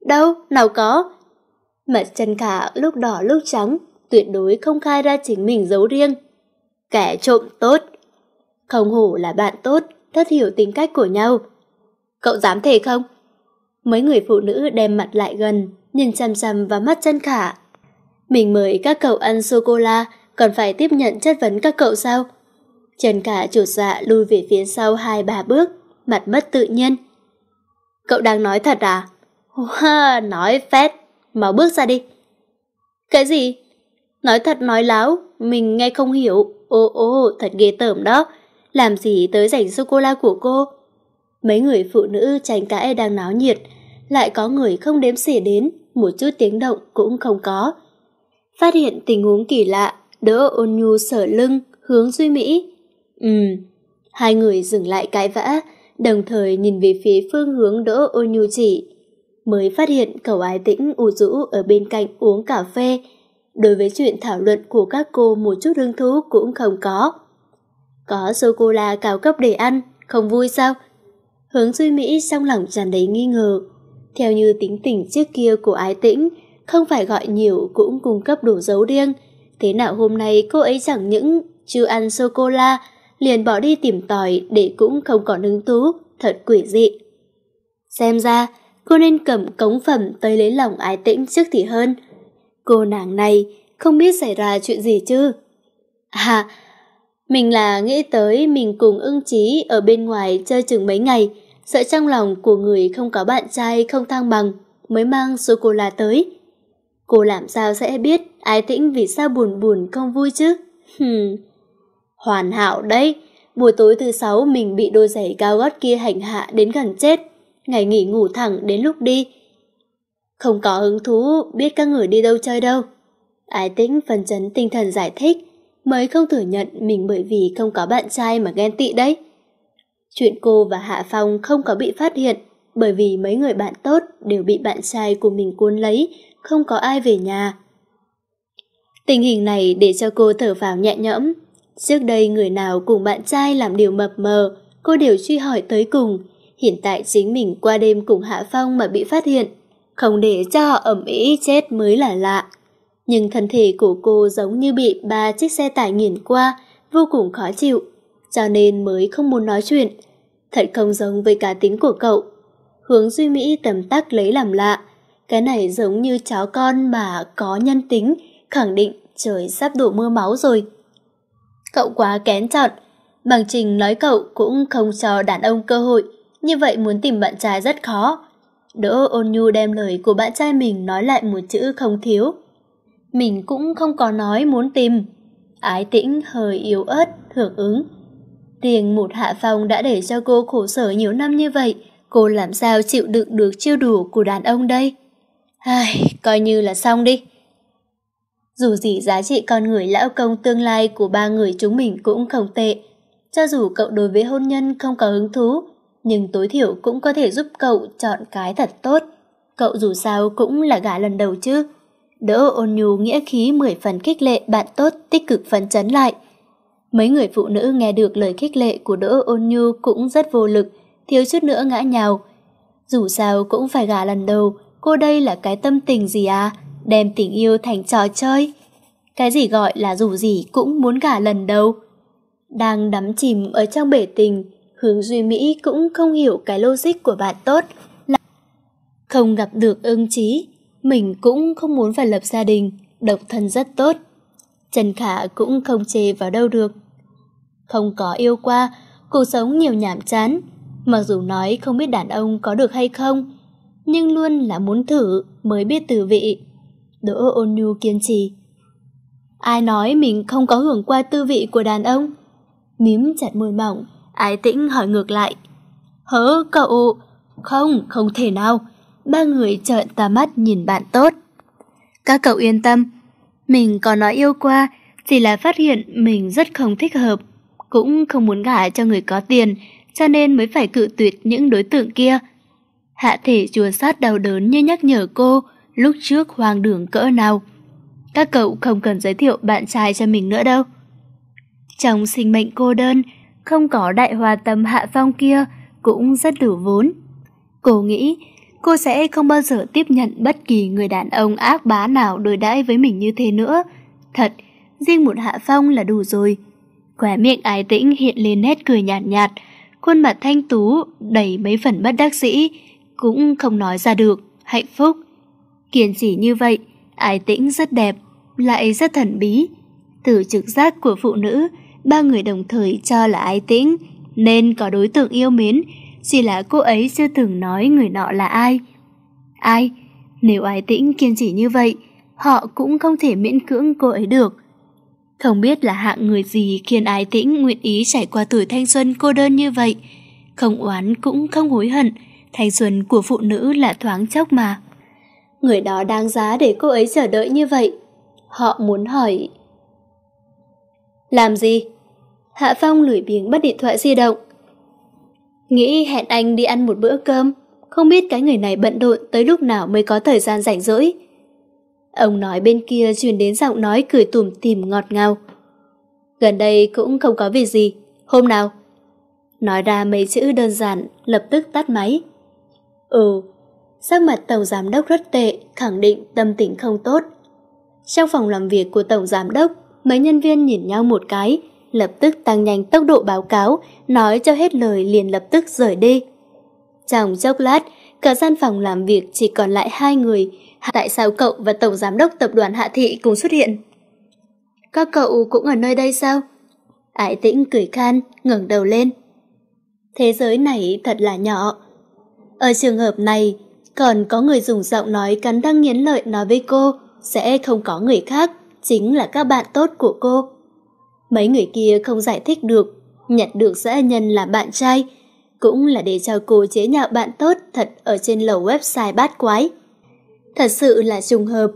Đâu, nào có. Mặt chân cả lúc đỏ lúc trắng, tuyệt đối không khai ra chính mình giấu riêng. Kẻ trộm tốt. Không hổ là bạn tốt, thất hiểu tính cách của nhau. Cậu dám thề không? Mấy người phụ nữ đem mặt lại gần, nhìn chăm chăm vào mắt chân khả. Mình mời các cậu ăn sô-cô-la, còn phải tiếp nhận chất vấn các cậu sao? chân cả chuột dạ lùi về phía sau hai ba bước mặt mất tự nhiên. Cậu đang nói thật à? nói phét, mau bước ra đi. Cái gì? Nói thật nói láo, mình nghe không hiểu. Ô ô, thật ghê tởm đó. Làm gì tới rảnh sô-cô-la của cô? Mấy người phụ nữ tranh cãi đang náo nhiệt, lại có người không đếm xỉa đến, một chút tiếng động cũng không có. Phát hiện tình huống kỳ lạ, đỡ ôn nhu sở lưng, hướng duy mỹ. Ừm, hai người dừng lại cãi vã, đồng thời nhìn về phía phương hướng đỗ ô nhu chỉ. Mới phát hiện cậu ái tĩnh u rũ ở bên cạnh uống cà phê, đối với chuyện thảo luận của các cô một chút hứng thú cũng không có. Có sô-cô-la cao cấp để ăn, không vui sao? Hướng suy Mỹ trong lòng tràn đầy nghi ngờ. Theo như tính tình trước kia của ái tĩnh, không phải gọi nhiều cũng cung cấp đủ dấu riêng. Thế nào hôm nay cô ấy chẳng những chưa ăn sô-cô-la liền bỏ đi tìm tòi để cũng không còn hứng thú, thật quỷ dị. Xem ra, cô nên cầm cống phẩm tới lấy lòng ái tĩnh trước thì hơn. Cô nàng này không biết xảy ra chuyện gì chứ? À, mình là nghĩ tới mình cùng ưng trí ở bên ngoài chơi chừng mấy ngày, sợ trong lòng của người không có bạn trai không thăng bằng mới mang sô-cô-la tới. Cô làm sao sẽ biết ái tĩnh vì sao buồn buồn không vui chứ? Hừm... Hoàn hảo đấy. Buổi tối thứ sáu mình bị đôi giày cao gót kia hành hạ đến gần chết. Ngày nghỉ ngủ thẳng đến lúc đi. Không có hứng thú biết các người đi đâu chơi đâu. Ái tĩnh phần chấn tinh thần giải thích. Mới không thừa nhận mình bởi vì không có bạn trai mà ghen tị đấy. Chuyện cô và Hạ Phong không có bị phát hiện bởi vì mấy người bạn tốt đều bị bạn trai của mình cuốn lấy, không có ai về nhà. Tình hình này để cho cô thở vào nhẹ nhõm, Trước đây người nào cùng bạn trai làm điều mập mờ, cô đều truy hỏi tới cùng. Hiện tại chính mình qua đêm cùng Hạ Phong mà bị phát hiện. Không để cho họ ẩm ý chết mới là lạ. Nhưng thân thể của cô giống như bị ba chiếc xe tải nghiền qua, vô cùng khó chịu, cho nên mới không muốn nói chuyện. Thật không giống với cá tính của cậu. Hướng Duy Mỹ tầm tắc lấy làm lạ. Cái này giống như cháu con mà có nhân tính, khẳng định trời sắp đổ mưa máu rồi. Cậu quá kén chọn. Bằng trình nói cậu cũng không cho đàn ông cơ hội, như vậy muốn tìm bạn trai rất khó. Đỗ ôn nhu đem lời của bạn trai mình nói lại một chữ không thiếu. Mình cũng không có nói muốn tìm. Ái tĩnh hơi yếu ớt, hưởng ứng. tiền một hạ phong đã để cho cô khổ sở nhiều năm như vậy, cô làm sao chịu đựng được chiêu đùa của đàn ông đây? Ai, coi như là xong đi dù gì giá trị con người lão công tương lai của ba người chúng mình cũng không tệ. Cho dù cậu đối với hôn nhân không có hứng thú, nhưng tối thiểu cũng có thể giúp cậu chọn cái thật tốt. Cậu dù sao cũng là gã lần đầu chứ. Đỗ ôn nhu nghĩa khí mười phần khích lệ bạn tốt tích cực phấn chấn lại. Mấy người phụ nữ nghe được lời khích lệ của Đỗ ôn nhu cũng rất vô lực, thiếu chút nữa ngã nhào. Dù sao cũng phải gả lần đầu, cô đây là cái tâm tình gì à? đem tình yêu thành trò chơi. Cái gì gọi là dù gì cũng muốn cả lần đầu. Đang đắm chìm ở trong bể tình, hướng duy Mỹ cũng không hiểu cái logic của bạn tốt. Là không gặp được ưng trí, mình cũng không muốn phải lập gia đình, độc thân rất tốt. Trần Khả cũng không chê vào đâu được. Không có yêu qua, cuộc sống nhiều nhảm chán, mặc dù nói không biết đàn ông có được hay không, nhưng luôn là muốn thử mới biết từ vị. Đỗ ôn nhu kiên trì. Ai nói mình không có hưởng qua tư vị của đàn ông? Mím chặt môi mỏng, ái tĩnh hỏi ngược lại. Hớ cậu, không, không thể nào. Ba người trợn tà mắt nhìn bạn tốt. Các cậu yên tâm, mình có nói yêu qua, chỉ là phát hiện mình rất không thích hợp, cũng không muốn gả cho người có tiền, cho nên mới phải cự tuyệt những đối tượng kia. Hạ thể chùa sát đau đớn như nhắc nhở cô, lúc trước hoang đường cỡ nào. Các cậu không cần giới thiệu bạn trai cho mình nữa đâu. Trong sinh mệnh cô đơn, không có đại hòa tâm hạ phong kia cũng rất đủ vốn. Cô nghĩ cô sẽ không bao giờ tiếp nhận bất kỳ người đàn ông ác bá nào đối đãi với mình như thế nữa. Thật, riêng một hạ phong là đủ rồi. Khóe miệng ái tĩnh hiện lên nét cười nhàn nhạt, nhạt, khuôn mặt thanh tú đầy mấy phần bất đắc dĩ, cũng không nói ra được, hạnh phúc. Kiên trì như vậy, ái tĩnh rất đẹp, lại rất thần bí. Từ trực giác của phụ nữ, ba người đồng thời cho là ái tĩnh, nên có đối tượng yêu mến, chỉ là cô ấy chưa từng nói người nọ là ai. Ai? Nếu ái tĩnh kiên trì như vậy, họ cũng không thể miễn cưỡng cô ấy được. Không biết là hạng người gì khiến ái tĩnh nguyện ý trải qua tuổi thanh xuân cô đơn như vậy. Không oán cũng không hối hận, thanh xuân của phụ nữ là thoáng chốc mà người đó đáng giá để cô ấy chờ đợi như vậy. Họ muốn hỏi. Làm gì? Hạ Phong lười biếng bắt điện thoại di động. Nghĩ hẹn anh đi ăn một bữa cơm, không biết cái người này bận rộn tới lúc nào mới có thời gian rảnh rỗi. Ông nói bên kia truyền đến giọng nói cười tủm tỉm ngọt ngào. Gần đây cũng không có việc gì, hôm nào? Nói ra mấy chữ đơn giản, lập tức tắt máy. Ừ, sắc mặt Tổng Giám đốc rất tệ, khẳng định tâm tình không tốt. Trong phòng làm việc của Tổng Giám đốc, mấy nhân viên nhìn nhau một cái, lập tức tăng nhanh tốc độ báo cáo, nói cho hết lời liền lập tức rời đi. Trong chốc lát, cả gian phòng làm việc chỉ còn lại hai người, tại sao cậu và Tổng Giám đốc Tập đoàn Hạ Thị cùng xuất hiện? Các cậu cũng ở nơi đây sao? Ái tĩnh cười khan, ngẩng đầu lên. Thế giới này thật là nhỏ. Ở trường hợp này, còn có người dùng giọng nói cắn răng nghiến lợi nói với cô sẽ không có người khác, chính là các bạn tốt của cô. Mấy người kia không giải thích được, nhận được dã nhân là bạn trai, cũng là để cho cô chế nhạo bạn tốt thật ở trên lầu website bát quái. Thật sự là trùng hợp.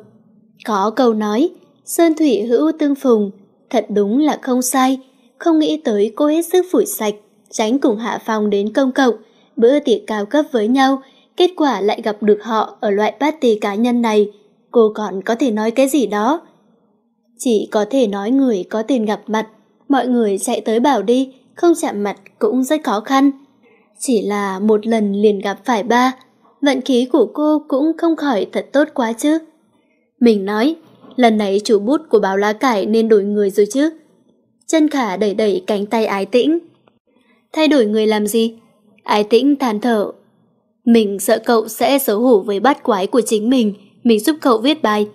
Có câu nói, Sơn Thủy hữu tương phùng, thật đúng là không sai, không nghĩ tới cô hết sức phủi sạch, tránh cùng Hạ phòng đến công cộng, bữa tiệc cao cấp với nhau kết quả lại gặp được họ ở loại party cá nhân này, cô còn có thể nói cái gì đó? Chỉ có thể nói người có tiền gặp mặt, mọi người chạy tới bảo đi, không chạm mặt cũng rất khó khăn. Chỉ là một lần liền gặp phải ba, vận khí của cô cũng không khỏi thật tốt quá chứ. Mình nói, lần này chủ bút của báo lá cải nên đổi người rồi chứ. Chân khả đẩy đẩy cánh tay ái tĩnh. Thay đổi người làm gì? Ái tĩnh than thở, mình sợ cậu sẽ xấu hổ với bát quái của chính mình, mình giúp cậu viết bài.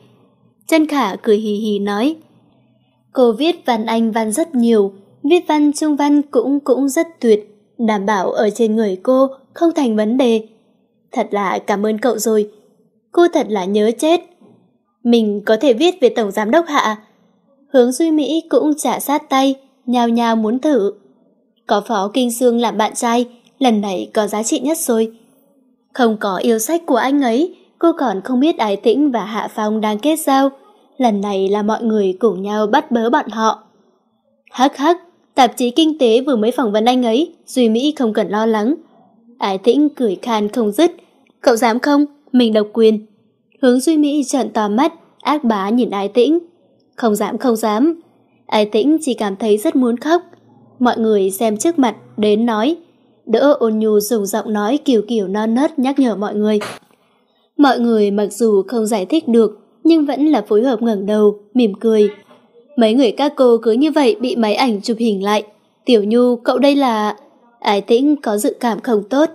Chân khả cười hì hì nói. Cô viết văn Anh văn rất nhiều, viết văn Trung văn cũng cũng rất tuyệt, đảm bảo ở trên người cô không thành vấn đề. Thật là cảm ơn cậu rồi, cô thật là nhớ chết. Mình có thể viết về Tổng Giám Đốc Hạ. Hướng Duy Mỹ cũng trả sát tay, nhao nhào muốn thử. Có Phó Kinh dương làm bạn trai, lần này có giá trị nhất rồi. Không có yêu sách của anh ấy, cô còn không biết Ái Tĩnh và Hạ Phong đang kết giao. Lần này là mọi người cùng nhau bắt bớ bọn họ. Hắc hắc, tạp chí kinh tế vừa mới phỏng vấn anh ấy, Duy Mỹ không cần lo lắng. Ái Tĩnh cười khan không dứt. Cậu dám không? Mình độc quyền. Hướng Duy Mỹ trợn to mắt, ác bá nhìn Ái Tĩnh. Không dám không dám. Ái Tĩnh chỉ cảm thấy rất muốn khóc. Mọi người xem trước mặt, đến nói. Đỡ ôn nhu dùng giọng nói kiều kiều non nớt nhắc nhở mọi người. Mọi người mặc dù không giải thích được, nhưng vẫn là phối hợp ngẩng đầu, mỉm cười. Mấy người các cô cứ như vậy bị máy ảnh chụp hình lại. Tiểu Nhu, cậu đây là... Ái tĩnh có dự cảm không tốt.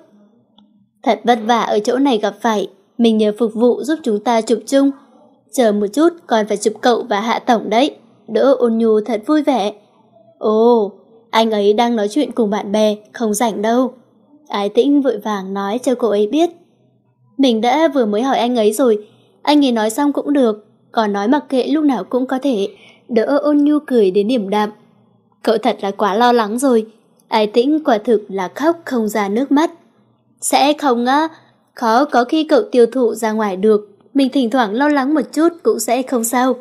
Thật vất vả ở chỗ này gặp phải, mình nhờ phục vụ giúp chúng ta chụp chung. Chờ một chút, còn phải chụp cậu và Hạ Tổng đấy. Đỡ ôn nhu thật vui vẻ. Ồ, anh ấy đang nói chuyện cùng bạn bè, không rảnh đâu. Ái tĩnh vội vàng nói cho cô ấy biết. Mình đã vừa mới hỏi anh ấy rồi, anh ấy nói xong cũng được, còn nói mặc kệ lúc nào cũng có thể, đỡ ôn nhu cười đến điểm đạm. Cậu thật là quá lo lắng rồi, ái tĩnh quả thực là khóc không ra nước mắt. Sẽ không á, khó có khi cậu tiêu thụ ra ngoài được, mình thỉnh thoảng lo lắng một chút cũng sẽ không sao.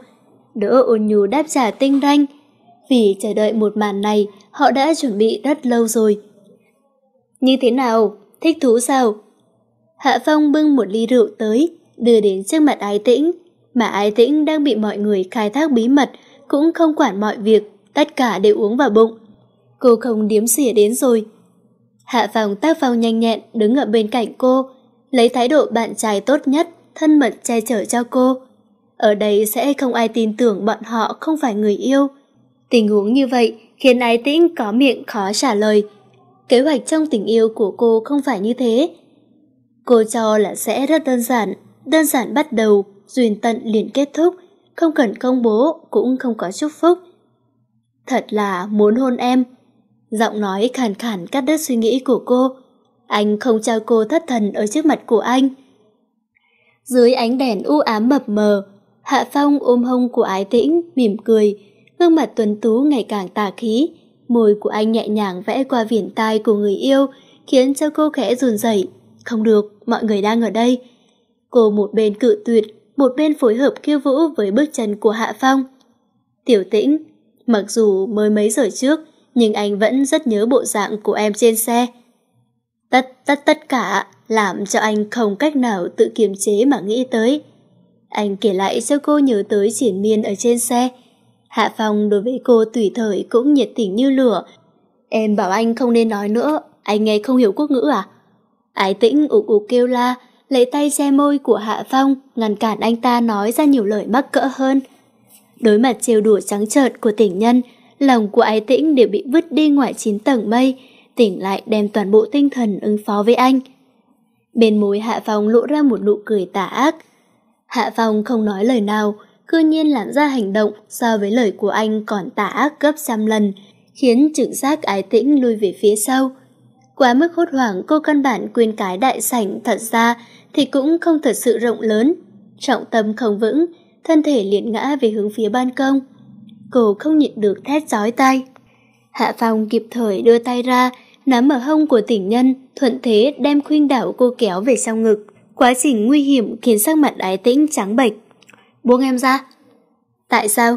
Đỡ ôn nhu đáp trả tinh ranh, vì chờ đợi một màn này họ đã chuẩn bị rất lâu rồi. Như thế nào? Thích thú sao? Hạ Phong bưng một ly rượu tới, đưa đến trước mặt Ái Tĩnh, mà Ái Tĩnh đang bị mọi người khai thác bí mật, cũng không quản mọi việc, tất cả đều uống vào bụng. Cô không điếm xỉa đến rồi. Hạ Phong tác phong nhanh nhẹn đứng ở bên cạnh cô, lấy thái độ bạn trai tốt nhất, thân mật che chở cho cô. Ở đây sẽ không ai tin tưởng bọn họ không phải người yêu, Tình huống như vậy khiến Ái Tĩnh có miệng khó trả lời. Kế hoạch trong tình yêu của cô không phải như thế. Cô cho là sẽ rất đơn giản, đơn giản bắt đầu, duyên tận liền kết thúc, không cần công bố cũng không có chúc phúc. Thật là muốn hôn em. Giọng nói khàn khàn cắt đứt suy nghĩ của cô. Anh không cho cô thất thần ở trước mặt của anh. Dưới ánh đèn u ám mập mờ, Hạ Phong ôm hông của Ái Tĩnh mỉm cười, gương mặt tuấn tú ngày càng tà khí. Môi của anh nhẹ nhàng vẽ qua viền tai của người yêu, khiến cho cô khẽ run rẩy. Không được, mọi người đang ở đây. Cô một bên cự tuyệt, một bên phối hợp khiêu vũ với bước chân của Hạ Phong. Tiểu tĩnh, mặc dù mới mấy giờ trước, nhưng anh vẫn rất nhớ bộ dạng của em trên xe. Tất tất tất cả làm cho anh không cách nào tự kiềm chế mà nghĩ tới. Anh kể lại cho cô nhớ tới triển miên ở trên xe, Hạ Phong đối với cô tùy thời cũng nhiệt tình như lửa. Em bảo anh không nên nói nữa, anh nghe không hiểu quốc ngữ à? Ái tĩnh ục ục kêu la, lấy tay che môi của Hạ Phong, ngăn cản anh ta nói ra nhiều lời mắc cỡ hơn. Đối mặt trêu đùa trắng trợn của tỉnh nhân, lòng của ái tĩnh đều bị vứt đi ngoài chín tầng mây, tỉnh lại đem toàn bộ tinh thần ứng phó với anh. Bên môi Hạ Phong lộ ra một nụ cười tà ác. Hạ Phong không nói lời nào, cư nhiên làm ra hành động so với lời của anh còn tà ác gấp trăm lần, khiến trực giác ái tĩnh lui về phía sau. Quá mức hốt hoảng cô căn bản quên cái đại sảnh thật ra thì cũng không thật sự rộng lớn. Trọng tâm không vững, thân thể liền ngã về hướng phía ban công. Cô không nhịn được thét giói tay. Hạ Phong kịp thời đưa tay ra, nắm ở hông của tỉnh nhân, thuận thế đem khuyên đảo cô kéo về sau ngực. Quá trình nguy hiểm khiến sắc mặt ái tĩnh trắng bệch buông em ra. Tại sao?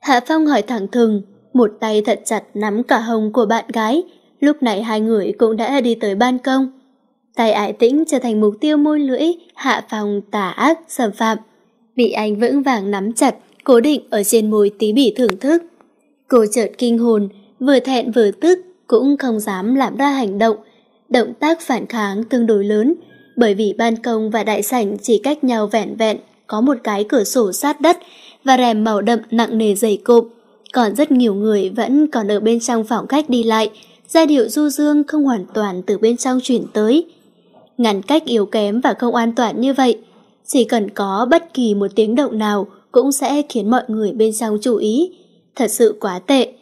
Hạ Phong hỏi thẳng thừng, một tay thật chặt nắm cả hồng của bạn gái, lúc này hai người cũng đã đi tới ban công. Tay ải tĩnh trở thành mục tiêu môi lưỡi, Hạ Phong tả ác, xâm phạm. vị anh vững vàng nắm chặt, cố định ở trên môi tí bỉ thưởng thức. Cô chợt kinh hồn, vừa thẹn vừa tức, cũng không dám làm ra hành động. Động tác phản kháng tương đối lớn, bởi vì ban công và đại sảnh chỉ cách nhau vẹn vẹn có một cái cửa sổ sát đất và rèm màu đậm nặng nề dày cộm Còn rất nhiều người vẫn còn ở bên trong phòng khách đi lại, giai điệu du dương không hoàn toàn từ bên trong chuyển tới. Ngăn cách yếu kém và không an toàn như vậy, chỉ cần có bất kỳ một tiếng động nào cũng sẽ khiến mọi người bên trong chú ý. Thật sự quá tệ.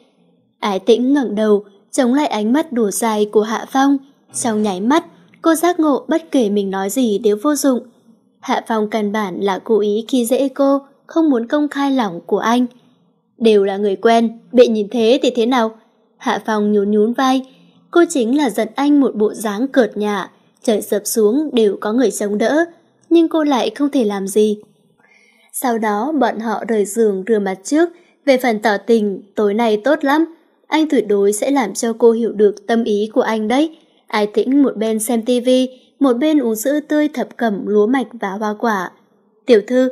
Ái tĩnh ngẩng đầu, chống lại ánh mắt đùa dài của Hạ Phong. Trong nháy mắt, cô giác ngộ bất kể mình nói gì đều vô dụng. Hạ Phong căn bản là cố ý khi dễ cô, không muốn công khai lòng của anh. Đều là người quen, bị nhìn thế thì thế nào? Hạ Phong nhún nhún vai, cô chính là giận anh một bộ dáng cợt nhả, trời sập xuống đều có người chống đỡ, nhưng cô lại không thể làm gì. Sau đó bọn họ rời giường rửa mặt trước, về phần tỏ tình, tối nay tốt lắm, anh tuyệt đối sẽ làm cho cô hiểu được tâm ý của anh đấy. Ai tĩnh một bên xem tivi, một bên uống sữa tươi thập cẩm lúa mạch và hoa quả. Tiểu thư,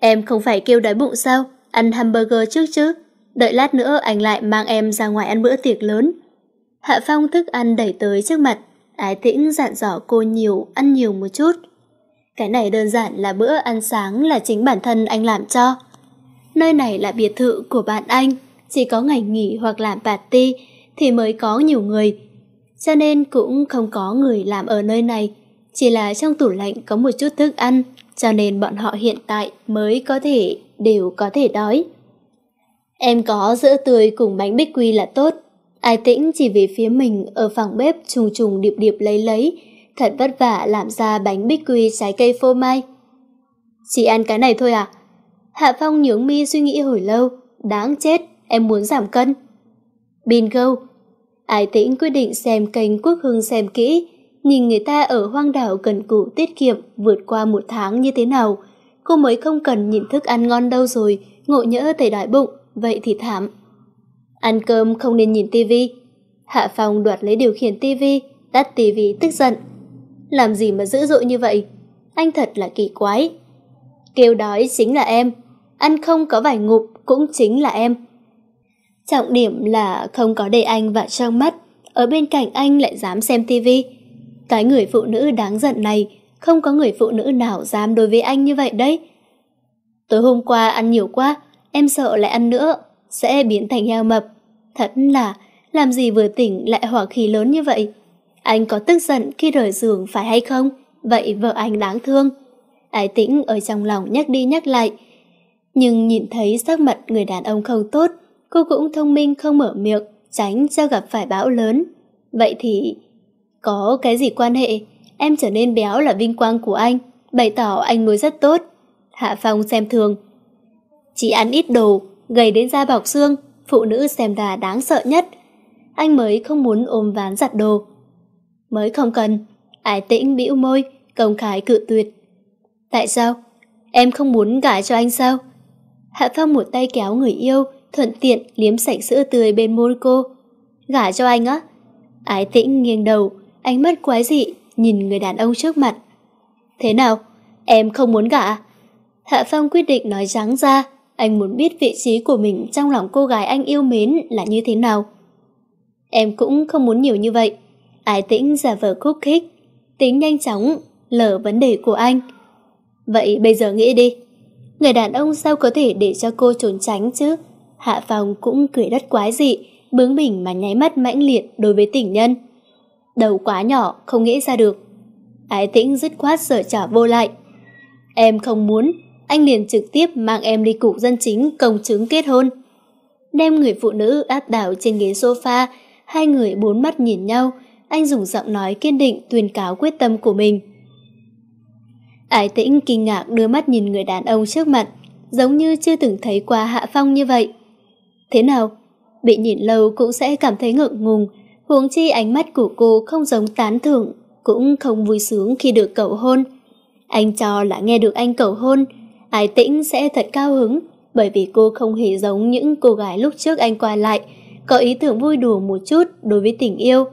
em không phải kêu đói bụng sao? Ăn hamburger trước chứ? Đợi lát nữa anh lại mang em ra ngoài ăn bữa tiệc lớn. Hạ Phong thức ăn đẩy tới trước mặt, ái tĩnh dặn dò cô nhiều, ăn nhiều một chút. Cái này đơn giản là bữa ăn sáng là chính bản thân anh làm cho. Nơi này là biệt thự của bạn anh, chỉ có ngày nghỉ hoặc làm party thì mới có nhiều người, cho nên cũng không có người làm ở nơi này chỉ là trong tủ lạnh có một chút thức ăn, cho nên bọn họ hiện tại mới có thể đều có thể đói. Em có sữa tươi cùng bánh bích quy là tốt. Ai tĩnh chỉ về phía mình ở phòng bếp trùng trùng điệp điệp lấy lấy, thật vất vả làm ra bánh bích quy trái cây phô mai. Chỉ ăn cái này thôi à? Hạ Phong nhướng mi suy nghĩ hồi lâu, đáng chết, em muốn giảm cân. Bingo! ai tĩnh quyết định xem kênh Quốc Hưng xem kỹ, nhìn người ta ở hoang đảo cần cù tiết kiệm vượt qua một tháng như thế nào. Cô mới không cần nhìn thức ăn ngon đâu rồi, ngộ nhỡ thấy đại bụng, vậy thì thảm. Ăn cơm không nên nhìn tivi. Hạ Phong đoạt lấy điều khiển tivi, tắt tivi tức giận. Làm gì mà dữ dội như vậy? Anh thật là kỳ quái. Kêu đói chính là em, ăn không có vài ngụp cũng chính là em. Trọng điểm là không có để anh vào trong mắt, ở bên cạnh anh lại dám xem tivi cái người phụ nữ đáng giận này, không có người phụ nữ nào dám đối với anh như vậy đấy. Tối hôm qua ăn nhiều quá, em sợ lại ăn nữa, sẽ biến thành heo mập. Thật là, làm gì vừa tỉnh lại hỏa khí lớn như vậy? Anh có tức giận khi rời giường phải hay không? Vậy vợ anh đáng thương. Ái tĩnh ở trong lòng nhắc đi nhắc lại. Nhưng nhìn thấy sắc mặt người đàn ông không tốt, cô cũng thông minh không mở miệng, tránh cho gặp phải bão lớn. Vậy thì có cái gì quan hệ, em trở nên béo là vinh quang của anh, bày tỏ anh nuôi rất tốt. Hạ Phong xem thường. Chỉ ăn ít đồ, gầy đến da bọc xương, phụ nữ xem là đáng sợ nhất. Anh mới không muốn ôm ván giặt đồ. Mới không cần, ải tĩnh bĩu môi, công khai cự tuyệt. Tại sao? Em không muốn gả cho anh sao? Hạ Phong một tay kéo người yêu, thuận tiện liếm sạch sữa tươi bên môi cô. Gả cho anh á? Ái tĩnh nghiêng đầu, ánh mắt quái dị nhìn người đàn ông trước mặt. Thế nào? Em không muốn gả? Hạ Phong quyết định nói ráng ra, anh muốn biết vị trí của mình trong lòng cô gái anh yêu mến là như thế nào. Em cũng không muốn nhiều như vậy. Ái tĩnh giả vờ khúc khích, tính nhanh chóng, lở vấn đề của anh. Vậy bây giờ nghĩ đi, người đàn ông sao có thể để cho cô trốn tránh chứ? Hạ Phong cũng cười đất quái dị, bướng bỉnh mà nháy mắt mãnh liệt đối với tình nhân đầu quá nhỏ không nghĩ ra được. Ái tĩnh dứt khoát sở trả vô lại. Em không muốn, anh liền trực tiếp mang em đi cục dân chính công chứng kết hôn. Đem người phụ nữ áp đảo trên ghế sofa, hai người bốn mắt nhìn nhau, anh dùng giọng nói kiên định tuyên cáo quyết tâm của mình. Ái tĩnh kinh ngạc đưa mắt nhìn người đàn ông trước mặt, giống như chưa từng thấy qua hạ phong như vậy. Thế nào? Bị nhìn lâu cũng sẽ cảm thấy ngượng ngùng, Huống chi ánh mắt của cô không giống tán thưởng, cũng không vui sướng khi được cầu hôn. Anh cho là nghe được anh cầu hôn, Ái Tĩnh sẽ thật cao hứng, bởi vì cô không hề giống những cô gái lúc trước anh qua lại, có ý tưởng vui đùa một chút đối với tình yêu,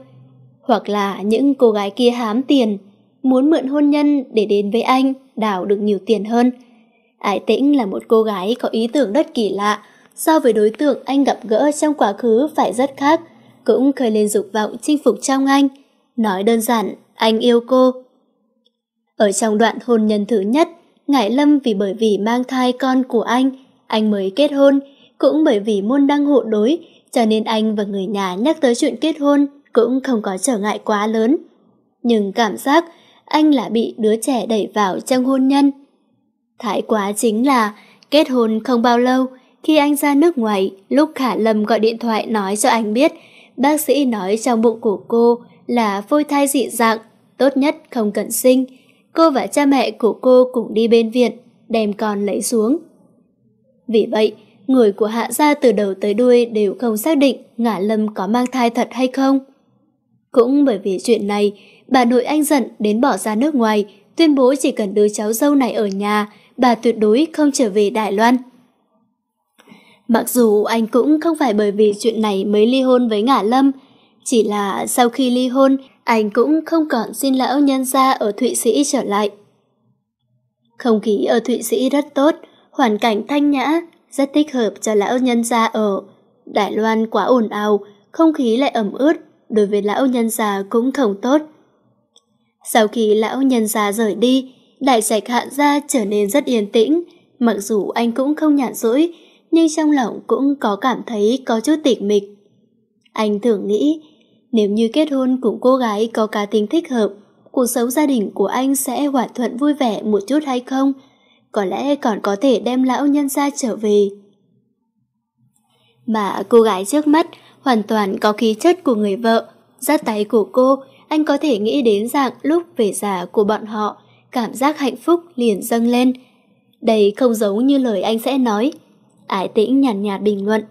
hoặc là những cô gái kia hám tiền, muốn mượn hôn nhân để đến với anh, đào được nhiều tiền hơn. Ái Tĩnh là một cô gái có ý tưởng rất kỳ lạ, so với đối tượng anh gặp gỡ trong quá khứ phải rất khác, cũng khơi lên dục vọng chinh phục trong anh. Nói đơn giản, anh yêu cô. Ở trong đoạn hôn nhân thứ nhất, ngại Lâm vì bởi vì mang thai con của anh, anh mới kết hôn, cũng bởi vì môn đăng hộ đối, cho nên anh và người nhà nhắc tới chuyện kết hôn cũng không có trở ngại quá lớn. Nhưng cảm giác anh là bị đứa trẻ đẩy vào trong hôn nhân. Thái quá chính là kết hôn không bao lâu, khi anh ra nước ngoài, lúc Khả Lâm gọi điện thoại nói cho anh biết bác sĩ nói trong bụng của cô là phôi thai dị dạng, tốt nhất không cận sinh. Cô và cha mẹ của cô cùng đi bên viện, đem con lấy xuống. Vì vậy, người của hạ gia từ đầu tới đuôi đều không xác định ngả lâm có mang thai thật hay không. Cũng bởi vì chuyện này, bà nội anh giận đến bỏ ra nước ngoài, tuyên bố chỉ cần đứa cháu dâu này ở nhà, bà tuyệt đối không trở về Đài Loan. Mặc dù anh cũng không phải bởi vì chuyện này mới ly hôn với Ngả Lâm, chỉ là sau khi ly hôn, anh cũng không còn xin lão nhân gia ở Thụy Sĩ trở lại. Không khí ở Thụy Sĩ rất tốt, hoàn cảnh thanh nhã, rất thích hợp cho lão nhân gia ở. Đài Loan quá ồn ào, không khí lại ẩm ướt, đối với lão nhân gia cũng không tốt. Sau khi lão nhân gia rời đi, đại trạch hạn gia trở nên rất yên tĩnh, mặc dù anh cũng không nhàn rỗi nhưng trong lòng cũng có cảm thấy có chút tịch mịch. Anh thường nghĩ, nếu như kết hôn cùng cô gái có cá tính thích hợp, cuộc sống gia đình của anh sẽ hòa thuận vui vẻ một chút hay không? Có lẽ còn có thể đem lão nhân ra trở về. Mà cô gái trước mắt hoàn toàn có khí chất của người vợ, giắt tay của cô, anh có thể nghĩ đến dạng lúc về già của bọn họ, cảm giác hạnh phúc liền dâng lên. Đây không giống như lời anh sẽ nói, Ái tĩnh nhàn nhạt, nhạt bình luận.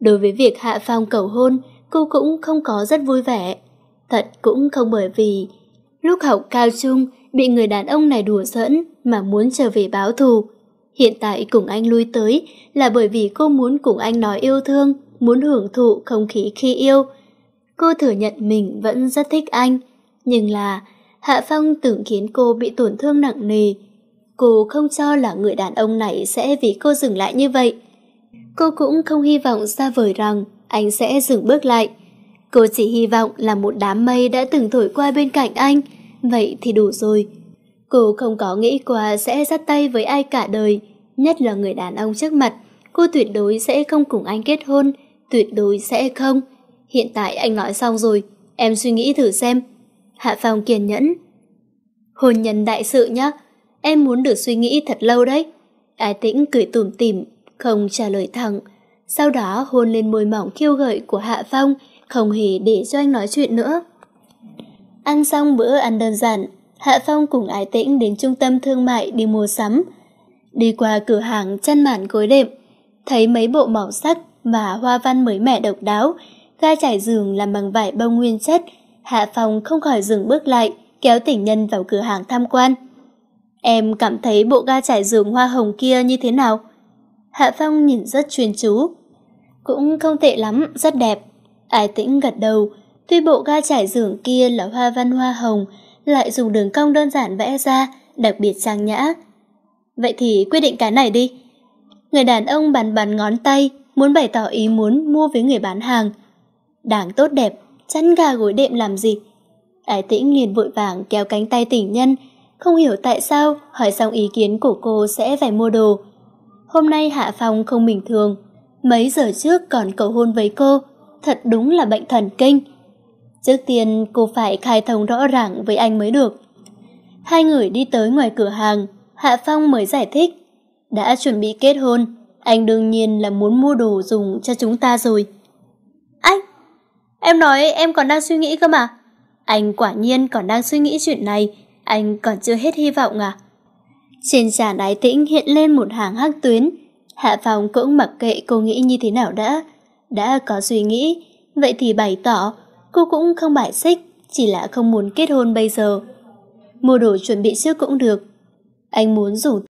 Đối với việc Hạ Phong cầu hôn, cô cũng không có rất vui vẻ. Thật cũng không bởi vì lúc học cao trung bị người đàn ông này đùa dẫn mà muốn trở về báo thù. Hiện tại cùng anh lui tới là bởi vì cô muốn cùng anh nói yêu thương, muốn hưởng thụ không khí khi yêu. Cô thừa nhận mình vẫn rất thích anh, nhưng là Hạ Phong tưởng khiến cô bị tổn thương nặng nề, Cô không cho là người đàn ông này sẽ vì cô dừng lại như vậy. Cô cũng không hy vọng xa vời rằng anh sẽ dừng bước lại. Cô chỉ hy vọng là một đám mây đã từng thổi qua bên cạnh anh, vậy thì đủ rồi. Cô không có nghĩ qua sẽ dắt tay với ai cả đời, nhất là người đàn ông trước mặt. Cô tuyệt đối sẽ không cùng anh kết hôn, tuyệt đối sẽ không. Hiện tại anh nói xong rồi, em suy nghĩ thử xem. Hạ Phong kiên nhẫn. Hôn nhân đại sự nhá, Em muốn được suy nghĩ thật lâu đấy. Ái tĩnh cười tủm tỉm, không trả lời thẳng. Sau đó hôn lên môi mỏng khiêu gợi của Hạ Phong, không hề để cho anh nói chuyện nữa. Ăn xong bữa ăn đơn giản, Hạ Phong cùng Ái Tĩnh đến trung tâm thương mại đi mua sắm. Đi qua cửa hàng chăn màn gối đệm, thấy mấy bộ màu sắc và hoa văn mới mẻ độc đáo, ga trải giường làm bằng vải bông nguyên chất, Hạ Phong không khỏi dừng bước lại, kéo tỉnh nhân vào cửa hàng tham quan. Em cảm thấy bộ ga trải giường hoa hồng kia như thế nào? Hạ Phong nhìn rất chuyên chú. Cũng không tệ lắm, rất đẹp. Ai tĩnh gật đầu, tuy bộ ga trải giường kia là hoa văn hoa hồng, lại dùng đường cong đơn giản vẽ ra, đặc biệt trang nhã. Vậy thì quyết định cái này đi. Người đàn ông bàn bàn ngón tay, muốn bày tỏ ý muốn mua với người bán hàng. Đảng tốt đẹp, chăn gà gối đệm làm gì? Ái tĩnh liền vội vàng kéo cánh tay tỉnh nhân, không hiểu tại sao hỏi xong ý kiến của cô sẽ phải mua đồ. Hôm nay Hạ Phong không bình thường, mấy giờ trước còn cầu hôn với cô, thật đúng là bệnh thần kinh. Trước tiên cô phải khai thông rõ ràng với anh mới được. Hai người đi tới ngoài cửa hàng, Hạ Phong mới giải thích. Đã chuẩn bị kết hôn, anh đương nhiên là muốn mua đồ dùng cho chúng ta rồi. Anh! Em nói em còn đang suy nghĩ cơ mà. Anh quả nhiên còn đang suy nghĩ chuyện này anh còn chưa hết hy vọng à? Trên tràn ái tĩnh hiện lên một hàng hắc tuyến, Hạ Phong cũng mặc kệ cô nghĩ như thế nào đã, đã có suy nghĩ, vậy thì bày tỏ, cô cũng không bài xích, chỉ là không muốn kết hôn bây giờ. Mua đồ chuẩn bị trước cũng được. Anh muốn rủ